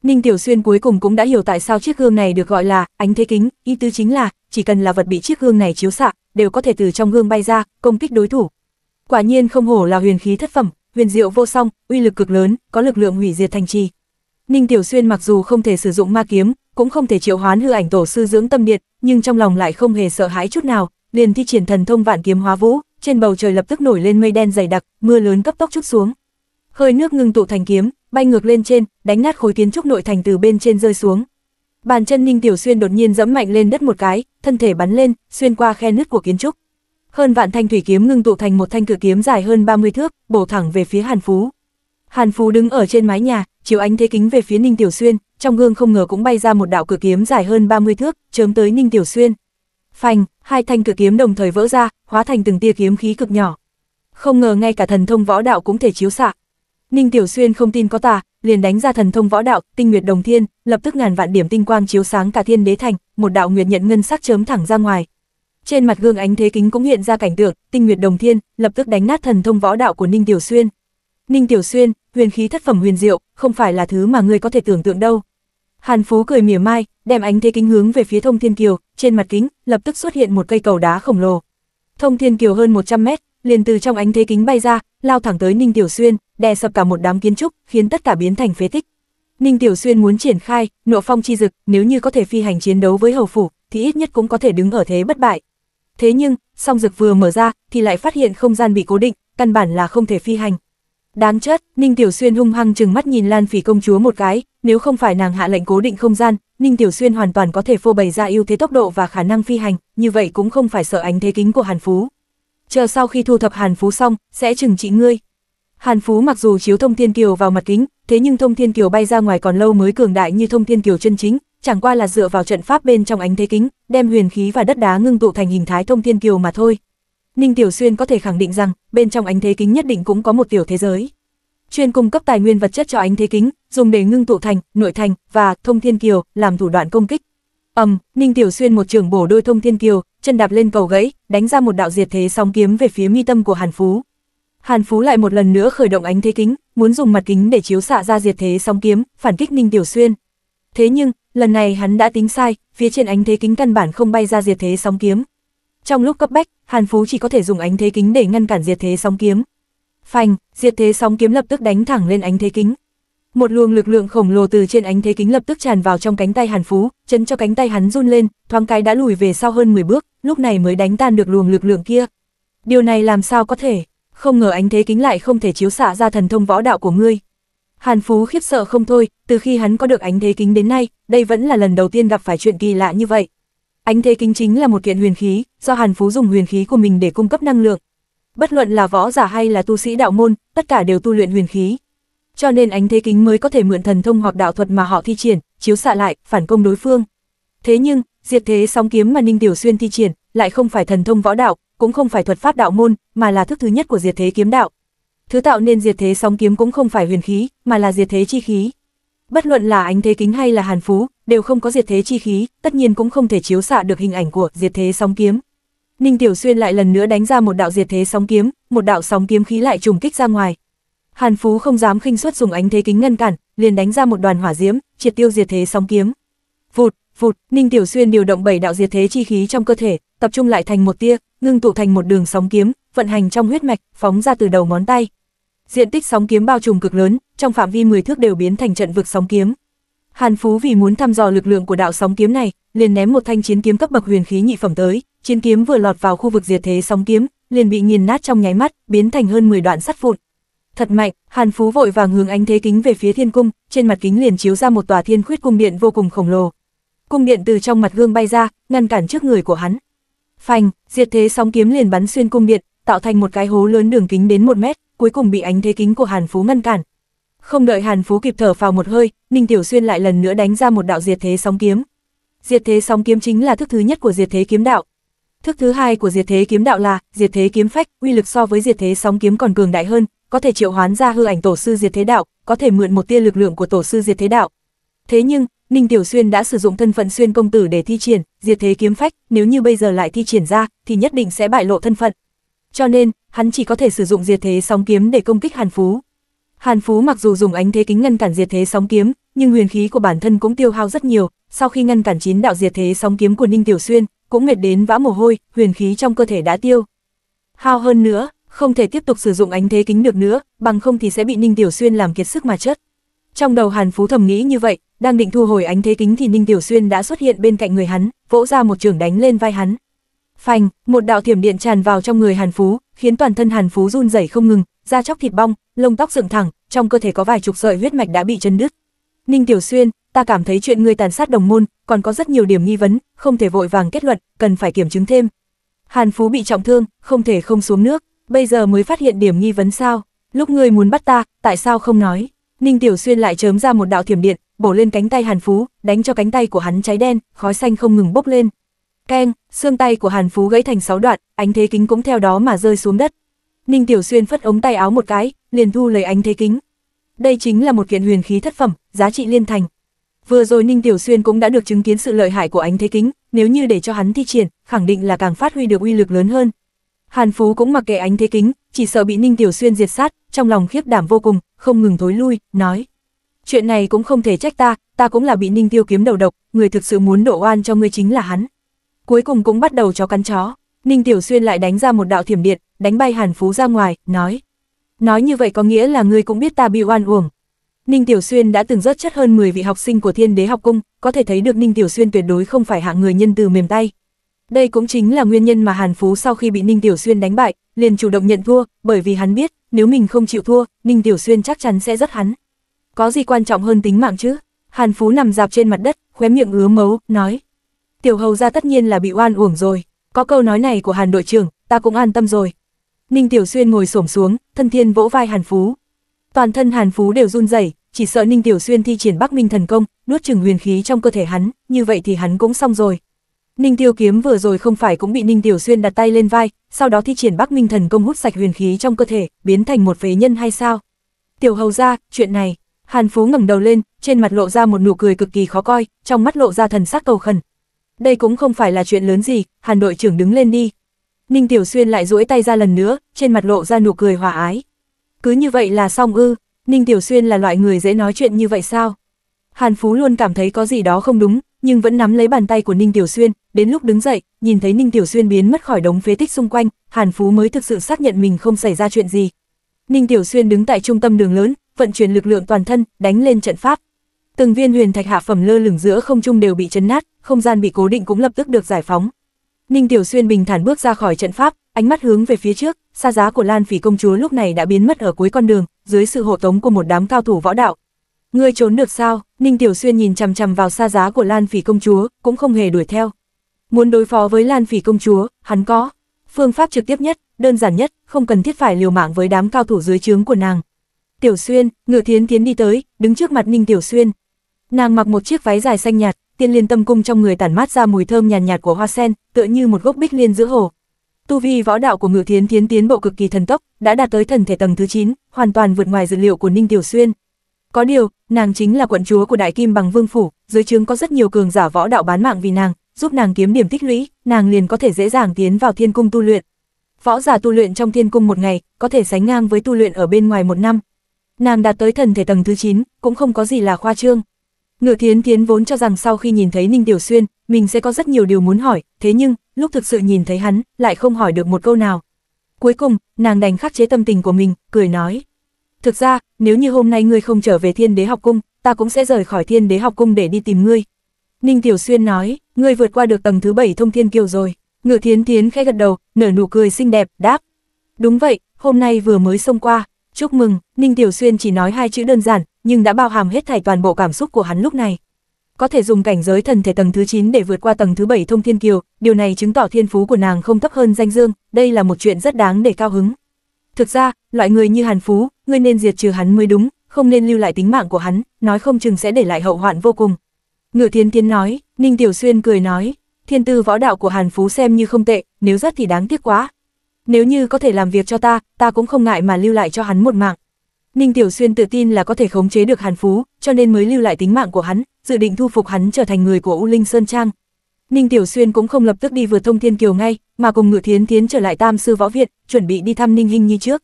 Ninh Tiểu Xuyên cuối cùng cũng đã hiểu tại sao chiếc gương này được gọi là ánh thế kính, ý tứ chính là chỉ cần là vật bị chiếc gương này chiếu xạ, đều có thể từ trong gương bay ra, công kích đối thủ. Quả nhiên không hổ là huyền khí thất phẩm, huyền diệu vô song, uy lực cực lớn, có lực lượng hủy diệt thành trì. Ninh Tiểu Xuyên mặc dù không thể sử dụng ma kiếm, cũng không thể triệu hoán hư ảnh tổ sư dưỡng tâm điện, nhưng trong lòng lại không hề sợ hãi chút nào, liền thi triển thần thông vạn kiếm hóa vũ, trên bầu trời lập tức nổi lên mây đen dày đặc, mưa lớn cấp tốc chút xuống. Hơi nước ngưng tụ thành kiếm, bay ngược lên trên, đánh nát khối kiến trúc nội thành từ bên trên rơi xuống. Bàn chân Ninh Tiểu Xuyên đột nhiên giẫm mạnh lên đất một cái, thân thể bắn lên, xuyên qua khe nứt của kiến trúc. Hơn vạn thanh thủy kiếm ngưng tụ thành một thanh cự kiếm dài hơn 30 thước, bổ thẳng về phía Hàn Phú. Hàn Phú đứng ở trên mái nhà, chiếu ánh thế kính về phía Ninh Tiểu Xuyên, trong gương không ngờ cũng bay ra một đạo cửa kiếm dài hơn 30 thước, chớm tới Ninh Tiểu Xuyên. Phanh, hai thanh cửa kiếm đồng thời vỡ ra, hóa thành từng tia kiếm khí cực nhỏ. Không ngờ ngay cả thần thông võ đạo cũng thể chiếu xạ. Ninh Tiểu Xuyên không tin có tà, liền đánh ra thần thông võ đạo, Tinh Nguyệt Đồng Thiên, lập tức ngàn vạn điểm tinh quang chiếu sáng cả Thiên Đế Thành, một đạo nguyệt nhận ngân sắc chớm thẳng ra ngoài. Trên mặt gương ánh thế kính cũng hiện ra cảnh tượng, Tinh Nguyệt Đồng Thiên lập tức đánh nát thần thông võ đạo của Ninh Tiểu Xuyên. Ninh Tiểu Xuyên, huyền khí thất phẩm huyền diệu, không phải là thứ mà ngươi có thể tưởng tượng đâu. Hàn Phú cười mỉa mai, đem ánh thế kính hướng về phía Thông Thiên Kiều, trên mặt kính lập tức xuất hiện một cây cầu đá khổng lồ. Thông Thiên Kiều hơn 100 mét, liền từ trong ánh thế kính bay ra, lao thẳng tới Ninh Tiểu Xuyên, đè sập cả một đám kiến trúc, khiến tất cả biến thành phế tích. Ninh Tiểu Xuyên muốn triển khai nộ phong chi dực, nếu như có thể phi hành chiến đấu với hầu phủ, thì ít nhất cũng có thể đứng ở thế bất bại. Thế nhưng, song dực vừa mở ra, thì lại phát hiện không gian bị cố định, căn bản là không thể phi hành. Đáng chết, Ninh Tiểu Xuyên hung hăng chừng mắt nhìn Lan Phỉ công chúa một cái, nếu không phải nàng hạ lệnh cố định không gian, Ninh Tiểu Xuyên hoàn toàn có thể phô bày ra ưu thế tốc độ và khả năng phi hành, như vậy cũng không phải sợ ánh thế kính của Hàn Phú. Chờ sau khi thu thập Hàn Phú xong, sẽ chừng trị ngươi. Hàn Phú mặc dù chiếu Thông Thiên Kiều vào mặt kính, thế nhưng Thông Thiên Kiều bay ra ngoài còn lâu mới cường đại như Thông Thiên Kiều chân chính, chẳng qua là dựa vào trận pháp bên trong ánh thế kính, đem huyền khí và đất đá ngưng tụ thành hình thái Thông Thiên Kiều mà thôi. Ninh Tiểu Xuyên có thể khẳng định rằng, bên trong ánh thế kính nhất định cũng có một tiểu thế giới. Chuyên cung cấp tài nguyên vật chất cho ánh thế kính, dùng để ngưng tụ thành, nội thành và thông thiên kiều làm thủ đoạn công kích. Ầm, Ninh Tiểu Xuyên một trường bổ đôi thông thiên kiều, chân đạp lên cầu gãy, đánh ra một đạo diệt thế sóng kiếm về phía mi tâm của Hàn Phú. Hàn Phú lại một lần nữa khởi động ánh thế kính, muốn dùng mặt kính để chiếu xạ ra diệt thế sóng kiếm, phản kích Ninh Tiểu Xuyên. Thế nhưng, lần này hắn đã tính sai, phía trên ánh thế kính căn bản không bay ra diệt thế sóng kiếm, trong lúc cấp bách, Hàn Phú chỉ có thể dùng ánh thế kính để ngăn cản diệt thế sóng kiếm. Phanh, diệt thế sóng kiếm lập tức đánh thẳng lên ánh thế kính. Một luồng lực lượng khổng lồ từ trên ánh thế kính lập tức tràn vào trong cánh tay Hàn Phú, chấn cho cánh tay hắn run lên, thoáng cái đã lùi về sau hơn 10 bước, lúc này mới đánh tan được luồng lực lượng kia. Điều này làm sao có thể? Không ngờ ánh thế kính lại không thể chiếu xạ ra thần thông võ đạo của ngươi. Hàn Phú khiếp sợ không thôi, từ khi hắn có được ánh thế kính đến nay, đây vẫn là lần đầu tiên gặp phải chuyện kỳ lạ như vậy. Ánh thế kính chính là một kiện huyền khí, do Hàn Phú dùng huyền khí của mình để cung cấp năng lượng. Bất luận là võ giả hay là tu sĩ đạo môn, tất cả đều tu luyện huyền khí. Cho nên ánh thế kính mới có thể mượn thần thông hoặc đạo thuật mà họ thi triển, chiếu xạ lại, phản công đối phương. Thế nhưng, diệt thế sóng kiếm mà Ninh Tiểu Xuyên thi triển, lại không phải thần thông võ đạo, cũng không phải thuật pháp đạo môn, mà là thức thứ nhất của diệt thế kiếm đạo. Thứ tạo nên diệt thế sóng kiếm cũng không phải huyền khí, mà là diệt thế chi khí bất luận là ánh thế kính hay là hàn phú, đều không có diệt thế chi khí, tất nhiên cũng không thể chiếu xạ được hình ảnh của diệt thế sóng kiếm. Ninh Tiểu Xuyên lại lần nữa đánh ra một đạo diệt thế sóng kiếm, một đạo sóng kiếm khí lại trùng kích ra ngoài. Hàn Phú không dám khinh suất dùng ánh thế kính ngăn cản, liền đánh ra một đoàn hỏa diễm, triệt tiêu diệt thế sóng kiếm. Vụt, vụt, Ninh Tiểu Xuyên điều động bảy đạo diệt thế chi khí trong cơ thể, tập trung lại thành một tia, ngưng tụ thành một đường sóng kiếm, vận hành trong huyết mạch, phóng ra từ đầu ngón tay, diện tích sóng kiếm bao trùm cực lớn, trong phạm vi 10 thước đều biến thành trận vực sóng kiếm. Hàn Phú vì muốn thăm dò lực lượng của đạo sóng kiếm này, liền ném một thanh chiến kiếm cấp bậc huyền khí nhị phẩm tới, chiến kiếm vừa lọt vào khu vực diệt thế sóng kiếm, liền bị nghiền nát trong nháy mắt, biến thành hơn 10 đoạn sắt vụn. Thật mạnh, Hàn Phú vội vàng hướng ánh thế kính về phía thiên cung, trên mặt kính liền chiếu ra một tòa thiên khuyết cung điện vô cùng khổng lồ. Cung điện từ trong mặt gương bay ra, ngăn cản trước người của hắn. Phanh, diệt thế sóng kiếm liền bắn xuyên cung điện, tạo thành một cái hố lớn đường kính đến một mét, cuối cùng bị ánh thế kính của Hàn Phú ngăn cản. Không đợi Hàn Phú kịp thở vào một hơi, Ninh Tiểu Xuyên lại lần nữa đánh ra một đạo diệt thế sóng kiếm. Diệt thế sóng kiếm chính là thức thứ nhất của diệt thế kiếm đạo. Thức thứ hai của diệt thế kiếm đạo là diệt thế kiếm phách, uy lực so với diệt thế sóng kiếm còn cường đại hơn, có thể triệu hoán ra hư ảnh tổ sư diệt thế đạo, có thể mượn một tia lực lượng của tổ sư diệt thế đạo. Thế nhưng, Ninh Tiểu Xuyên đã sử dụng thân phận xuyên công tử để thi triển diệt thế kiếm phách, nếu như bây giờ lại thi triển ra thì nhất định sẽ bại lộ thân phận. Cho nên, hắn chỉ có thể sử dụng diệt thế sóng kiếm để công kích Hàn Phú. Hàn Phú mặc dù dùng ánh thế kính ngăn cản diệt thế sóng kiếm, nhưng huyền khí của bản thân cũng tiêu hao rất nhiều, sau khi ngăn cản chín đạo diệt thế sóng kiếm của Ninh Tiểu Xuyên, cũng mệt đến vã mồ hôi, huyền khí trong cơ thể đã tiêu. Hao hơn nữa, không thể tiếp tục sử dụng ánh thế kính được nữa, bằng không thì sẽ bị Ninh Tiểu Xuyên làm kiệt sức mà chết. Trong đầu Hàn Phú thầm nghĩ như vậy, đang định thu hồi ánh thế kính thì Ninh Tiểu Xuyên đã xuất hiện bên cạnh người hắn, vỗ ra một trường đánh lên vai hắn. Phanh, một đạo thiểm điện tràn vào trong người Hàn Phú, khiến toàn thân Hàn Phú run rẩy không ngừng, da chóc thịt bong, lông tóc dựng thẳng, trong cơ thể có vài chục sợi huyết mạch đã bị chấn đứt. Ninh Tiểu Xuyên, ta cảm thấy chuyện ngươi tàn sát đồng môn, còn có rất nhiều điểm nghi vấn, không thể vội vàng kết luận, cần phải kiểm chứng thêm. Hàn Phú bị trọng thương, không thể không xuống nước, bây giờ mới phát hiện điểm nghi vấn sao? Lúc ngươi muốn bắt ta, tại sao không nói? Ninh Tiểu Xuyên lại chớm ra một đạo thiểm điện, bổ lên cánh tay Hàn Phú, đánh cho cánh tay của hắn cháy đen, khói xanh không ngừng bốc lên. Keng, xương tay của Hàn Phú gãy thành sáu đoạn, ánh thế kính cũng theo đó mà rơi xuống đất. Ninh Tiểu Xuyên phất ống tay áo một cái, liền thu lấy ánh thế kính. Đây chính là một kiện huyền khí thất phẩm, giá trị liên thành. Vừa rồi Ninh Tiểu Xuyên cũng đã được chứng kiến sự lợi hại của ánh thế kính, nếu như để cho hắn thi triển, khẳng định là càng phát huy được uy lực lớn hơn. Hàn Phú cũng mặc kệ ánh thế kính, chỉ sợ bị Ninh Tiểu Xuyên diệt sát, trong lòng khiếp đảm vô cùng, không ngừng thối lui, nói: "Chuyện này cũng không thể trách ta, ta cũng là bị Ninh Tiêu kiếm đầu độc, người thực sự muốn đổ oan cho ngươi chính là hắn." cuối cùng cũng bắt đầu chó cắn chó. Ninh Tiểu Xuyên lại đánh ra một đạo thiểm điện, đánh bay Hàn Phú ra ngoài, nói. Nói như vậy có nghĩa là ngươi cũng biết ta bị oan uổng. Ninh Tiểu Xuyên đã từng rất chất hơn 10 vị học sinh của thiên đế học cung, có thể thấy được Ninh Tiểu Xuyên tuyệt đối không phải hạng người nhân từ mềm tay. Đây cũng chính là nguyên nhân mà Hàn Phú sau khi bị Ninh Tiểu Xuyên đánh bại, liền chủ động nhận thua, bởi vì hắn biết, nếu mình không chịu thua, Ninh Tiểu Xuyên chắc chắn sẽ rất hắn. Có gì quan trọng hơn tính mạng chứ? Hàn Phú nằm dạp trên mặt đất, khóe miệng ứa mấu, nói tiểu hầu ra tất nhiên là bị oan uổng rồi, có câu nói này của Hàn đội trưởng, ta cũng an tâm rồi. Ninh Tiểu Xuyên ngồi xổm xuống, thân thiên vỗ vai Hàn Phú. Toàn thân Hàn Phú đều run rẩy, chỉ sợ Ninh Tiểu Xuyên thi triển Bắc Minh thần công, nuốt chửng huyền khí trong cơ thể hắn, như vậy thì hắn cũng xong rồi. Ninh Tiêu Kiếm vừa rồi không phải cũng bị Ninh Tiểu Xuyên đặt tay lên vai, sau đó thi triển Bắc Minh thần công hút sạch huyền khí trong cơ thể, biến thành một phế nhân hay sao? Tiểu Hầu gia, chuyện này, Hàn Phú ngẩng đầu lên, trên mặt lộ ra một nụ cười cực kỳ khó coi, trong mắt lộ ra thần sắc cầu khẩn, đây cũng không phải là chuyện lớn gì, Hàn đội trưởng đứng lên đi. Ninh Tiểu Xuyên lại duỗi tay ra lần nữa, trên mặt lộ ra nụ cười hòa ái. Cứ như vậy là xong ư, Ninh Tiểu Xuyên là loại người dễ nói chuyện như vậy sao? Hàn Phú luôn cảm thấy có gì đó không đúng, nhưng vẫn nắm lấy bàn tay của Ninh Tiểu Xuyên, đến lúc đứng dậy, nhìn thấy Ninh Tiểu Xuyên biến mất khỏi đống phế tích xung quanh, Hàn Phú mới thực sự xác nhận mình không xảy ra chuyện gì. Ninh Tiểu Xuyên đứng tại trung tâm đường lớn, vận chuyển lực lượng toàn thân, đánh lên trận pháp. Từng viên huyền thạch hạ phẩm lơ lửng giữa không trung đều bị chấn nát, không gian bị cố định cũng lập tức được giải phóng. Ninh Tiểu Xuyên bình thản bước ra khỏi trận pháp, ánh mắt hướng về phía trước, xa giá của Lan Phỉ công chúa lúc này đã biến mất ở cuối con đường, dưới sự hộ tống của một đám cao thủ võ đạo. Ngươi trốn được sao? Ninh Tiểu Xuyên nhìn chằm chằm vào xa giá của Lan Phỉ công chúa, cũng không hề đuổi theo. Muốn đối phó với Lan Phỉ công chúa, hắn có phương pháp trực tiếp nhất, đơn giản nhất, không cần thiết phải liều mạng với đám cao thủ dưới trướng của nàng. Tiểu Xuyên, Ngự Thiến tiến đi tới, đứng trước mặt Ninh Tiểu Xuyên, Nàng mặc một chiếc váy dài xanh nhạt, tiên liên tâm cung trong người tản mát ra mùi thơm nhàn nhạt, nhạt của hoa sen, tựa như một gốc bích liên giữa hồ. Tu vi võ đạo của Ngự Thiến Thiến tiến bộ cực kỳ thần tốc, đã đạt tới thần thể tầng thứ 9, hoàn toàn vượt ngoài dự liệu của Ninh Tiểu Xuyên. Có điều, nàng chính là quận chúa của Đại Kim Bằng Vương phủ, dưới trướng có rất nhiều cường giả võ đạo bán mạng vì nàng, giúp nàng kiếm điểm tích lũy, nàng liền có thể dễ dàng tiến vào thiên cung tu luyện. Võ giả tu luyện trong thiên cung một ngày, có thể sánh ngang với tu luyện ở bên ngoài một năm. Nàng đạt tới thần thể tầng thứ 9, cũng không có gì là khoa trương. Ngựa Thiến Thiến vốn cho rằng sau khi nhìn thấy Ninh Tiểu Xuyên, mình sẽ có rất nhiều điều muốn hỏi, thế nhưng, lúc thực sự nhìn thấy hắn, lại không hỏi được một câu nào. Cuối cùng, nàng đành khắc chế tâm tình của mình, cười nói. Thực ra, nếu như hôm nay ngươi không trở về thiên đế học cung, ta cũng sẽ rời khỏi thiên đế học cung để đi tìm ngươi. Ninh Tiểu Xuyên nói, ngươi vượt qua được tầng thứ bảy thông thiên kiều rồi. Ngựa thiến thiến khẽ gật đầu, nở nụ cười xinh đẹp, đáp. Đúng vậy, hôm nay vừa mới xông qua, chúc mừng, Ninh Tiểu Xuyên chỉ nói hai chữ đơn giản, nhưng đã bao hàm hết thảy toàn bộ cảm xúc của hắn lúc này. Có thể dùng cảnh giới thần thể tầng thứ 9 để vượt qua tầng thứ 7 thông thiên kiều, điều này chứng tỏ thiên phú của nàng không thấp hơn danh dương, đây là một chuyện rất đáng để cao hứng. Thực ra, loại người như Hàn Phú, ngươi nên diệt trừ hắn mới đúng, không nên lưu lại tính mạng của hắn, nói không chừng sẽ để lại hậu hoạn vô cùng. Ngựa Thiên Tiên nói, Ninh Tiểu Xuyên cười nói, thiên tư võ đạo của Hàn Phú xem như không tệ, nếu rất thì đáng tiếc quá, nếu như có thể làm việc cho ta, ta cũng không ngại mà lưu lại cho hắn một mạng. Ninh Tiểu Xuyên tự tin là có thể khống chế được Hàn Phú, cho nên mới lưu lại tính mạng của hắn, dự định thu phục hắn trở thành người của U Linh Sơn Trang. Ninh Tiểu Xuyên cũng không lập tức đi vượt thông thiên kiều ngay, mà cùng Ngự Thiến Thiến trở lại Tam Sư Võ Viện, chuẩn bị đi thăm Ninh Hinh Nhi trước.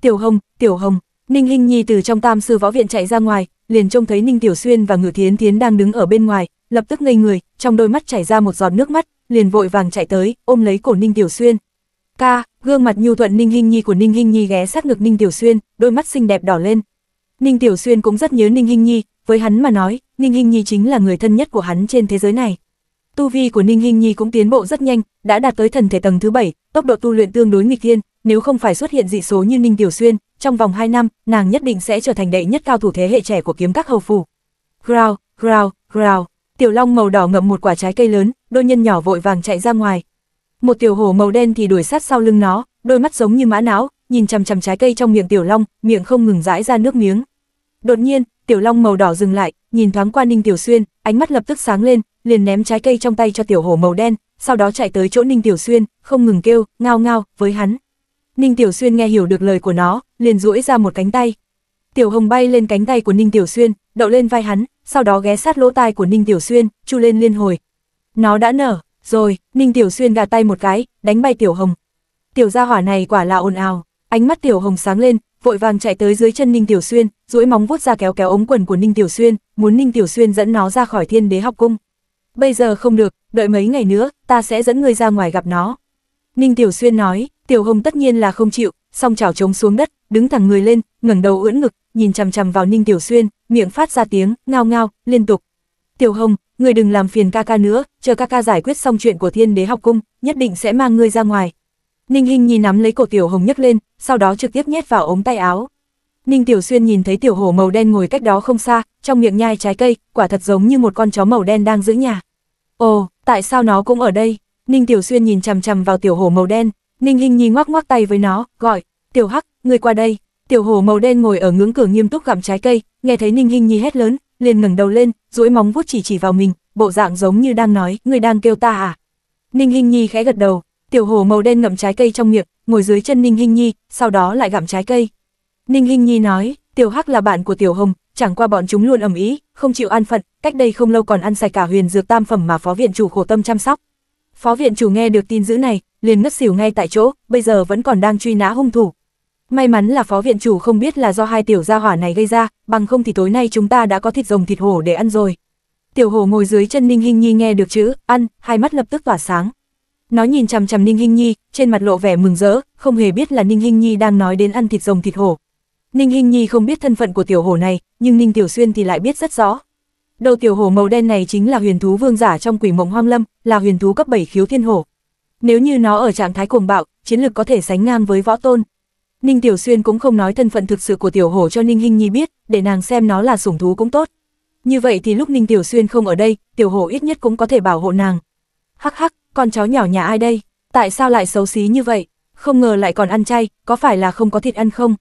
Tiểu Hồng, Tiểu Hồng, Ninh Hinh Nhi từ trong Tam Sư Võ Viện chạy ra ngoài, liền trông thấy Ninh Tiểu Xuyên và Ngự Thiến Thiến đang đứng ở bên ngoài, lập tức ngây người, trong đôi mắt chảy ra một giọt nước mắt, liền vội vàng chạy tới, ôm lấy cổ Ninh Tiểu Xuyên. "Ca, Gương mặt nhu thuận Ninh Hinh Nhi của Ninh Hinh Nhi ghé sát ngực Ninh Tiểu Xuyên, đôi mắt xinh đẹp đỏ lên. Ninh Tiểu Xuyên cũng rất nhớ Ninh Hinh Nhi, với hắn mà nói, Ninh Hinh Nhi chính là người thân nhất của hắn trên thế giới này. Tu vi của Ninh Hinh Nhi cũng tiến bộ rất nhanh, đã đạt tới thần thể tầng thứ 7, tốc độ tu luyện tương đối nghịch thiên, nếu không phải xuất hiện dị số như Ninh Tiểu Xuyên, trong vòng 2 năm, nàng nhất định sẽ trở thành đệ nhất cao thủ thế hệ trẻ của kiếm các hầu phủ. Growl, growl, growl. Tiểu Long màu đỏ ngậm một quả trái cây lớn, đôi nhân nhỏ vội vàng chạy ra ngoài, một tiểu hổ màu đen thì đuổi sát sau lưng nó, đôi mắt giống như mã não, nhìn chằm chằm trái cây trong miệng tiểu long, miệng không ngừng rãi ra nước miếng. Đột nhiên, tiểu long màu đỏ dừng lại, nhìn thoáng qua Ninh Tiểu Xuyên, ánh mắt lập tức sáng lên, liền ném trái cây trong tay cho tiểu hổ màu đen, sau đó chạy tới chỗ Ninh Tiểu Xuyên, không ngừng kêu, ngao ngao, với hắn. Ninh Tiểu Xuyên nghe hiểu được lời của nó, liền duỗi ra một cánh tay. Tiểu hồng bay lên cánh tay của Ninh Tiểu Xuyên, đậu lên vai hắn, sau đó ghé sát lỗ tai của Ninh Tiểu Xuyên, chu lên liên hồi. Nó đã nở. Rồi, Ninh Tiểu Xuyên gạt tay một cái, đánh bay Tiểu Hồng. Tiểu gia hỏa này quả là ồn ào, ánh mắt Tiểu Hồng sáng lên, vội vàng chạy tới dưới chân Ninh Tiểu Xuyên, duỗi móng vuốt ra kéo kéo ống quần của Ninh Tiểu Xuyên, muốn Ninh Tiểu Xuyên dẫn nó ra khỏi Thiên Đế học cung. Bây giờ không được, đợi mấy ngày nữa, ta sẽ dẫn ngươi ra ngoài gặp nó. Ninh Tiểu Xuyên nói, Tiểu Hồng tất nhiên là không chịu, song chảo trống xuống đất, đứng thẳng người lên, ngẩng đầu ưỡn ngực, nhìn chằm chằm vào Ninh Tiểu Xuyên, miệng phát ra tiếng ngao ngao, liên tục, Tiểu Hồng, người đừng làm phiền ca ca nữa, chờ ca ca giải quyết xong chuyện của thiên đế học cung, nhất định sẽ mang người ra ngoài. Ninh Hinh Nhi nắm lấy cổ Tiểu Hồng nhấc lên, sau đó trực tiếp nhét vào ống tay áo. Ninh Tiểu Xuyên nhìn thấy tiểu hổ màu đen ngồi cách đó không xa, trong miệng nhai trái cây, quả thật giống như một con chó màu đen đang giữ nhà. Ồ, tại sao nó cũng ở đây? Ninh Tiểu Xuyên nhìn chằm chằm vào tiểu hổ màu đen, Ninh Hinh Nhi ngoắc ngoắc tay với nó, gọi, "Tiểu Hắc, người qua đây." Tiểu hổ màu đen ngồi ở ngưỡng cửa nghiêm túc gặm trái cây, nghe thấy Ninh Hinh Nhi hét lớn, liền ngẩng đầu lên, duỗi móng vuốt chỉ chỉ vào mình, bộ dạng giống như đang nói, người đang kêu ta à? Ninh Hinh Nhi khẽ gật đầu, tiểu Hồ màu đen ngậm trái cây trong miệng, ngồi dưới chân Ninh Hinh Nhi, sau đó lại gặm trái cây. Ninh Hinh Nhi nói, tiểu hắc là bạn của tiểu hồng, chẳng qua bọn chúng luôn ầm ĩ, không chịu an phận, cách đây không lâu còn ăn sạch cả huyền dược tam phẩm mà phó viện chủ khổ tâm chăm sóc. Phó viện chủ nghe được tin dữ này, liền ngất xỉu ngay tại chỗ, bây giờ vẫn còn đang truy nã hung thủ, May mắn là phó viện chủ không biết là do hai tiểu gia hỏa này gây ra, bằng không thì tối nay chúng ta đã có thịt rồng thịt hổ để ăn rồi. Tiểu hổ ngồi dưới chân Ninh Hinh Nhi nghe được chữ ăn, hai mắt lập tức tỏa sáng. Nó nhìn chằm chằm Ninh Hinh Nhi, trên mặt lộ vẻ mừng rỡ, không hề biết là Ninh Hinh Nhi đang nói đến ăn thịt rồng thịt hổ. Ninh Hinh Nhi không biết thân phận của tiểu hổ này, nhưng Ninh Tiểu Xuyên thì lại biết rất rõ. Đầu tiểu hổ màu đen này chính là huyền thú vương giả trong Quỷ Mộng Hoang Lâm, là huyền thú cấp 7 khiếu thiên hổ. Nếu như nó ở trạng thái cuồng bạo, chiến lực có thể sánh ngang với võ tôn, Ninh Tiểu Xuyên cũng không nói thân phận thực sự của Tiểu Hổ cho Ninh Hinh Nhi biết, để nàng xem nó là sủng thú cũng tốt. Như vậy thì lúc Ninh Tiểu Xuyên không ở đây, Tiểu Hổ ít nhất cũng có thể bảo hộ nàng. Hắc hắc, con chó nhỏ nhà ai đây? Tại sao lại xấu xí như vậy? Không ngờ lại còn ăn chay, có phải là không có thịt ăn không?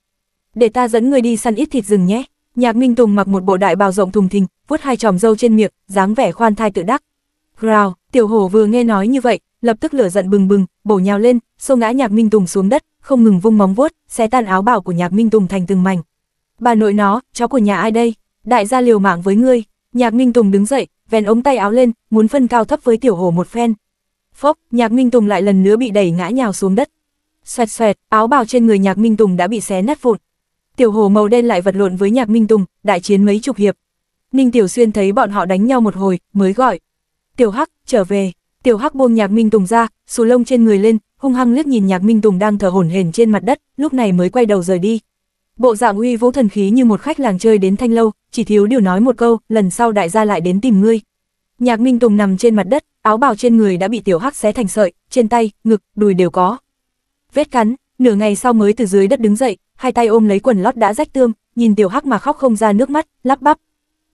Để ta dẫn người đi săn ít thịt rừng nhé. Nhạc Minh Tùng mặc một bộ đại bào rộng thùng thình, vuốt hai tròm râu trên miệng, dáng vẻ khoan thai tự đắc. Rào, Tiểu Hổ vừa nghe nói như vậy, lập tức lửa giận bừng bừng, bổ nhào lên, xô ngã Nhạc Minh Tùng xuống đất, không ngừng vung móng vuốt, xé tan áo bảo của Nhạc Minh Tùng thành từng mảnh. Bà nội nó, chó của nhà ai đây? Đại gia liều mạng với ngươi. Nhạc Minh Tùng đứng dậy, vén ống tay áo lên, muốn phân cao thấp với tiểu hồ một phen. Phốc, Nhạc Minh Tùng lại lần nữa bị đẩy ngã nhào xuống đất. Xoẹt xoẹt, áo bào trên người Nhạc Minh Tùng đã bị xé nát vụn. Tiểu hồ màu đen lại vật lộn với Nhạc Minh Tùng, đại chiến mấy chục hiệp. Ninh Tiểu Xuyên thấy bọn họ đánh nhau một hồi, mới gọi. Tiểu Hắc, trở về. Tiểu Hắc buông Nhạc Minh Tùng ra, xù lông trên người lên, hung hăng liếc nhìn Nhạc Minh Tùng đang thở hổn hển trên mặt đất, lúc này mới quay đầu rời đi. Bộ dạng uy vũ thần khí như một khách làng chơi đến thanh lâu, chỉ thiếu điều nói một câu, lần sau đại gia lại đến tìm ngươi. Nhạc Minh Tùng nằm trên mặt đất, áo bào trên người đã bị tiểu hắc xé thành sợi, trên tay, ngực, đùi đều có. Vết cắn, nửa ngày sau mới từ dưới đất đứng dậy, hai tay ôm lấy quần lót đã rách tương, nhìn tiểu hắc mà khóc không ra nước mắt, lắp bắp.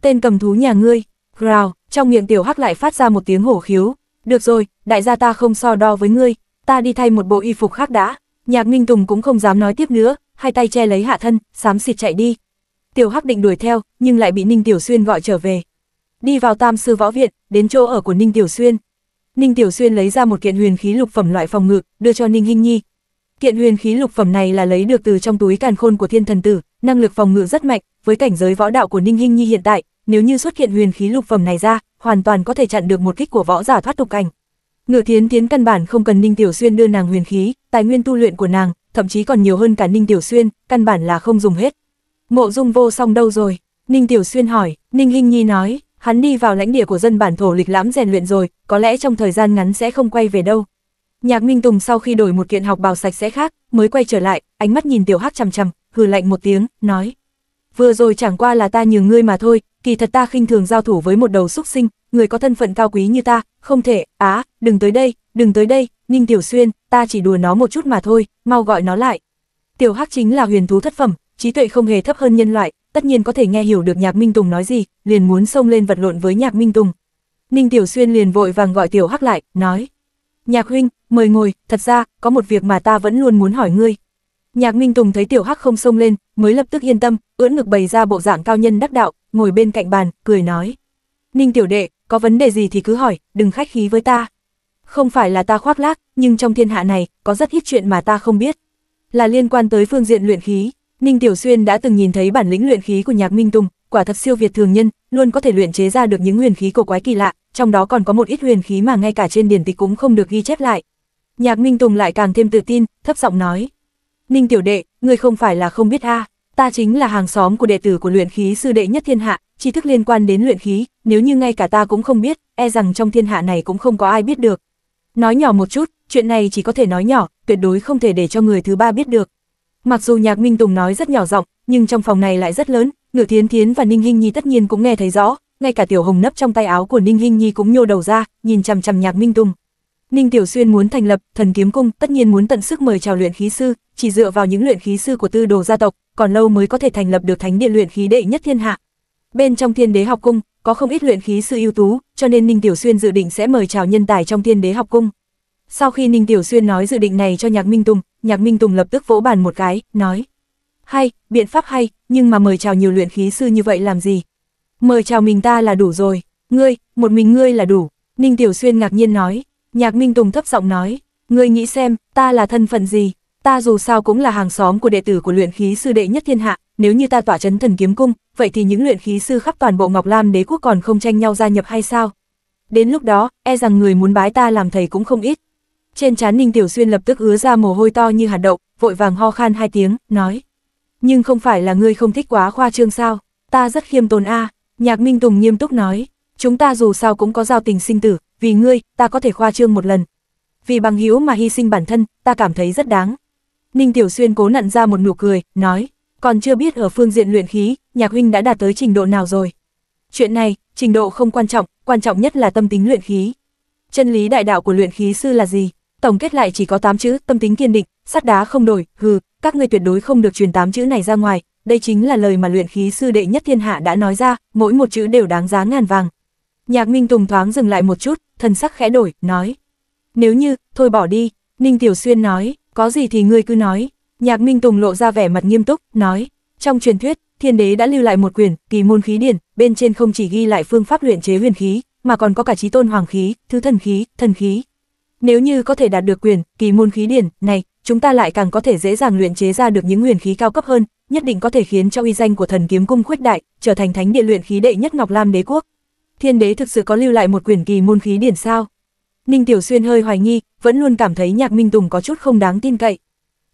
Tên cầm thú nhà ngươi, growl, trong miệng tiểu hắc lại phát ra một tiếng hổ khiếu. Được rồi, đại gia ta không so đo với ngươi, ta đi thay một bộ y phục khác đã. Nhạc Minh Tùng cũng không dám nói tiếp nữa, hai tay che lấy hạ thân, xám xịt chạy đi. Tiểu Hắc định đuổi theo, nhưng lại bị Ninh Tiểu Xuyên gọi trở về. Đi vào Tam Sư Võ Viện, đến chỗ ở của Ninh Tiểu Xuyên. Ninh Tiểu Xuyên lấy ra một kiện huyền khí lục phẩm loại phòng ngự, đưa cho Ninh Hinh Nhi. Kiện huyền khí lục phẩm này là lấy được từ trong túi càn khôn của thiên thần tử, năng lực phòng ngự rất mạnh, với cảnh giới võ đạo của Ninh Hinh Nhi hiện tại, nếu như xuất hiện huyền khí lục phẩm này ra, hoàn toàn có thể chặn được một kích của võ giả thoát tục cảnh. Ngự thiến tiến căn bản không cần Ninh Tiểu Xuyên đưa nàng huyền khí, tài nguyên tu luyện của nàng, thậm chí còn nhiều hơn cả Ninh Tiểu Xuyên, căn bản là không dùng hết. Mộ dung vô song đâu rồi? Ninh Tiểu Xuyên hỏi, Ninh Hinh Nhi nói, hắn đi vào lãnh địa của dân bản thổ lịch lãm rèn luyện rồi, có lẽ trong thời gian ngắn sẽ không quay về đâu. Nhạc Minh Tùng sau khi đổi một kiện học bào sạch sẽ khác, mới quay trở lại, ánh mắt nhìn Tiểu Hắc chằm chằm, hừ lạnh một tiếng, nói: "Vừa rồi chẳng qua là ta nhường ngươi mà thôi, kỳ thật ta khinh thường giao thủ với một đầu xúc sinh, người có thân phận cao quý như ta, không thể, á, đừng tới đây, đừng tới đây, Ninh Tiểu Xuyên, ta chỉ đùa nó một chút mà thôi, mau gọi nó lại. Tiểu Hắc chính là huyền thú thất phẩm, trí tuệ không hề thấp hơn nhân loại, tất nhiên có thể nghe hiểu được Nhạc Minh Tùng nói gì, liền muốn xông lên vật lộn với Nhạc Minh Tùng. Ninh Tiểu Xuyên liền vội vàng gọi Tiểu Hắc lại, nói: "Nhạc huynh, mời ngồi, thật ra có một việc mà ta vẫn luôn muốn hỏi ngươi." Nhạc Minh Tùng thấy Tiểu Hắc không xông lên, mới lập tức yên tâm, ưỡn ngực bày ra bộ dạng cao nhân đắc đạo, ngồi bên cạnh bàn, cười nói: "Ninh tiểu đệ, có vấn đề gì thì cứ hỏi, đừng khách khí với ta. Không phải là ta khoác lác, nhưng trong thiên hạ này, có rất ít chuyện mà ta không biết. Là liên quan tới phương diện luyện khí, Ninh Tiểu Xuyên đã từng nhìn thấy bản lĩnh luyện khí của Nhạc Minh Tùng, quả thật siêu việt thường nhân, luôn có thể luyện chế ra được những huyền khí cổ quái kỳ lạ, trong đó còn có một ít huyền khí mà ngay cả trên điển tịch cũng không được ghi chép lại. Nhạc Minh Tùng lại càng thêm tự tin, thấp giọng nói: "Ninh tiểu đệ, ngươi không phải là không biết a, ta chính là hàng xóm của đệ tử của luyện khí sư đệ nhất thiên hạ, tri thức liên quan đến luyện khí, nếu như ngay cả ta cũng không biết, e rằng trong thiên hạ này cũng không có ai biết được. Nói nhỏ một chút, chuyện này chỉ có thể nói nhỏ, tuyệt đối không thể để cho người thứ ba biết được. Mặc dù Nhạc Minh Tùng nói rất nhỏ giọng, nhưng trong phòng này lại rất lớn, Ngự Thiến Thiến và Ninh Hinh Nhi tất nhiên cũng nghe thấy rõ, ngay cả Tiểu Hồng nấp trong tay áo của Ninh Hinh Nhi cũng nhô đầu ra, nhìn chằm chằm Nhạc Minh Tùng. Ninh Tiểu Xuyên muốn thành lập Thần Kiếm Cung, tất nhiên muốn tận sức mời chào luyện khí sư, chỉ dựa vào những luyện khí sư của Tư Đồ gia tộc, còn lâu mới có thể thành lập được thánh địa luyện khí đệ nhất thiên hạ. Bên trong Thiên Đế học cung có không ít luyện khí sư ưu tú, cho nên Ninh Tiểu Xuyên dự định sẽ mời chào nhân tài trong Thiên Đế học cung. Sau khi Ninh Tiểu Xuyên nói dự định này cho Nhạc Minh Tùng, Nhạc Minh Tùng lập tức vỗ bàn một cái, nói: "Hay, biện pháp hay, nhưng mà mời chào nhiều luyện khí sư như vậy làm gì? Mời chào mình ta là đủ rồi, ngươi, một mình ngươi là đủ." Ninh Tiểu Xuyên ngạc nhiên nói, Nhạc Minh Tùng thấp giọng nói: "Ngươi nghĩ xem, ta là thân phận gì? Ta dù sao cũng là hàng xóm của đệ tử của luyện khí sư đệ nhất thiên hạ, nếu như ta tỏa chấn thần kiếm cung, vậy thì những luyện khí sư khắp toàn bộ Ngọc Lam đế quốc còn không tranh nhau gia nhập hay sao? Đến lúc đó, e rằng người muốn bái ta làm thầy cũng không ít. Trên trán Ninh Tiểu Xuyên lập tức ứa ra mồ hôi to như hạt đậu, vội vàng ho khan hai tiếng, nói. Nhưng không phải là ngươi không thích quá khoa trương sao, ta rất khiêm tốn a Nhạc Minh Tùng nghiêm túc nói, chúng ta dù sao cũng có giao tình sinh tử, vì ngươi, ta có thể khoa trương một lần. Vì bằng hữu mà hy sinh bản thân, ta cảm thấy rất đáng. Ninh Tiểu Xuyên cố nặn ra một nụ cười, nói, còn chưa biết ở phương diện luyện khí, nhạc huynh đã đạt tới trình độ nào rồi. Chuyện này, trình độ không quan trọng, quan trọng nhất là tâm tính luyện khí. Chân lý đại đạo của luyện khí sư là gì? Tổng kết lại chỉ có 8 chữ, tâm tính kiên định, sắt đá không đổi, hừ, các ngươi tuyệt đối không được truyền 8 chữ này ra ngoài, đây chính là lời mà luyện khí sư đệ nhất thiên hạ đã nói ra, mỗi một chữ đều đáng giá ngàn vàng. Nhạc Minh Tùng thoáng dừng lại một chút, thần sắc khẽ đổi, nói. Nếu như, thôi bỏ đi, Ninh Tiểu Xuyên nói, có gì thì ngươi cứ nói, Nhạc Minh Tùng lộ ra vẻ mặt nghiêm túc, nói, trong truyền thuyết, thiên đế đã lưu lại một quyển, kỳ môn khí điển, bên trên không chỉ ghi lại phương pháp luyện chế huyền khí, mà còn có cả trí tôn hoàng khí, thứ thần khí, thần khí. Nếu như có thể đạt được quyền, kỳ môn khí điển này, chúng ta lại càng có thể dễ dàng luyện chế ra được những huyền khí cao cấp hơn, nhất định có thể khiến cho uy danh của thần kiếm cung khuếch đại, trở thành thánh địa luyện khí đệ nhất Ngọc Lam đế quốc. Thiên đế thực sự có lưu lại một quyển kỳ môn khí điển sao? Ninh Tiểu Xuyên hơi hoài nghi, vẫn luôn cảm thấy Nhạc Minh Tùng có chút không đáng tin cậy.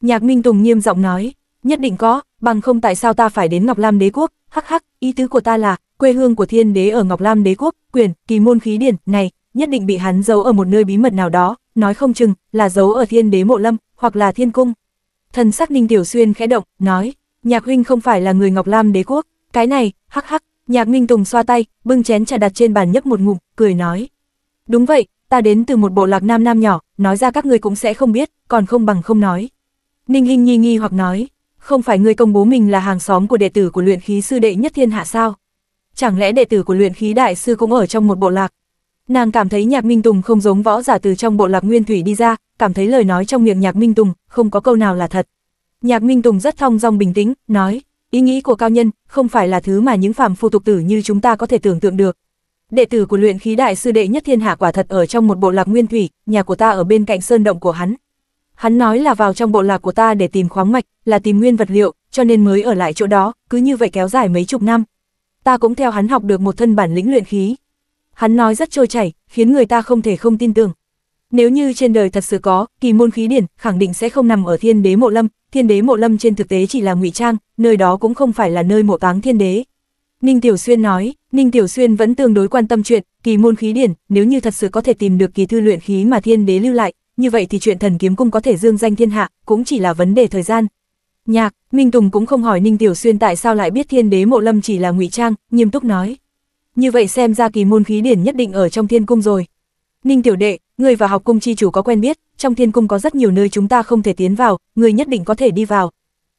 Nhạc Minh Tùng nghiêm giọng nói, nhất định có, bằng không tại sao ta phải đến Ngọc Lam Đế Quốc, hắc hắc, ý tứ của ta là, quê hương của thiên đế ở Ngọc Lam Đế Quốc, quyền, kỳ môn khí điển, này, nhất định bị hắn giấu ở một nơi bí mật nào đó, nói không chừng, là giấu ở thiên đế mộ lâm, hoặc là thiên cung. Thần sắc Ninh Tiểu Xuyên khẽ động, nói, nhạc huynh không phải là người Ngọc Lam Đế Quốc, cái này, hắc hắc, nhạc Minh Tùng xoa tay, bưng chén trà đặt trên bàn nhấp một ngụm, cười nói. Đúng vậy, ta đến từ một bộ lạc nam nam nhỏ, nói ra các người cũng sẽ không biết, còn không bằng không nói. Ninh Hinh Nhi nghi hoặc nói, không phải ngươi công bố mình là hàng xóm của đệ tử của luyện khí sư đệ nhất thiên hạ sao? Chẳng lẽ đệ tử của luyện khí đại sư cũng ở trong một bộ lạc? Nàng cảm thấy Nhạc Minh Tùng không giống võ giả từ trong bộ lạc nguyên thủy đi ra, cảm thấy lời nói trong miệng Nhạc Minh Tùng không có câu nào là thật. Nhạc Minh Tùng rất thong dong bình tĩnh, nói, ý nghĩ của cao nhân không phải là thứ mà những phàm phu tục tử như chúng ta có thể tưởng tượng được. Đệ tử của luyện khí đại sư đệ nhất thiên hạ quả thật ở trong một bộ lạc nguyên thủy, nhà của ta ở bên cạnh sơn động của hắn, Hắn nói là vào trong bộ lạc của ta để tìm khoáng mạch, là tìm nguyên vật liệu, cho nên mới ở lại chỗ đó, cứ như vậy kéo dài mấy chục năm. Ta cũng theo hắn học được một thân bản lĩnh luyện khí. Hắn nói rất trôi chảy, khiến người ta không thể không tin tưởng. Nếu như trên đời thật sự có, kỳ môn khí điển khẳng định sẽ không nằm ở thiên đế mộ lâm, thiên đế mộ lâm trên thực tế chỉ là ngụy trang, nơi đó cũng không phải là nơi mộ táng thiên đế. Ninh Tiểu Xuyên nói, Ninh Tiểu Xuyên vẫn tương đối quan tâm chuyện, kỳ môn khí điển, nếu như thật sự có thể tìm được kỳ thư luyện khí mà thiên đế lưu lại, như vậy thì chuyện thần kiếm cung có thể dương danh thiên hạ, cũng chỉ là vấn đề thời gian. Nhạc, Minh Tùng cũng không hỏi Ninh Tiểu Xuyên tại sao lại biết thiên đế mộ lâm chỉ là ngụy trang, nghiêm túc nói. Như vậy xem ra kỳ môn khí điển nhất định ở trong thiên cung rồi. Ninh Tiểu Đệ, người và học cung chi chủ có quen biết, trong thiên cung có rất nhiều nơi chúng ta không thể tiến vào, người nhất định có thể đi vào.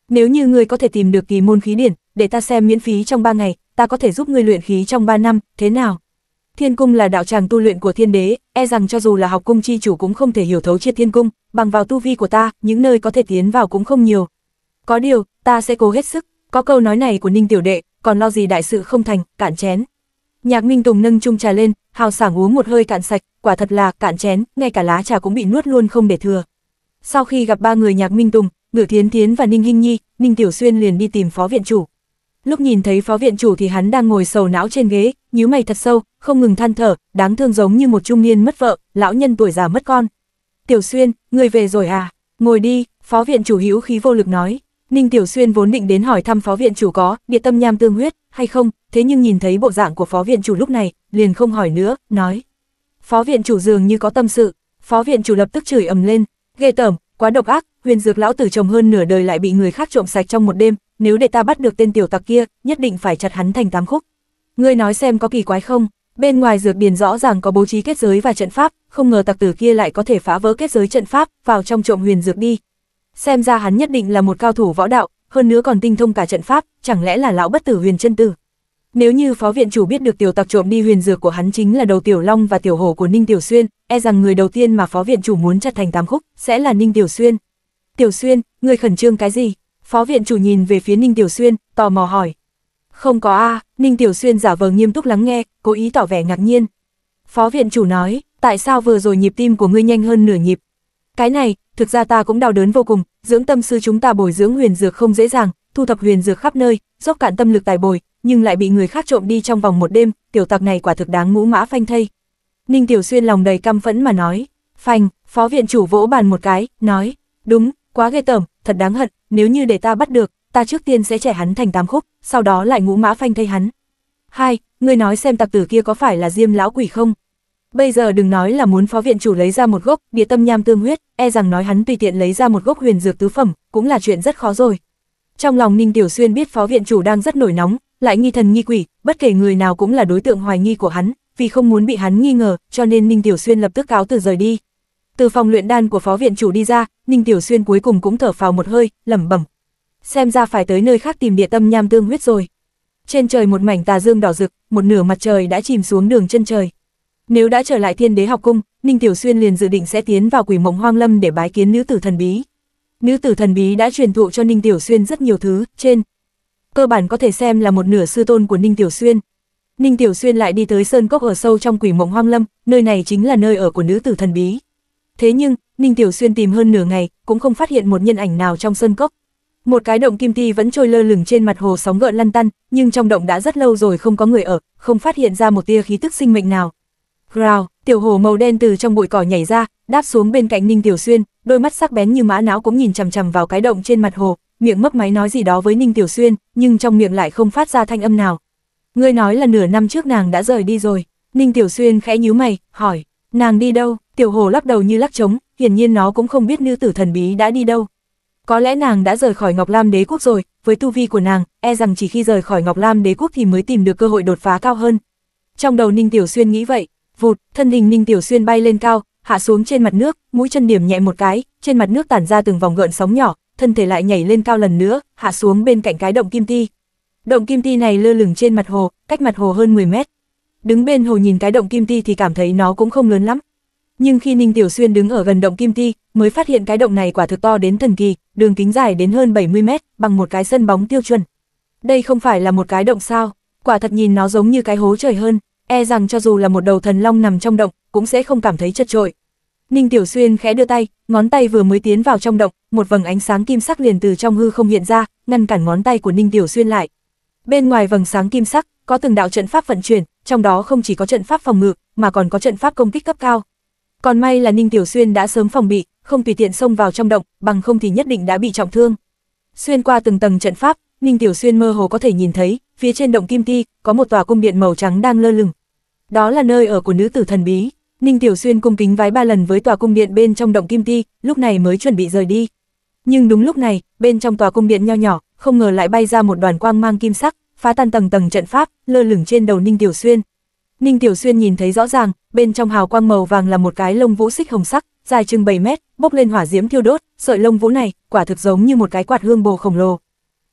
Nếu như người có thể tìm được kỳ môn khí điển, để ta xem miễn phí trong 3 ngày, ta có thể giúp người luyện khí trong 3 năm, thế nào? Thiên cung là đạo tràng tu luyện của thiên đế, e rằng cho dù là học cung chi chủ cũng không thể hiểu thấu triệt thiên cung, bằng vào tu vi của ta, những nơi có thể tiến vào cũng không nhiều. Có điều, ta sẽ cố hết sức, có câu nói này của Ninh Tiểu Đệ, còn lo gì đại sự không thành, cạn chén. Nhạc Minh Tùng nâng chung trà lên, hào sảng uống một hơi cạn sạch, quả thật là cạn chén, ngay cả lá trà cũng bị nuốt luôn không để thừa. Sau khi gặp ba người Nhạc Minh Tùng, Ngự Thiến Thiến và Ninh Hinh Nhi, Ninh Tiểu Xuyên liền đi tìm phó viện chủ. Lúc nhìn thấy phó viện chủ thì hắn đang ngồi sầu não trên ghế, nhíu mày thật sâu, không ngừng than thở, đáng thương giống như một trung niên mất vợ, lão nhân tuổi già mất con. Tiểu Xuyên, người về rồi à? Ngồi đi, phó viện chủ hữu khí vô lực nói. Ninh Tiểu Xuyên vốn định đến hỏi thăm phó viện chủ có địa tâm nham tương huyết hay không, thế nhưng nhìn thấy bộ dạng của phó viện chủ lúc này, liền không hỏi nữa, nói. Phó viện chủ dường như có tâm sự, phó viện chủ lập tức chửi ầm lên, ghê tởm, quá độc ác, huyền dược lão tử chồng hơn nửa đời lại bị người khác trộm sạch trong một đêm, nếu để ta bắt được tên tiểu tặc kia, nhất định phải chặt hắn thành tám khúc. Ngươi nói xem có kỳ quái không? Bên ngoài dược điền rõ ràng có bố trí kết giới và trận pháp, không ngờ tặc tử kia lại có thể phá vỡ kết giới trận pháp, vào trong trộm huyền dược đi. Xem ra hắn nhất định là một cao thủ võ đạo, hơn nữa còn tinh thông cả trận pháp, chẳng lẽ là lão bất tử huyền chân tử? Nếu như phó viện chủ biết được tiểu tặc trộm đi huyền dược của hắn chính là đầu tiểu long và tiểu hổ của Ninh Tiểu Xuyên, e rằng người đầu tiên mà phó viện chủ muốn chặt thành tám khúc sẽ là Ninh Tiểu Xuyên. Tiểu Xuyên, người khẩn trương cái gì? Phó viện chủ nhìn về phía Ninh Tiểu Xuyên, tò mò hỏi. Không có a Ninh Tiểu Xuyên giả vờ nghiêm túc lắng nghe, cố ý tỏ vẻ ngạc nhiên. Phó viện chủ nói, tại sao vừa rồi nhịp tim của ngươi nhanh hơn nửa nhịp? Cái này, thực ra ta cũng đau đớn vô cùng, dưỡng tâm sư chúng ta bồi dưỡng huyền dược không dễ dàng, thu thập huyền dược khắp nơi, dốc cạn tâm lực tài bồi, nhưng lại bị người khác trộm đi trong vòng một đêm, tiểu tặc này quả thực đáng ngũ mã phanh thây. Ninh Tiểu Xuyên lòng đầy căm phẫn mà nói, phanh, phó viện chủ vỗ bàn một cái, nói, đúng, quá ghê tởm, thật đáng hận, nếu như để ta bắt được, ta trước tiên sẽ trẻ hắn thành tám khúc, sau đó lại ngũ mã phanh thây hắn. Hai, ngươi nói xem tặc tử kia có phải là Diêm lão quỷ không? Bây giờ đừng nói là muốn phó viện chủ lấy ra một gốc địa tâm nham tương huyết, e rằng nói hắn tùy tiện lấy ra một gốc huyền dược tứ phẩm, cũng là chuyện rất khó rồi. Trong lòng Ninh Tiểu Xuyên biết phó viện chủ đang rất nổi nóng, lại nghi thần nghi quỷ, bất kể người nào cũng là đối tượng hoài nghi của hắn, vì không muốn bị hắn nghi ngờ, cho nên Ninh Tiểu Xuyên lập tức cáo từ rời đi. Từ phòng luyện đan của phó viện chủ đi ra, Ninh Tiểu Xuyên cuối cùng cũng thở phào một hơi, lẩm bẩm, xem ra phải tới nơi khác tìm địa tâm nham tương huyết rồi. Trên trời một mảnh tà dương đỏ rực, một nửa mặt trời đã chìm xuống đường chân trời. Nếu đã trở lại thiên đế học cung, Ninh Tiểu Xuyên liền dự định sẽ tiến vào quỷ mộng hoang lâm để bái kiến nữ tử thần bí. Nữ tử thần bí đã truyền thụ cho Ninh Tiểu Xuyên rất nhiều thứ, trên. Cơ bản có thể xem là một nửa sư tôn của Ninh Tiểu Xuyên. Ninh Tiểu Xuyên lại đi tới sơn cốc ở sâu trong quỷ mộng hoang lâm, nơi này chính là nơi ở của nữ tử thần bí. Thế nhưng, Ninh Tiểu Xuyên tìm hơn nửa ngày, cũng không phát hiện một nhân ảnh nào trong sơn cốc, một cái động kim ti vẫn trôi lơ lửng trên mặt hồ sóng gợn lăn tăn, nhưng trong động đã rất lâu rồi không có người ở, không phát hiện ra một tia khí tức sinh mệnh nào. Growl, tiểu hồ màu đen từ trong bụi cỏ nhảy ra, đáp xuống bên cạnh Ninh Tiểu Xuyên, đôi mắt sắc bén như mã não cũng nhìn chằm chằm vào cái động trên mặt hồ, miệng mấp máy nói gì đó với Ninh Tiểu Xuyên, nhưng trong miệng lại không phát ra thanh âm nào. Ngươi nói là nửa năm trước nàng đã rời đi rồi. Ninh Tiểu Xuyên khẽ nhíu mày, hỏi, nàng đi đâu? Tiểu hồ lắc đầu như lắc trống, hiển nhiên nó cũng không biết nữ tử thần bí đã đi đâu. Có lẽ nàng đã rời khỏi Ngọc Lam Đế quốc rồi, với tu vi của nàng, e rằng chỉ khi rời khỏi Ngọc Lam Đế quốc thì mới tìm được cơ hội đột phá cao hơn. Trong đầu Ninh Tiểu Xuyên nghĩ vậy, vụt, thân hình Ninh Tiểu Xuyên bay lên cao, hạ xuống trên mặt nước, mũi chân điểm nhẹ một cái, trên mặt nước tản ra từng vòng gợn sóng nhỏ, thân thể lại nhảy lên cao lần nữa, hạ xuống bên cạnh cái động kim ti. Động kim ti này lơ lửng trên mặt hồ, cách mặt hồ hơn 10 mét. Đứng bên hồ nhìn cái động kim ti thì cảm thấy nó cũng không lớn lắm, nhưng khi Ninh Tiểu Xuyên đứng ở gần động Kim Ti, mới phát hiện cái động này quả thực to đến thần kỳ, đường kính dài đến hơn 70 mét, bằng một cái sân bóng tiêu chuẩn. Đây không phải là một cái động sao, quả thật nhìn nó giống như cái hố trời hơn, e rằng cho dù là một đầu thần long nằm trong động, cũng sẽ không cảm thấy chật trội. Ninh Tiểu Xuyên khẽ đưa tay, ngón tay vừa mới tiến vào trong động, một vầng ánh sáng kim sắc liền từ trong hư không hiện ra, ngăn cản ngón tay của Ninh Tiểu Xuyên lại. Bên ngoài vầng sáng kim sắc, có từng đạo trận pháp vận chuyển, trong đó không chỉ có trận pháp phòng ngự, mà còn có trận pháp công kích cấp cao. Còn may là Ninh Tiểu Xuyên đã sớm phòng bị, không tùy tiện xông vào trong động, bằng không thì nhất định đã bị trọng thương. Xuyên qua từng tầng trận pháp, Ninh Tiểu Xuyên mơ hồ có thể nhìn thấy, phía trên động kim ti, có một tòa cung điện màu trắng đang lơ lửng. Đó là nơi ở của nữ tử thần bí. Ninh Tiểu Xuyên cung kính vái ba lần với tòa cung điện bên trong động kim ti, lúc này mới chuẩn bị rời đi. Nhưng đúng lúc này, bên trong tòa cung điện nho nhỏ, không ngờ lại bay ra một đoàn quang mang kim sắc, phá tan tầng tầng trận pháp, lơ lửng trên đầu Ninh Tiểu Xuyên. Ninh Tiểu Xuyên nhìn thấy rõ ràng, bên trong hào quang màu vàng là một cái lông vũ xích hồng sắc, dài chừng 7 mét, bốc lên hỏa diễm thiêu đốt, sợi lông vũ này, quả thực giống như một cái quạt hương bồ khổng lồ.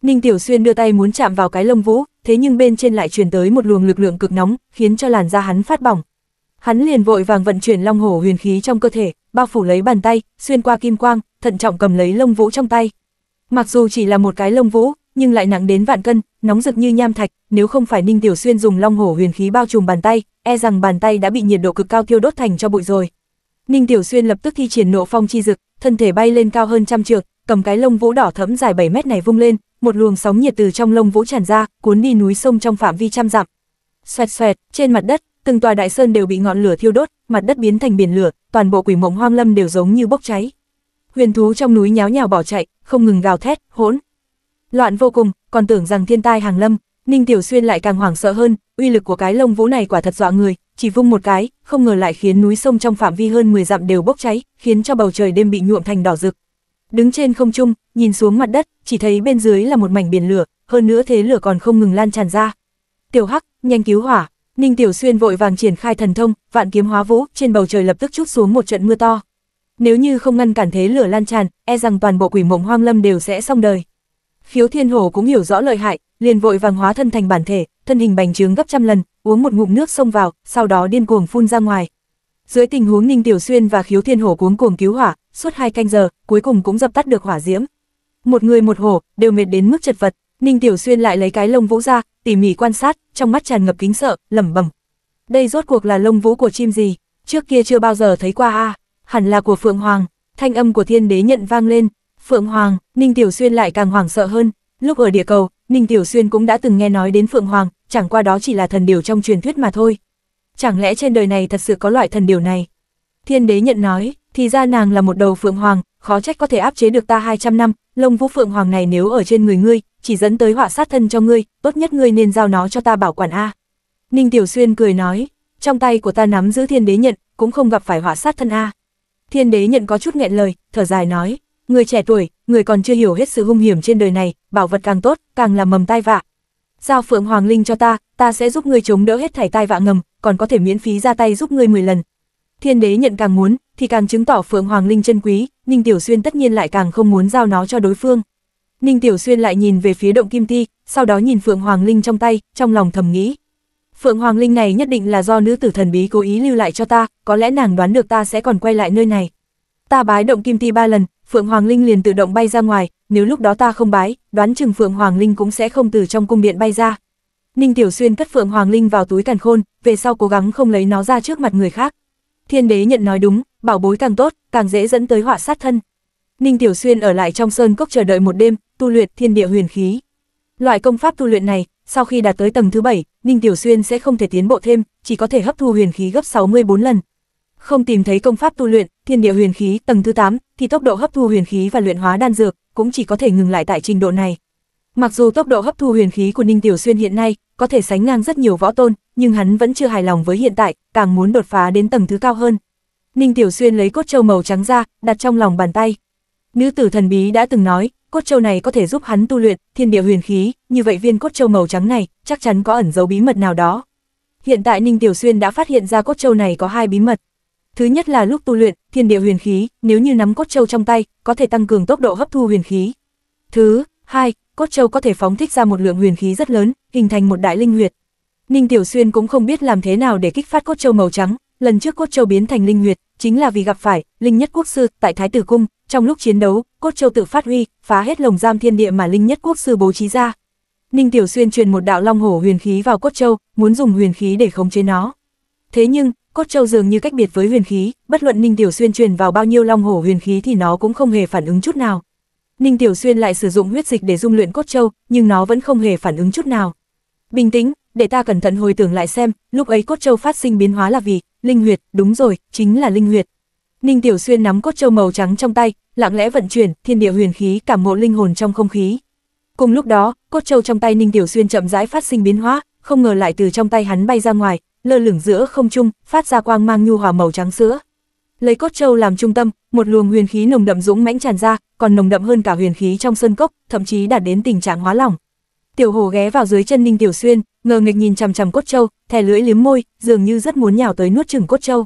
Ninh Tiểu Xuyên đưa tay muốn chạm vào cái lông vũ, thế nhưng bên trên lại truyền tới một luồng lực lượng cực nóng, khiến cho làn da hắn phát bỏng. Hắn liền vội vàng vận chuyển long hổ huyền khí trong cơ thể, bao phủ lấy bàn tay, xuyên qua kim quang, thận trọng cầm lấy lông vũ trong tay. Mặc dù chỉ là một cái lông vũ, nhưng lại nặng đến vạn cân, nóng rực như nham thạch, nếu không phải Ninh Tiểu Xuyên dùng long hổ huyền khí bao trùm bàn tay, e rằng bàn tay đã bị nhiệt độ cực cao thiêu đốt thành cho bụi rồi. Ninh Tiểu Xuyên lập tức thi triển nộ phong chi dực, thân thể bay lên cao hơn trăm trượng, cầm cái lông vũ đỏ thẫm dài 7 mét này vung lên, một luồng sóng nhiệt từ trong lông vũ tràn ra, cuốn đi núi sông trong phạm vi trăm dặm. Xoẹt xoẹt, trên mặt đất, từng tòa đại sơn đều bị ngọn lửa thiêu đốt, mặt đất biến thành biển lửa, toàn bộ quỷ mộng hoang lâm đều giống như bốc cháy. Huyền thú trong núi nháo nhào bỏ chạy, không ngừng gào thét, hỗn, loạn vô cùng, còn tưởng rằng thiên tai hàng lâm, Ninh Tiểu Xuyên lại càng hoảng sợ hơn, uy lực của cái lông vũ này quả thật dọa người, chỉ vung một cái, không ngờ lại khiến núi sông trong phạm vi hơn 10 dặm đều bốc cháy, khiến cho bầu trời đêm bị nhuộm thành đỏ rực. Đứng trên không trung, nhìn xuống mặt đất, chỉ thấy bên dưới là một mảnh biển lửa, hơn nữa thế lửa còn không ngừng lan tràn ra. Tiểu Hắc, nhanh cứu hỏa. Ninh Tiểu Xuyên vội vàng triển khai thần thông, vạn kiếm hóa vũ, trên bầu trời lập tức chút xuống một trận mưa to. Nếu như không ngăn cản thế lửa lan tràn, e rằng toàn bộ quỷ mộng hoang lâm đều sẽ xong đời. Phiếu Thiên Hồ cũng hiểu rõ lợi hại, liền vội vàng hóa thân thành bản thể, thân hình bành trướng gấp trăm lần, uống một ngụm nước xông vào, sau đó điên cuồng phun ra ngoài. Dưới tình huống Ninh Tiểu Xuyên và Khiếu Thiên Hồ cuống cuồng cứu hỏa, suốt hai canh giờ, cuối cùng cũng dập tắt được hỏa diễm. Một người một hổ, đều mệt đến mức chật vật, Ninh Tiểu Xuyên lại lấy cái lông vũ ra, tỉ mỉ quan sát, trong mắt tràn ngập kính sợ, lẩm bẩm. Đây rốt cuộc là lông vũ của chim gì? Trước kia chưa bao giờ thấy qua a, hẳn là của Phượng Hoàng. Thanh âm của Thiên Đế nhận vang lên, Phượng Hoàng, Ninh Tiểu Xuyên lại càng hoảng sợ hơn. Lúc ở địa cầu, Ninh Tiểu Xuyên cũng đã từng nghe nói đến Phượng Hoàng, chẳng qua đó chỉ là thần điều trong truyền thuyết mà thôi. Chẳng lẽ trên đời này thật sự có loại thần điều này? Thiên đế nhận nói, thì ra nàng là một đầu Phượng Hoàng, khó trách có thể áp chế được ta 200 năm, lông vũ Phượng Hoàng này nếu ở trên người ngươi, chỉ dẫn tới họa sát thân cho ngươi, tốt nhất ngươi nên giao nó cho ta bảo quản A. Ninh Tiểu Xuyên cười nói, trong tay của ta nắm giữ thiên đế nhận, cũng không gặp phải họa sát thân A. Thiên đế nhận có chút nghẹn lời, thở dài nói, Người trẻ tuổi, người còn chưa hiểu hết sự hung hiểm trên đời này, bảo vật càng tốt, càng là mầm tai vạ. Giao Phượng Hoàng Linh cho ta, ta sẽ giúp người chống đỡ hết thảy tai vạ ngầm, còn có thể miễn phí ra tay giúp người 10 lần. Thiên đế nhận càng muốn, thì càng chứng tỏ Phượng Hoàng Linh chân quý, Ninh Tiểu Xuyên tất nhiên lại càng không muốn giao nó cho đối phương. Ninh Tiểu Xuyên lại nhìn về phía động kim ti, sau đó nhìn Phượng Hoàng Linh trong tay, trong lòng thầm nghĩ. Phượng Hoàng Linh này nhất định là do nữ tử thần bí cố ý lưu lại cho ta, có lẽ nàng đoán được ta sẽ còn quay lại nơi này. Ta bái động kim ti ba lần, Phượng Hoàng Linh liền tự động bay ra ngoài, nếu lúc đó ta không bái, đoán chừng Phượng Hoàng Linh cũng sẽ không từ trong cung điện bay ra. Ninh Tiểu Xuyên cất Phượng Hoàng Linh vào túi càn khôn, về sau cố gắng không lấy nó ra trước mặt người khác. Thiên đế nhận nói đúng, bảo bối càng tốt, càng dễ dẫn tới họa sát thân. Ninh Tiểu Xuyên ở lại trong sơn cốc chờ đợi một đêm, tu luyện thiên địa huyền khí. Loại công pháp tu luyện này, sau khi đạt tới tầng thứ 7, Ninh Tiểu Xuyên sẽ không thể tiến bộ thêm, chỉ có thể hấp thu huyền khí gấp 64 lần. Không tìm thấy công pháp tu luyện, thiên địa huyền khí tầng thứ 8, thì tốc độ hấp thu huyền khí và luyện hóa đan dược cũng chỉ có thể ngừng lại tại trình độ này. Mặc dù tốc độ hấp thu huyền khí của Ninh Tiểu Xuyên hiện nay có thể sánh ngang rất nhiều võ tôn, nhưng hắn vẫn chưa hài lòng với hiện tại, càng muốn đột phá đến tầng thứ cao hơn. Ninh Tiểu Xuyên lấy cốt châu màu trắng ra, đặt trong lòng bàn tay. Nữ tử thần bí đã từng nói, cốt châu này có thể giúp hắn tu luyện thiên địa huyền khí, như vậy viên cốt châu màu trắng này chắc chắn có ẩn dấu bí mật nào đó. Hiện tại Ninh Tiểu Xuyên đã phát hiện ra cốt châu này có hai bí mật, Thứ nhất là lúc tu luyện, thiên địa huyền khí, nếu như nắm cốt châu trong tay, có thể tăng cường tốc độ hấp thu huyền khí. Thứ hai, cốt châu có thể phóng thích ra một lượng huyền khí rất lớn, hình thành một đại linh huyệt. Ninh Tiểu Xuyên cũng không biết làm thế nào để kích phát cốt châu màu trắng, lần trước cốt châu biến thành linh huyệt, chính là vì gặp phải linh nhất quốc sư tại Thái Tử cung, trong lúc chiến đấu, cốt châu tự phát huy, phá hết lồng giam thiên địa mà linh nhất quốc sư bố trí ra. Ninh Tiểu Xuyên truyền một đạo long hổ huyền khí vào cốt châu, muốn dùng huyền khí để khống chế nó. Thế nhưng, cốt châu dường như cách biệt với huyền khí, bất luận Ninh Tiểu Xuyên truyền vào bao nhiêu long hổ huyền khí thì nó cũng không hề phản ứng chút nào. Ninh Tiểu Xuyên lại sử dụng huyết dịch để dung luyện cốt châu, nhưng nó vẫn không hề phản ứng chút nào. Bình tĩnh, để ta cẩn thận hồi tưởng lại xem, lúc ấy cốt châu phát sinh biến hóa là vì, linh huyệt, đúng rồi, chính là linh huyệt. Ninh Tiểu Xuyên nắm cốt châu màu trắng trong tay, lặng lẽ vận chuyển, thiên địa huyền khí cảm ngộ linh hồn trong không khí. Cùng lúc đó, cốt châu trong tay Ninh Tiểu Xuyên chậm rãi phát sinh biến hóa, không ngờ lại từ trong tay hắn bay ra ngoài, lơ lửng giữa không trung, phát ra quang mang nhu hòa màu trắng sữa. Lấy cốt châu làm trung tâm, một luồng huyền khí nồng đậm dũng mãnh tràn ra, còn nồng đậm hơn cả huyền khí trong sơn cốc, thậm chí đạt đến tình trạng hóa lỏng. Tiểu hồ ghé vào dưới chân Ninh Tiểu Xuyên, ngờ nghịch nhìn chằm chằm cốt châu, thè lưỡi liếm môi, dường như rất muốn nhào tới nuốt chửng cốt châu.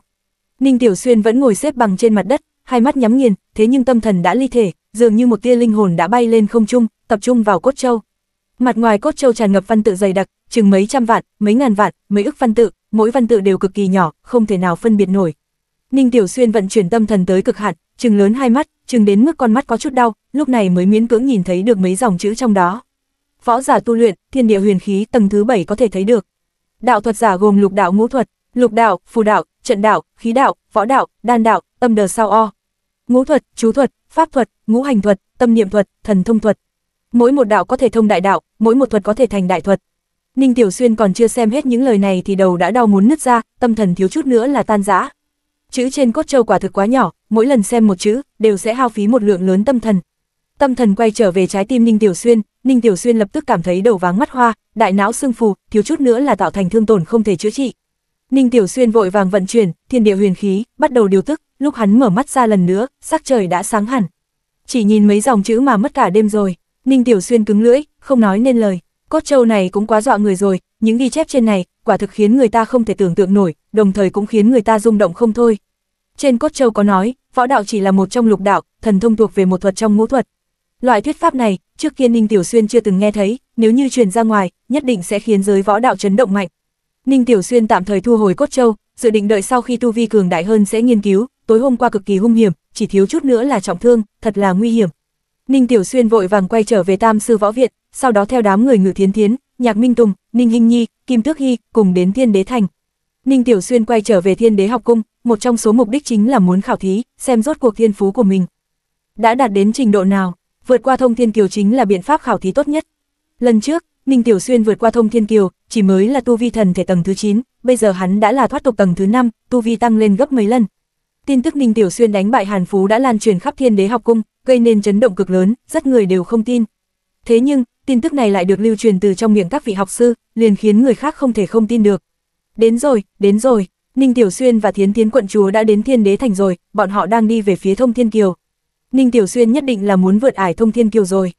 Ninh Tiểu Xuyên vẫn ngồi xếp bằng trên mặt đất, hai mắt nhắm nghiền, thế nhưng tâm thần đã ly thể, dường như một tia linh hồn đã bay lên không trung, tập trung vào cốt châu. Mặt ngoài cốt châu tràn ngập văn tự dày đặc, chừng mấy trăm vạn, mấy ngàn vạn, mấy ức văn tự, mỗi văn tự đều cực kỳ nhỏ, không thể nào phân biệt nổi. Ninh Tiểu Xuyên vận chuyển tâm thần tới cực hạn, trừng lớn hai mắt, trừng đến mức con mắt có chút đau, lúc này mới miễn cưỡng nhìn thấy được mấy dòng chữ trong đó. Võ giả tu luyện, thiên địa huyền khí tầng thứ 7 có thể thấy được. Đạo thuật giả gồm lục đạo ngũ thuật, lục đạo, phù đạo, trận đạo, khí đạo, võ đạo, đan đạo, tâm đờ sao o. Ngũ thuật, chú thuật, pháp thuật, ngũ hành thuật, tâm niệm thuật, thần thông thuật. Mỗi một đạo có thể thông đại đạo, mỗi một thuật có thể thành đại thuật, Ninh Tiểu Xuyên còn chưa xem hết những lời này thì đầu đã đau muốn nứt ra, tâm thần thiếu chút nữa là tan rã. Chữ trên cốt châu quả thực quá nhỏ, mỗi lần xem một chữ, đều sẽ hao phí một lượng lớn tâm thần. Tâm thần quay trở về trái tim Ninh Tiểu Xuyên, Ninh Tiểu Xuyên lập tức cảm thấy đầu váng mắt hoa, đại não sưng phù, thiếu chút nữa là tạo thành thương tổn không thể chữa trị. Ninh Tiểu Xuyên vội vàng vận chuyển, thiên địa huyền khí, bắt đầu điều tức, lúc hắn mở mắt ra lần nữa, sắc trời đã sáng hẳn. Chỉ nhìn mấy dòng chữ mà mất cả đêm rồi, Ninh Tiểu Xuyên cứng lưỡi, không nói nên lời. Cốt châu này cũng quá dọa người rồi, những ghi chép trên này, quả thực khiến người ta không thể tưởng tượng nổi, đồng thời cũng khiến người ta rung động không thôi. Trên cốt châu có nói, võ đạo chỉ là một trong lục đạo, thần thông thuộc về một thuật trong ngũ thuật. Loại thuyết pháp này, trước kia Ninh Tiểu Xuyên chưa từng nghe thấy, nếu như truyền ra ngoài, nhất định sẽ khiến giới võ đạo chấn động mạnh. Ninh Tiểu Xuyên tạm thời thu hồi cốt châu, dự định đợi sau khi tu vi cường đại hơn sẽ nghiên cứu, tối hôm qua cực kỳ hung hiểm, chỉ thiếu chút nữa là trọng thương, thật là nguy hiểm. Ninh Tiểu Xuyên vội vàng quay trở về Tam Sư Võ Viện, sau đó theo đám người ngự thiến thiến, nhạc Minh Tùng, Ninh Hinh Nhi, Kim Tước Hy, cùng đến Thiên Đế Thành. Ninh Tiểu Xuyên quay trở về Thiên Đế học cung, một trong số mục đích chính là muốn khảo thí, xem rốt cuộc thiên phú của mình. Đã đạt đến trình độ nào, vượt qua thông thiên kiều chính là biện pháp khảo thí tốt nhất. Lần trước, Ninh Tiểu Xuyên vượt qua thông thiên kiều, chỉ mới là tu vi thần thể tầng thứ 9, bây giờ hắn đã là thoát tục tầng thứ 5, tu vi tăng lên gấp mấy lần, Tin tức Ninh Tiểu Xuyên đánh bại Hàn Phú đã lan truyền khắp Thiên Đế học cung, gây nên chấn động cực lớn, rất người đều không tin. Thế nhưng, tin tức này lại được lưu truyền từ trong miệng các vị học sư, liền khiến người khác không thể không tin được. Đến rồi, đến rồi, Ninh Tiểu Xuyên và Thiến Thiến quận chúa đã đến Thiên Đế thành rồi, bọn họ đang đi về phía Thông Thiên Kiều. Ninh Tiểu Xuyên nhất định là muốn vượt ải Thông Thiên Kiều rồi.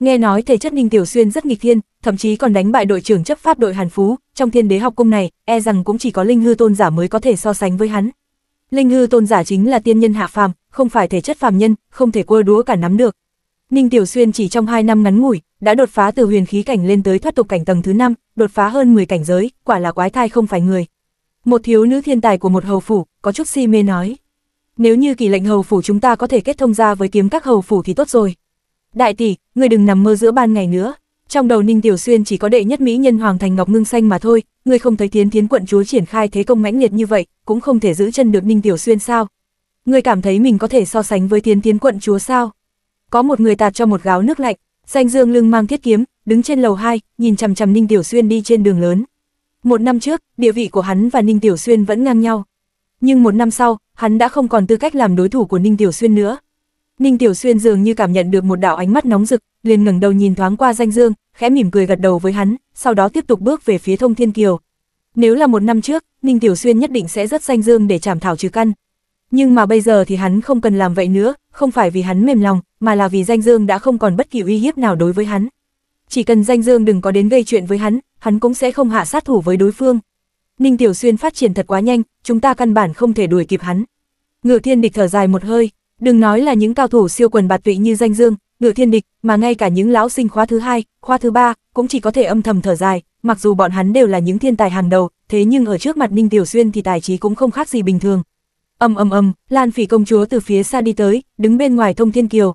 Nghe nói thể chất Ninh Tiểu Xuyên rất nghịch thiên, thậm chí còn đánh bại đội trưởng chấp pháp đội Hàn Phú, trong Thiên Đế học cung này, e rằng cũng chỉ có Linh Hư Tôn giả mới có thể so sánh với hắn. Linh hư tôn giả chính là tiên nhân hạ phàm, không phải thể chất phàm nhân, không thể cua đúa cả nắm được. Ninh Tiểu Xuyên chỉ trong 2 năm ngắn ngủi, đã đột phá từ huyền khí cảnh lên tới thoát tục cảnh tầng thứ 5, đột phá hơn 10 cảnh giới, quả là quái thai không phải người. Một thiếu nữ thiên tài của một hầu phủ, có chút si mê nói. Nếu như kỳ lệnh hầu phủ chúng ta có thể kết thông ra với kiếm các hầu phủ thì tốt rồi. Đại tỷ, người đừng nằm mơ giữa ban ngày nữa trong đầu Ninh Tiểu Xuyên chỉ có đệ nhất mỹ nhân Hoàng Thành Ngọc Ngưng Xanh mà thôi, ngươi không thấy Tiến Tiến quận chúa triển khai thế công mãnh liệt như vậy, cũng không thể giữ chân được Ninh Tiểu Xuyên sao? Ngươi cảm thấy mình có thể so sánh với Tiến Tiến quận chúa sao? Có một người tạt cho một gáo nước lạnh, danh dương lưng mang thiết kiếm, đứng trên lầu 2, nhìn chằm chằm Ninh Tiểu Xuyên đi trên đường lớn. Một năm trước, địa vị của hắn và Ninh Tiểu Xuyên vẫn ngang nhau. Nhưng một năm sau, hắn đã không còn tư cách làm đối thủ của Ninh Tiểu Xuyên nữa, Ninh Tiểu Xuyên dường như cảm nhận được một đạo ánh mắt nóng rực, liền ngẩng đầu nhìn thoáng qua Danh Dương, khẽ mỉm cười gật đầu với hắn, sau đó tiếp tục bước về phía Thông Thiên Kiều. Nếu là một năm trước, Ninh Tiểu Xuyên nhất định sẽ rất Danh Dương để trảm thảo trừ căn. Nhưng mà bây giờ thì hắn không cần làm vậy nữa, không phải vì hắn mềm lòng, mà là vì Danh Dương đã không còn bất kỳ uy hiếp nào đối với hắn. Chỉ cần Danh Dương đừng có đến gây chuyện với hắn, hắn cũng sẽ không hạ sát thủ với đối phương. Ninh Tiểu Xuyên phát triển thật quá nhanh, chúng ta căn bản không thể đuổi kịp hắn. Ngự Thiên Địch thở dài một hơi, Đừng nói là những cao thủ siêu quần bạt vị như danh dương, ngựa thiên địch, mà ngay cả những lão sinh khoa thứ hai, khoa thứ ba, cũng chỉ có thể âm thầm thở dài, mặc dù bọn hắn đều là những thiên tài hàng đầu, thế nhưng ở trước mặt Ninh Tiểu Xuyên thì tài trí cũng không khác gì bình thường. Âm âm âm, Lan Phỉ công chúa từ phía xa đi tới, đứng bên ngoài thông thiên kiều.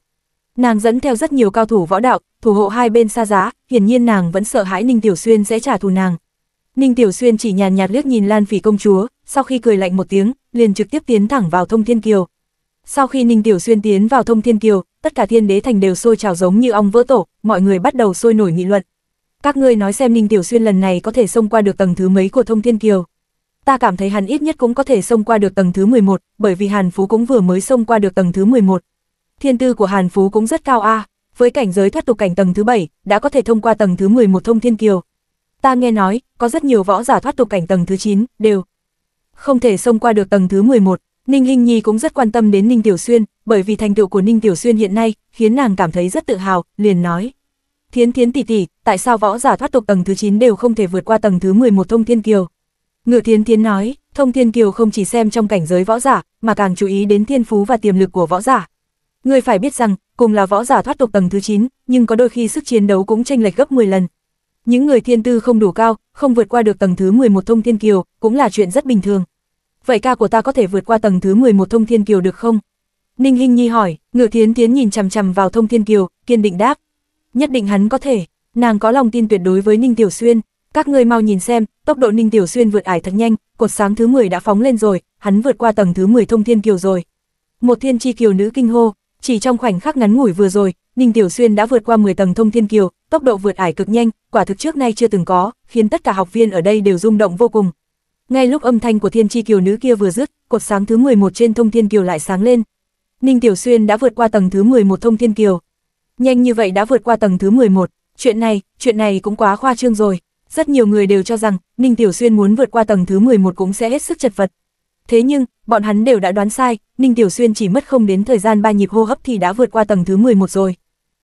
Nàng dẫn theo rất nhiều cao thủ võ đạo, thủ hộ hai bên xa giá, hiển nhiên nàng vẫn sợ hãi Ninh Tiểu Xuyên sẽ trả thù nàng. Ninh Tiểu Xuyên chỉ nhàn nhạt liếc nhìn Lan Phỉ công chúa, sau khi cười lạnh một tiếng, liền trực tiếp tiến thẳng vào thông thiên kiều. Sau khi Ninh Tiểu Xuyên tiến vào thông thiên kiều, tất cả thiên đế thành đều sôi trào giống như ong vỡ tổ, mọi người bắt đầu sôi nổi nghị luận. Các ngươi nói xem Ninh Tiểu Xuyên lần này có thể xông qua được tầng thứ mấy của thông thiên kiều. Ta cảm thấy hắn ít nhất cũng có thể xông qua được tầng thứ 11, bởi vì Hàn Phú cũng vừa mới xông qua được tầng thứ 11. Thiên tư của Hàn Phú cũng rất cao a, với cảnh giới thoát tục cảnh tầng thứ 7, đã có thể thông qua tầng thứ 11 thông thiên kiều. Ta nghe nói, có rất nhiều võ giả thoát tục cảnh tầng thứ 9, đều không thể xông qua được tầng thứ 11, Ninh Hinh Nhi cũng rất quan tâm đến Ninh Tiểu Xuyên, bởi vì thành tựu của Ninh Tiểu Xuyên hiện nay khiến nàng cảm thấy rất tự hào, liền nói: "Thiến Thiến tỷ tỷ, tại sao võ giả thoát tục tầng thứ 9 đều không thể vượt qua tầng thứ 11 Thông Thiên Kiều?" Ngự Thiến Thiến nói, Thông Thiên Kiều không chỉ xem trong cảnh giới võ giả, mà càng chú ý đến thiên phú và tiềm lực của võ giả. Người phải biết rằng, cùng là võ giả thoát tục tầng thứ 9, nhưng có đôi khi sức chiến đấu cũng chênh lệch gấp 10 lần. Những người thiên tư không đủ cao, không vượt qua được tầng thứ 11 Thông Thiên Kiều, cũng là chuyện rất bình thường vậy ca của ta có thể vượt qua tầng thứ 11 thông thiên kiều được không? Ninh Hinh Nhi hỏi, ngự thiến tiến nhìn chằm chằm vào thông thiên kiều, kiên định đáp. Nhất định hắn có thể, nàng có lòng tin tuyệt đối với Ninh Tiểu Xuyên. Các ngươi mau nhìn xem, tốc độ Ninh Tiểu Xuyên vượt ải thật nhanh, cột sáng thứ 10 đã phóng lên rồi, hắn vượt qua tầng thứ 10 thông thiên kiều rồi. Một thiên chi kiều nữ kinh hô, chỉ trong khoảnh khắc ngắn ngủi vừa rồi, Ninh Tiểu Xuyên đã vượt qua 10 tầng thông thiên kiều, tốc độ vượt ải cực nhanh, quả thực trước nay chưa từng có, khiến tất cả học viên ở đây đều rung động vô cùng. Ngay lúc âm thanh của thiên chi kiều nữ kia vừa dứt, cột sáng thứ 11 trên thông thiên kiều lại sáng lên. Ninh Tiểu Xuyên đã vượt qua tầng thứ 11 thông thiên kiều. Nhanh như vậy đã vượt qua tầng thứ 11, chuyện này, chuyện này cũng quá khoa trương rồi. Rất nhiều người đều cho rằng, Ninh Tiểu Xuyên muốn vượt qua tầng thứ 11 cũng sẽ hết sức chật vật. Thế nhưng, bọn hắn đều đã đoán sai, Ninh Tiểu Xuyên chỉ mất không đến thời gian ba nhịp hô hấp thì đã vượt qua tầng thứ 11 rồi.